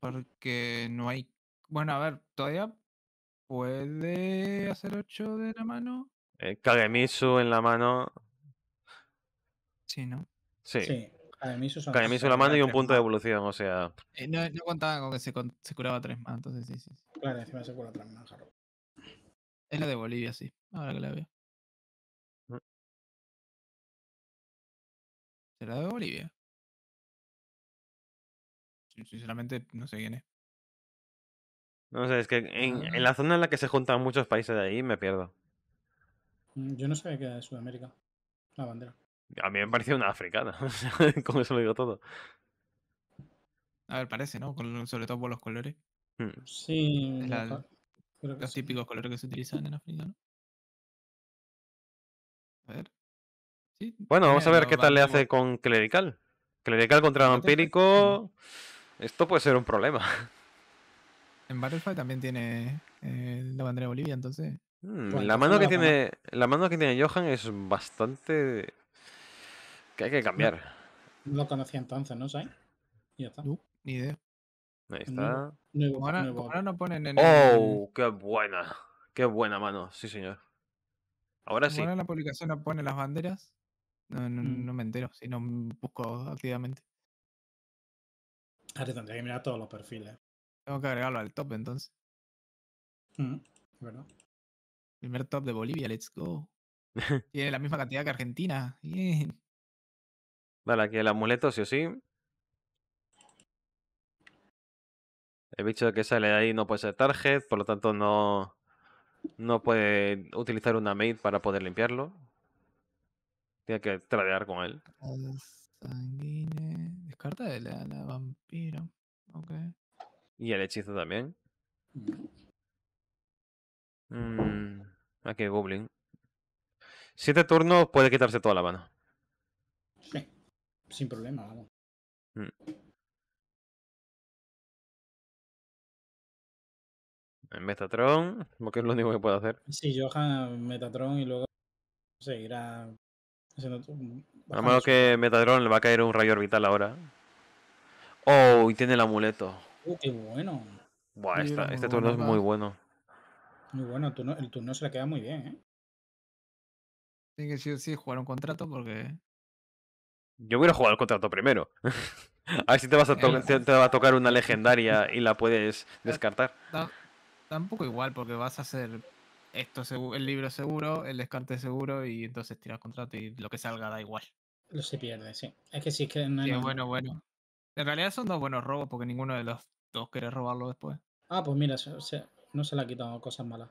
porque no hay. Bueno, a ver, todavía puede hacer 8 de la mano. Eh, Kagemisu en la mano. Sí, ¿no? Sí. Kagemisu, en la mano y un punto de evolución, o sea. Eh, no, contaba con que se, curaba tres más, entonces sí, sí. Claro, encima se cura tres más, Es la de Bolivia, sí. Ahora que la veo. Mm. ¿Será de Bolivia? Sinceramente, no sé quién es. No sé, es que en ah. la zona en la que se juntan muchos países de ahí me pierdo. Mm, yo no sabía que era de Sudamérica, la bandera. A mí me parece una africana, con eso lo digo todo. A ver, parece, ¿no? sobre todo por los colores. Hmm. Sí, los típicos colores que se utilizan en África, ¿no? A ver. bueno, vamos a ver qué tal le hace con clerical. Clerical contra vampírico. Esto puede ser un problema. En Battlefield también tiene eh, la bandera de Bolivia, entonces. Mm, pues la, mano que tiene, la mano que tiene Johan es bastante. que hay que cambiar. No, lo conocía entonces, ¿no, Sai? Ya está. ni idea. Ahí está. ahora, no pone en. ¡Oh! ¡Qué buena! ¡Qué buena mano! Sí, señor. Ahora sí. Ahora la publicación no pone las banderas. Mm. No, me entero, si no busco activamente. Ahora tendría que mirar todos los perfiles. Tengo que agregarlo al top entonces. Mm, ¿Verdad? Primer top de Bolivia, let's go. Tiene la misma cantidad que Argentina. Bien. Vale, aquí el amuleto, sí o sí. El bicho que sale ahí no puede ser target, por lo tanto no, no puede utilizar una maid para poder limpiarlo. Tiene que tradear con él. Descarta de la, la vampiro. Okay. Y el hechizo también. Mmm... Ah, Goblin. Siete turnos puede quitarse toda la mano Sí. Sin problema, vamos. Mm. Metatron, que es lo único que puedo hacer. Sí, Johan, Metatron y luego seguirá haciendo. A menos que Metatron le va a caer un rayo orbital ahora. Oh, y tiene el amuleto. ¡Oh, qué bueno. Buah, este turno es muy bueno. Muy bueno, el turno, el se le queda muy bien, ¿eh? que sí sí jugar un contrato porque. Yo hubiera jugar el contrato primero. a ver si te, vas a eh, eh. va a tocar una legendaria y la puedes descartar. tampoco igual, porque vas a hacer esto el libro seguro, el descarte seguro y entonces tiras contrato y lo que salga da igual. Lo se pierde, sí. Es que sí, es que no, hay. Bueno, bueno. En realidad son dos buenos robos porque ninguno de los dos quiere robarlo después. Ah, pues mira, o sea, no se le ha quitado cosas malas.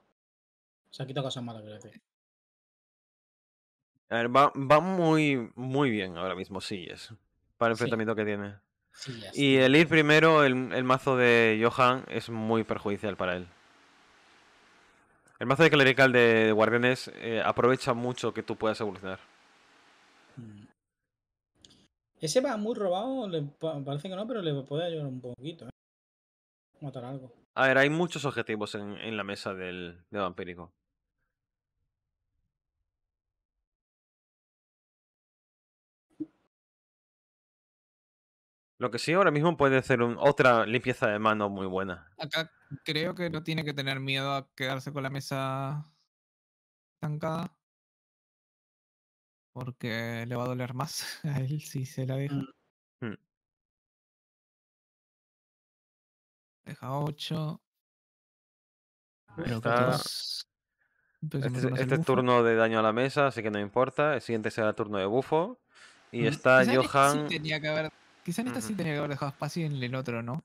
Se ha quitado cosas malas, creo que. A va, va, muy, muy bien ahora mismo, sí, para el enfrentamiento que tiene. Y el ir primero, el, el, mazo de Johan, es muy perjudicial para él. El mazo de clerical de Guardianes eh, aprovecha mucho que tú puedas evolucionar. Mm. Ese va muy robado, parece que no, pero le puede ayudar un poquito. ¿eh? Matar algo. A ver, hay muchos objetivos en, la mesa del, vampírico. Lo que sí, ahora mismo puede ser otra limpieza de mano muy buena. Acá creo que no tiene que tener miedo a quedarse con la mesa estancada. Porque le va a doler más a él si se la deja. Mm. Hmm. Deja 8. Está... Pues, este, pues, este turno de daño a la mesa, así que no importa. El siguiente será el turno de bufo. Y mm, está Johan. Quizá en esta sí este tenía que haber dejado espacio en el otro no.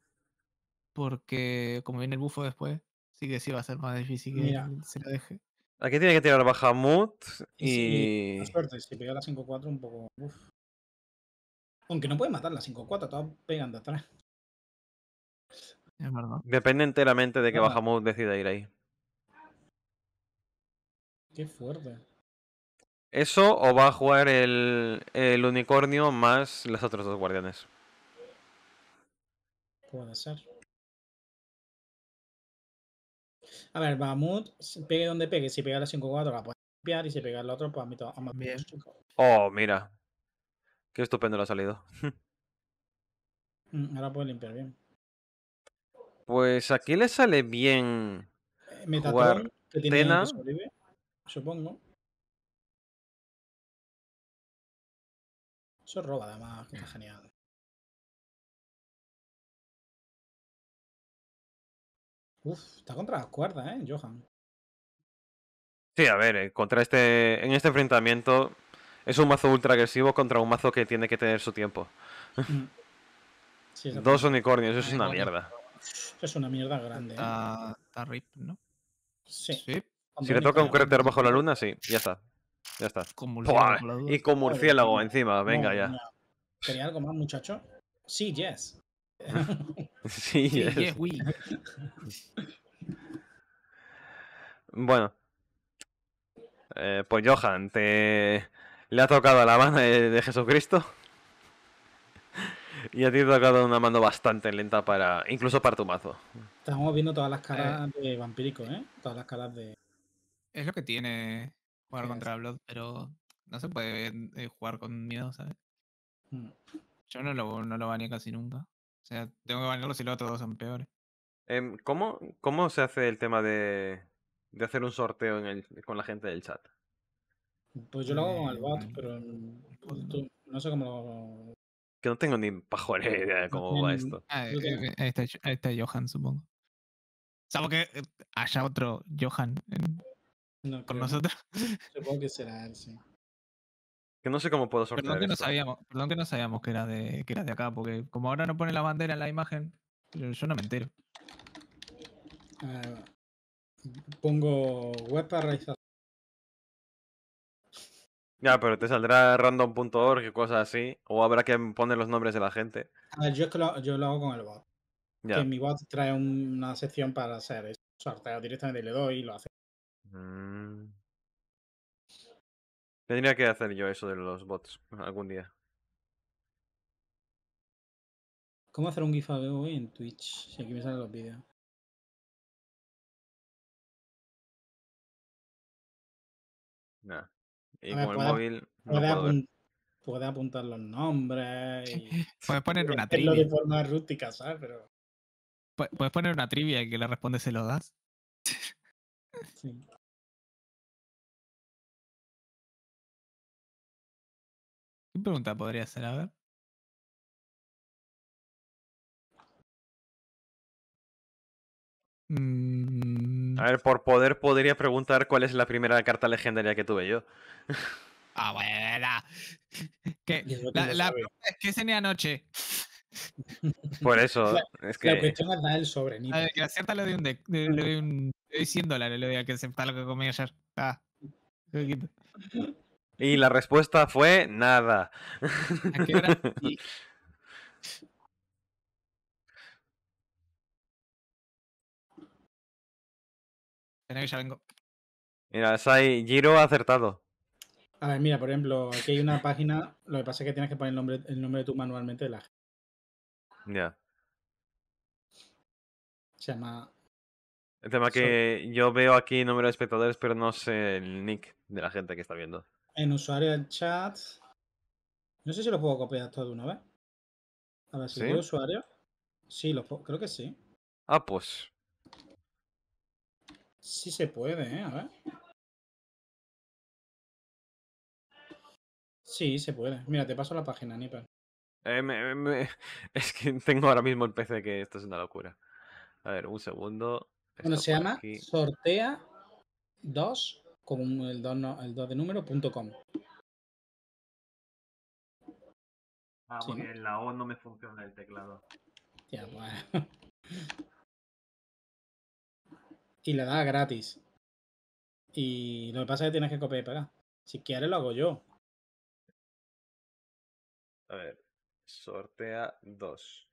Porque como viene el bufo después, sí que sí va a ser más difícil que se lo deje. Aquí tiene que tirar baja Mood. y... suerte, si pega la 5-4 un poco. Aunque no puede matar la 5-4, todas pegando atrás. Depende enteramente de que Bahamut decida ir ahí. Qué fuerte. Eso o va a jugar el, unicornio más los otros dos guardianes. Puede ser. A ver, Bahamut, pegue donde pegue. Si pega la 5-4, la puede limpiar. Y si pega el otro, pues a mí todo. Oh, mira. Qué estupendo lo ha salido. Mm, ahora puede limpiar bien. Pues aquí le sale bien. Eh, Metatron, jugar supongo. Eso roba además, que mm. genial. Uf, está contra las cuerdas, ¿eh? Johan. Sí, a ver, eh, contra este, en este enfrentamiento es un mazo ultra agresivo contra un mazo que tiene que tener su tiempo. Mm. Dos unicornios, eso es una mierda es una mierda grande. ¿eh? Está, rip, ¿no? Sí. Si le toca un cráter bajo la luna, sí, ya está. Ya está. y con murciélago encima, venga ya. ¿Quería algo más, muchacho? Sí, yes. sí, yes. bueno. Eh, pues Johan, te... ¿le ha tocado a la mano de Jesucristo? y a ti te ha dado una mano bastante lenta para. incluso para tu mazo. Estamos viendo todas las caras eh. de vampírico, ¿eh? Todas las caras de. Es lo que tiene jugar contra Blood, pero no se puede eh, jugar con miedo, ¿sabes? Mm. Yo no lo, no lo casi nunca. O sea, tengo que banearlo si los otros son peores. Em, ¿cómo, ¿Cómo se hace el tema de, de hacer un sorteo con la gente del chat? Pues yo lo hago con el eh, bot, pero pues no sé cómo que no tengo ni pajolera idea de cómo va esto. Ah, eh, ahí, está, Johan, supongo. Salvo que eh, haya otro Johan con nosotros. Supongo que será él, sí. Que no sé cómo puedo sortear perdón que, no sabíamos, perdón que no sabíamos que era, de, que era de acá, porque como ahora no pone la bandera en la imagen, yo no me entero. Ah, pongo web a ya, pero te saldrá random.org y cosas así. O habrá que poner los nombres de la gente. A yo, lo, yo lo hago con el bot. Ya. Que mi bot trae una sección para hacer eso. sorteo directamente le doy y lo hace. Mm. Tendría que hacer yo eso de los bots algún día. ¿Cómo hacer un hoy en Twitch? Si aquí me salen los vídeos. Nah. Y eh, pues el móvil. Puede, apuntar los nombres. Y... Puedes poner una trivia. de forma rústica, ¿sabes? Pero... Puedes poner una trivia y que la responde se lo das. sí. ¿Qué pregunta podría hacer? A ver. Mm. A ver, por poder podría preguntar cuál es la primera carta legendaria que tuve yo. Ah, bueno. la, la es ¿qué tenía anoche? Por eso. La, es que... la cuestión es dar el sobre. a ver, que acierta le doy un, de, le doy un 100 dólares, le doy a que acepta lo que comí ayer. Ah, y la respuesta fue nada. ¿A qué hora? que Mira, es hay Giro acertado. A ver, mira, por ejemplo, aquí hay una página. Lo que pasa es que tienes que poner el nombre, el nombre de tú manualmente de la Ya. Se llama. El tema que yo veo aquí número de espectadores, pero no sé el nick de la gente que está viendo. En usuario del chat. No sé si lo puedo copiar todo de una vez. A ver, si ¿Sí? usuario. Sí, lo puedo... creo que sí. Ah, pues. Sí se puede, ¿eh? A ver. Sí, se puede. Mira, te paso la página, Nipper. Eh, es que tengo ahora mismo el PC que esto es una locura. A ver, un segundo. Bueno, se llama sortea 2 con el 2, de número.com. Ah, porque en la O no me funciona el teclado. Ya, bueno. y le da gratis. Y lo que pasa es que tienes que copiar y pegar. Si quieres, lo hago yo. A ver, sortea 2.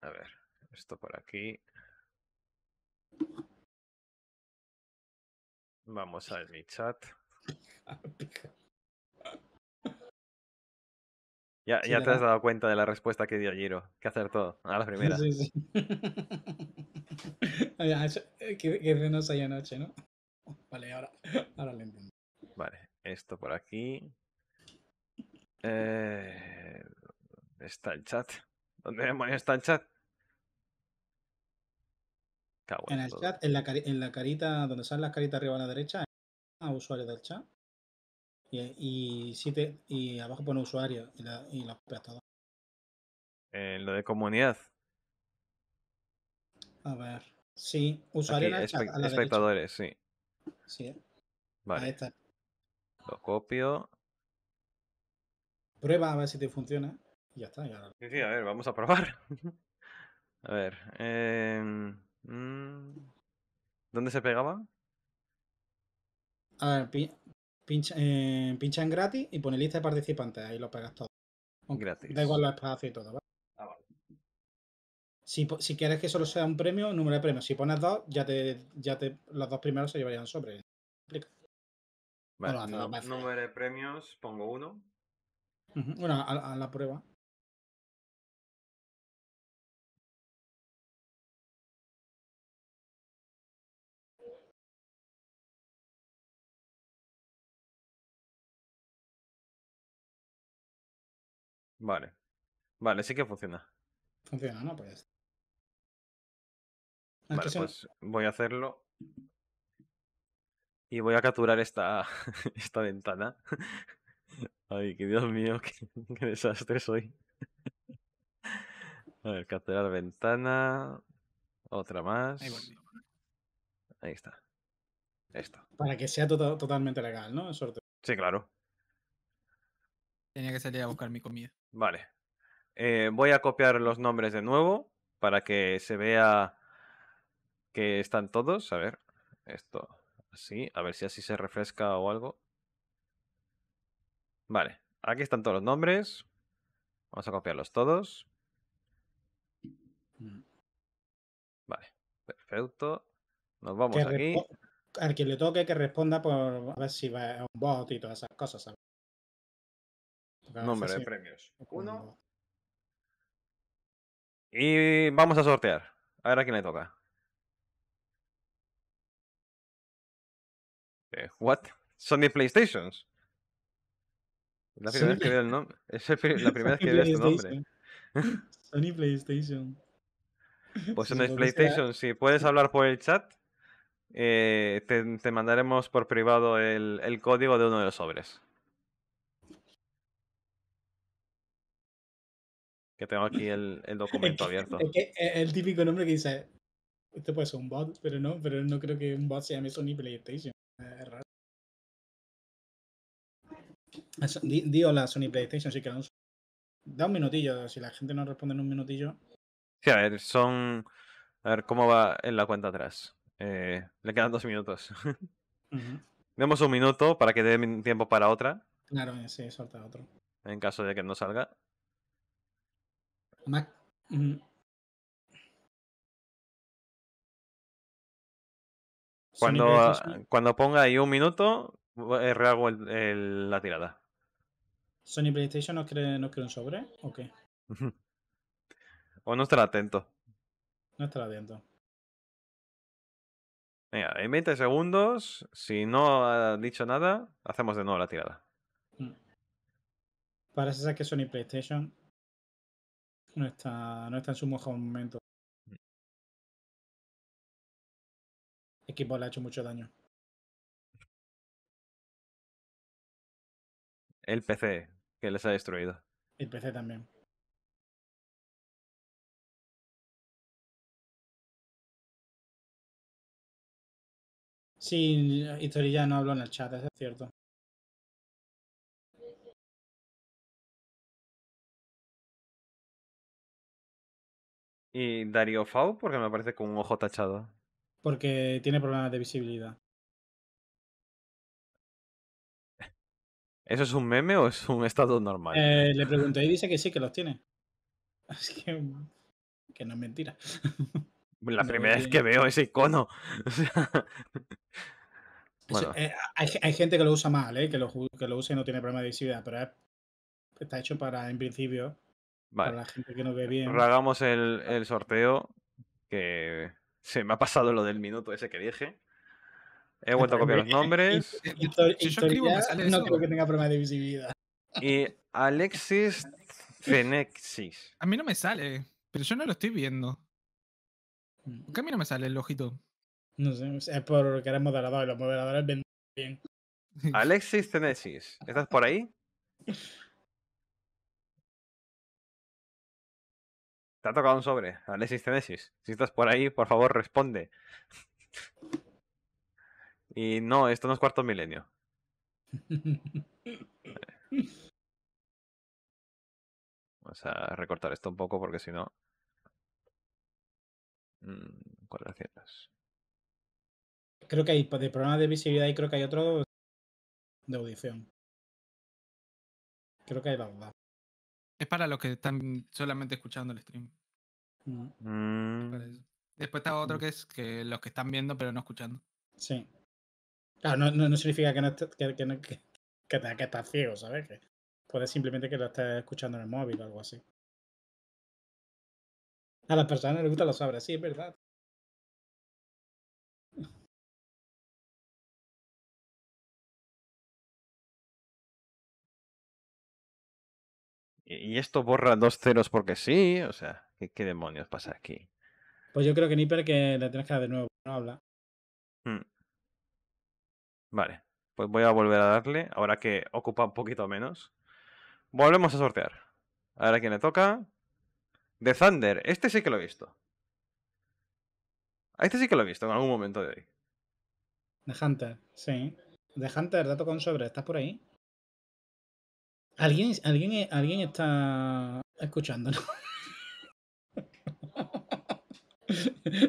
A ver, esto por aquí. Vamos a mi chat. Ah, ya, ya te has dado cuenta de la respuesta que dio Giro, que hacer todo, a la primera. Sí, sí. Ah, eh, que, que renos hay anoche, ¿no? Vale, ahora, ahora lo entiendo. Vale, esto por aquí. Eh, está el chat? ¿Dónde está el chat? en, el chat, en la, en la carita, donde salen las caritas arriba a la derecha, a usuarios del chat. Eh, y, siete, y abajo pone usuario y, la, los prestadores. Eh, lo de comunidad. A ver. Sí, usuario la espectadores, sí. Sí. Vale. Ahí está. Lo copio. Prueba a ver si te funciona. ya está. Sí, a ver, vamos a probar. a ver. Em, mm. ¿Dónde se pegaba? A ver, pincha, en eh, gratis y pone lista de participantes, ahí lo pegas todo. Da igual los espacios y todo, ¿vale? Ah, si, quieres que solo sea un premio, número de premios. Si pones dos, ya te, ya te, los dos primeros se llevarían sobre. número de premios, pongo uno. Bueno, a, la prueba. Vale. Vale, sí que funciona. Funciona, ¿no? Pues. Vale, pues voy a hacerlo. Y voy a capturar esta, esta ventana. Ay, qué Dios mío, qué, desastre soy. A ver, capturar ventana. Otra más. Ahí está. Esto. Para que sea tota-, totalmente legal, ¿no? Sí, claro. Tenía que salir a buscar mi comida. Vale. Eh, voy a copiar los nombres de nuevo para que se vea que están todos. A ver, esto así, a ver si así se refresca o algo. Vale, aquí están todos los nombres. Vamos a copiarlos todos. Mm. Vale, perfecto. Nos vamos aquí. Al que le toque que responda por a ver si va a un bot y todas esas cosas, ¿sabes? Número de premios. Uno. Y vamos a sortear. A ver a quién le toca. ¿qué? Eh, what? Sony es La primera vez que veo el nombre. Es la primera vez que veo este nombre. Sony PlayStation. Pues Sony PlayStation, si puedes hablar por el chat, eh, te, te, mandaremos por privado el, el código de uno de los sobres. tengo aquí el, documento abierto. el típico nombre que dice, este puede ser un bot, pero no, pero no creo que un bot se llame Sony PlayStation. Es raro. Ah, di, la Sony PlayStation, si que Da un minutillo, si la gente no responde en un minutillo. Sí, a ver, son. A ver cómo va en la cuenta atrás. Eh, le quedan dos minutos. Demos un minuto para que dé tiempo para otra. Claro, sí, suelta otro. En caso de que no salga. Mac. Mm. Cuando, cuando ponga ahí un minuto, eh, rehago la tirada. ¿Sony PlayStation no cree, no un sobre o qué? o no estará atento. No estará atento. Venga, en 20 segundos, si no ha dicho nada, hacemos de nuevo la tirada. Mm. Parece ser que Sony PlayStation no está, no está en su mejor momento. Mm. equipo le ha hecho mucho daño. El PC, que les ha destruido. El PC también. Sí, Historia ya no hablo en el chat, es cierto. ¿Y Darío Fau? Porque me parece con un ojo tachado. Porque tiene problemas de visibilidad. ¿Eso es un meme o es un estado normal? Eh, le pregunté y dice que sí, que los tiene. Así que. Que no es mentira. La primera vez que veo ese icono. Eh, hay, gente que lo usa mal, ¿eh? que, lo, que lo usa y no tiene problema de visibilidad, pero está hecho para, en principio, Vale. Para la gente que no ve bien. Hagamos el, el, sorteo, que se me ha pasado lo del minuto ese que dije. He vuelto a copiar los eh, eh, nombres. Eh, si yo escribo, sale no creo que tenga problemas de visibilidad. Y Alexis Fenexis. A mí no me sale, pero yo no lo estoy viendo. Mm. ¿Por qué a mí no me sale el ojito? No sé, es porque eres moderador y los moderadores venden bien. Alexis Fenexis, ¿estás por ahí? Te ha tocado un sobre. Alexis Tenesis. Si estás por ahí, por favor, responde. Y no, esto no es cuarto milenio. Vamos a recortar esto un poco porque si no. Mm, creo que hay de problemas de visibilidad y creo que hay otro de audición. Creo que hay la es para los que están solamente escuchando el stream. Mm. Después está otro que es que los que están viendo pero no escuchando. Sí. Claro, ah, no, significa que, no que, estar que, que ciego, ¿sabes? Que simplemente que lo estés escuchando en el móvil o algo así. A las personas les gusta lo saber, sí, es verdad. Y esto borra dos ceros porque sí, o sea, ¿qué, demonios pasa aquí? Pues yo creo que Nipper que le tienes que dar de nuevo, no habla. Hmm. Vale, pues voy a volver a darle, ahora que ocupa un poquito menos. Volvemos a sortear. a quién le toca. The Thunder, este sí que lo he visto. Este sí que lo he visto en algún momento de hoy. The Hunter, sí. The Hunter, dato con sobre, ¿estás por ahí? Alguien, alguien, eh, alguien está escuchando,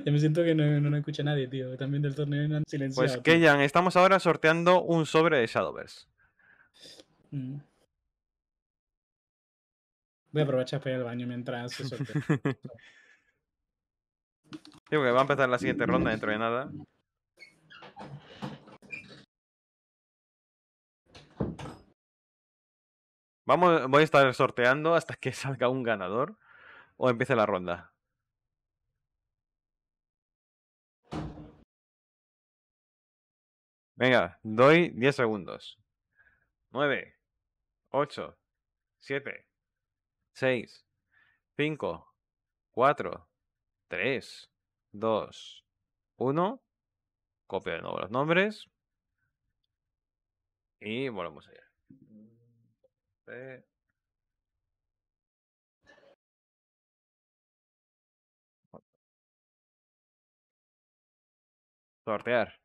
Yo me siento que no, no, escucha nadie, tío. También del torneo no han silenciado. Pues Keyan, estamos ahora sorteando un sobre de Shadowverse. Mm. Voy a aprovechar para ir al baño mientras se sortea. Digo que va a empezar la siguiente ronda dentro de nada. voy a estar sorteando hasta que salga un ganador o empiece la ronda. Venga, doy 10 segundos. 9, 8, 7, 6, 5, 4, 3, 2, 1. Copio de nuevo los nombres. Y volvemos allá. Sortear.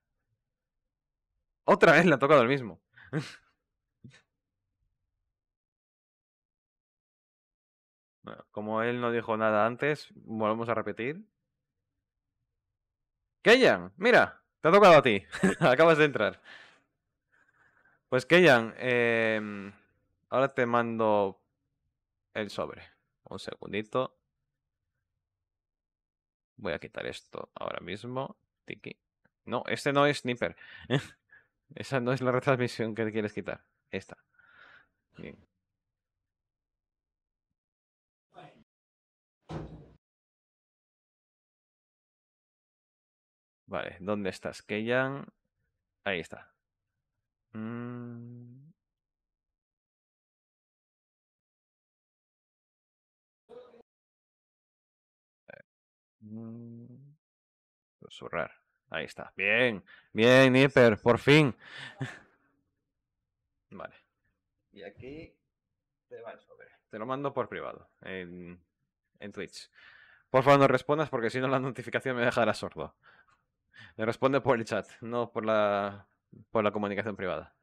Otra vez le ha tocado el mismo. como él no dijo nada antes, volvemos a repetir. Keyan, mira, te ha tocado a ti. Acabas de entrar. Pues Keyan, eh... Ahora te mando el sobre. Un segundito. Voy a quitar esto ahora mismo. Tiki. No, este no es Sniper. Esa no es la retransmisión que quieres quitar. Esta. Vale, ¿dónde estás? Keyan. Ahí está. Mm. Mm, Ahí está. Bien, bien, hiper, por fin. Vale. Y aquí te Te lo mando por privado, en, en Twitch. Por favor, no respondas porque si no la notificación me dejará sordo. Me responde por el chat, no por la, por la comunicación privada.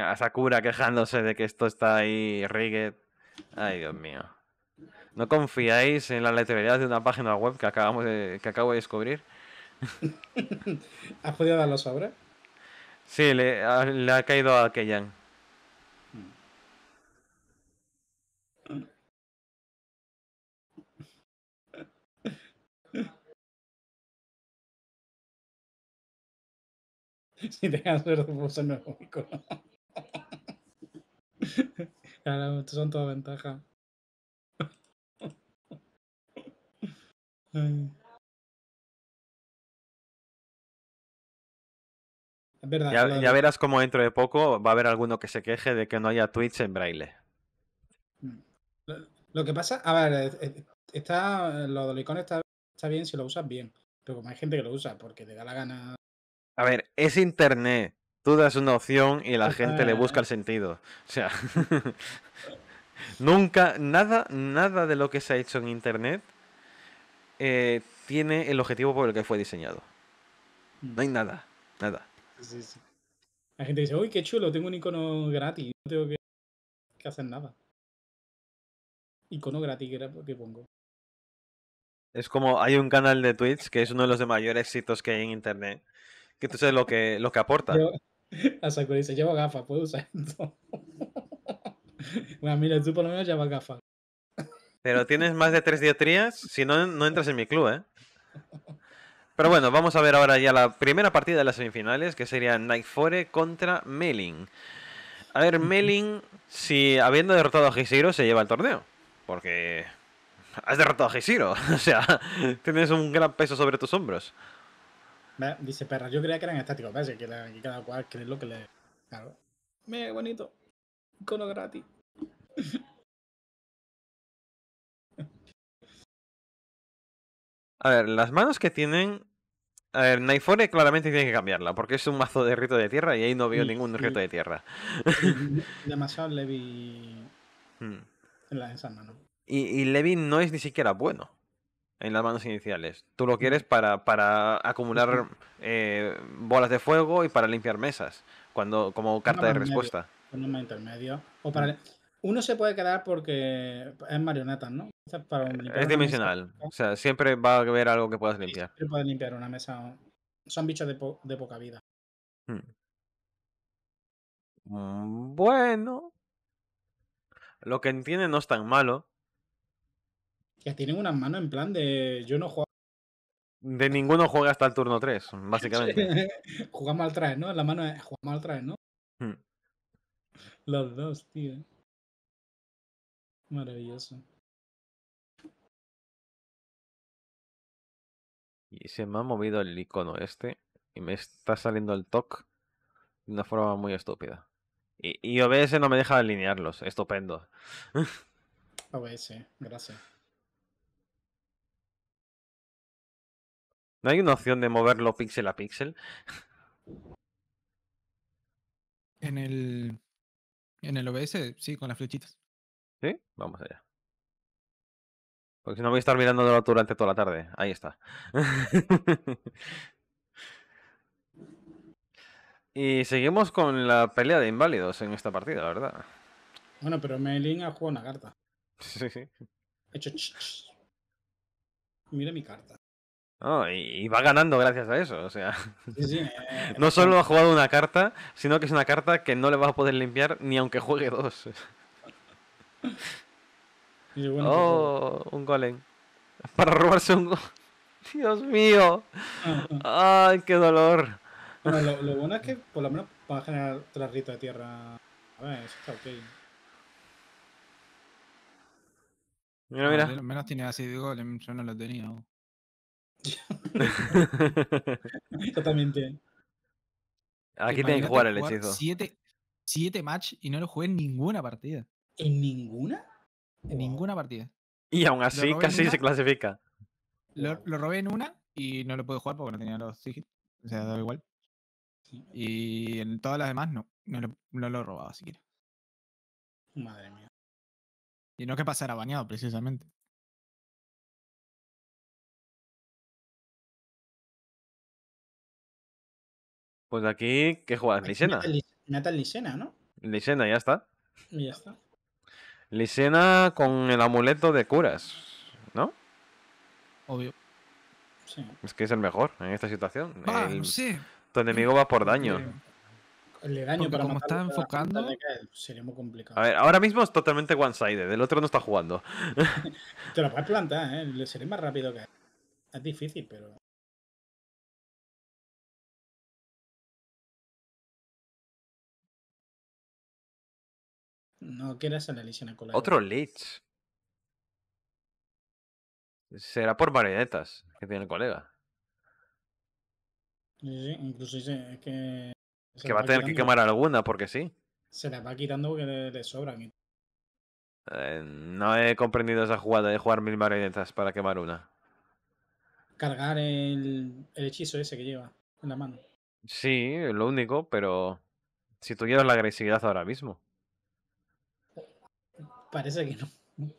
a Sakura quejándose de que esto está ahí, rigged. Ay, Dios mío. ¿No confiáis en la literalidad de una página web que, acabamos de, que acabo de descubrir? ¿Has podido los ahora? Sí, le, ha caído a Keyan. Si te ganas, no un Claro, son todas ventajas. verdad, ya, verás cómo dentro de poco va a haber alguno que se queje de que no haya tweets en braille. Mm. Lo, que pasa, a ver, está, lo dolicones está, está bien si lo usas bien, pero como hay gente que lo usa porque te da la gana. A ver, es internet. Tú das una opción y la ah, gente le busca el ah. sentido. O sea, nunca, nada, nada de lo que se ha hecho en Internet eh, tiene el objetivo por el que fue diseñado. No hay mm. nada, nada. Sí, La gente dice, uy, qué chulo, tengo un icono gratis, no tengo que, hacer nada. Icono gratis que pongo. Es como hay un canal de Twitch que es uno de los de mayores éxitos que hay en internet. Que tú sabes lo que, lo que aporta. A Sakura dice, llevo gafas, puedo usar esto. bueno, mira, tú por lo menos llevas gafas. Pero tienes más de tres diatrías si no, no entras en mi club, ¿eh? Pero bueno, vamos a ver ahora ya la primera partida de las semifinales, que sería Nightfore contra Meling. A ver, Meling, si habiendo derrotado a Gisiro se lleva el torneo. Porque has derrotado a Jesiro O sea, tienes un gran peso sobre tus hombros. Dice perra, Yo creía que eran estáticos. ¿Ves? Que, que cada cual cree lo que le. Claro. Me bonito. cono gratis. A ver, las manos que tienen. A ver, Naifone claramente tiene que cambiarla, porque es un mazo de rito de tierra y ahí no veo mm, ningún rito de tierra. Demasiado Levi. Mm. En las esas manos. Y, y Levi no es ni siquiera bueno en las manos iniciales. Tú lo quieres para, para acumular eh, bolas de fuego y para limpiar mesas, cuando, como carta de respuesta. intermedio. O para, uno se puede quedar porque es marioneta, ¿no? es eh, dimensional. o sea, siempre va a haber algo que puedas limpiar. Siempre puedes limpiar una mesa. Son bichos de, poca vida. Hmm. Mm, bueno. Lo que entiende no es tan malo. Que tienen unas manos en plan de. Yo no juego. De ninguno juega hasta el turno 3, básicamente. jugamos al 3, ¿no? La mano es jugamos al 3, ¿no? Hmm. Los dos, tío. Maravilloso. Y se me ha movido el icono este y me está saliendo el toque de una forma muy estúpida. Y, y OBS no me deja alinearlos, estupendo. OBS, gracias. ¿No hay una opción de moverlo píxel a píxel? En el. En el OBS, sí, con las flechitas. ¿Sí? Vamos allá. Porque si no voy a estar mirando durante toda la tarde. Ahí está. y seguimos con la pelea de inválidos en esta partida, la verdad. Bueno, pero Melin ha jugado una carta. Sí, sí. He hecho... Mira mi carta y, va ganando gracias a eso. O sea, no solo ha jugado una carta, sino que es una carta que no le va a poder limpiar ni aunque juegue dos. Y pues, oh, un golem. Para robarse un golem Dios mío. Ay, qué dolor. Bueno, lo, bueno es que por lo menos va a generar otra rita de tierra. A ver, eso está ok. Mira, mira. Al menos tiene así de golem, yo no lo tenía. Aquí tiene que jugar el hechizo. Siete, siete match y no lo jugué en ninguna partida. ¿En ninguna? En ninguna partida. Y aún así casi se clasifica. Lo, lo, robé en una y no lo pude jugar porque no tenía los sigil. O sea, da igual. Y en todas las demás no. No lo, no lo he robado siquiera. Madre mía. Y no que pasara bañado, precisamente. Pues aquí, ¿qué juegas? Lisena. Natal Lisena, ¿no? Lisena, ya está. ya está. Lisena con el amuleto de curas, ¿no? Obvio. Sí. Es que es el mejor en esta situación. ¡Ah, sí. Tu enemigo va por daño. Le daño pero. como está enfocando. Sería muy complicado. A ver, ahora mismo es totalmente one-sided. El otro no está jugando. Te lo puedes plantar, ¿eh? Le seré más rápido que él. Es difícil, pero. No, hacer la a el Otro Lich. Será por marionetas que tiene el colega. Sí, sí, incluso dice que. Que va, a tener que quemar alguna, porque sí. Se las va quitando porque le, sobran. Eh, no he comprendido esa jugada de jugar mil marionetas para quemar una. Cargar el, hechizo ese que lleva en la mano. Sí, lo único, pero si llevas la agresividad ahora mismo. Parece que no.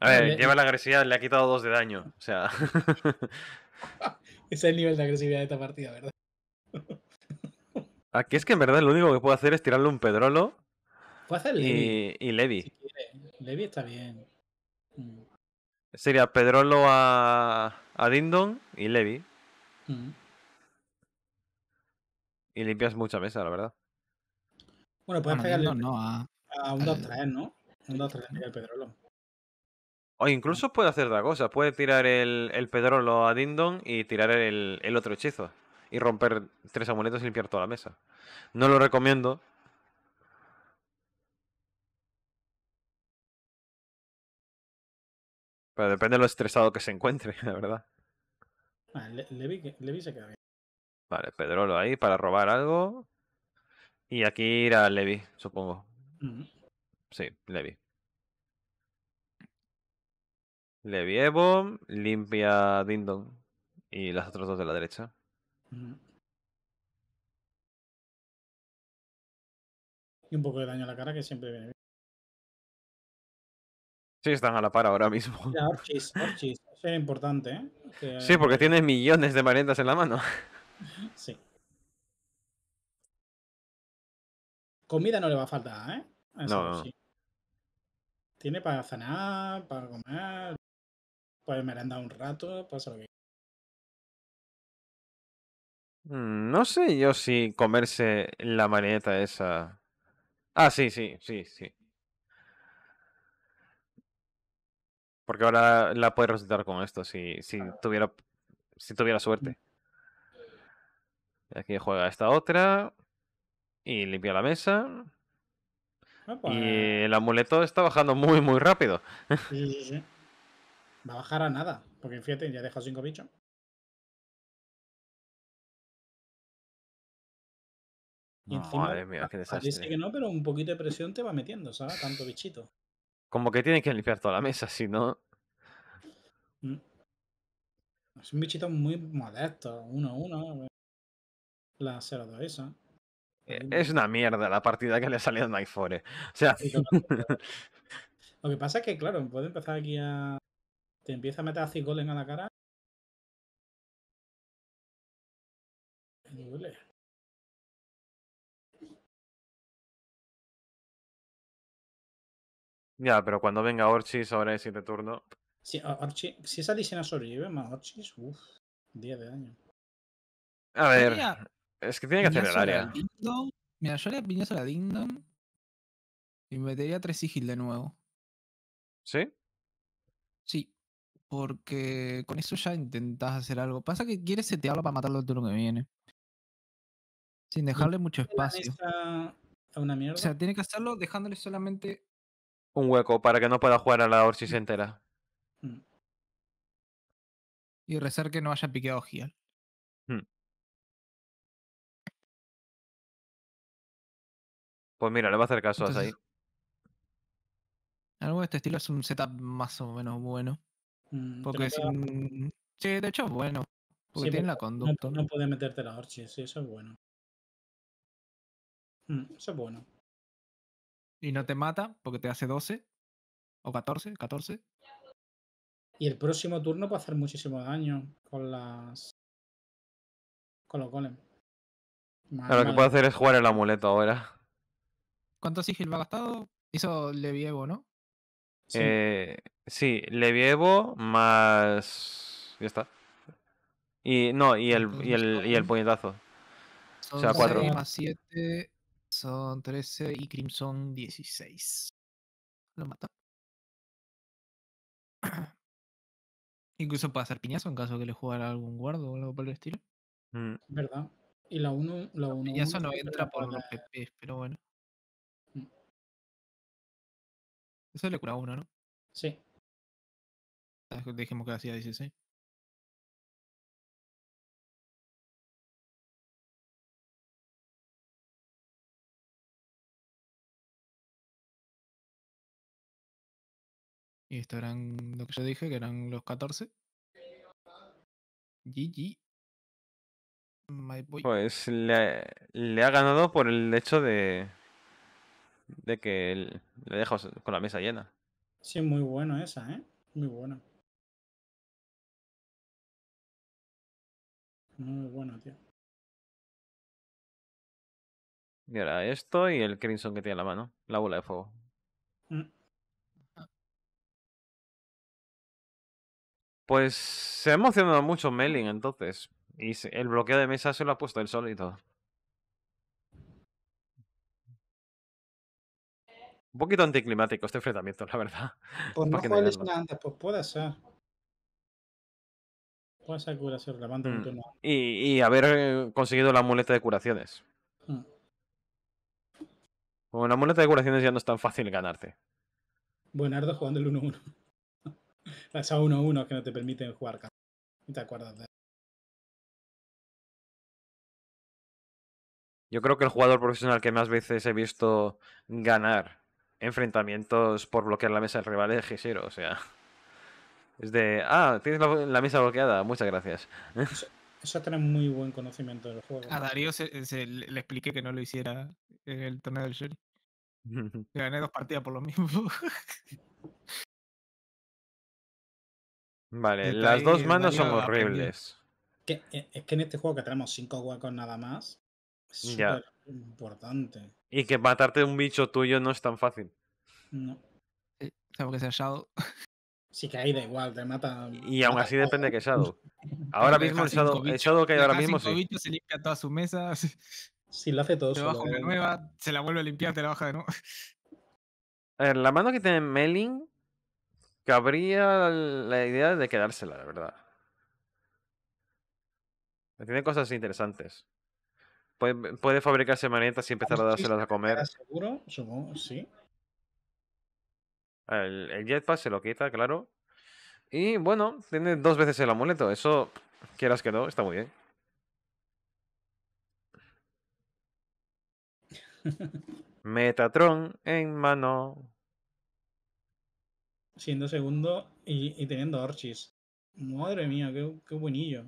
A ver, lleva la agresividad, le ha quitado dos de daño. O sea. Ese es el nivel de agresividad de esta partida, ¿verdad? Aquí es que en verdad lo único que puedo hacer es tirarle un pedrolo. Puedo hacer Y, y Levi. Levi está bien. Mm. Sería pedrolo a, a Dindon y Levi. Mm. Y limpias mucha mesa, la verdad. Bueno, puedes pegarle. no, a, un 2-3, ¿no? Un 2-3 Pedrolo. O incluso puede hacer otra cosa. Puede tirar el, el Pedrolo a Dindon y tirar el, el, otro hechizo. Y romper tres amuletos y limpiar toda la mesa. No lo recomiendo. Pero depende de lo estresado que se encuentre, la verdad. Ah, le, Levi, se queda bien. Vale, Pedrolo ahí para robar algo. Y aquí ir a Levi, supongo. Sí, Levi. Levi Evo, limpia Dindon y las otras dos de la derecha. Y un poco de daño a la cara que siempre viene bien. Sí, están a la par ahora mismo. La Orchis, Orchis, importante. ¿eh? Sí, porque tienes millones de variantes en la mano. Sí. Comida no le va a faltar, ¿eh? no, Tiene para cenar, para comer, puede merendar un rato, pasa lo mm, no sé yo si comerse la marioneta esa. Ah, sí, sí, sí, sí. Porque ahora la puede resucitar con esto si, si tuviera si tuviera suerte. Mm. aquí juega esta otra y limpia la mesa. Ah, pues. Y el amuleto está bajando muy, muy rápido. Sí, sí, sí. Va a bajar a nada, porque fíjate, ya he dejado cinco bichos. Madre mía, qué desastre. Dice que no, pero un poquito de presión te va metiendo, ¿sabes? Tanto bichito. Como que tiene que limpiar toda la mesa, si no. Mm. Es un bichito muy modesto, uno a uno. La 02 esa. Eh, es una mierda la partida que le ha salido a Nightfore. O sea. Lo que pasa es que, claro, puede empezar aquí a. Te empieza a meter a Zigolen a la cara. Ya, pero cuando venga Orchi sobre siete turno. Si, Orchi, si esa Dicena sobrevive más Orchis, uff, 10 de daño. A ver. Es que tiene que hacer el área. Mira, yo le piñazo a la Dingdom y metería tres sigil de nuevo. ¿Sí? Sí, porque con eso ya intentás hacer algo. Pasa que quieres setearlo para matarlo el turno que viene. Sin dejarle mucho espacio. O sea, tiene que hacerlo dejándole solamente. Un hueco para que no pueda jugar a la se entera. Mm. Y rezar que no haya piqueado Gial. Pues mira, le va a hacer caso a Sai. Algo de este estilo es un setup más o menos bueno. Mm, porque es un... Sí, de hecho es bueno. Porque tiene la conducta. No, puede meterte la orchi, sí, eso es bueno. Mm, eso es bueno. Y no te mata porque te hace 12 o 14, 14. Y el próximo turno puede hacer muchísimo daño con las. con los golems. lo que puede hacer es jugar el amuleto ahora. ¿Cuánto sigil va gastado? Hizo Levievo, ¿no? Sí, eh, sí Levievo más. Ya está. Y no, y el, y el, y el puñetazo. Son o más 7 son 13 y Crimson 16. Lo mata. Incluso puede hacer piñazo en caso de que le jugara algún guardo o algo por el estilo. Mm. ¿Verdad? Y la 1. La uno, piñazo no entra por los PP, pero bueno. Eso le cura uno, ¿no? Sí. Ah, dijimos que hacía 16. Y esto eran lo que yo dije, que eran los 14. GG. Pues le, le, ha ganado por el hecho de, de que le dejas con la mesa llena. Sí, muy bueno esa, ¿eh? Muy buena. Muy bueno, tío. Y ahora esto y el Crimson que tiene en la mano, la bola de fuego. Mm. Pues se ha emocionado mucho Melin entonces. Y el bloqueo de mesa se lo ha puesto él solito. Un poquito anticlimático este enfrentamiento, la verdad. Pues no juegues antes, pues puede ser. Puede ser curación, la un turno. Mm, y, y, haber eh, conseguido la muleta de curaciones. Mm. Con la muleta de curaciones ya no es tan fácil ganarte. Buenardo jugando el 1-1. la esa 1-1 que no te permiten jugar. te acuerdas de Yo creo que el jugador profesional que más veces he visto ganar enfrentamientos por bloquear la mesa del rival es Gisero, o sea. Es de, ah, tienes la, mesa bloqueada, muchas gracias. Eso, eso tiene muy buen conocimiento del juego. A Darío le expliqué que no lo hiciera en el torneo del Que Gané dos partidas por lo mismo. vale, las dos manos son horribles. Eh, es que en este juego que tenemos cinco huecos nada más, importante. Y que matarte un bicho tuyo no es tan fácil. No. Eh, tengo que ser Shadow. Sí, que ahí da igual, te mata. Y aún así depende de que Shadow. Ahora mismo el Shadow, que hay ahora mismo. Sí. se limpia todas sus mesas si lo hace todo. Se baja ¿eh? nueva, se la vuelve a limpiar, te la baja de nuevo. A la mano que tiene Melin cabría la idea de quedársela, la verdad. Tiene cosas interesantes. Puede, fabricarse manetas y empezar ah, a dárselas a comer. Seguro, supongo, sí. El, jetpack se lo quita, claro. Y bueno, tiene dos veces el amuleto. Eso, quieras que no, está muy bien. Metatron en mano. Siendo segundo y, teniendo Archis. Madre mía, qué, qué buenillo.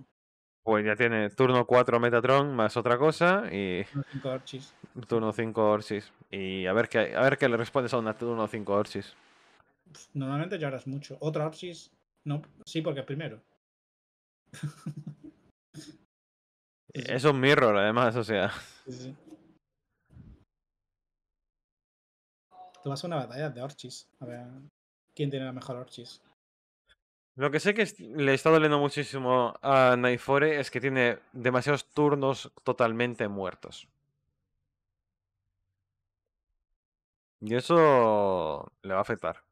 Pues ya tiene turno 4 Metatron más otra cosa y. Turno 5 Orchis. Y a ver qué, a ver qué le respondes a una turno 5 Orchis. normalmente lloras mucho. Otra Orchis. No, sí, porque es primero. es un mirror, además, o sea. Sí, Tú vas a una batalla de Orchis. A ver. ¿Quién tiene la mejor Orchis? Lo que sé que le está doliendo muchísimo a Naifore es que tiene demasiados turnos totalmente muertos. Y eso le va a afectar.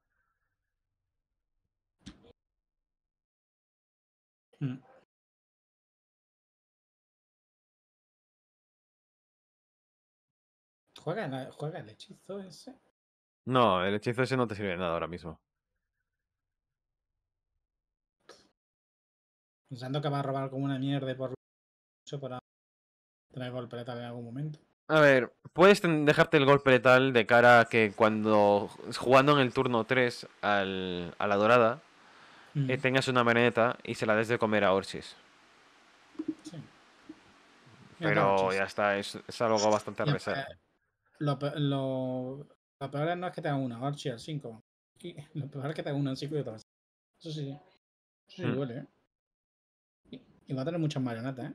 Mm. ¿Juega el hechizo ese? No, el hechizo ese no te sirve de nada ahora mismo. Pensando que va a robar como una mierda por eso para tener golpe letal en algún momento. A ver, puedes dejarte el golpe letal de cara a que cuando jugando en el turno 3 al, a la dorada eh, tengas una maneta y se la des de comer a Orchis? Sí. Pero ya está, es, algo bastante a Lo, lo, peor no es que tenga una, Orchis al 5. Lo peor es que tenga una al 5 y otra Eso sí. sí mm. duele, ¿eh? Y va a tener muchas marionetas, ¿eh?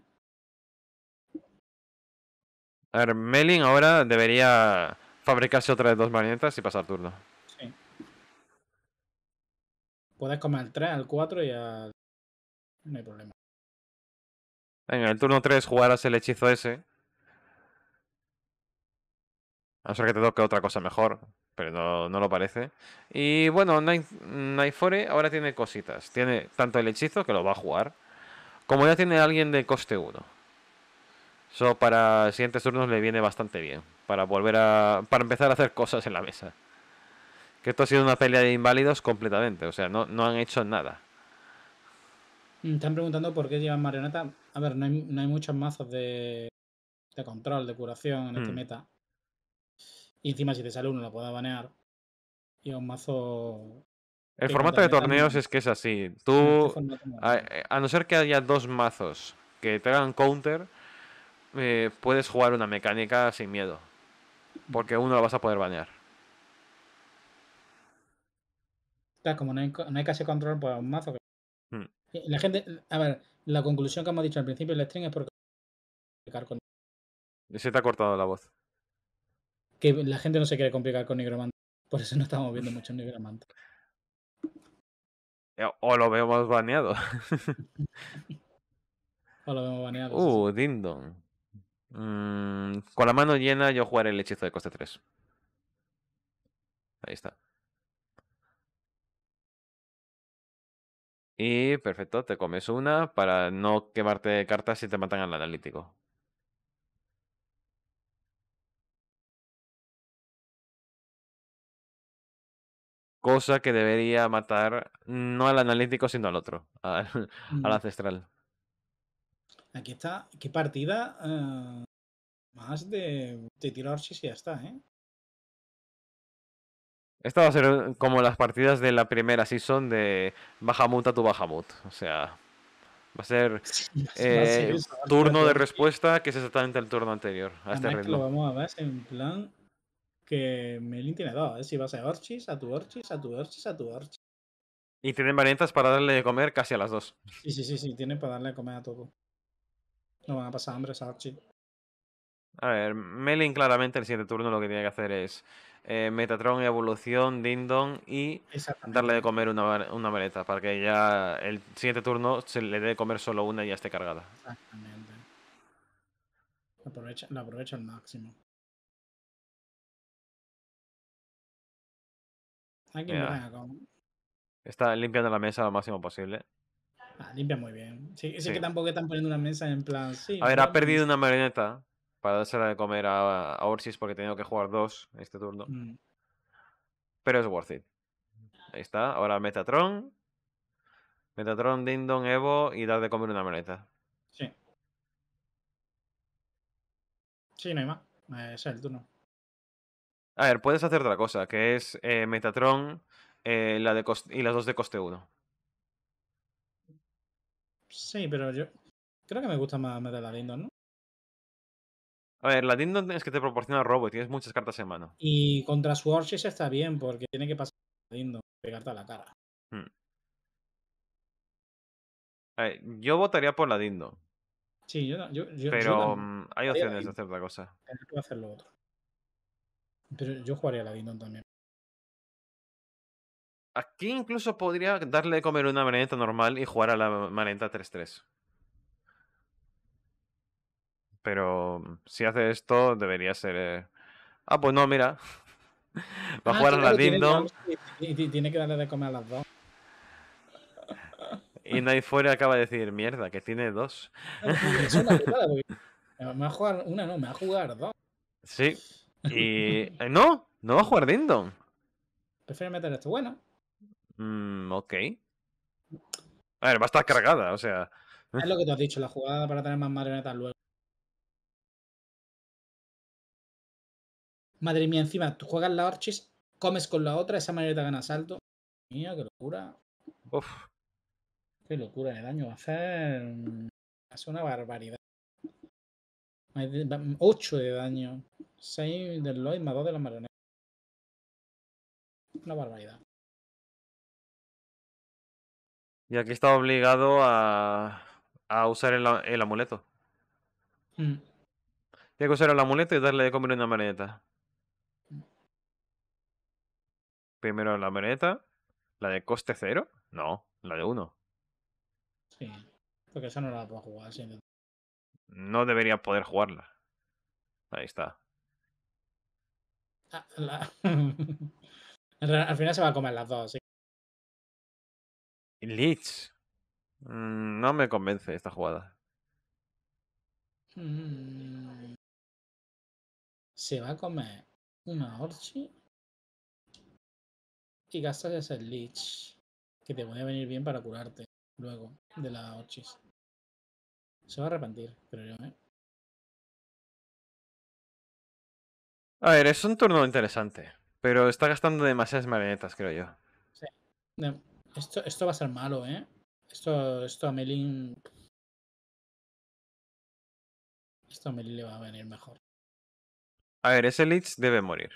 A ver, Melin ahora debería fabricarse otra de dos marionetas y pasar turno. Sí. Puedes comer al 3, al 4 y al. No hay problema. Venga, el turno 3 jugarás el hechizo ese. A no que te toque otra cosa mejor, pero no, no lo parece. Y bueno, Nightfore ahora tiene cositas. Tiene tanto el hechizo, que lo va a jugar. Como ya tiene alguien de coste 1. Eso para siguientes turnos le viene bastante bien. Para volver a. Para empezar a hacer cosas en la mesa. Que esto ha sido una pelea de inválidos completamente. O sea, no, no han hecho nada. Mm, están preguntando por qué llevan marioneta. A ver, no hay, muchos mazos de, de control, de curación en este mm. meta. Y encima, si te sale uno, lo puedes banear. Y un mazo el formato de torneos es que es así. Tú, a, no ser que haya dos mazos que te hagan counter, eh, puedes jugar una mecánica sin miedo. Porque uno la vas a poder bañar. como no hay, casi control, por pues, un mazo. Hmm. La gente, a ver, la conclusión que hemos dicho al principio del stream es porque. Se te ha cortado la voz. Que la gente no se quiere complicar con Nigromante. Por eso no estamos viendo mucho Nigromante. Eh, o lo vemos baneado. o lo vemos baneado. Uh, Dindon. Mm, con la mano llena yo jugaré el hechizo de coste 3. Ahí está. Y perfecto, te comes una para no quemarte cartas si te matan al analítico. Cosa que debería matar no al analítico, sino al otro, al, mm. ancestral. Aquí está. Qué partida eh, más de, de tirar si ya está, ¿eh? Esta va a ser eh, como las partidas de la primera season de Bajamut a tu Bajamut. O sea, va a ser turno de respuesta que es exactamente el turno anterior. A este vamos a ver en plan que Melin tiene dos, ¿eh? Si vas a Orchis, a tu Orchis, a tu Orchis, a tu Orchis. Y tienen variantes para darle de comer casi a las dos. Sí, sí, sí, sí, tienen para darle de comer a todo. No van a pasar hambre a Orchis. A ver, Melin claramente el siguiente turno lo que tiene que hacer es eh, Metatron, Evolución, Dindon y darle de comer una, una maleta para que ya el siguiente turno se le dé de comer solo una y ya esté cargada. Exactamente. La aprovecha, la aprovecha al máximo. Está limpiando la mesa lo máximo posible. Ah, limpia muy bien. Sí, Es que tampoco están poniendo una mesa en plan. Sí, a ver, ha perdido una marioneta para dársela de comer a, Orsis porque he que jugar dos en este turno. Mm. Pero es worth it. Ahí está. Ahora Metatron. Metatron, Dindon, Evo y dar de comer una marioneta. Sí. Sí, no hay más. Eh, ese es el turno. A ver, puedes hacer otra cosa, que es eh, Metatron eh, la de y las dos de coste 1. Sí, pero yo creo que me gusta más meter la Dindon, ¿no? A ver, la Dindon es que te proporciona robo y tienes muchas cartas en mano. Y contra Swordships está bien, porque tiene que pasar a la y pegarte a la cara. Hmm. yo votaría por la Dindon. Sí, yo, yo, yo Pero mm, hay opciones de hacer otra cosa. Hacer lo otro. Pero yo jugaría a la Dindon también. Aquí incluso podría darle de comer una Marienta normal y jugar a la Marienta 3-3. Pero mm, si hace esto, debería ser. Eh, ah, pues no, mira. Va a ah, jugar a la Dindon. Y tiene, que darle de comer a las dos. Y nadie fuera acaba de decir, mierda, que tiene dos. Eh, me va a jugar una, no, me va a jugar dos. Sí. Y eh, eh, no, no va a jugar Dindon Prefiero meter esto. Bueno. Mm, ok. A ver, va a estar cargada, o sea. Es lo que te has dicho, la jugada para tener más marionetas luego. Madre mía, encima, tú juegas la Orchis, comes con la otra, esa marioneta gana salto. Mía, qué locura. Uf. Qué locura de daño va a hacer. Hace mm, una barbaridad. 8 de daño. 6 del Lloyd más 2 de la marioneta. Una barbaridad. Y aquí está obligado a, a usar el, el amuleto. Mm. Tiene que usar el amuleto y darle de comer una marioneta. Mm. Primero la marioneta. ¿La de coste cero? No, la de uno. Sí, porque esa no la puedo jugar. No debería poder jugarla. Ahí está. Al final se va a comer las dos. ¿sí? Mm, no me convence esta jugada. Mm. Se va a comer una Orchi. Y gastas ese Leech. Que te puede venir bien para curarte luego de la Orchis. Se va a arrepentir, Creo yo, ¿eh? A ver, es un turno interesante, pero está gastando demasiadas marionetas, creo yo. Sí. esto, esto va a ser malo, ¿eh? Esto, esto a Melin. Esto a Melin le va a venir mejor. A ver, ese Lich debe morir.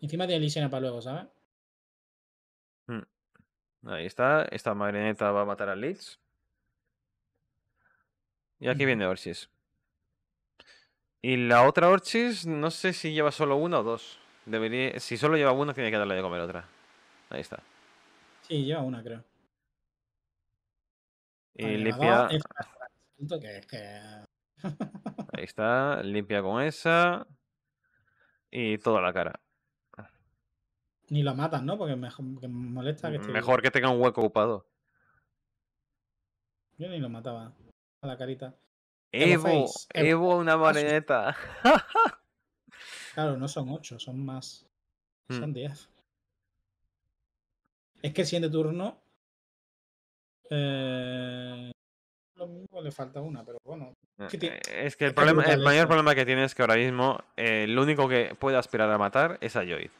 Encima tiene Lichena para luego, ¿sabes? Hmm. Ahí está. Esta marioneta va a matar al Lich. Y aquí viene Orsis. Y la otra Orchis, no sé si lleva solo una o dos. Debería, si solo lleva una, tiene que darle de comer otra. Ahí está. Sí, lleva una, creo. Y limpia. Ahí está, limpia con esa. Y toda la cara. Ni la matas, ¿no? Porque me molesta que esté Mejor que tenga un hueco ocupado. Yo ni lo mataba. A la carita. Evo, Evo, una marioneta. claro, no son 8, son más. Mm. Son diez. 10. Es que el siguiente turno. Eh, lo mismo le falta una, pero bueno. Eh, eh, es que, el, mayor problema que tiene es que ahora mismo el único que puede aspirar a matar es a Joy.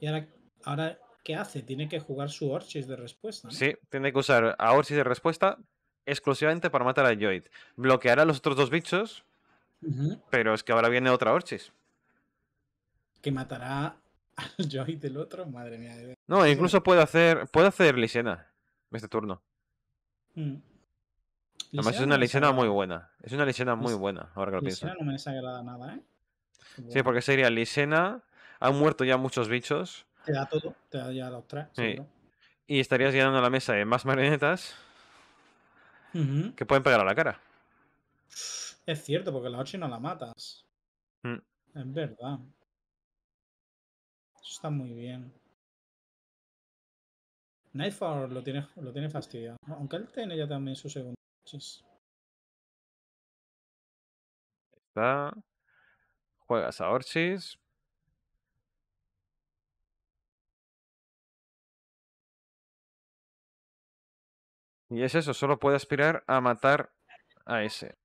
¿Y ahora, ahora qué hace? Tiene que jugar su Orchis de respuesta. Sí, tiene que usar a Orchis de respuesta exclusivamente para matar a bloquear Bloqueará los otros dos bichos, pero es que ahora viene otra Orchis. Que matará al Lloyd del otro, madre mía. No, incluso puede hacer, puede hacer Lisena este turno. Mm. Además es una Lisena muy buena. Es una Lisena muy buena, ahora que lo no me desagrada nada, ¿eh? Sí, porque sería Lisena, han muerto ya muchos bichos. Te da todo, te da ya los tres. Sí. Y estarías llenando la mesa de más marionetas que pueden pegar a la cara. Es cierto, porque la Orchis no la matas. Mm. Es verdad. Eso está muy bien. Nightfall lo tiene, lo tiene fastidio Aunque él tiene ya también su segundo. Chis. Está. Juegas a Orchis. Y es eso, solo puede aspirar a matar a ese.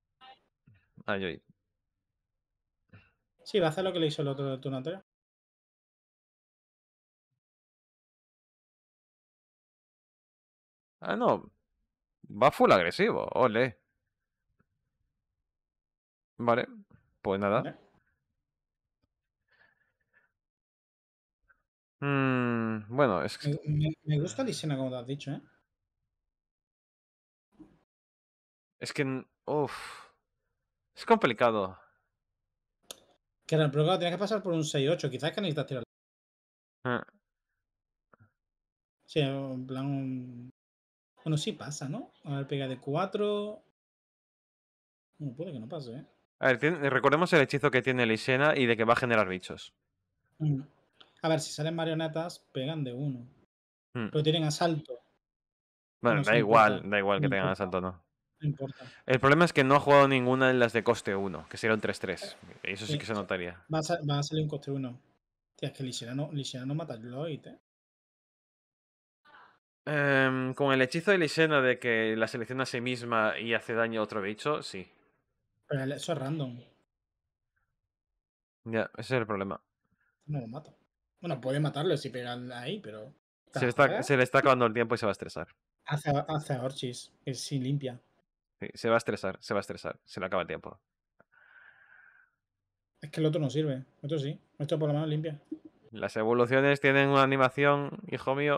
A Joy. Sí, va a hacer lo que le hizo el otro del turno anterior. Ah, no. Va full agresivo, ole. Vale, pues nada. Mm, bueno, es que... Me, gusta la escena como te has dicho, ¿eh? Es que. uff, Es complicado. Que el problema, tienes que pasar por un 6-8. Quizás que necesitas tirar. Ah. Sí, en plan. Bueno, sí pasa, ¿no? A ver, pega de 4. No, uh, puede que no pase, ¿eh? A ver, recordemos el hechizo que tiene Lisena y de que va a generar bichos. Mm. A ver, si salen marionetas, pegan de 1 mm. Pero tienen asalto. Bueno, da igual, da igual que mm, tengan asalto no importa. El problema es que no ha jugado ninguna de las de coste 1, que serían 3-3. Eso sí, que se notaría. Va a, salir un coste 1. Tienes es que Lysena no, no mata a Lloyd, eh. em, con el hechizo de Lisena de que la selecciona a sí misma y hace daño a otro bicho, sí. Pero eso es random. Ya, ese es el problema. No lo mata Bueno, puede matarlo si pegan ahí, pero. Se le, está, acabando el tiempo y se va a estresar. Hace, hace a Orchis, que sí limpia se va a estresar, se va a estresar, se le acaba el tiempo. Es que el otro no sirve, el otro sí, el otro por lo mano limpia. Las evoluciones tienen una animación, hijo mío.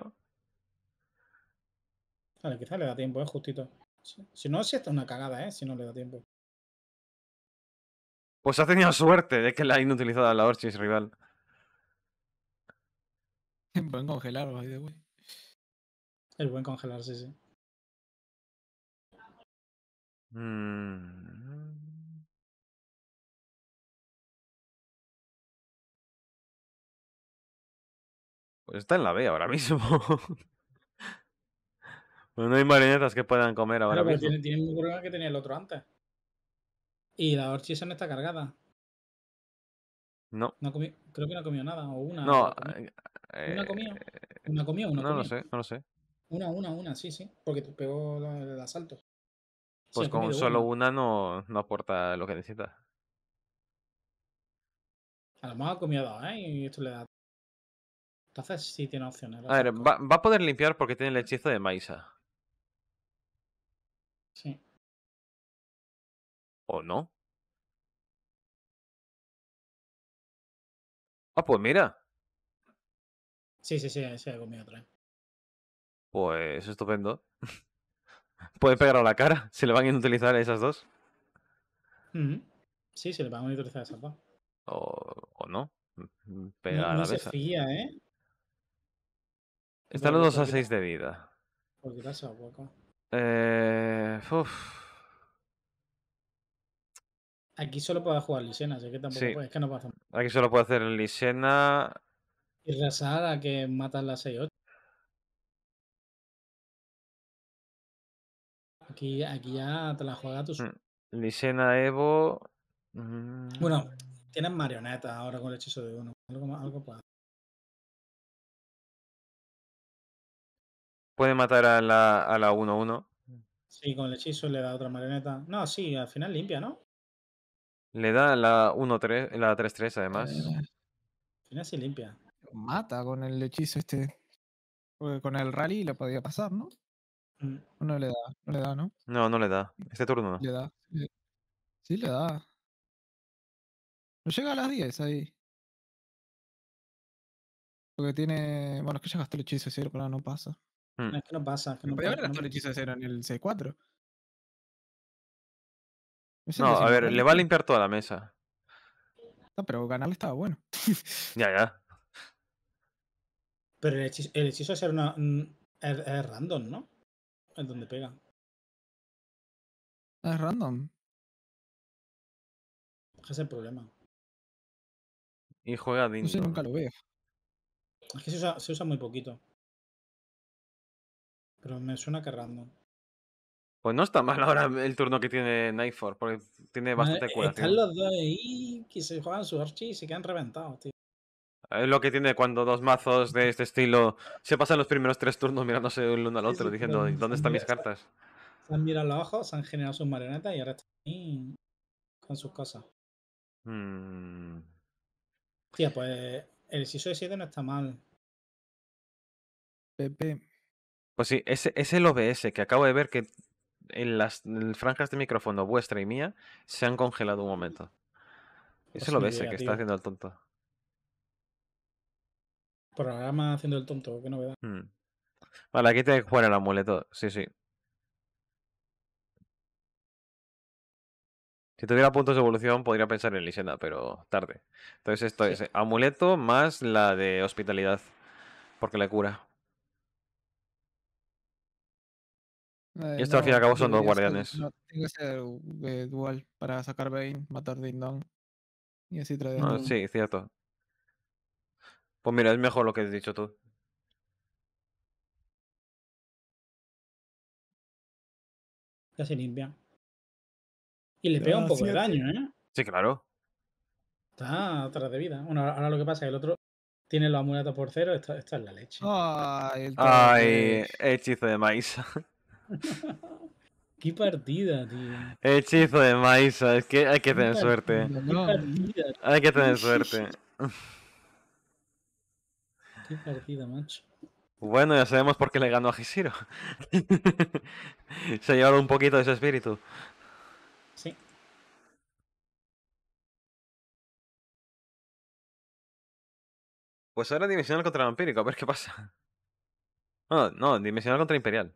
Vale, quizás le da tiempo, es justito. Si no, si está es una cagada, ¿eh? Si no le da tiempo. Pues ha tenido suerte de que la ha inutilizado la Orchis rival. El buen congelar, by the way. El buen congelar, sí, sí. Mm. Pues está en la B ahora mismo. Pues no hay marionetas que puedan comer ahora pero mismo. tiene, un problema que tenía el otro antes. Y la no está cargada. No, No creo que no ha comido nada. O una. no. ha comido. Eh, una eh, comió. Una comió, no lo sé, no lo sé. Una, una, una, sí, sí. Porque te pegó el asalto. Pues con solo una no, no, aporta lo que necesita. A lo mejor ha comido dos, ¿eh? Y esto le da. Entonces sí tiene opciones. A ver, va, a poder limpiar porque tiene el hechizo de Maisa. Sí. ¿O no? Ah, pues mira. Sí, sí, sí, sí, ha comido tres. Pues estupendo. puede pegar a la cara. Se le van a inutilizar esas dos. Sí, se le van a inutilizar a dos. O, o no. Mm, pegar no, a la no se fía, ¿eh? Están los 2 a 6 de vida. ¿Por qué pasa, poco? Eh. Uf. Aquí solo puede jugar Lisena, así que tampoco puede, es que no pasa. Aquí solo puede hacer Lisena. Y Rasada que mata la 6-8, Aquí, ya te la juega tú. Mm, Lisena Evo. Mm. Bueno, tienes marioneta ahora con el hechizo de uno. Algo, algo para... Puede matar a la 1-1. sí, con el hechizo le da otra marioneta. No, sí, al final limpia, ¿no? Le da la 1-3, la 3-3 además. Al final sí limpia. Mata con el hechizo este. Eh, con el rally le podría pasar, ¿no? Mm, no le da, no le da, ¿no? No, no le da. Este turno no. Le da. Sí, le da. No llega a las 10 ahí. Porque tiene. Bueno, es que ya gastó el hechizo de cero, pero no mm. pasa. es que no pasa. que no podía haber el hechizo de cero en el 6-4. No, a ver, le va a limpiar toda la mesa. No, pero ganarle estaba bueno. ya, ya. Pero el hechizo, el de mm, es random, ¿no? donde pega. Es random. Ese es el problema. Y juega Dindon. nunca lo veo. Es que se usa, se usa, muy poquito. Pero me suena que random. Pues no está mal ahora el turno que tiene Nightfall, porque tiene eh, bastante curación. Están los dos ahí que se juegan sus archi y se quedan reventados, tío. Es lo que tiene cuando dos mazos de este estilo se pasan los primeros tres turnos mirándose el uno al otro, diciendo, ¿dónde están mis cartas? Se han mirado los ojos, se han generado sus marionetas y ahora están ahí con sus cosas. Hmm. Tía, pues el siso de 7 no está mal. Pepe. Pues sí, ese es el OBS que acabo de ver que en las franjas de micrófono vuestra y mía se han congelado un momento. ese es pues el OBS que está haciendo el tonto. Programa haciendo el tonto, que novedad. Mm. Vale, aquí te juega el amuleto, sí, sí. Si tuviera puntos de evolución podría pensar en Lisenda, pero tarde. Entonces esto es eh, amuleto más la de hospitalidad, porque la cura. Eh, y esto al fin y al cabo son dos guardianes. tiene que ser eh, dual para sacar Bane, matar Ding y así traer. sí, cierto. Pues mira, es mejor lo que has dicho tú. Ya se limpia. Y le pega un ah, poco de daño, ¿eh? Sí, claro. Está atrás de vida. Bueno, ahora, lo que pasa es que el otro tiene los amuletos por cero. Esto es la leche. Ay, el hechizo de maíz. Qué partida, tío. Hechizo de maíz. Es que hay que tener suerte. Hay que tener suerte. Bueno, ya sabemos por qué le ganó a Hishiro. Se llevado un poquito de su espíritu. Sí. Pues ahora dimensional contra vampírico, a ver qué pasa. No, no, dimensional contra imperial.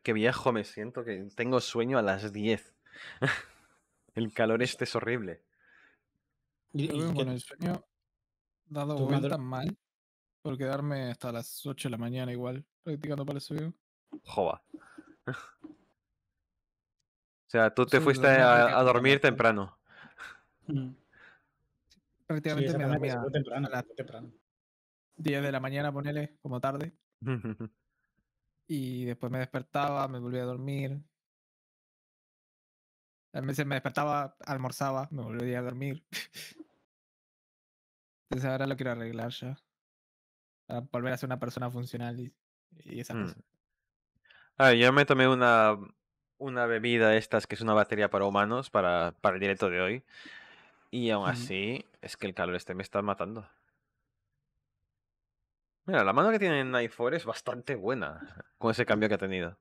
qué, viejo me siento, que tengo sueño a las 10. el calor este es horrible. Y, y el sueño dado vuelta mal por quedarme hasta las 8 de la mañana igual, practicando para el sueño. Joba. O sea, tú te fuiste a, dormir temprano. Mm. Prácticamente me dormía temprano, temprano. 10 de la mañana, ponele, como tarde. Y después me despertaba, me volvía a dormir. A veces me despertaba, almorzaba, me volvía a dormir. Entonces ahora lo quiero arreglar ya. Para volver a ser una persona funcional y, esa mm. Ah, yo me tomé una, una bebida estas que es una batería para humanos para, para el directo de hoy. Y aún así, es que el calor este me está matando. Mira, la mano que tiene en es bastante buena con ese cambio que ha tenido.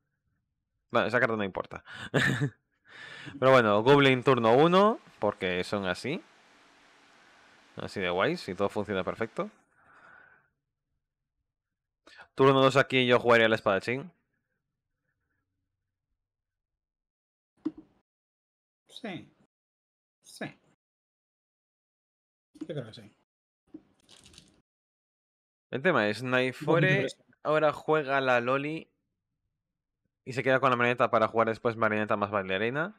Bueno, esa carta no importa. Pero bueno, Goblin turno 1, porque son así. Así de guays, y todo funciona perfecto. Turno 2 aquí yo jugaría el espadachín. Sí. Sí. Yo creo que sí. El tema es, Naifore ahora juega la Loli y se queda con la marioneta para jugar después marioneta más bailarina.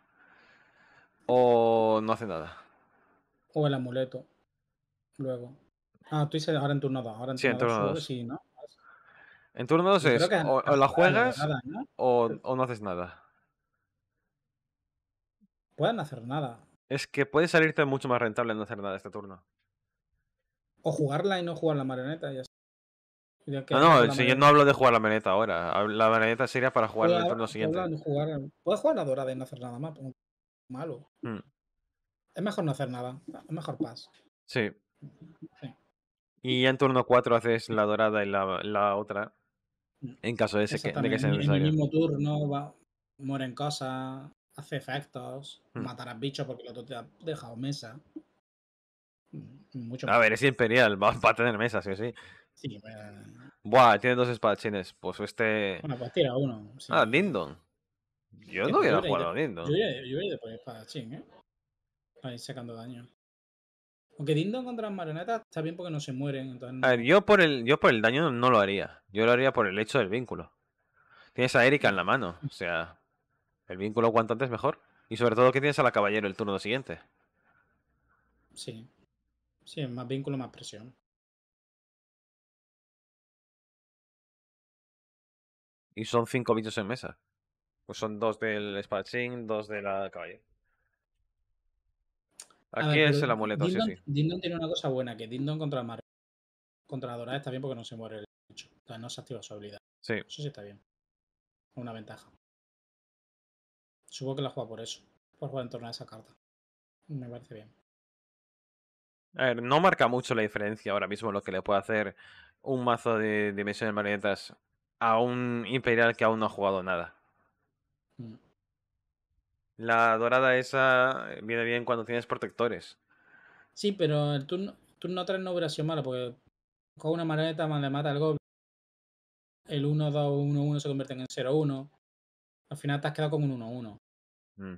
O no hace nada. O el amuleto. Luego. Ah, tú dices ahora en turno 2. Ahora en sí, en turno 2. Sí, ¿no? En turno es o, la juegas O, no haces nada. Pueden hacer nada. Es que puede salirte mucho más rentable no hacer nada este turno. O jugarla y no jugar la marioneta, no, no si yo no hablo de jugar la maneta ahora. La maneta sería para jugar en el turno siguiente. puedes jugar la dorada y no hacer nada más. malo. Mm. Es mejor no hacer nada. Es mejor paz. Sí. Y ya en turno 4 haces la dorada y la, otra. Mm. En caso de, ese que, de que sea necesario. En el mismo turno va, mueren cosas, hace efectos, mm. matarás bichos porque el otro te ha dejado mesa. Mucho a ver, es imperial, va a tener mesa, sí o sí. Sí, Buah, tiene dos espadachines. Pues este. Bueno, pues tira uno. Ah, Lindon. Yo no hubiera jugado a Lindon. Yo hubiera después de espadachín, ¿eh? Ahí sacando daño. Aunque Dindon contra las marionetas está bien porque no se mueren. A ver, yo por, el, yo por el daño no lo haría. Yo lo haría por el hecho del vínculo. Tienes a Erika en la mano. O sea, el vínculo cuanto antes mejor. Y sobre todo que tienes a la caballero el turno siguiente. Sí. Sí, más vínculo, más presión. Y son cinco bichos en mesa. Pues son dos del espadachín, dos de la calle Aquí es el amuleto, sí, sí. Dindon tiene una cosa buena, que Dindon contra el mar... Contra la dorada está bien porque no se muere el bicho. O no se activa su habilidad. Sí. Eso sí está bien. Una ventaja. Supongo que la juega por eso. Por jugar en torno a esa carta. Me parece bien. A ver, no marca mucho la diferencia ahora mismo lo que le puede hacer un mazo de dimensiones marionetas a un Imperial que aún no ha jugado nada. Mm. La dorada esa eh, viene bien cuando tienes protectores. Sí, pero el turno, turno 3 no hubiera sido malo, porque con una maleta más le mata al goblin. El 1, 2, 1, 1 se convierte en 0, 1. Al final te has quedado con un 1, 1. Mm.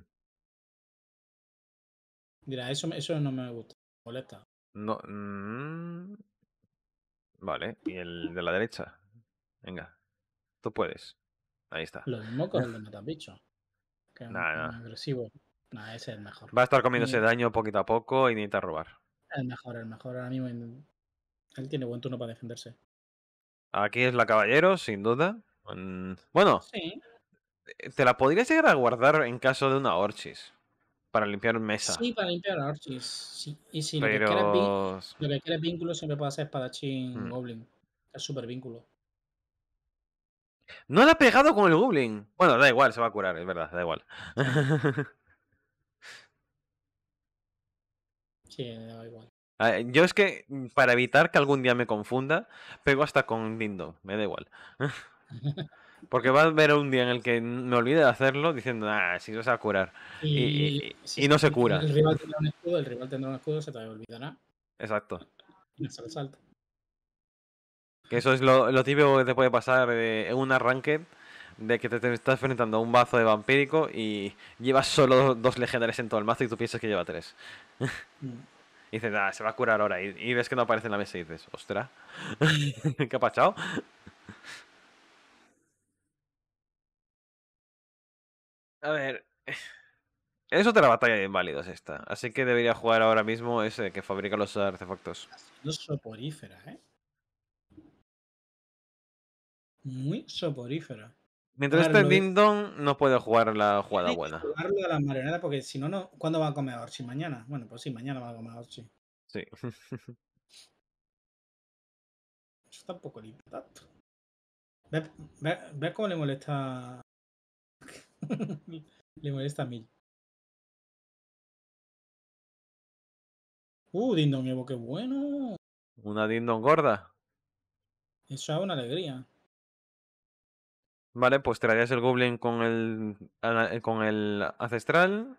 Mira, eso, no me gusta, me molesta. No. Mm. Vale, y el de la derecha. Venga. Tú puedes. Ahí está. Lo mismo con el de Matabicho. Que es agresivo. ese es el mejor. Va a estar comiéndose daño poquito a poco y necesita robar. El mejor, el mejor. Ahora mismo él tiene buen turno para defenderse. Aquí es la caballero, sin duda. Mm, bueno, sí. Eh, te la podrías llegar a guardar en caso de una Orchis. Para limpiar mesa. Sí, para limpiar Orchis. Y si Pero... lo, que quieres, vínculo siempre puede hacer espadachín mm. Goblin. Es súper vínculo. No la ha pegado con el Goblin. Bueno, da igual, se va a curar, es verdad, da igual. sí, da igual. Ah, eh, yo es que, mm, para evitar que algún día me confunda, pego hasta con Lindo, me da igual. Porque va a haber un día en el que me olvide de hacerlo diciendo, ah, si no se va a curar. Y, no se cura. El rival tendrá un escudo, el rival tendrá un escudo, se te olvidará. Exacto. no Que eso es lo, típico que te puede pasar en un arranque de que te, estás enfrentando a un bazo de vampírico y llevas solo dos legendarias en todo el mazo y tú piensas que lleva tres. Mm. y dices, nada, ah, se va a curar ahora. Y, ves que no aparece en la mesa y dices, ostra, ¿qué ha pasado? a ver. Es otra batalla de inválidos esta. Así que debería jugar ahora mismo ese que fabrica los artefactos. No soporífera, ¿eh? Muy soporífera. Mientras esté Dindon no puede jugar la jugada buena. Jugarlo a la marionetas porque si no, no. ¿Cuándo va a comer Orchi? ¿Mañana? Bueno, pues sí, mañana va a comer Orchi. Sí. Eso tampoco le importa. ¿Ves, ve, cómo le molesta? le molesta a Mil. Uh, Dindon Evo, qué bueno. Una Dindon gorda. Eso es una alegría. Vale, pues traerías el Goblin con el, con el Ancestral,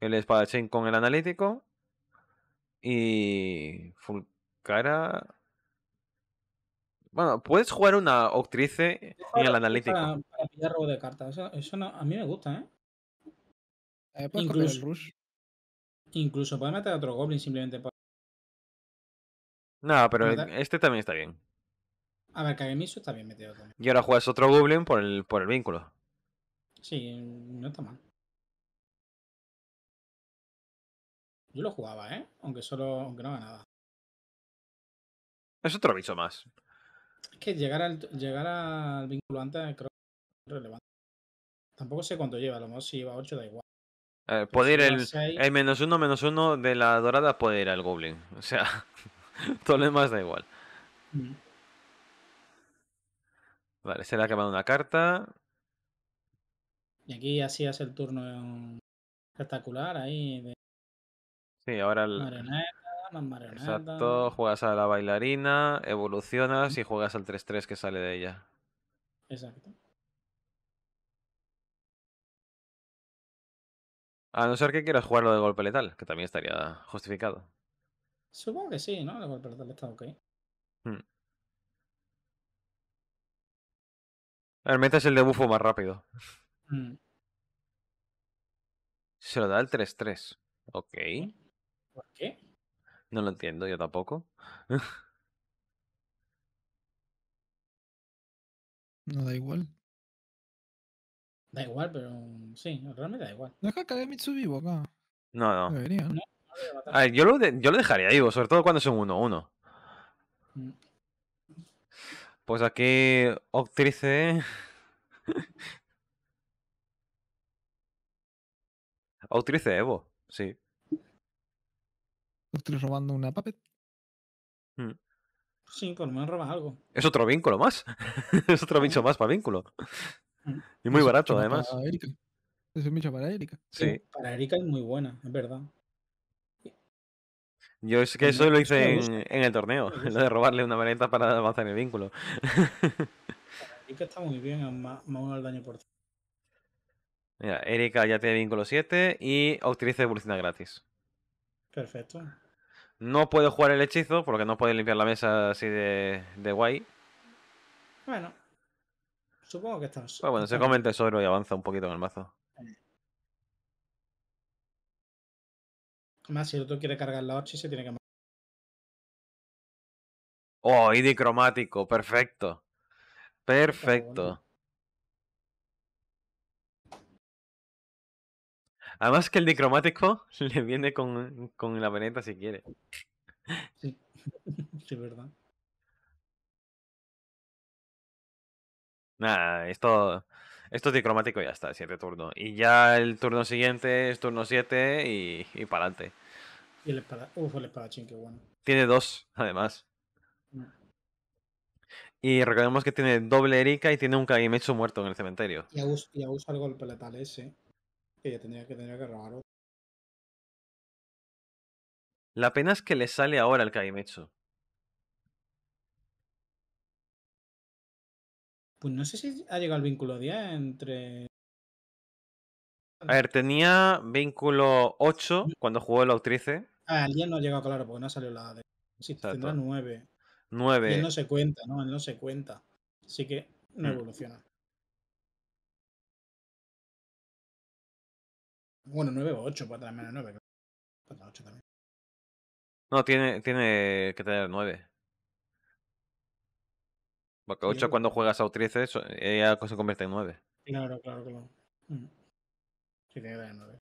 el Espadachín con el Analítico y Fulcara... Bueno, puedes jugar una Octrice en el Analítico. Para, pillar robo de cartas, eso, no, a mí me gusta, ¿eh? eh incluso, el incluso puedes meter otro Goblin simplemente para... nada pero este también está bien. A ver, Kagemitsu está bien metido también. Y ahora juegas otro Goblin por el, por el vínculo. Sí, no está mal. Yo lo jugaba, ¿eh? Aunque solo. Aunque no ganaba. Es otro bicho más. Es que llegar al, llegar al vínculo antes creo que es relevante. Tampoco sé cuánto lleva, a lo mejor si lleva 8 da igual. Eh, puede ir el, menos uno, menos uno de la dorada puede ir al goblin. O sea, todo lo demás da igual. Mm. Vale, se le ha quemado una carta. Y aquí así hace el turno espectacular ahí. De... Sí, ahora el... Marioneta, más marioneta. Exacto, juegas a la bailarina, evolucionas y juegas al 3-3 que sale de ella. Exacto. A no ser que quieras jugarlo de golpe letal, que también estaría justificado. Supongo que sí, ¿no? El golpe letal está ok. Hmm. ver, es el de más rápido. Se lo da el 3-3. Ok. ¿Por qué? No lo entiendo, yo tampoco. no da igual. Da igual, pero sí, realmente da igual. No es que acabe Mitsubibo acá. No, no. no, a ver, yo, lo yo lo dejaría vivo, sobre todo cuando es un 1-1. Pues aquí, Octrice. ¿eh? Octrice Evo, sí. Octrice robando una puppet. Hmm. Sí, por lo menos robas algo. Es otro vínculo más. es otro bicho más para vínculo. Hmm. Y muy barato, además. Es un bicho para Erika. Sí. Para Erika es muy buena, es verdad. Yo es que eso lo hice en, el torneo, lo de robarle una maleta para avanzar en el vínculo. Y que está muy bien, más, daño por Mira, Erika ya tiene vínculo 7 y utiliza evolución gratis. Perfecto. No puedo jugar el hechizo porque no puede limpiar la mesa así de, guay. Bueno, supongo que está pues bueno, se comenta el y avanza un poquito en el mazo. Más si el otro quiere cargar la 8 se tiene que Oh, y Dicromático! perfecto. Perfecto. Además que el dicromático le viene con, con la veneta si quiere. Sí, sí, verdad. Nada, esto esto es dicromático y ya está, siete turno. Y ya el turno siguiente es turno 7 y, y para adelante. Y el Uf, el espadachín, qué bueno. Tiene dos, además. Mm. Y recordemos que tiene doble Erika y tiene un kaimecho muerto en el cementerio. Y usa, y usa el golpe letal ese. Que ya tendría que, tener que robar otro. La pena es que le sale ahora el kaimecho Pues no sé si ha llegado el vínculo 10 entre. A ver, tenía vínculo 8 cuando jugó el Autrice. Ah, el 10 no ha llegado, claro, porque no ha salido la de. Sí, tendrá 9. 9. no se cuenta, ¿no? no se cuenta. Así que no mm. evoluciona. Bueno, 9 o 8, puede tener menos 9. 8 también. No, tiene, tiene que tener 9. Porque 8 cuando juegas a 13 ella eh, se convierte en 9. Claro, claro, claro. Mm. Sí, tiene que tener 9.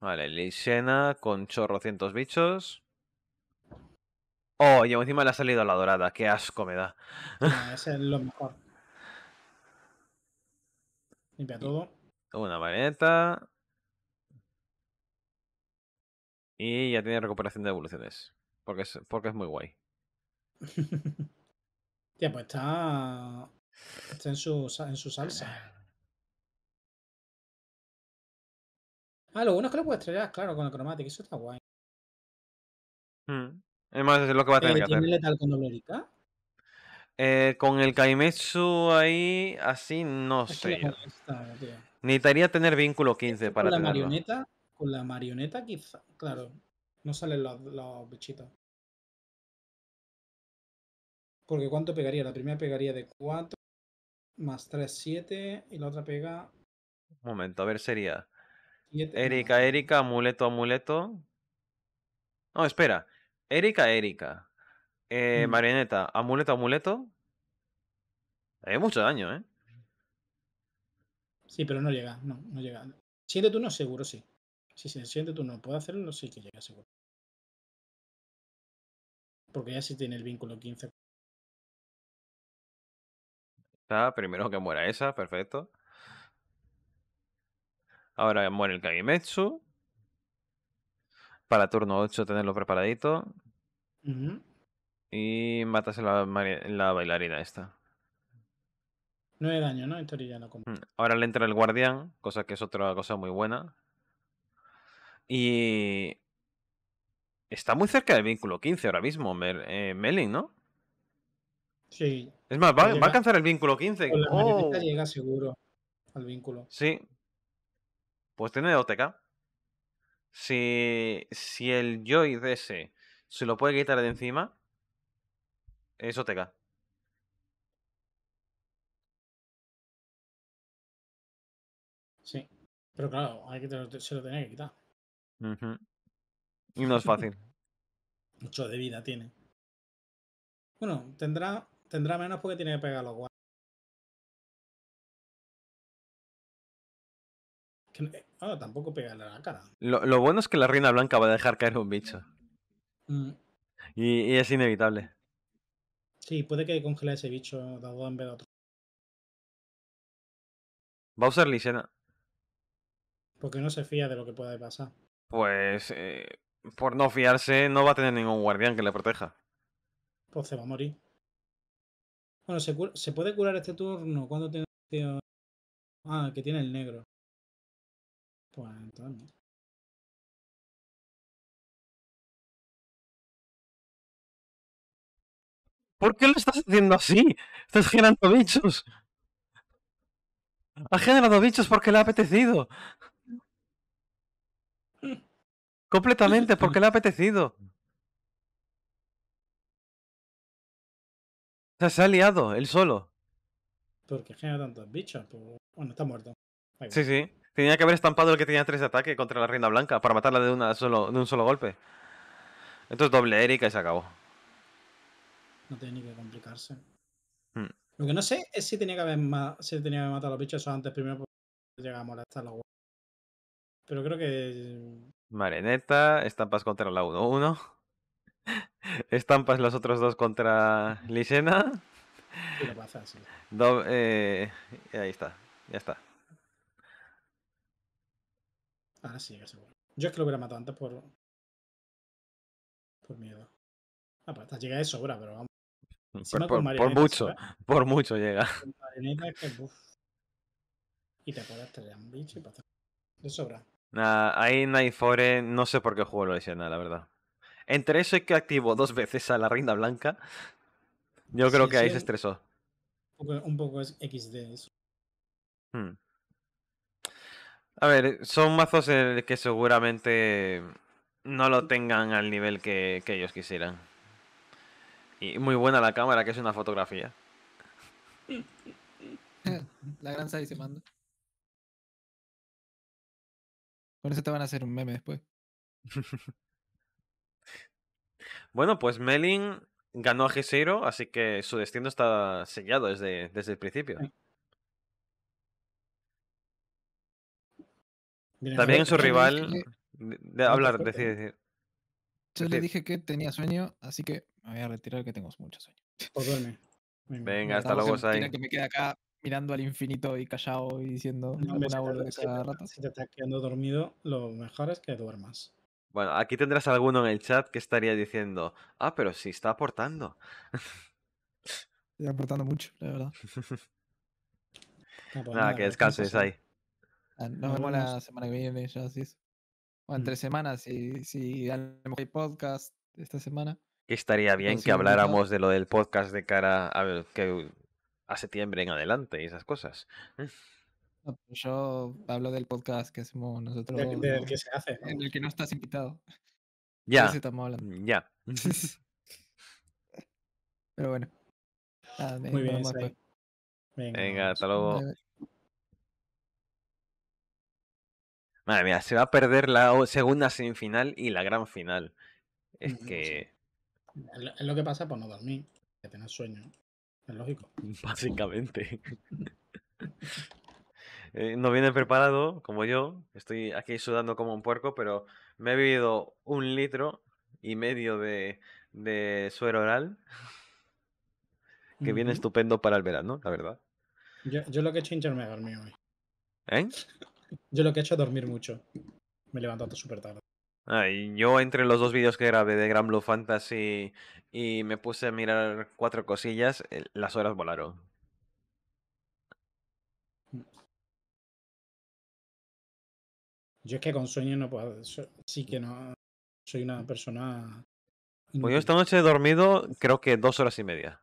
Vale, Lisena con chorro cientos bichos. Oh, y encima le ha salido la dorada. Qué asco me da. es lo mejor. Limpia todo. Una maleta. Y ya tiene recuperación de evoluciones. Porque es, porque es muy guay. pues está, en, su, en su salsa. Ah, lo bueno es que lo puedes estrellar, claro, con el cromático. Eso está guay. Hmm. más, es lo que va a tener que hacer. letal con doble eh, con el Kaimetsu ahí, así no sé. Necesitaría tener vínculo 15 para con la marioneta Con la marioneta, quizá. Claro, no salen los, los bichitos. Porque ¿cuánto pegaría? La primera pegaría de 4 más 3, 7 y la otra pega... Un momento, a ver, sería... Erika, Erika, amuleto, amuleto. No, espera. Erika, Erika. Eh, mm. Marioneta, amuleto, amuleto. Hay mucho daño, ¿eh? Sí, pero no llega, no, no llega. tú no seguro, sí. Sí, sí, el tú turno puede hacerlo, sí que llega seguro. Porque ya sí tiene el vínculo 15 primero que muera esa, perfecto. Ahora muere el Kagimetsu Para turno 8 tenerlo preparadito. Y matas a la, bailarina esta. No hay daño, ¿no? Esto ya no mm, Ahora le entra el guardián, cosa que es otra cosa muy buena. Y... Está muy cerca del vínculo 15 ahora mismo, eh, Melin, ¿no? Sí, es más, va, a alcanzar el vínculo 15. Con la oh. llega seguro al vínculo. Sí. Pues tiene OTK. Si, si el Joy ese se lo puede quitar de encima, es OTK. Sí. Pero claro, se lo tenía que quitar. Y no es fácil. Mucho de vida tiene. Bueno, tendrá Tendrá menos porque tiene que pegar los guardias. Eh, ah, tampoco pegarle a la cara. Lo, bueno es que la reina blanca va a dejar caer un bicho. Mm. Y, es inevitable. Sí, puede que congele ese bicho dado en vez de otro. Va a usar Lisena. Porque no se fía de lo que pueda pasar. Pues. Eh, por no fiarse, no va a tener ningún guardián que le proteja. Pues se va a morir. Bueno, se, puede curar este turno. cuando tiene Ah, que tiene el negro. Pues entonces. ¿Por qué lo estás haciendo así? Estás generando bichos. Ha generado bichos porque le ha apetecido. Completamente porque le ha apetecido. O sea, se ha liado, él solo. Porque genera tantos bichos. Pues, bueno, está muerto. Sí, sí. Tenía que haber estampado el que tenía tres ataque contra la Reina Blanca para matarla de, una solo, de un solo golpe. Entonces doble Erika y se acabó. No tiene ni que complicarse. Hmm. Lo que no sé es si tenía que haber, matado matar a los bichos antes primero porque llega a molestar los Pero creo que. Mareneta, estampas contra la 1-1. Estampas los otros dos contra Lisena. Sí, lo pasa, eh, ahí está, ya está. Ahora sí, que seguro. Yo es que lo hubiera matado antes por. por miedo. Ah, pues, llega de sobra, pero vamos. Por, mucho, por mucho llega. y te puedes estrellar un bicho y pasar. De sobra. Nah, ahí Night fore, no sé por qué juego lo Lisena, la verdad. Entre eso y que activo dos veces a la rinda Blanca, yo creo que ahí se estresó. Un poco, es XD eso. Hmm. A ver, son mazos en que seguramente no lo tengan al nivel que, ellos quisieran. Y muy buena la cámara, que es una fotografía. La gran y se manda. Por eso te van a hacer un meme después. Bueno, pues Melin ganó a g así que su destino está sellado desde, desde el principio. También su rival. hablar, decir, Yo le dije que tenía sueño, así que me voy a retirar que tengo mucho sueño. Pues Venga, hasta luego, Sai. que me queda acá mirando al infinito y callado y diciendo no, si, te, si te estás quedando dormido, lo mejor es que duermas. Bueno, aquí tendrás alguno en el chat que estaría diciendo, ah, pero sí está aportando. Está aportando mucho, la verdad. nada, que descanses ahí. Ah, nos vemos, la semana que viene, ya así O en tres mm. semanas, si, si hay podcast esta semana. Que Estaría bien que habláramos de lo del podcast de cara a, a septiembre en adelante y esas cosas. Pues, yo hablo del podcast que hacemos nosotros. que se hace. En el que no estás invitado. Ya. Ya. Mm, pero bueno. Muy bien, Venga, Venga, hasta luego. Madre mía, se va a perder la segunda semifinal y la gran final. Es que. Es lo que pasa por no dormir, que tener sueño. Es lógico. Básicamente. Eh, no viene preparado, como yo. Estoy aquí sudando como un puerco, pero me he bebido un litro y medio de, de suero oral. Que viene estupendo para el verano, la verdad. Yo, lo que he hecho es me dormir hoy. ¿Eh? Yo lo que he hecho es dormir mucho. Me he levantado súper tarde. Ah, yo entre los dos vídeos que grabé de Gran Blue Fantasy y me puse a mirar cuatro cosillas, eh, las horas volaron. Yo es que con sueño no puedo. Sí que no. Soy una persona. Pues yo esta noche he dormido creo que dos horas y media.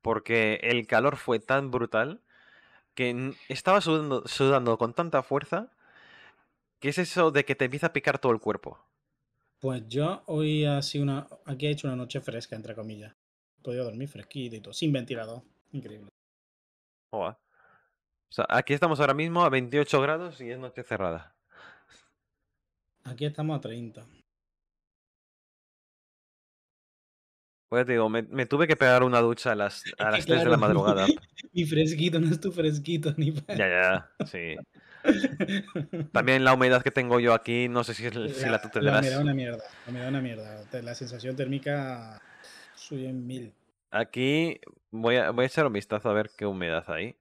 Porque el calor fue tan brutal que estaba sudando, con tanta fuerza. que es eso de que te empieza a picar todo el cuerpo? Pues yo hoy ha sido una. Aquí he hecho una noche fresca, entre comillas. He podido dormir fresquito y todo, sin ventilador. Increíble. O sea, aquí estamos ahora mismo a 28 grados y es noche cerrada. Aquí estamos a 30. Pues te digo, me, tuve que pegar una ducha a las, a las 3 de la madrugada. ni fresquito, no es tu fresquito ni Ya, ya, sí. También la humedad que tengo yo aquí, no sé si, la, si la tú te Me da una mierda, me da una mierda. La sensación térmica sube en mil. Aquí voy a, voy a echar un vistazo a ver qué humedad hay.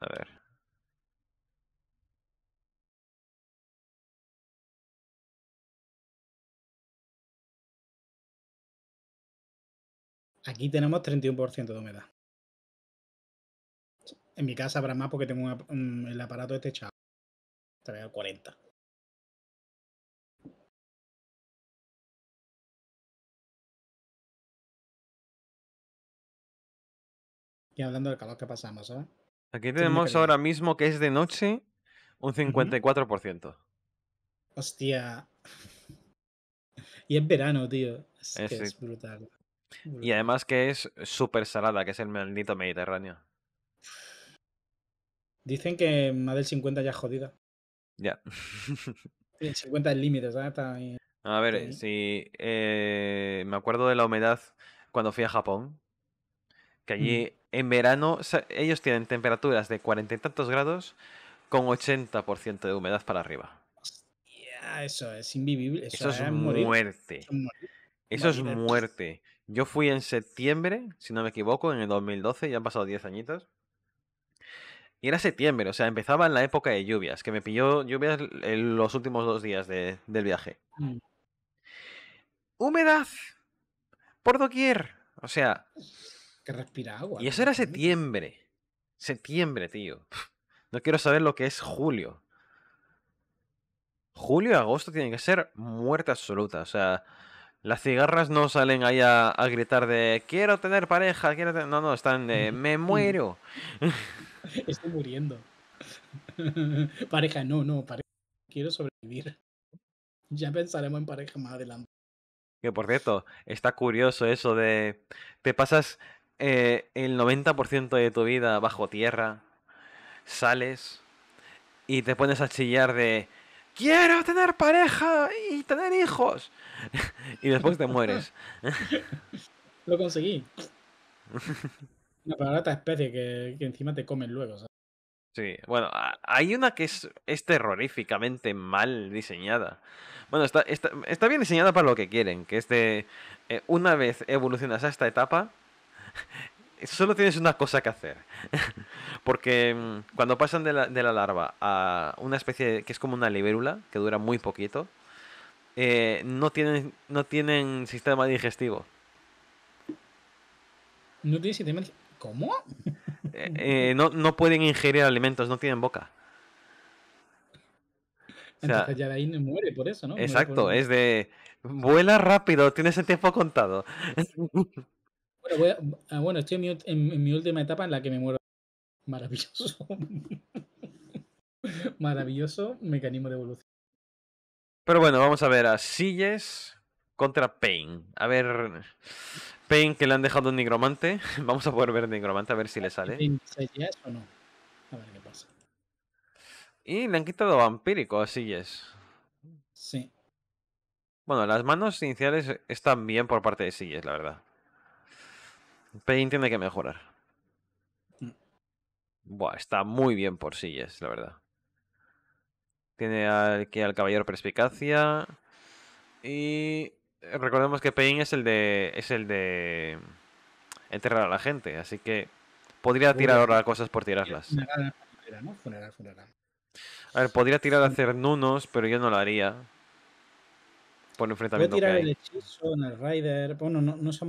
A ver. Aquí tenemos 31% de humedad. En mi casa habrá más porque tengo el aparato este echado. Trae al 40. Y hablando del calor que pasamos, ¿sabes? Aquí tenemos ahora mismo que es de noche un 54%. Hostia. y es verano, tío. es brutal. Y además que es súper salada, que es el maldito Mediterráneo. Dicen que más del 50 ya es jodida. Ya. el 50 es el límite, A ver, eh, si eh, me acuerdo de la humedad cuando fui a Japón, que mm. allí en verano ellos tienen temperaturas de cuarenta y tantos grados con 80% de humedad para arriba. eso es invivible. Eso, es, Muerte. Eso es muerte. Yo fui en septiembre, si no me equivoco, en el 2012, ya han pasado 10 añitos. Y era septiembre, o sea, empezaba en la época de lluvias, que me pilló lluvias en los últimos dos días del viaje. Mm. Humedad por doquier, o sea... Que respira agua. Y eso era septiembre. Septiembre, tío. No quiero saber lo que es julio. Julio y agosto tienen que ser muerte absoluta, o sea... Las cigarras no salen ahí a, gritar de quiero tener pareja, quiero tener... No, no, están de me muero. Estoy muriendo. pareja, no, no, pareja. Quiero sobrevivir. Ya pensaremos en pareja más adelante. Que por cierto, está curioso eso de. Te pasas eh, el 90% de tu vida bajo tierra, sales y te pones a chillar de quiero tener pareja y tener hijos. y después te mueres. Lo conseguí. Una pero esta especie que, encima te comen luego. Sí, bueno, hay una que es, terroríficamente mal diseñada. Bueno, está, está, bien diseñada para lo que quieren, que es eh, una vez evolucionas a esta etapa, solo tienes una cosa que hacer. Porque mm, cuando pasan de la, larva a una especie que es como una libérula, que dura muy poquito, eh, no, tienen, no tienen sistema digestivo. ¿No tienen sistema ¿Cómo? Eh, eh, no, no pueden ingerir alimentos, no tienen boca. Entonces ya muere por eso, ¿no? Exacto, es de. Vuela rápido, tienes el tiempo contado. Ah, bueno, estoy en mi, última etapa en la que me muero. Maravilloso. Maravilloso mecanismo de evolución. Pero bueno, vamos a ver a Silles contra Pain. A ver, Pain que le han dejado un nigromante. Vamos a poder ver nigromante a ver si le sale. o no? A ver qué pasa. Y le han quitado vampírico a Silles. Sí. Bueno, las manos iniciales están bien por parte de Silles, la verdad. Pein tiene que mejorar. Mm. Buah, está muy bien por sí, es, la verdad. Tiene aquí al caballero perspicacia. Y recordemos que Pain es el de. es el de. enterrar a la gente, así que podría tirar ahora cosas por tirarlas. A ver, podría tirar a hacer nunos, pero yo no lo haría. Por enfrentamiento. tirar el hechizo en el Rider. Bueno, no, se,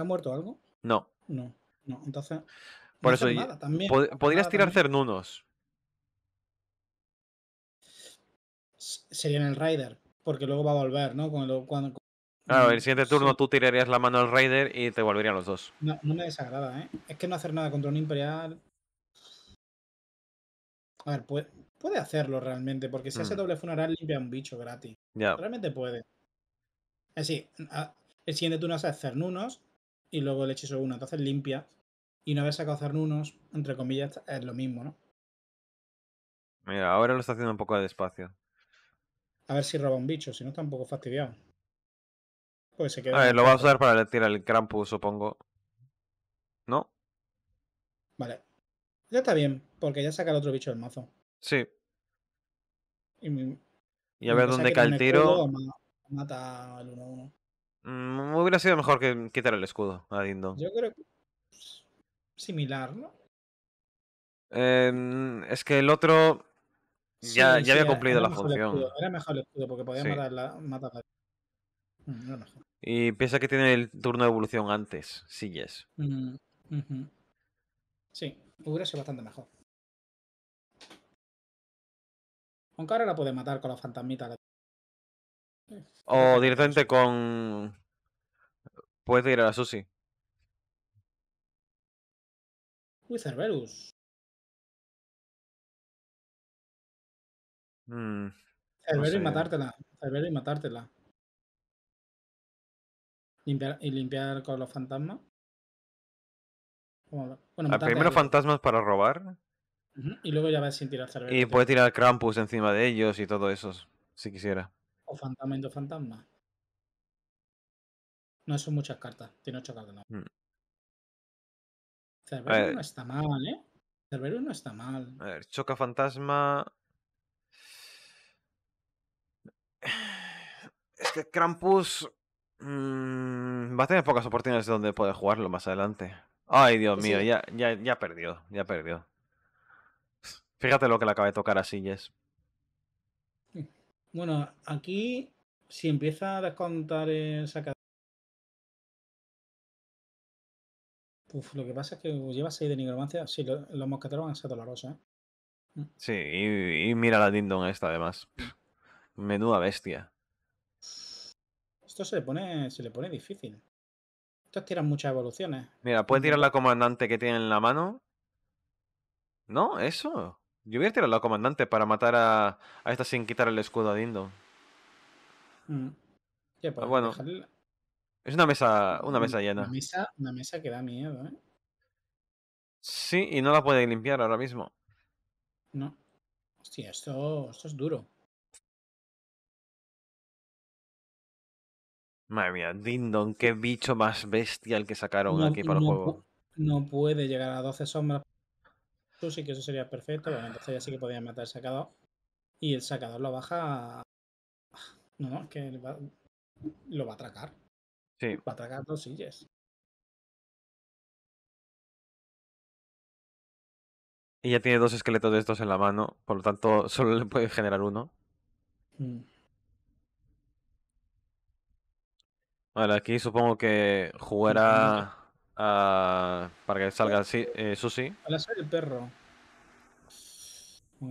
ha muerto algo? No. No, no. Entonces. Por eso. también, podrías tirar Cernunos. Sería en el Raider, porque luego va a volver, ¿no? Cuando, cuando, el siguiente turno tú tirarías la mano al Raider y te volverían los dos. No, no me desagrada, ¿eh? Es que no hacer nada contra un Imperial. A ver, puede, hacerlo realmente, porque si hace hmm. doble funeral limpia un bicho gratis. Ya. Realmente puede. Es decir, el siguiente turno hace Cernunos, y luego le hechizo uno Entonces limpia. Y una vez sacado Zarnunos, entre comillas, es lo mismo, ¿no? Mira, ahora lo está haciendo un poco despacio. A ver si roba un bicho, si no está un poco fastidiado. Pues se queda. A ver, lo va a usar para tirar el Krampus, supongo. ¿No? Vale. Ya está bien, porque ya saca el otro bicho del mazo. Sí. Y, a ver dónde cae el tiro. Mata al 1-1. Mm, hubiera sido mejor que quitar el escudo a Dindo. Yo creo que pues, similar, ¿no? Em, es que el otro ya, había cumplido la función. Era mejor el escudo porque podía matar matarla, mm, Y piensa que tiene el turno de evolución antes, sí, yes. Mm, sí, hubiera sido bastante mejor. Aunque ahora la puede matar con la fantasmita. O directamente con. Puedes ir a la sushi. Uy, Cerberus. Mm, Cerberus y matártela. Cerberus y matártela. y limpiar con los fantasmas. Bueno, ah, primero fantasmas para robar. Y luego ya vas sin tirar Cerberus. Y puedes tirar Krampus encima de ellos y todo eso, si quisiera. O fantasma No son muchas cartas, tiene ocho cartas. No. Hmm. Cerberus no está mal, ¿eh? Cerberus no está mal. A ver, choca fantasma. Es que Krampus mm, va a tener pocas oportunidades de donde puede jugarlo más adelante. Ay, Dios mío, ya, ya, ya perdió, ya perdió. Fíjate lo que le acaba de tocar a Silles. Bueno, aquí si empieza a descontar esa sacadero... Uf, lo que pasa es que lleva 6 de nigromancia. Sí, los, los mosqueteros van a ser dolorosos, ¿eh? Mm. Sí, y, mira la Dindon esta además. Menuda bestia. Esto se le pone, se le pone difícil. Estos tiran muchas evoluciones. Mira, ¿puedes tirar la comandante que tiene en la mano. ¿No? ¿Eso? Yo hubiera tirado a la comandante para matar a, a esta sin quitar el escudo a Dindon. Mm. bueno. Es una mesa, una mesa llena. Una mesa, una mesa que da miedo, ¿eh? Sí, y no la puede limpiar ahora mismo. No. Hostia, esto, esto es duro. Madre mía, Dindon, qué bicho más bestial que sacaron aquí para el juego. No puede llegar a 12 sombras Tú sí que eso sería perfecto. Bueno, entonces ya sí que podía matar el sacador. Y el sacador lo baja. No, no, es que lo va a atracar. Sí. Va a atracar dos sillas. Y ya tiene dos esqueletos de estos en la mano, por lo tanto solo le puede generar uno. Bueno, mm. Vale, aquí supongo que jugará Ah, para que salga así, eh, eso sí. Al el perro.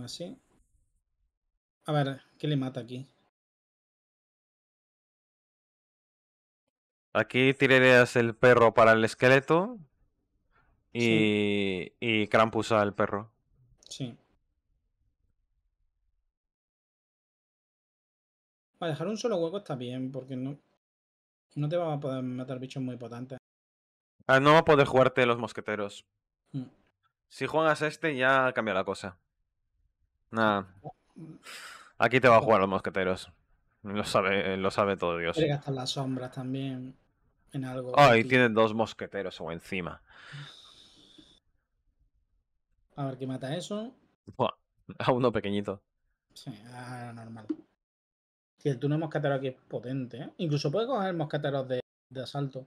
así. A ver, ¿qué le mata aquí? Aquí tirarías el perro para el esqueleto y, y al perro. Sí. Para dejar un solo hueco está bien, porque no, no te va a poder matar bichos muy potentes. Ah, no va a poder jugarte los mosqueteros. Mm. Si juegas este, ya cambia la cosa. Nada. Oh, aquí te va a oh. jugar los mosqueteros. Lo sabe, eh, lo sabe todo Dios. Tiene que las sombras también en algo. Ah, oh, y tiene dos mosqueteros o encima. A ver qué mata eso. a uno pequeñito. Sí, a ah, normal. Si el turno mosquetero aquí es potente, ¿eh? Incluso puedes coger mosqueteros de asalto.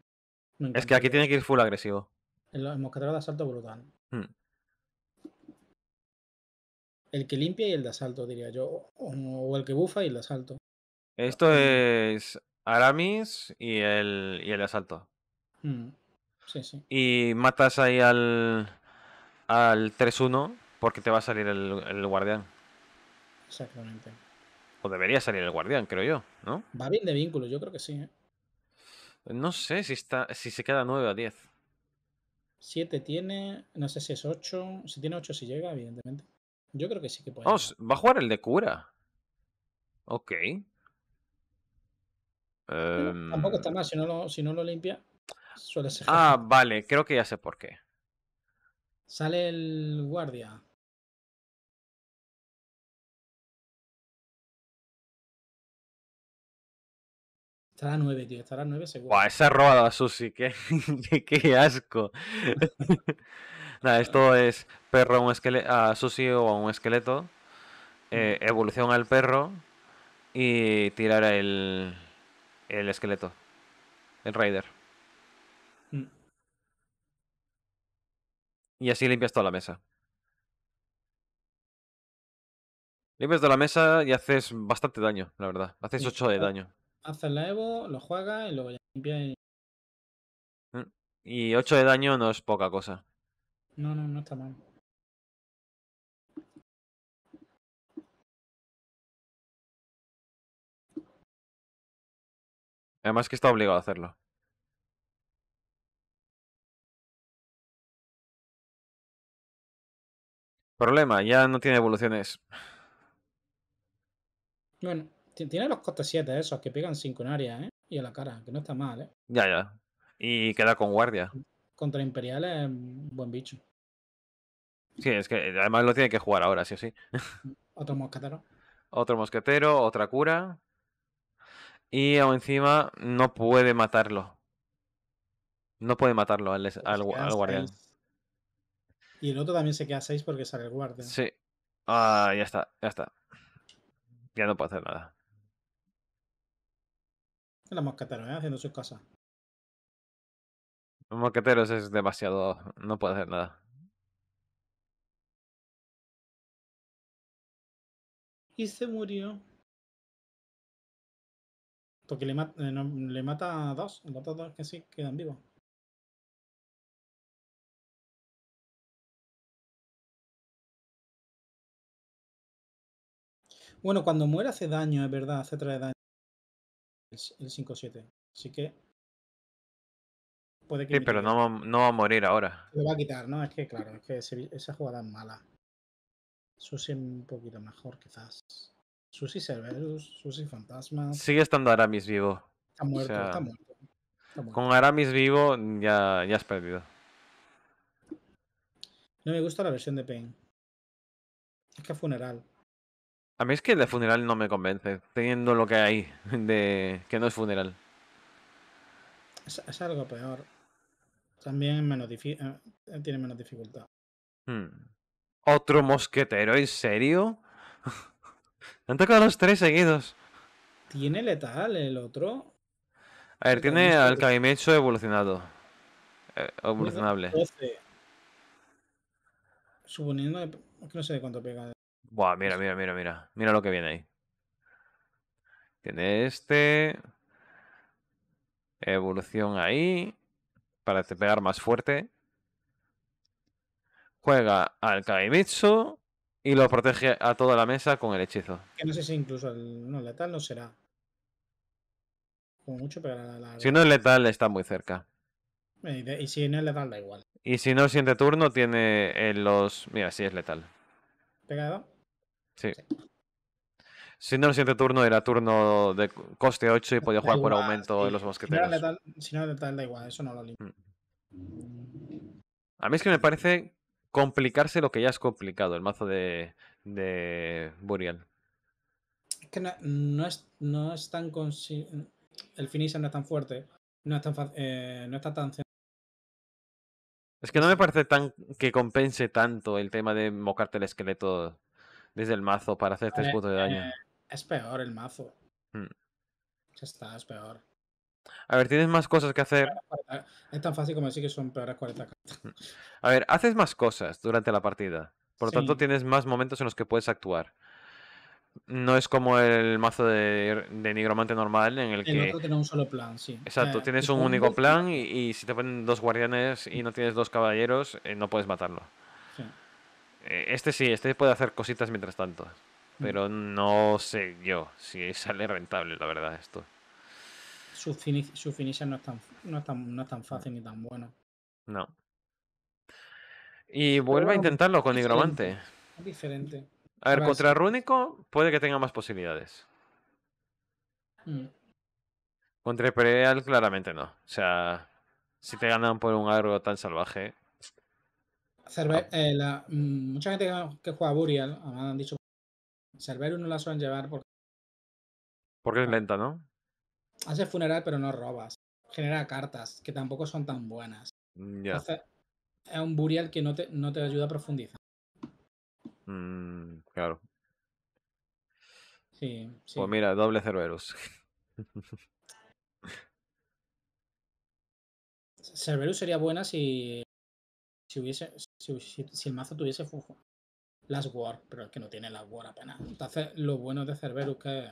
Es que aquí tiene que ir full agresivo. El mosquetero de asalto brutal. Hmm. El que limpia y el de asalto, diría yo. O, el que bufa y el de asalto. Esto es Aramis y el, y el de asalto. Hmm. Sí, sí. Y matas ahí al, al 3-1 porque te va a salir el, el guardián. Exactamente. O debería salir el guardián, creo yo, ¿no? Va bien de vínculo, yo creo que sí. ¿eh? No sé si, está, si se queda 9 a 10. 7 tiene, no sé si es 8. Si tiene 8, si llega, evidentemente. Yo creo que sí que puede. Vamos, oh, va a jugar el de cura. Ok. Tampoco está em. mal, si no lo, si no lo limpia, suele ser. Ah, vale, creo que ya sé por qué. Sale el guardia. Estará 9, tío, estará 9 seguro. Buah, esa robado a Susi, qué, qué asco. Nada, esto ah. es perro a, un esqueleto, a Susi o a un esqueleto, eh, evolución al perro y tirar el, el esqueleto, el raider. Mm. Y así limpias toda la mesa. Limpias toda la mesa y haces bastante daño, la verdad. Haces 8 de daño haces la Evo, lo juega y luego ya limpia y... Ah, y 8 de daño no es poca cosa. No, no, no está mal. Además que está obligado a hacerlo. Problema, ya no tiene evoluciones. Bueno, tiene los costes 7 esos que pegan 5 en área, ¿eh? Y a la cara, que no está mal, ¿eh? Ya, ya. Y queda con guardia. Contra Imperial es buen bicho. Sí, es que además lo tiene que jugar ahora, sí o sí. Otro mosquetero. Otro mosquetero, otra cura. Y aún encima no puede matarlo. No puede matarlo al, pues guardián. Y el otro también se queda 6 porque sale el guardia. Sí. Ah, ya está, ya está. Ya no puede hacer nada. Los mosqueteros, ¿eh? Haciendo sus casas. Los mosqueteros es demasiado. No puede hacer nada. Y se murió. Porque le, mata eh, le mata a dos. dos que sí quedan vivos. Bueno, cuando muere hace daño, es verdad, hace trae daño el 5-7. Así que. Puede que sí, pero no, no, va a morir ahora. Lo va a quitar, ¿no? Es que, claro, es que esa jugada es mala. Susi un poquito mejor, quizás. Susi Cerberus, Susi Fantasma. Sigue estando Aramis vivo. Está muerto, está, muerto Con Aramis vivo ya, ya has perdido. No me gusta la versión de Pain. Es que funeral. A mí es que el de funeral no me convence, teniendo lo que hay de que no es funeral. Es, algo peor. También eh, tiene menos dificultad. Hmm. ¿Otro mosquetero? ¿En serio? Han tocado los tres seguidos. ¿Tiene letal el otro? A ver, tiene al hecho evolucionado. Eh, evolucionable. Suponiendo que no sé de cuánto pega. Buah, mira, mira, mira, mira. Mira lo que viene ahí. Tiene este. Evolución ahí. Para pegar más fuerte. Juega al Kaimitsu. Y lo protege a toda la mesa con el hechizo. Que no sé si incluso el no letal no será. Como mucho, pero Si no es letal, está muy cerca. Y, si no es letal, da igual. Y si no siente turno, tiene eh, los. Mira, si es letal. ¿Pegado? Sí. sí. Si no, el siguiente turno era turno de coste 8 y podía jugar por aumento de los mosqueteros. Si no, letal, da igual, eso no lo limpia. Mm. A mí es que me parece complicarse lo que ya es complicado, el mazo de, de Burial. Es que no, es, no es tan... El finisher no es tan fuerte, no, es tan, eh, no está tan es que no me parece tan que compense tanto el tema de mocarte el esqueleto desde el mazo para hacer tres eh, puntos de daño. Eh, es peor el mazo. Hmm. Ya está, es peor. A ver, tienes más cosas que hacer. Es tan fácil como decir que son peores 40 cartas. Hmm. A ver, haces más cosas durante la partida. Por lo tanto, tienes más momentos en los que puedes actuar. No es como el mazo de, nigromante normal en el, que... tiene un solo plan, sí. Exacto, eh, tienes un único plan y, si te ponen dos guardianes y no tienes dos caballeros, eh, no puedes matarlo. Eh, este sí, este puede hacer cositas mientras tanto. Mm. Pero no sé yo si sale rentable, la verdad, esto. Su, su no es, tan, no, no fácil ni tan bueno. No. Y vuelve a intentarlo con Nigromante. Es diferente. A ver, contra Runico puede que tenga más posibilidades. Mm. Contra preal claramente no. O sea, si te ganan por un agro tan salvaje. Eh, mm, mucha gente que juega a Burial, ah, han dicho, Cerberus no la suelen llevar porque... Porque es lenta, ¿no? Hace funeral pero no robas. Genera cartas que tampoco son tan buenas. Mm, es un Burial que no te, no te ayuda a profundizar. Mmm, claro. Sí, Pues mira, doble Cerberus. Cerberus sería buena si, si hubiese si, el mazo tuviese fujo. las War, pero es que no tiene las War apenas. Entonces, lo bueno de Cerberus que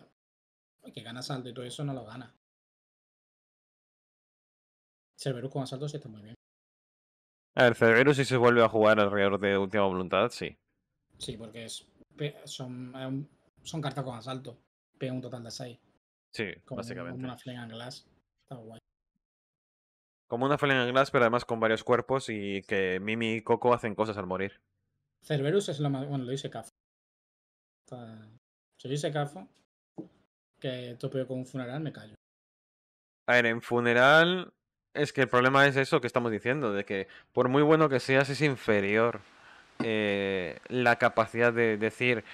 que gana salto y todo eso no lo gana. Cerberus con asalto sí está muy bien. A ver, Cerberus si se vuelve a jugar alrededor de última voluntad, sí. Sí, porque es, son, son cartas con asalto. Pega un total de 6. Sí, como, básicamente. Como una Flame en Glass. Está guay. Como una Flame en Glass, pero además con varios cuerpos y que Mimi y Coco hacen cosas al morir. Cerberus es lo más. Bueno, lo dice Cafo. Si lo dice Cafo, que topeo con un funeral, me callo. A ver, en funeral. Es que el problema es eso que estamos diciendo, de que por muy bueno que seas, es inferior eh, la capacidad de decir,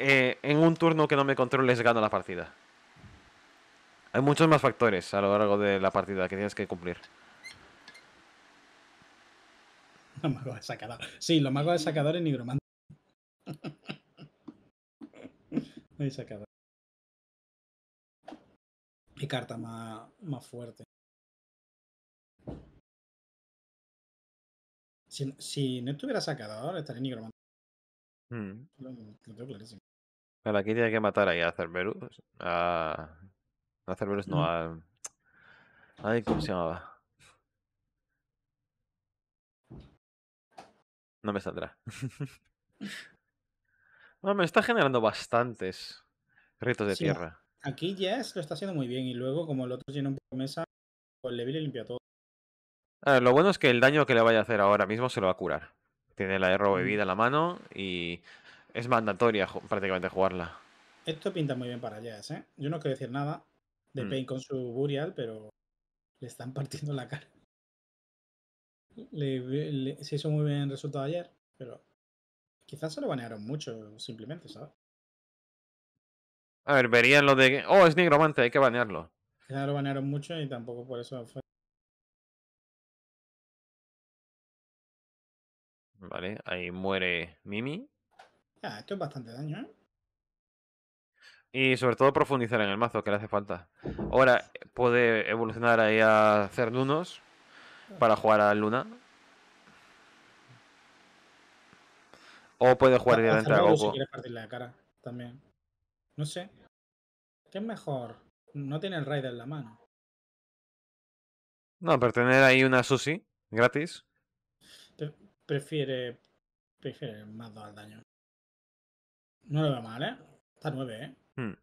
eh, en un turno que no me controles gano la partida. Hay muchos más factores a lo largo de la partida que tienes que cumplir. Los magos de sacador. Sí, lo magos de sacador en nigromante. y sacador. carta más, más fuerte. Si, no estuviera ahora estaría nigromante. Mm. Lo, tengo clarísimo. aquí tiene que matar ahí a Cerberus. A. A Cerberus no, mm. a. Ay, ¿cómo se llamaba? No me saldrá. no, me está generando bastantes retos de tierra. Aquí ya lo está haciendo muy bien y luego, como el otro tiene un poco mesa, pues viene le limpia todo. Ah, lo bueno es que el daño que le vaya a hacer ahora mismo se lo va a curar. Tiene la hierro mm. bebida en la mano y es mandatoria prácticamente jugarla. Esto pinta muy bien para Jazz, ¿eh? Yo no quiero decir nada de mm. Pain con su Burial, pero le están partiendo la cara. Le, se hizo muy bien el resultado ayer, pero quizás se lo banearon mucho simplemente, ¿sabes? A ver, verían lo de... Oh, es nigromante, hay que banearlo. Quizás lo banearon mucho y tampoco por eso Vale, ahí muere Mimi. Ah, esto es bastante daño, ¿eh? Y sobre todo profundizar en el mazo, que le hace falta. Ahora puede evolucionar ahí a hacer lunos para jugar a Luna. O puede jugar de directamente a Goku. Si quiere partirle la cara, también. No sé. ¿Qué es mejor? No tiene el Raider en la mano. No, pero tener ahí una Susi gratis prefiere, prefiere más 2 al daño. No le va mal, ¿eh? Está 9, ¿eh? Hmm.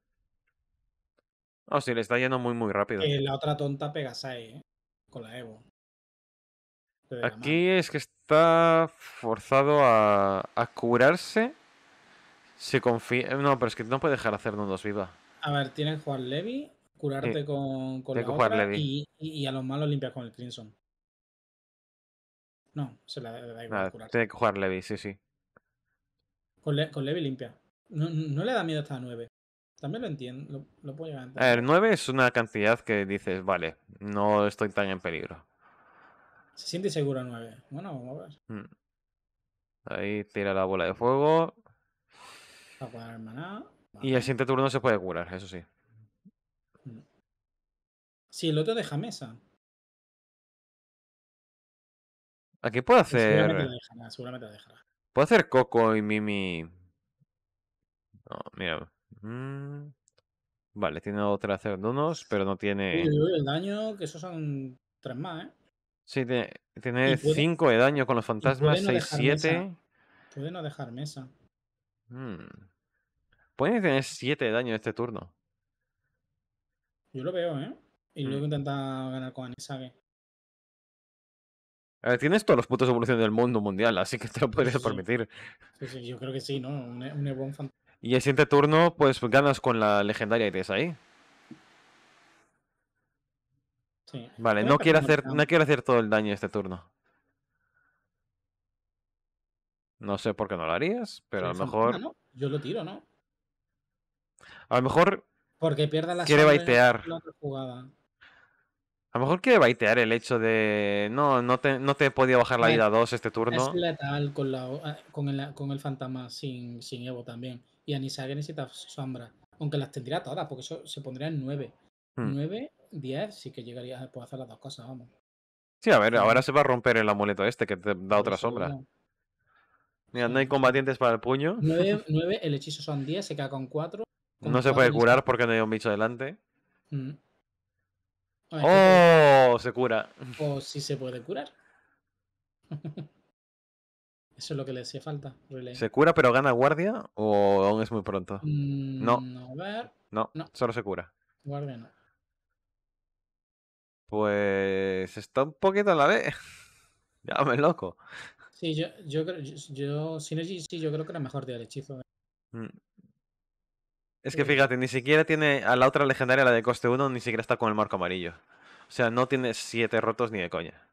Ah, sí, le está yendo muy, muy rápido. la otra tonta pega 6, ¿eh? Con la Evo. Aquí es que está forzado a, curarse. Se confía. No, pero es que no puede dejar hacer dos viva. A ver, tiene que jugar Levi, curarte con, con la y, y, a los malos limpias con el Crimson. No, se la da, igual. curar. Tiene que jugar Levi, sí, sí. Con, Levi limpia. No, le da miedo hasta 9. También lo entiendo, a ver, El 9 es una cantidad que dices, vale, no estoy tan en peligro. Se siente seguro 9. Bueno, vamos a ver. Mm. Ahí tira la bola de fuego. Y el siguiente turno se puede curar, eso sí. Mm. Si el otro deja mesa. Aquí puedo hacer. Seguramente lo dejará, seguramente dejará. ¿Puedo hacer Coco y Mimi? No, mira. Mm, vale, tiene otra hacer pero no tiene. el daño, que esos son tres más, ¿eh? Sí, tiene 5 de daño con los fantasmas, 6-7. puede no dejar mesa. Hmm. Puede tener 7 de daño este turno. Yo lo veo, ¿eh? Y luego hmm. intenta ganar con Anisage. Eh, tienes todos los putos evolución del mundo mundial, así que te lo podrías permitir. Sí, sí, yo creo que sí, ¿no? Un, e, Y el siguiente turno, pues ganas con la legendaria y te es ahí. Sí. Vale, no quiere hacer, no hacer todo el daño este turno. No sé por qué no lo harías, pero a lo mejor. Yo lo tiro, ¿no? A lo mejor. Porque pierda la Quiere baitear. La a lo mejor quiere baitear el hecho de. No, no te, no te podía bajar la vida 2 este turno. Es letal con, la, ah, con, el, fantasma sin, sin Evo también. Y Anisage necesita sombra. Aunque las tendría todas, porque eso se pondría en 9. 9, 10, sí que llegaría a poder hacer las dos cosas, vamos. Sí, a ver, ahora se va a romper el amuleto este que te da otra sombra. Mira, no hay combatientes para el puño. 9, 9 el hechizo son 10, se queda con 4. no se puede curar porque no hay un bicho delante. Mm. ¡Oh! Se cura. O si se puede curar. Eso es lo que le hacía falta. ¿Se cura pero gana guardia o aún es muy pronto? Mm, no. No, solo se cura. Guardia no. Pues está un poquito a la vez. me loco. Sí, yo, yo creo. Yo, sí, yo creo que era mejor tirar hechizo. ¿eh? Mm. Es que fíjate, ni siquiera tiene a la otra legendaria, la de coste 1, ni siquiera está con el marco amarillo. O sea, no tiene 7 rotos ni de coña.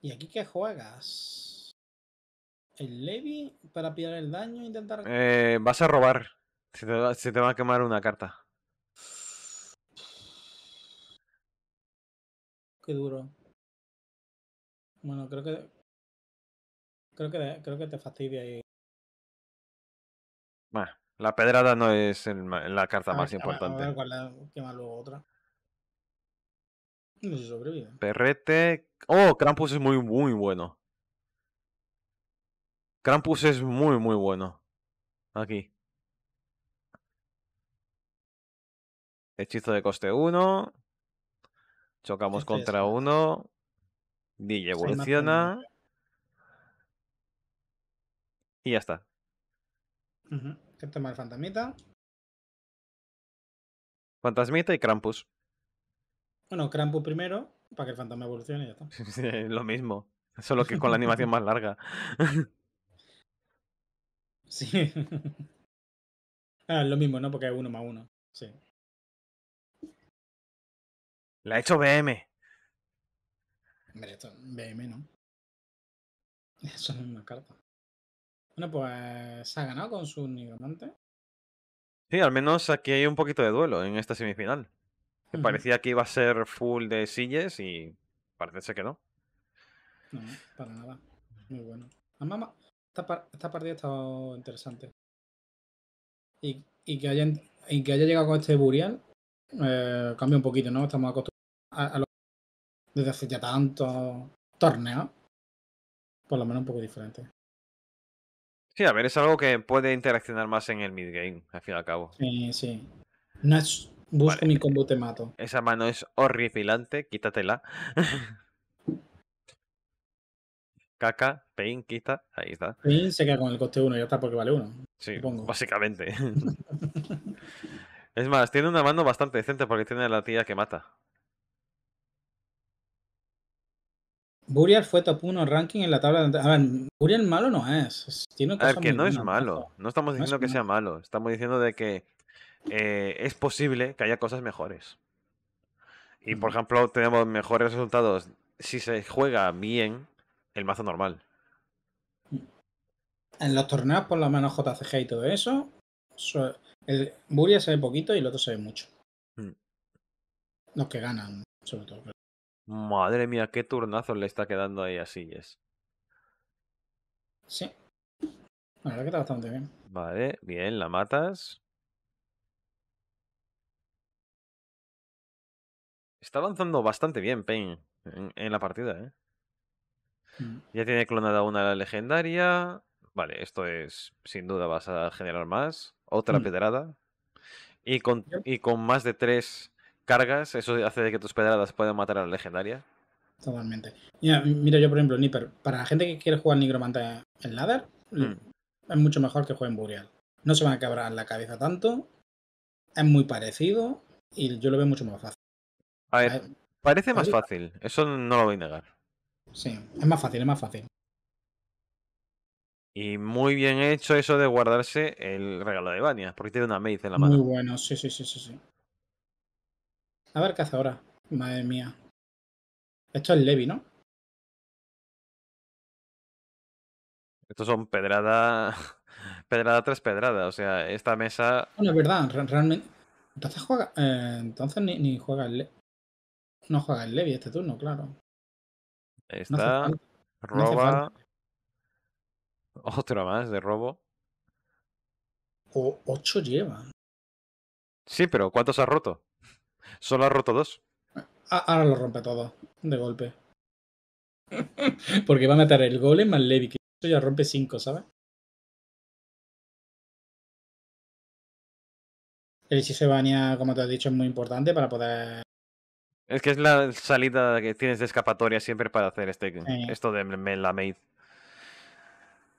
¿Y aquí qué juegas? ¿El Levi para pillar el daño e intentar.? Eh, vas a robar. Se te, va, te va a quemar una carta. Qué duro. Bueno, creo que Creo que, te fastidia ahí. Bueno, la pedrada no es la carta ah, más importante. A ver, ¿cuál es? luego otra? No se sobrevive. Perrete. Oh, Krampus es muy, muy bueno. Krampus es muy, muy bueno. Aquí. Hechizo de coste 1. Chocamos este contra 1. DJ evoluciona. Y ya está. ¿Qué el fantasmita? Fantasmita y Krampus. Bueno, Krampus primero, para que el fantasma evolucione y ya está. lo mismo, solo que con la animación más larga. sí. ah, lo mismo, ¿no? Porque es uno más uno. Sí. La ha hecho BM. Hombre, esto BM, ¿no? Eso no es una carta. Bueno, pues se ha ganado con su nigromante. Sí, al menos aquí hay un poquito de duelo en esta semifinal. Me Parecía que iba a ser full de sillas y parece ser que no. No, para nada. Muy bueno. Además, esta, partida ha estado interesante. Y, que haya llegado con este Burial eh, cambia un poquito, ¿no? Estamos acostumbrados a, a lo, desde hace ya tanto torneo. Por lo menos un poco diferente. Sí, a ver, es algo que puede interaccionar más en el mid-game, al fin y al cabo. Sí, sí. No mi combo, te mato. Esa mano es horripilante, quítatela. Caca, Pain, quita, ahí está. Pain se queda con el coste 1, ya está, porque vale 1. Sí, pongo. básicamente. es más, tiene una mano bastante decente porque tiene la tía que mata. Burial fue top 1 ranking en la tabla. De... A ver, Burial malo no es. Tiene que no es malo. No estamos diciendo que sea malo. Estamos diciendo de que eh, es posible que haya cosas mejores. Y por ejemplo, tenemos mejores resultados si se juega bien el mazo normal. En los torneos, por la mano JCG y todo eso, el Burial se ve poquito y el otro se ve mucho. Mm. Los que ganan, sobre todo. Madre mía, qué turnazo le está quedando ahí a siles. Sí. La verdad que está bastante bien. Vale, bien, la matas. Está avanzando bastante bien, Pain, en, la partida, ¿eh? Mm. Ya tiene clonada una la legendaria. Vale, esto es. Sin duda vas a generar más. Otra mm. pedrada. Y con, y con más de tres cargas, eso hace de que tus pedradas puedan matar a la legendaria. Totalmente. Mira, yo, por ejemplo, Nipper, para la gente que quiere jugar Nigromante en Ladder, hmm. es mucho mejor que jueguen Burial. No se van a quebrar la cabeza tanto, es muy parecido y yo lo veo mucho más fácil. A ver, parece más fácil, eso no lo voy a negar. Sí, es más fácil, es más fácil. Y muy bien hecho eso de guardarse el regalo de Bania, porque tiene una maze en la mano. Muy bueno, sí, sí, sí, sí. sí. A ver qué hace ahora. Madre mía. Esto es Levi, ¿no? Estos son pedrada. Pedrada tres pedrada. O sea, esta mesa. Bueno, es verdad, realmente. Entonces juega. Eh, entonces ni, ni, juega el Levi. No juega el Levi este turno, claro. Está. roba. Otra más de robo. O ocho lleva. Sí, pero ¿cuántos ha roto? Solo ha roto dos. Ah, ahora lo rompe todo, de golpe. Porque va a matar el golem más Levi, que eso ya rompe cinco, ¿sabes? El hechizo de como te he dicho, es muy importante para poder. Es que es la salida que tienes de escapatoria siempre para hacer este, esto de la maid.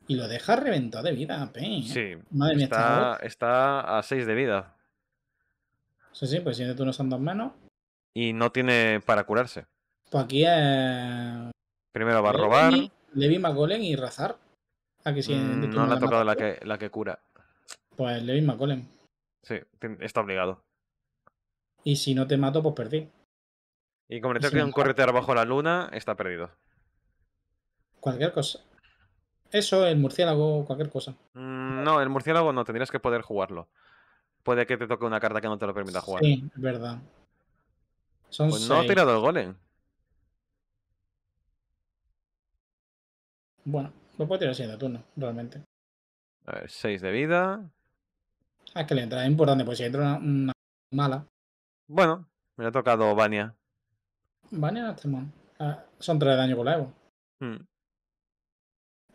Y lo deja reventado de vida, ¿eh? Sí. Madre está, mía, está, a seis de vida. Sí, sí, pues tú no son dos manos. Y no tiene para curarse. Pues aquí es. Primero va a robar. Levi, McCollen y Razar. Aquí sí. Mm, no le ha tocado la que, la que cura. Pues Levi McCollen. Sí, está obligado. Y si no te mato, pues perdí. Y como le un corretear bajo la luna, está perdido. Cualquier cosa. Eso, el murciélago, cualquier cosa. Mm, no, el murciélago no, tendrías que poder jugarlo puede que te toque una carta que no te lo permita jugar. Sí, es verdad. Son pues no ha tirado el golem. Bueno, lo puede tirar siendo turno, realmente. A ver, 6 de vida. Ah, es que le entra, es importante, pues si entra una, mala. Bueno, me ha tocado Bania. Bania no está mal. Ah, son tres de daño con la Evo.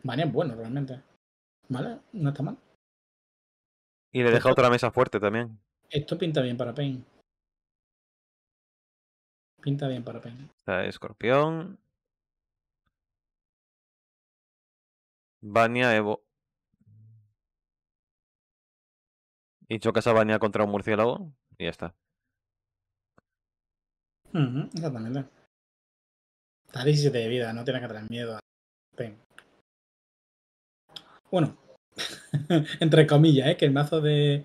Bania hmm. es bueno, realmente. ¿Vale? No está mal. Y le deja otra mesa fuerte también. Esto pinta bien para Pain. Pinta bien para Pain. Está escorpión. Bania Evo. Y chocas a Bania contra un murciélago y ya está. exactamente. Está 17 de vida, no tiene que tener miedo a Pain. Bueno, entre comillas, ¿eh? que el mazo de,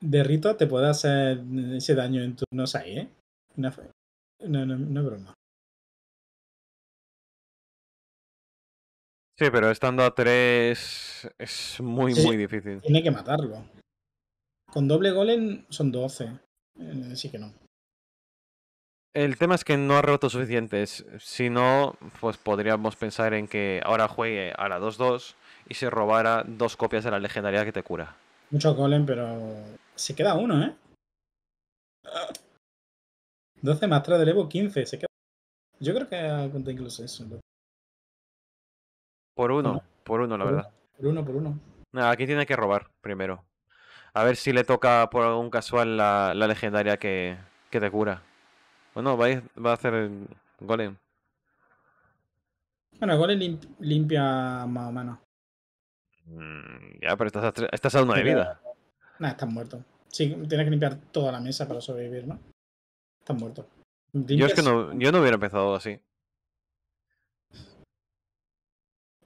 Rito te pueda hacer ese daño en turnos ahí, ¿eh? No, no, no, broma. Sí, pero estando a 3 es muy, muy difícil. Tiene que matarlo. Con doble golem son 12. Eh, sí que no. El tema es que no ha roto suficientes. Si no, pues podríamos pensar en que ahora juegue a la 2-2 y se robara dos copias de la legendaria que te cura. Mucho golem, pero se queda uno, ¿eh? 12 más 3 del Evo, 15. Se queda... Yo creo que cuenta incluso eso. Por uno, por uno, la verdad. por uno, por uno. Nada, aquí tiene que robar primero. A ver si le toca por algún casual la, legendaria que, que, te cura. Bueno, va a, va a hacer golem. Bueno, golem limpia más o menos. Mm, ya, pero estás a, estás de vida. Nada, estás muerto. Sí, tienes que limpiar toda la mesa para sobrevivir, ¿no? Estás muerto. Yo que no, yo no hubiera empezado así.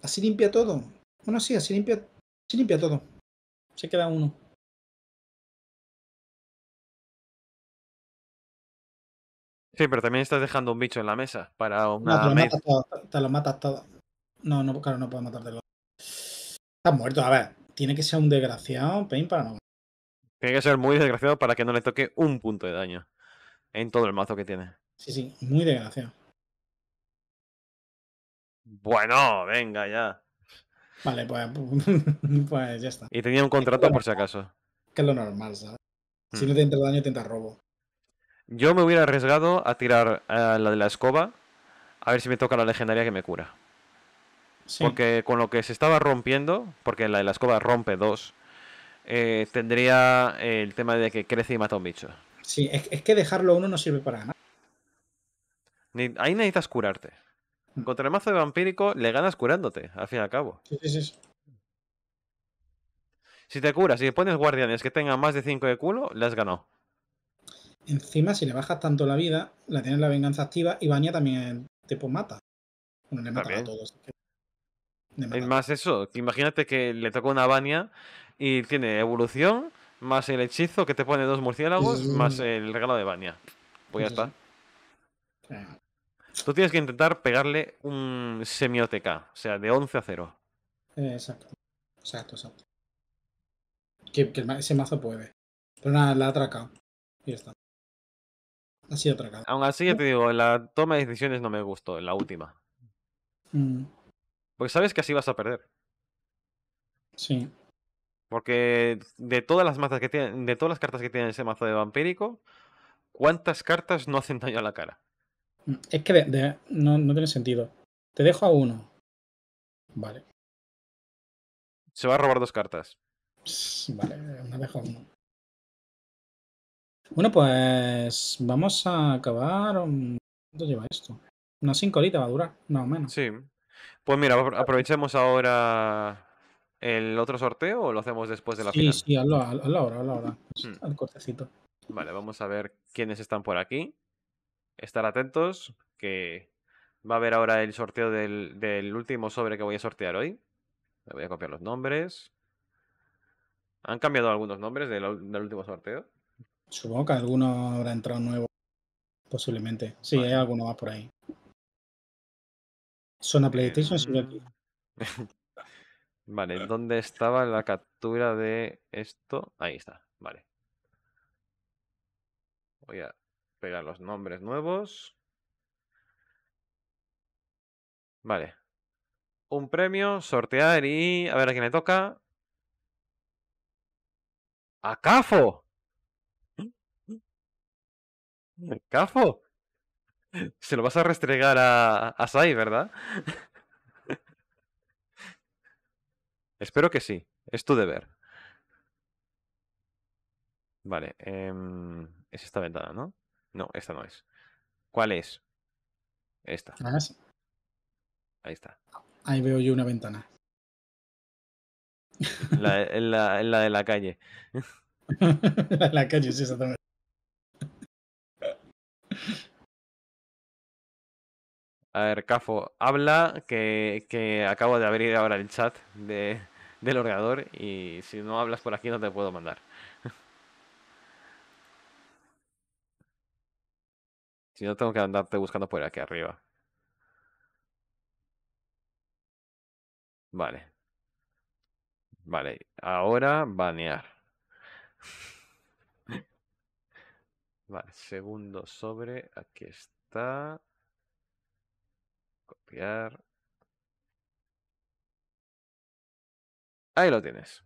Así limpia todo. Bueno, sí, así limpia, así limpia todo. Se queda uno. Sí, pero también estás dejando un bicho en la mesa para una. No, te lo, matas todo, te lo matas todo. No, no, claro, no puedo matarte Está muerto, a ver. Tiene que ser un desgraciado, Pain, para no. Tiene que ser muy desgraciado para que no le toque un punto de daño en todo el mazo que tiene. Sí, sí, muy desgraciado. Bueno, venga ya. Vale, pues, pues ya está. Y tenía un contrato por si acaso. Que es lo normal, ¿sabes? Si no mm. te entra daño, te entra robo. Yo me hubiera arriesgado a tirar eh, la de la escoba a ver si me toca la legendaria que me cura. Porque con lo que se estaba rompiendo, porque la de la escoba rompe dos, eh, tendría eh, el tema de que crece y mata un bicho. Sí, es, que dejarlo uno no sirve para nada. Ahí necesitas curarte. Mm. Contra el mazo de vampírico le ganas curándote, al fin y al cabo. Sí, sí, sí. Si te curas y si pones guardianes que tengan más de 5 de culo, le has ganado. Encima, si le bajas tanto la vida, la tienes la venganza activa y Bania también te pues, mata. Bueno, le mata a todos. Es más eso, imagínate que le toca una Bania y tiene evolución, más el hechizo que te pone dos murciélagos, mm. más el regalo de Bania. Pues ya está. Tú tienes que intentar pegarle un semioteca, o sea, de 11 a 0. Exacto, exacto, exacto. Que, ese mazo puede. Pero nada, la atraca Y ya está. Así atracado. Aún así, ya te digo, la toma de decisiones no me gustó, la última. Mm. Porque sabes que así vas a perder. Sí. Porque de todas las mazas que tienen, de todas las cartas que tienen ese mazo de vampírico, ¿cuántas cartas no hacen daño a la cara? Mm, es que no, no tiene sentido. Te dejo a uno. Vale. Se va a robar dos cartas. Vale, me dejo a uno. Bueno, pues vamos a acabar. ¿Cuánto lleva esto? Una cinco horitas va a durar, más o menos. Sí, pues mira, aprovechemos ahora el otro sorteo o lo hacemos después de la final. Sí, sí, a la, hora, a la hora. Hmm. Al cortecito. Vale, vamos a ver quiénes están por aquí. Estar atentos, que va a haber ahora el sorteo del, último sobre que voy a sortear hoy. Le voy a copiar los nombres. Han cambiado algunos nombres del, último sorteo. Supongo que alguno habrá entrado nuevo. Posiblemente. Sí, hay alguno más por ahí. Zona eh, PlayStation, aquí. Mm, vale, ¿dónde estaba la captura de esto? Ahí está, vale. Voy a pegar los nombres nuevos. Vale. Un premio, sortear y a ver a quién le toca. ¡A Cafo! ¡Cafo! Se lo vas a restregar a, Sai, ¿verdad? Espero que sí. Es tu deber. Vale. Em, es esta ventana, ¿no? No, esta no es. ¿Cuál es? Esta. Ahí está. Ahí veo yo una ventana. La, la, la de la calle. la de la calle, sí, exactamente. A ver, Cafo, habla que, que acabo de abrir ahora el chat de, del ordenador y si no hablas por aquí no te puedo mandar. si no, tengo que andarte buscando por aquí arriba. Vale. Vale, ahora banear. Vale, segundo sobre, aquí está. Ahí lo tienes.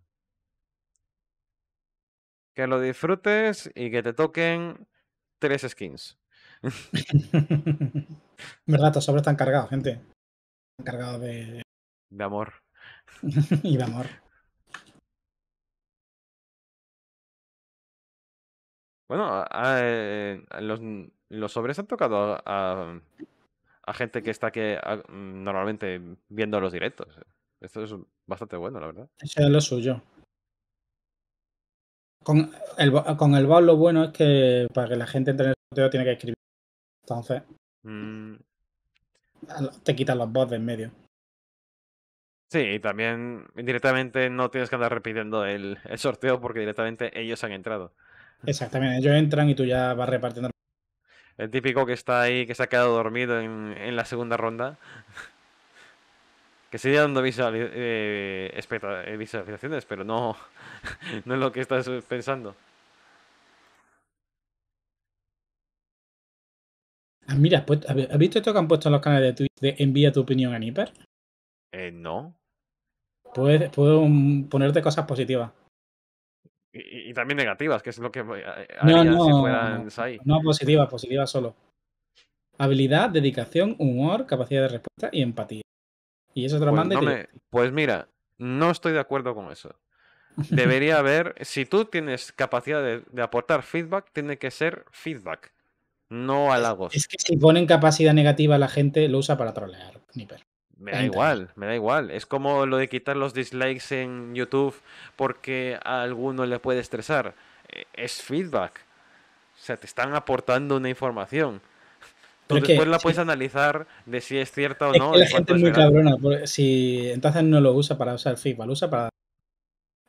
Que lo disfrutes y que te toquen tres skins. Verdad, tus sobres están cargados, gente. Están cargados de... De amor. y de amor. Bueno, eh, los, los, sobres han tocado a, a gente que está que ah, mm, normalmente viendo los directos. Esto es bastante bueno, la verdad. Eso es lo suyo. Con el, con el lo bueno es que para que la gente entre en el sorteo tiene que escribir. Entonces, mm. te quitan los bots de en medio. Sí, y también directamente no tienes que andar repitiendo el sorteo porque directamente ellos han entrado. Exactamente, ellos entran y tú ya vas repartiendo el típico que está ahí, que se ha quedado dormido en, en la segunda ronda. que sigue dando eh, eh, visualizaciones, pero no, no es lo que estás pensando. Ah, mira, ¿has visto esto que han puesto en los canales de Twitch de envía tu opinión a Nipper? Eh, no. Puedes, puedo ponerte cosas positivas. Y, también negativas, que es lo que eh, no, no, si No, Positiva, positiva solo. Habilidad, dedicación, humor, capacidad de respuesta y empatía. Y eso es lo pues, pues mira, no estoy de acuerdo con eso. Debería haber, si tú tienes capacidad de, aportar feedback, tiene que ser feedback, no halagos. Es, que si ponen capacidad negativa la gente lo usa para trolear, ni me da igual, me da igual. Es como lo de quitar los dislikes en YouTube porque a alguno le puede estresar. E, es feedback. O sea, te están aportando una información. Tú después la puedes analizar de si es cierta o no. la gente es muy cabrona. Pues, si entonces no lo usa para usar feedback, lo usa para.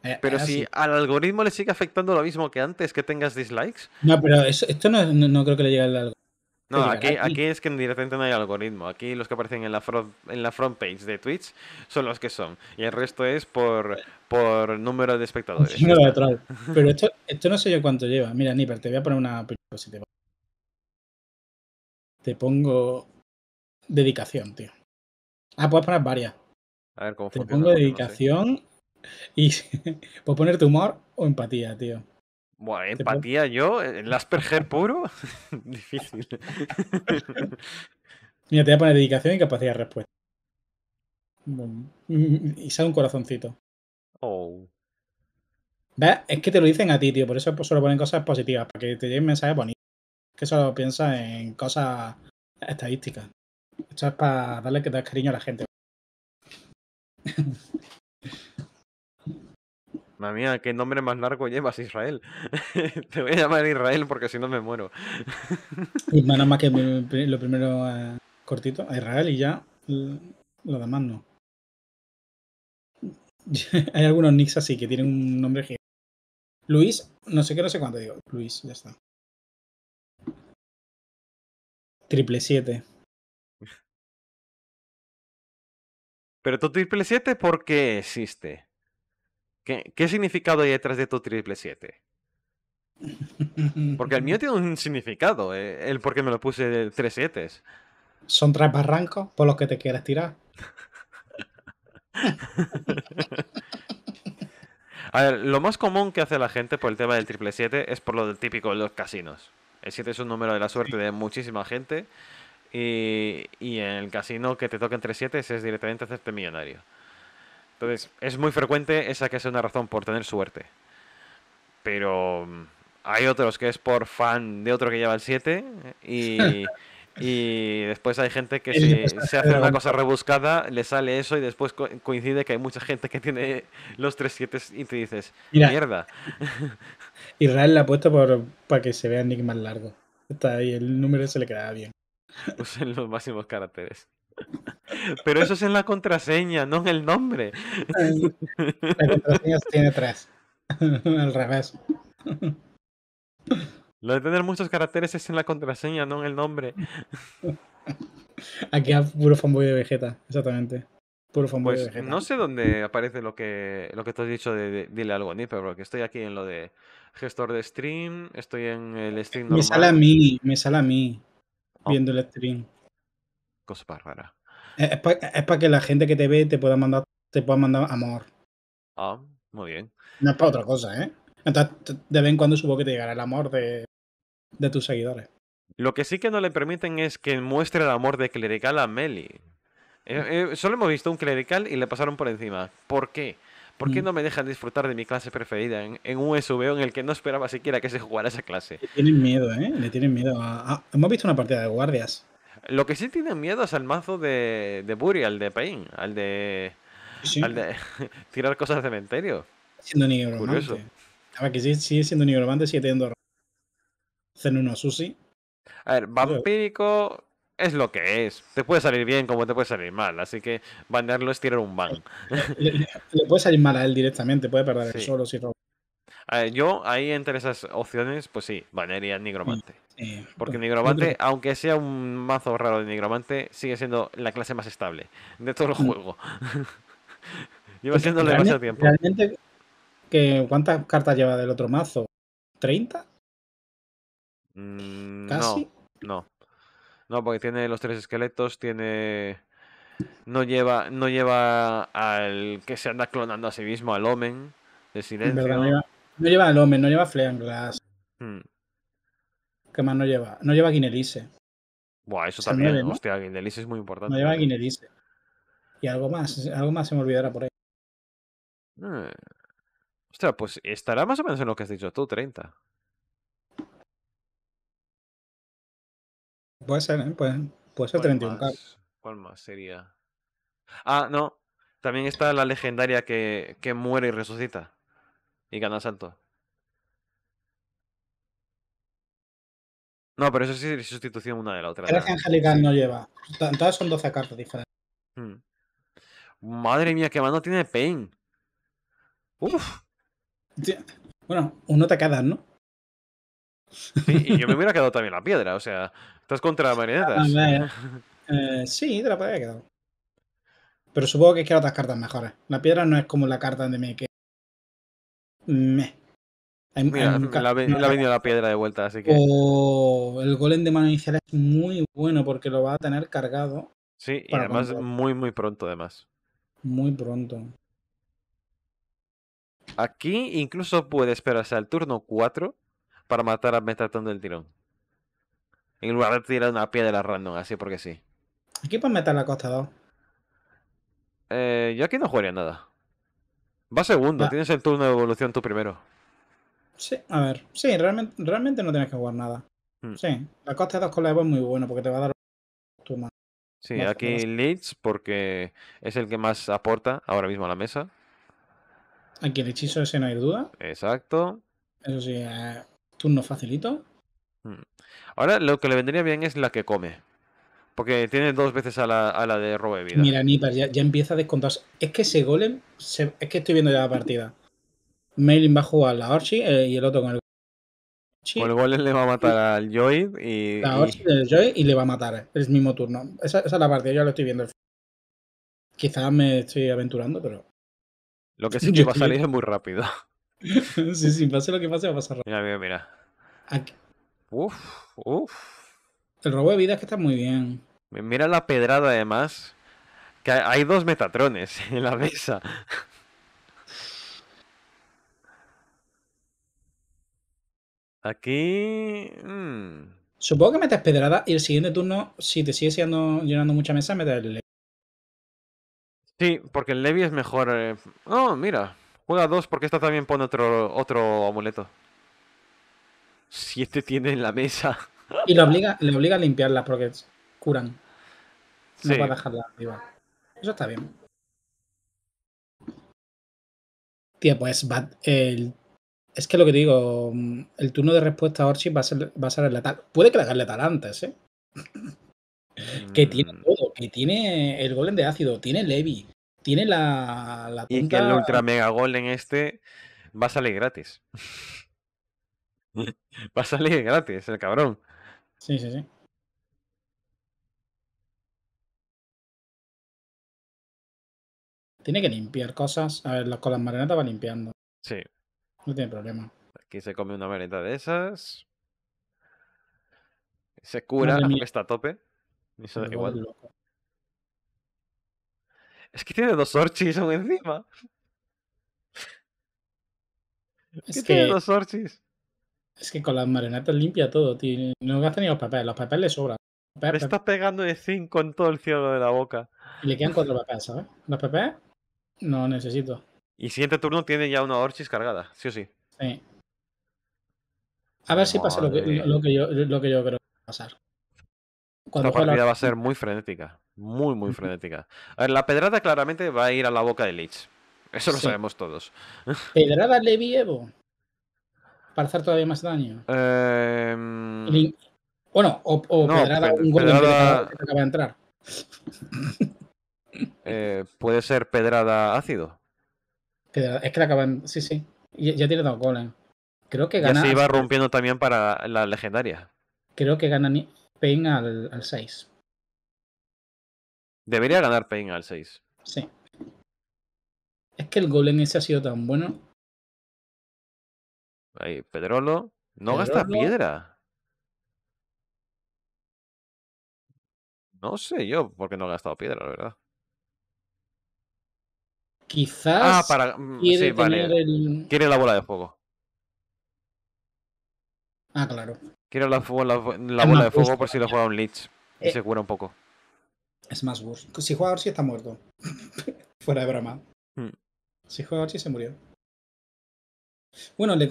Eh, pero si al algoritmo le sigue afectando lo mismo que antes, que tengas dislikes. No, pero esto no, no creo que le llegue al algoritmo. No, aquí, es que directamente no hay algoritmo. Aquí los que aparecen en la front, en la front page de Twitch son los que son. Y el resto es por, por número de espectadores. Pero esto, no sé yo cuánto lleva. Mira, Niper, te voy a poner una Te pongo dedicación, tío. Ah, puedes poner varias. A ver cómo Te pongo dedicación y puedo poner humor o empatía, tío. Bueno, empatía yo, el Asperger puro, difícil. Mira, te voy a poner dedicación y capacidad de respuesta. y sale un corazoncito. Oh. Es que te lo dicen a ti, tío. Por eso solo ponen cosas positivas, para que te lleguen mensajes bonitos. Que solo piensas en cosas estadísticas. Esto es para darle que das cariño a la gente. Madre qué nombre más largo llevas, Israel. Te voy a llamar Israel porque si no me muero. y nada más que lo primero eh, cortito, a Israel y ya lo demás no. Hay algunos nicks así que tienen un nombre gigante. Luis, no sé qué, no sé cuánto digo. Luis, ya está. Triple 7. Pero tu triple 7, ¿por qué existe? ¿Qué, significado hay detrás de tu triple 7? Porque el mío tiene un significado, eh, El por qué me lo puse de 3 7 Son tres barrancos por los que te quieres tirar. A ver, lo más común que hace la gente por el tema del triple 7 es por lo del típico de los casinos. El 7 es un número de la suerte de muchísima gente y, en el casino que te toquen 3 7 es directamente hacerte millonario. Entonces, es muy frecuente esa que sea una razón por tener suerte. Pero mm, hay otros que es por fan de otro que lleva el 7 y, y después hay gente que se hace una cosa rebuscada, le sale eso y después coincide que hay mucha gente que tiene los 3-7 y te dices, mierda mierda. Israel la apuesta puesto por, para que se vea Nick más largo. Está ahí, el número se le queda bien. Usen los máximos caracteres. Pero eso es en la contraseña, no en el nombre. La contraseña tiene tres. Al revés. Lo de tener muchos caracteres es en la contraseña, no en el nombre. Aquí a puro fanboy de Vegeta, exactamente. Puro fanboy pues de Vegeta. No sé dónde aparece lo que, lo que tú has dicho de, dile algo a pero porque estoy aquí en lo de gestor de stream, estoy en el stream normal. Me sale a mí, me sale a mí, viendo el stream cosas más Es para que la gente que te ve te pueda mandar, te pueda mandar amor. Ah, muy bien. No es para otra cosa, ¿eh? Entonces, de vez en cuando supongo que te llegará el amor de, de tus seguidores. Lo que sí que no le permiten es que muestre el amor de clerical a Meli. Eh, mm. eh, solo hemos visto un clerical y le pasaron por encima. ¿Por qué? ¿Por qué mm. no me dejan disfrutar de mi clase preferida en, en un SVO en el que no esperaba siquiera que se jugara esa clase? Le tienen miedo, ¿eh? Le tienen miedo. a... Hemos visto una partida de guardias. Lo que sí tiene miedo es al mazo de, Buri, al de Pain, al de. Al de tirar cosas al cementerio. Siendo nigromante. Curioso. que sigue, siendo nigromante, sigue teniendo. Hacen uno sushi. A ver, vampírico es lo que es. Te puede salir bien como te puede salir mal. Así que banearlo es tirar un ban. Le, puede salir mal a él directamente, puede perder solo si roba. A ver, yo ahí entre esas opciones, pues sí, banearía nigromante. Porque pues, Nigromante, aunque sea un mazo raro de Nigromante, sigue siendo la clase más estable de todo el juego. lleva siendo demasiado tiempo. Realmente, que, ¿cuántas cartas lleva del otro mazo? ¿30? Mm, ¿Casi? No, no. porque tiene los tres esqueletos, tiene. No lleva, no lleva al que se anda clonando a sí mismo, al Omen de silencio. no, lleva, al Omen, no lleva Fleanglass. Hmm que más no lleva? No lleva Guinelise. Buah, eso también. Hostia, guinelice es muy importante. No lleva ¿eh? guinelice Y algo más, algo más se me olvidará por ahí. Eh. Hostia, pues estará más o menos en lo que has dicho tú, 30. Puede ser, ¿eh? Puede, ser 31 más? ¿Cuál más sería? Ah, no. También está la legendaria que, que muere y resucita. Y gana salto. No, pero eso sí es sustitución una de la otra. que angelical no lleva. Todas son 12 cartas diferentes. Hmm. Madre mía, que mano tiene Pain. Uf. Bueno, uno te queda, ¿no? Sí, y yo me hubiera quedado también la piedra, o sea, estás contra marionetas. Eh, sí, te la podría quedar. Pero supongo que quiero otras cartas mejores. La piedra no es como la carta de me que. Me. Mira, ha venido la piedra de vuelta, así que. O el golem de mano inicial es muy bueno porque lo va a tener cargado. Sí, y además muy, muy pronto, además. Muy pronto. Aquí incluso puede esperarse al turno 4 para matar a Metatron del tirón. En lugar de tirar una piedra random, así porque sí. Aquí para meter la costa 2. Eh, yo aquí no jugaría nada. Va segundo, tienes el turno de evolución tú primero. Sí, a ver. Sí, realmente, realmente no tienes que jugar nada. Mm. Sí, la costa de con la es muy bueno porque te va a dar tu mano. Sí, aquí Leeds porque es el que más aporta ahora mismo a la mesa. Aquí el hechizo ese no hay duda. Exacto. Eso sí, eh, turno facilito. Mm. Ahora lo que le vendría bien es la que come. Porque tiene dos veces a la, a la de robo de vida. Mira, Nipas, ya, empieza a descontarse. Es que ese golem, es que estoy viendo ya la partida. Melin va a jugar la Orchi eh, y el otro con el Con el Golem le va a matar al Joy y. La Orchi y... del Joy y le va a matar. Eh, el mismo turno. Esa, es la partida, yo lo estoy viendo. Quizás me estoy aventurando, pero. Lo que sí que va a salir es muy rápido. sí, sí, pase lo que pase, va a pasar rápido. Mira, mira, mira. Uf, uf. El robo de vida es que está muy bien. Mira la pedrada, además. Que hay dos metatrones en la mesa. Aquí. Mm. Supongo que metes pedrada y el siguiente turno, si te sigue siendo, llenando mucha mesa, metes el Levi. Sí, porque el Levy es mejor. Eh, oh, mira. Juega dos porque esta también pone otro, otro amuleto. Siete tiene en la mesa. Y le obliga, le obliga a limpiarlas porque curan. No va a dejarla arriba. Eso está bien. Tío, pues Bat, el es que lo que digo, mm, el turno de respuesta a Orchid va a ser, va a ser el letal. Puede que le haga letal antes, ¿eh? que tiene mm. todo, que tiene el golem de ácido, tiene Levi, tiene la, la Y que el ultra mega golem este va a salir gratis. va a salir gratis, el cabrón. Sí, sí, sí. Tiene que limpiar cosas. A ver, con las marinatas va limpiando. Sí. No tiene problema. Aquí se come una marineta de esas. Se cura, está a tope. igual. Es que tiene dos orchis aún encima. Es que tiene dos orchis? Es que con las marinatas limpia todo, tío. No gasta ni los papeles. Los papeles le sobran. le estás pegando de zinc en todo el cielo de la boca. Y le quedan cuatro papeles, ¿sabes? Los papeles no necesito. Y siguiente turno tiene ya una Orchis cargada, sí o sí. Sí. A ver si pasa lo que, yo, creo que va a pasar. Cuando Esta partida va a ser muy frenética. Muy, muy frenética. A ver, la pedrada claramente va a ir a la boca de Leech. Eso lo sabemos todos. ¿Pedrada Evo. Para hacer todavía más daño. Em, bueno, o, pedrada un de entrar. Eh, puede ser pedrada ácido es que la acaban. Sí, sí. Ya, tiene dos goles. Creo que gana. Ya se iba rompiendo también para la legendaria. Creo que gana Payne al, al 6. Debería ganar Payne al 6. Sí. Es que el golem ese ha sido tan bueno. Ahí, Pedrolo. No gasta piedra. No sé yo por qué no ha gastado piedra, la verdad. Quizás ah, para... Mm, quiere, quiere la bola de fuego. Ah, claro. Quiere la, bola de fuego por si lo juega un Lich. y se eh. cura un poco. Es más burst. Si juega Orsi está muerto. Fuera de broma. Hmm. Si juega Orsi se murió. Bueno, le,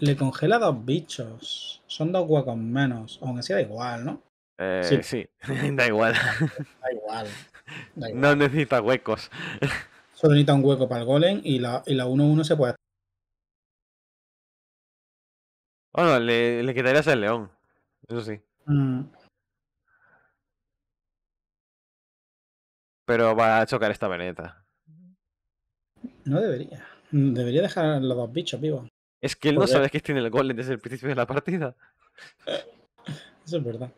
le congela dos bichos. Son dos huecos menos. Aunque sea da igual, ¿no? Eh, sí, sí. da, igual. da igual. No necesita huecos. Solo necesita un hueco para el golem y la 1-1 se puede. Bueno, le, le quitarías el león. Eso sí. Mm. Pero va a chocar esta veneta. No debería. Debería dejar a los dos bichos vivos. Es que él no sabe que tiene el golem desde el principio de la partida. Eso es verdad.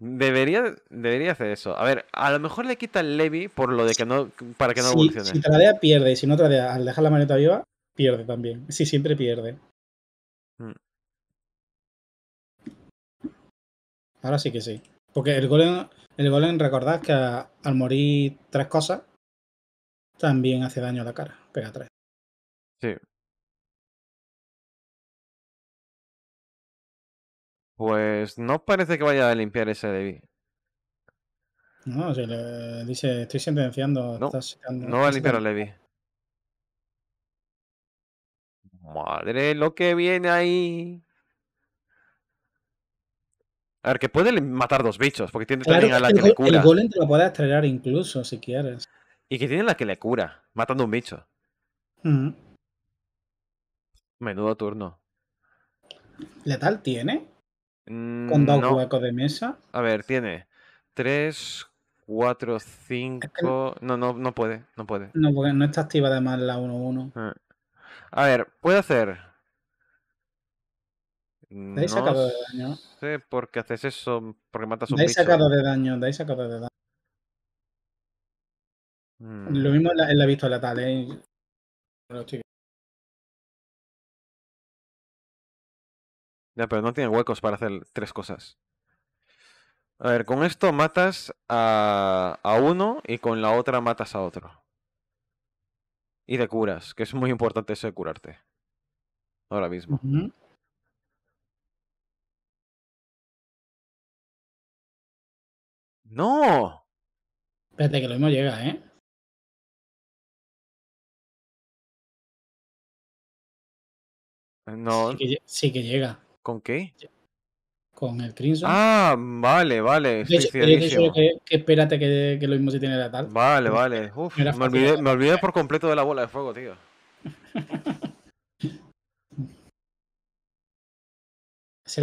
Debería, debería hacer eso. A ver, a lo mejor le quita el Levi por lo de que no, para que no evolucione. Si tradea, pierde. Y si no tradea, al dejar la maneta viva, pierde también. Sí, siempre pierde. Mm. Ahora sí que sí. Porque el golem, el golem recordad que al morir tres cosas, también hace daño a la cara. Pega tres. Sí. Pues no parece que vaya a limpiar ese Levi. No, si le dice, estoy sentenciando. No, no va a limpiar a Levi. Madre, lo que viene ahí. A ver, que puede matar dos bichos, porque tiene la que le cura. El golem te lo puede estrellar incluso, si quieres. Y que tiene la que le cura, matando un bicho. Menudo turno. ¿Letal tiene? ¿Con dos huecos de mesa? A ver, tiene 3, 4, 5. no... no, no, puede, no puede. No, porque no está activa además la 1-1. Ah. A ver, puede hacer. De ahí sacado de daño. sé por haces eso, porque matas un De ahí sacado de daño, de ahí sacado de daño. Hmm. Lo mismo él ha visto tal ¿eh? pero no tiene huecos para hacer tres cosas. A ver, con esto matas a, a uno y con la otra matas a otro. Y te curas, que es muy importante eso de curarte. Ahora mismo. ¡No! Espérate, que lo mismo llega, ¿eh? No. sí que llega. ¿Con qué? Con el Crimson. Ah, vale, vale. que, espérate que, lo mismo se tiene la tal. Vale, vale. me, olvidé, me por completo de la bola de fuego, tío.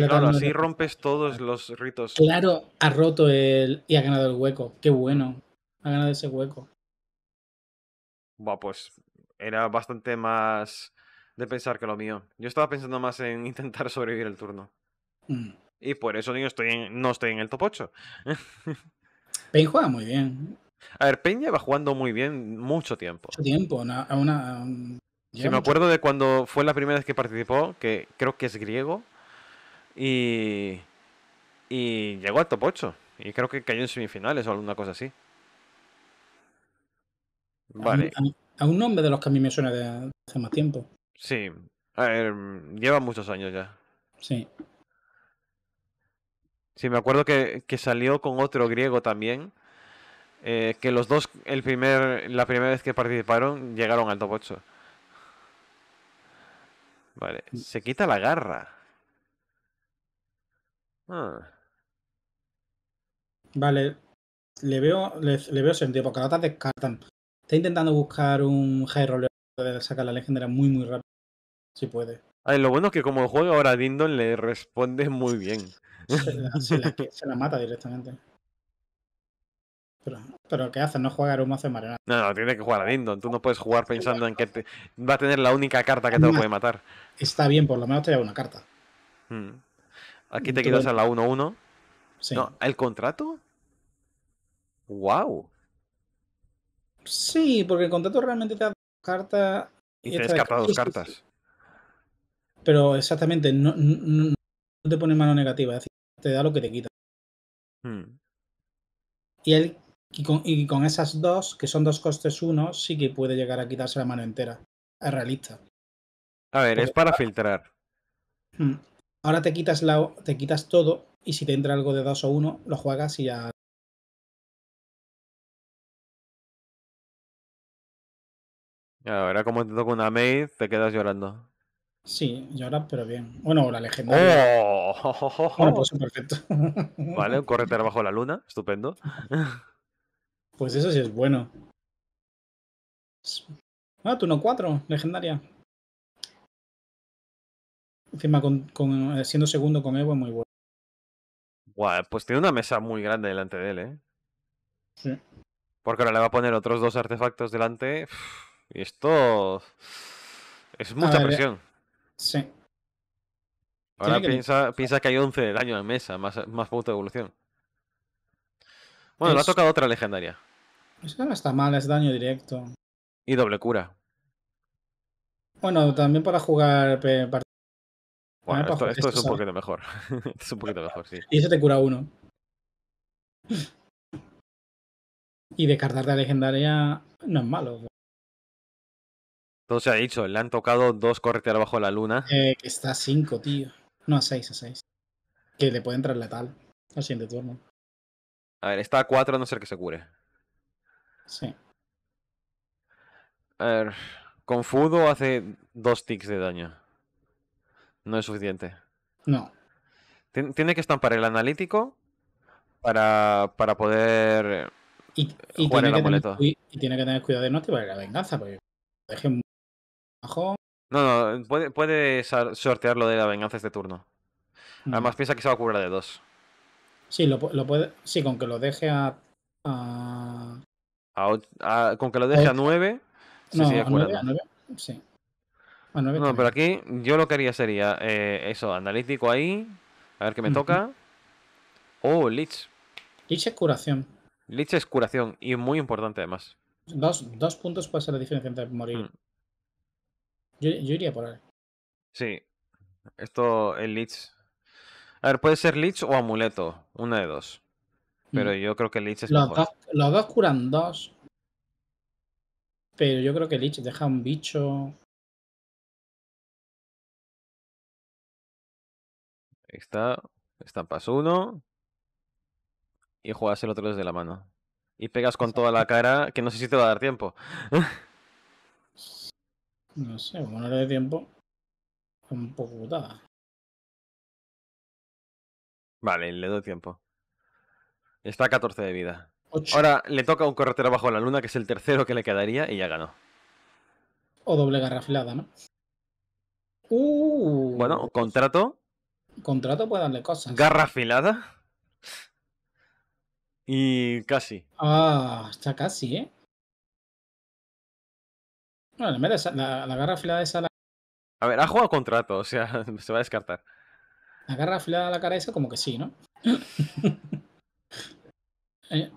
claro, así rompes todos los ritos. Claro, ha roto el y ha ganado el hueco. Qué bueno. Ha ganado ese hueco. Va, pues era bastante más de pensar que lo mío. Yo estaba pensando más en intentar sobrevivir el turno. Mm. Y por eso yo estoy no estoy en el top 8. juega muy bien. A ver, peña lleva jugando muy bien mucho tiempo. Mucho tiempo, una me acuerdo de cuando fue la primera vez que participó, que creo que es griego. Y. Y llegó al top 8. Y creo que cayó en semifinales o alguna cosa así. Vale. A un, a un nombre de los que a mí me suena de hace más tiempo. Sí. Mm, lleva muchos años ya. Sí. Sí, me acuerdo que, que salió con otro griego también. Eh, que los dos, el primer, la primera vez que participaron, llegaron al top 8. Vale, mm. se quita la garra. Ah. Vale, le veo, le, veo sentido, porque ahora te descartan. Está intentando buscar un hero de sacar la legendaria muy, muy rápido. Si puede. lo bueno es que como juego ahora Dindon le responde muy bien. Se la, mata directamente. Pero, ¿qué haces? No juega un mazo de No, no, tiene que jugar a Dindon. Tú no puedes jugar pensando en que va a tener la única carta que te puede matar. Está bien, por lo menos te da una carta. Hmm. Aquí te quedas a la 1-1. ¿El contrato? ¡Wow! Sí, porque el contrato realmente te da carta Y, te escapa dos cartas. Pero exactamente, no, te pone mano negativa, es decir, te da lo que te quita. Hmm. Y, él, y, con, esas dos, que son dos costes uno, sí que puede llegar a quitarse la mano entera. Es realista. A ver, es para filtrar. Hmm. Ahora te quitas, la, te quitas todo y si te entra algo de dos o uno, lo juegas y ya Ahora como te toca una maid, te quedas llorando. Sí, lloras pero bien. Bueno, la legendaria. ¡Oh! pues perfecto. Vale, un correter bajo la luna, estupendo. Pues eso sí es bueno. Ah, tú no cuatro, legendaria. Encima eh, siendo segundo con Evo es muy bueno. Guau, pues tiene una mesa muy grande delante de él, ¿eh? Sí. Porque ahora le va a poner otros dos artefactos delante. Y esto es mucha presión. Sí. Ahora piensa que... piensa que hay 11 de daño en mesa, más, más punto de evolución. Bueno, le ha tocado otra legendaria. Es que no está mal, es daño directo. Y doble cura. Bueno, también para jugar esto, es un poquito mejor. es un poquito mejor, sí. Y eso te cura uno. Y descartar la legendaria no es malo. Todo se ha dicho, le han tocado dos corretear bajo la luna. Eh, está a 5, tío. No, a 6, a 6. Que le puede entrar letal al siguiente turno. A ver, está a 4 a no ser que se cure. Sí. A ver, con Fudo hace dos ticks de daño. No es suficiente. No. tiene que estampar el analítico para, para poder y, jugar el y, tiene que tener cuidado de no activar la venganza, porque deje no, no, puede, puede sortear de la venganza este turno. Además, piensa que se va a curar de dos. Sí, lo, puede. Sí, con que lo deje a. con que lo deje a nueve no, a sí. pero aquí yo lo que haría sería eh, eso, analítico ahí. A ver qué me toca. Oh, Lich. Lich es curación. Lich es curación y muy importante además. Dos, dos puntos puede ser la diferencia entre morir mm. Yo, iría por ahí. Sí. Esto, el lich. A ver, puede ser lich o Amuleto. Una de dos. Pero mm. yo creo que lich es los mejor. Dos, los dos curan dos. Pero yo creo que lich deja un bicho. Ahí está. Estampas uno. Y juegas el otro desde la mano. Y pegas con toda la cara, que no sé si te va a dar tiempo. No sé, una hora de tiempo. Un poco putada. Vale, le doy tiempo. Está a 14 de vida. Ahora le toca un corretero bajo la luna, que es el tercero que le quedaría, y ya ganó. O doble garrafilada, ¿no? Uh, bueno, contrato. Contrato puede darle cosas. ¿Garrafilada? Y casi. Ah, está casi, ¿eh? No, en vez la, la, garra afilada esa. La... A ver, ha jugado contrato, o sea, se va a descartar. La garra afilada a la cara esa, como que sí, ¿no? Eh.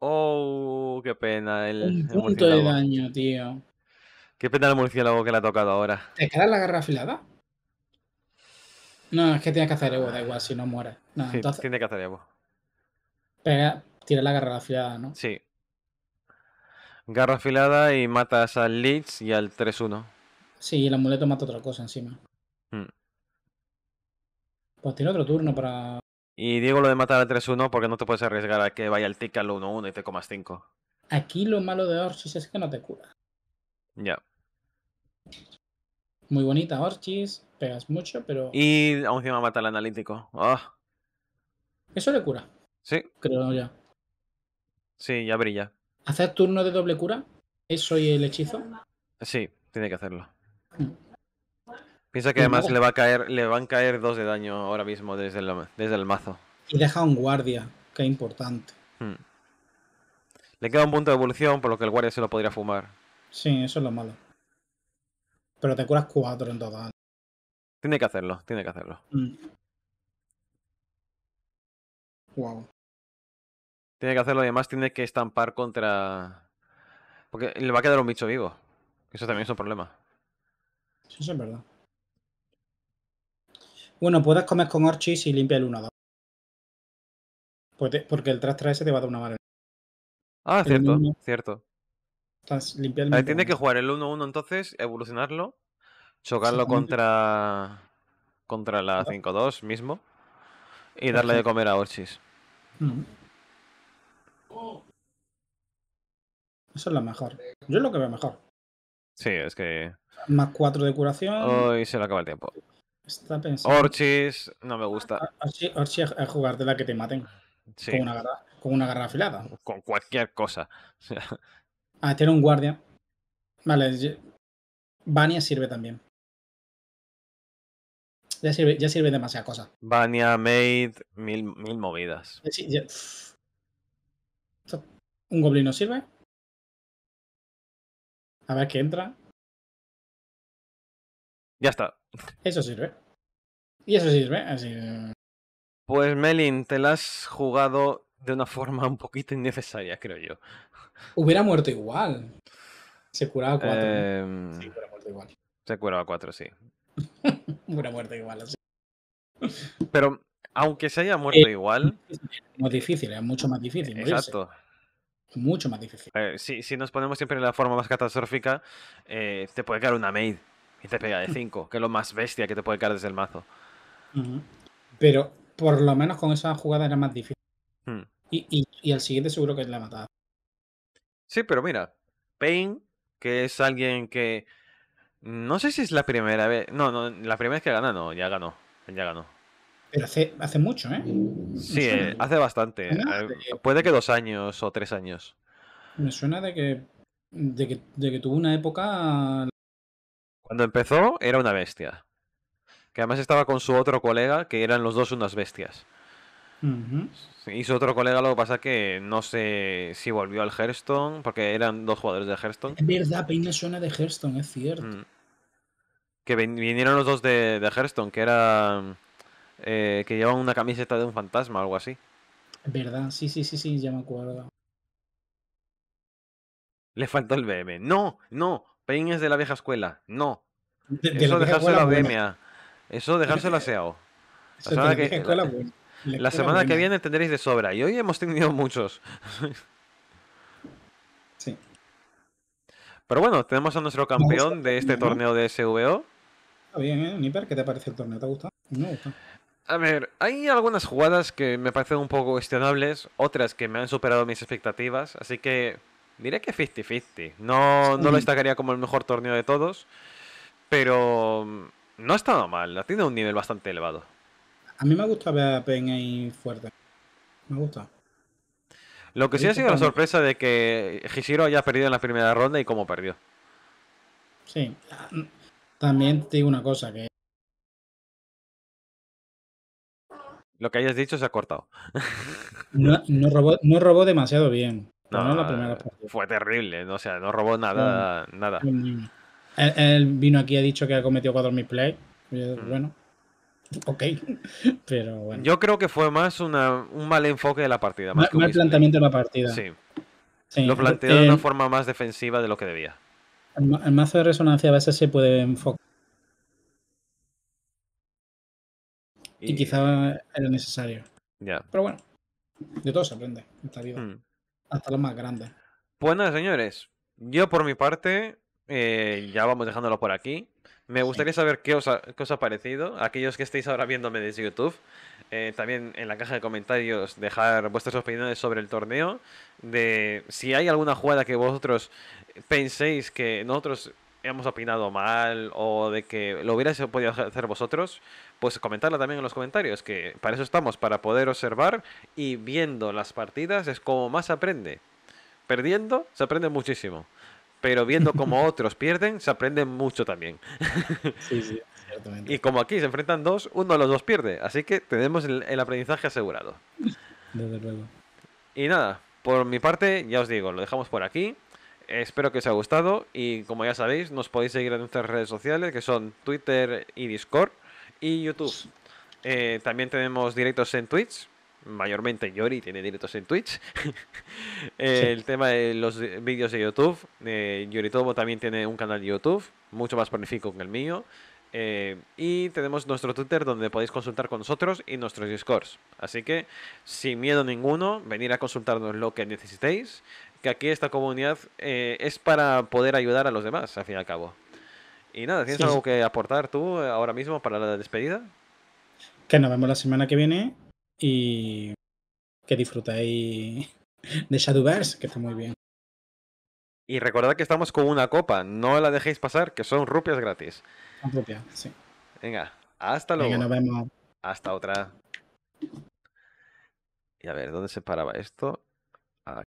Oh, qué pena. El, Un punto de daño, tío. Qué pena el murciélago que le ha tocado ahora. ¿Te queda la garra afilada? No, es que tiene que hacer Evo, da igual, si no muere. Tiene que hacer Evo. tira la garra afilada, ¿no? Sí. Garra afilada y matas al Leeds y al 3-1. Sí, el amuleto mata otra cosa encima. Hmm. Pues tiene otro turno para. Y digo lo de matar al 3-1 porque no te puedes arriesgar a que vaya el tick al 1-1 y te comas 5. Aquí lo malo de Orchis es que no te cura. Ya. Muy bonita Orchis, pegas mucho, pero. Y aún encima mata al analítico. Ah. Eso le cura. Sí. Creo ya. Sí, ya brilla. ¿Hacer turno de doble cura? ¿Eso y el hechizo? Sí, tiene que hacerlo. Mm. Piensa que además le va a caer, le van a caer dos de daño ahora mismo desde el, desde el mazo. Y deja un guardia, que importante. Hmm. Le queda un punto de evolución, por lo que el guardia se lo podría fumar. Sí, eso es lo malo. Pero te curas cuatro en total. Tiene que hacerlo, tiene que hacerlo. Wow. Mm. Tiene que hacerlo y además tiene que estampar contra. Porque le va a quedar un bicho vivo. Eso también es un problema. eso es verdad. Bueno, puedes comer con Orchis y limpiar el 1 2 pues Porque el tras ese te va a dar una mala. Ah, cierto, cierto. tiene que jugar el 1-1 entonces, evolucionarlo, chocarlo contra contra la 5-2 mismo y darle de comer a Orchis. Eso es lo mejor. Yo es lo que veo mejor. Sí, es que. Más cuatro de curación. Hoy se le acaba el tiempo. Está Orchis, no me gusta. Ah, Orchis, es jugarte la que te maten. Con, una garra, con una garra afilada. Con cualquier cosa. ah, tiene un guardia. Vale, Vania sirve también. Ya sirve, ya sirve demasiada cosa. Vania, Maid, mil, mil movidas. Sí, ya, ¿Un goblin no sirve? A ver qué entra. Ya está. Eso sirve. Y eso sirve, así. Eh. Pues Melin, te la has jugado de una forma un poquito innecesaria, creo yo. Hubiera muerto igual. Se curaba cuatro. Em, sí, hubiera muerto igual. Se curaba cuatro, sí. hubiera muerto igual, así. Pero aunque se haya muerto eh, igual. es es difícil, es mucho más difícil. Exacto. Mucho más difícil. Eh, si, nos ponemos siempre en la forma más catastrófica, eh, te puede caer una maid y te pega de 5, que es lo más bestia que te puede caer desde el mazo. Pero por lo menos con esa jugada era más difícil. Hmm. Y, y, al siguiente seguro que es la matada. Sí, pero mira, Payne, que es alguien que. No sé si es la primera vez. No, no, la primera vez que gana, no, ya ganó. Ya ganó. Pero hace, mucho, ¿eh? Sí, eh, hace bastante. Eh, puede que dos años o tres años. Me suena de que, de tuvo una época... Cuando empezó era una bestia. Que además estaba con su otro colega, que eran los dos unas bestias. Y su otro colega, lo que pasa que no sé si volvió al Hearthstone, porque eran dos jugadores de Hearthstone. Es verdad, Peña suena de Hearthstone, es cierto. Mm. Que vinieron los dos de, de Hearthstone, que era eh, que llevan una camiseta de un fantasma o algo así. ¿Verdad? Sí, sí, sí, sí, ya me acuerdo. Le faltó el BM. No, no, Pain es de la vieja escuela. No. Eso dejárselo a BMA. Eso dejárselo a SEAO. La semana, que, la, semana que, viene tendréis de sobra. Y hoy hemos tenido muchos. sí. Pero bueno, tenemos a nuestro campeón de este torneo de SVO. Está bien, ¿eh? Niper, ¿qué te parece el torneo? ¿Te gusta? Me gusta. A ver, hay algunas jugadas que me parecen un poco cuestionables, otras que me han superado mis expectativas, así que diré que 50-50. No, lo destacaría como el mejor torneo de todos, pero mm, no ha estado mal, tiene un nivel bastante elevado. A mí me gusta ver a Pen ahí fuerte. Me gusta. Lo que sí ha sido la sorpresa de que Hishiro haya perdido en la primera ronda y cómo perdió. Sí. Mm, también te digo una cosa, que Lo que hayas dicho se ha cortado. No, robó, demasiado bien. Fue terrible, o sea, no robó nada. nada. Él, vino aquí y ha dicho que ha cometido cuatro play. Mm. Bueno, ok, pero bueno. Yo creo que fue más un mal enfoque de la partida. Más mal, planteamiento de la partida. Sí. Lo planteó de una forma más defensiva de lo que debía. El, el mazo de resonancia a veces se puede enfocar Y, quizá era necesario. Ya. Pero bueno, de todo se aprende hmm. Hasta los más grande Bueno señores. Yo por mi parte, eh, ya vamos dejándolo por aquí. Me gustaría saber qué os, ha, os ha parecido. Aquellos que estéis ahora viéndome desde YouTube, eh, también en la caja de comentarios dejar vuestras opiniones sobre el torneo. De si hay alguna jugada que vosotros penséis que nosotros hemos opinado mal o de que lo hubierais podido hacer vosotros, pues comentarla también en los comentarios, que para eso estamos, para poder observar y viendo las partidas es como más aprende. Perdiendo se aprende muchísimo, pero viendo como otros pierden se aprende mucho también. Y como aquí se enfrentan dos, uno de los dos pierde, así que tenemos el, el aprendizaje asegurado. Desde luego. Y nada, por mi parte, ya os digo, lo dejamos por aquí. Espero que os haya gustado y como ya sabéis, nos podéis seguir en nuestras redes sociales que son Twitter y Discord y YouTube. Eh, también tenemos directos en Twitch. Mayormente Yori tiene directos en Twitch. El tema de los vídeos de YouTube. Eh, también tiene un canal de YouTube, mucho más prolífico que el mío. Eh, y tenemos nuestro Twitter donde podéis consultar con nosotros y nuestros Discords. Así que, sin miedo ninguno, venir a consultarnos lo que necesitéis, que aquí esta comunidad eh, es para poder ayudar a los demás, al fin y al cabo. Y nada, ¿tienes algo que aportar tú eh, ahora mismo para la despedida? Que nos vemos la semana que viene y que disfrutáis de Shadowverse, que está muy bien. Y recordad que estamos con una copa, no la dejéis pasar, que son rupias gratis. Son rupias, sí. Venga, hasta luego. nos vemos. Hasta otra. Y a ver, ¿dónde se paraba esto?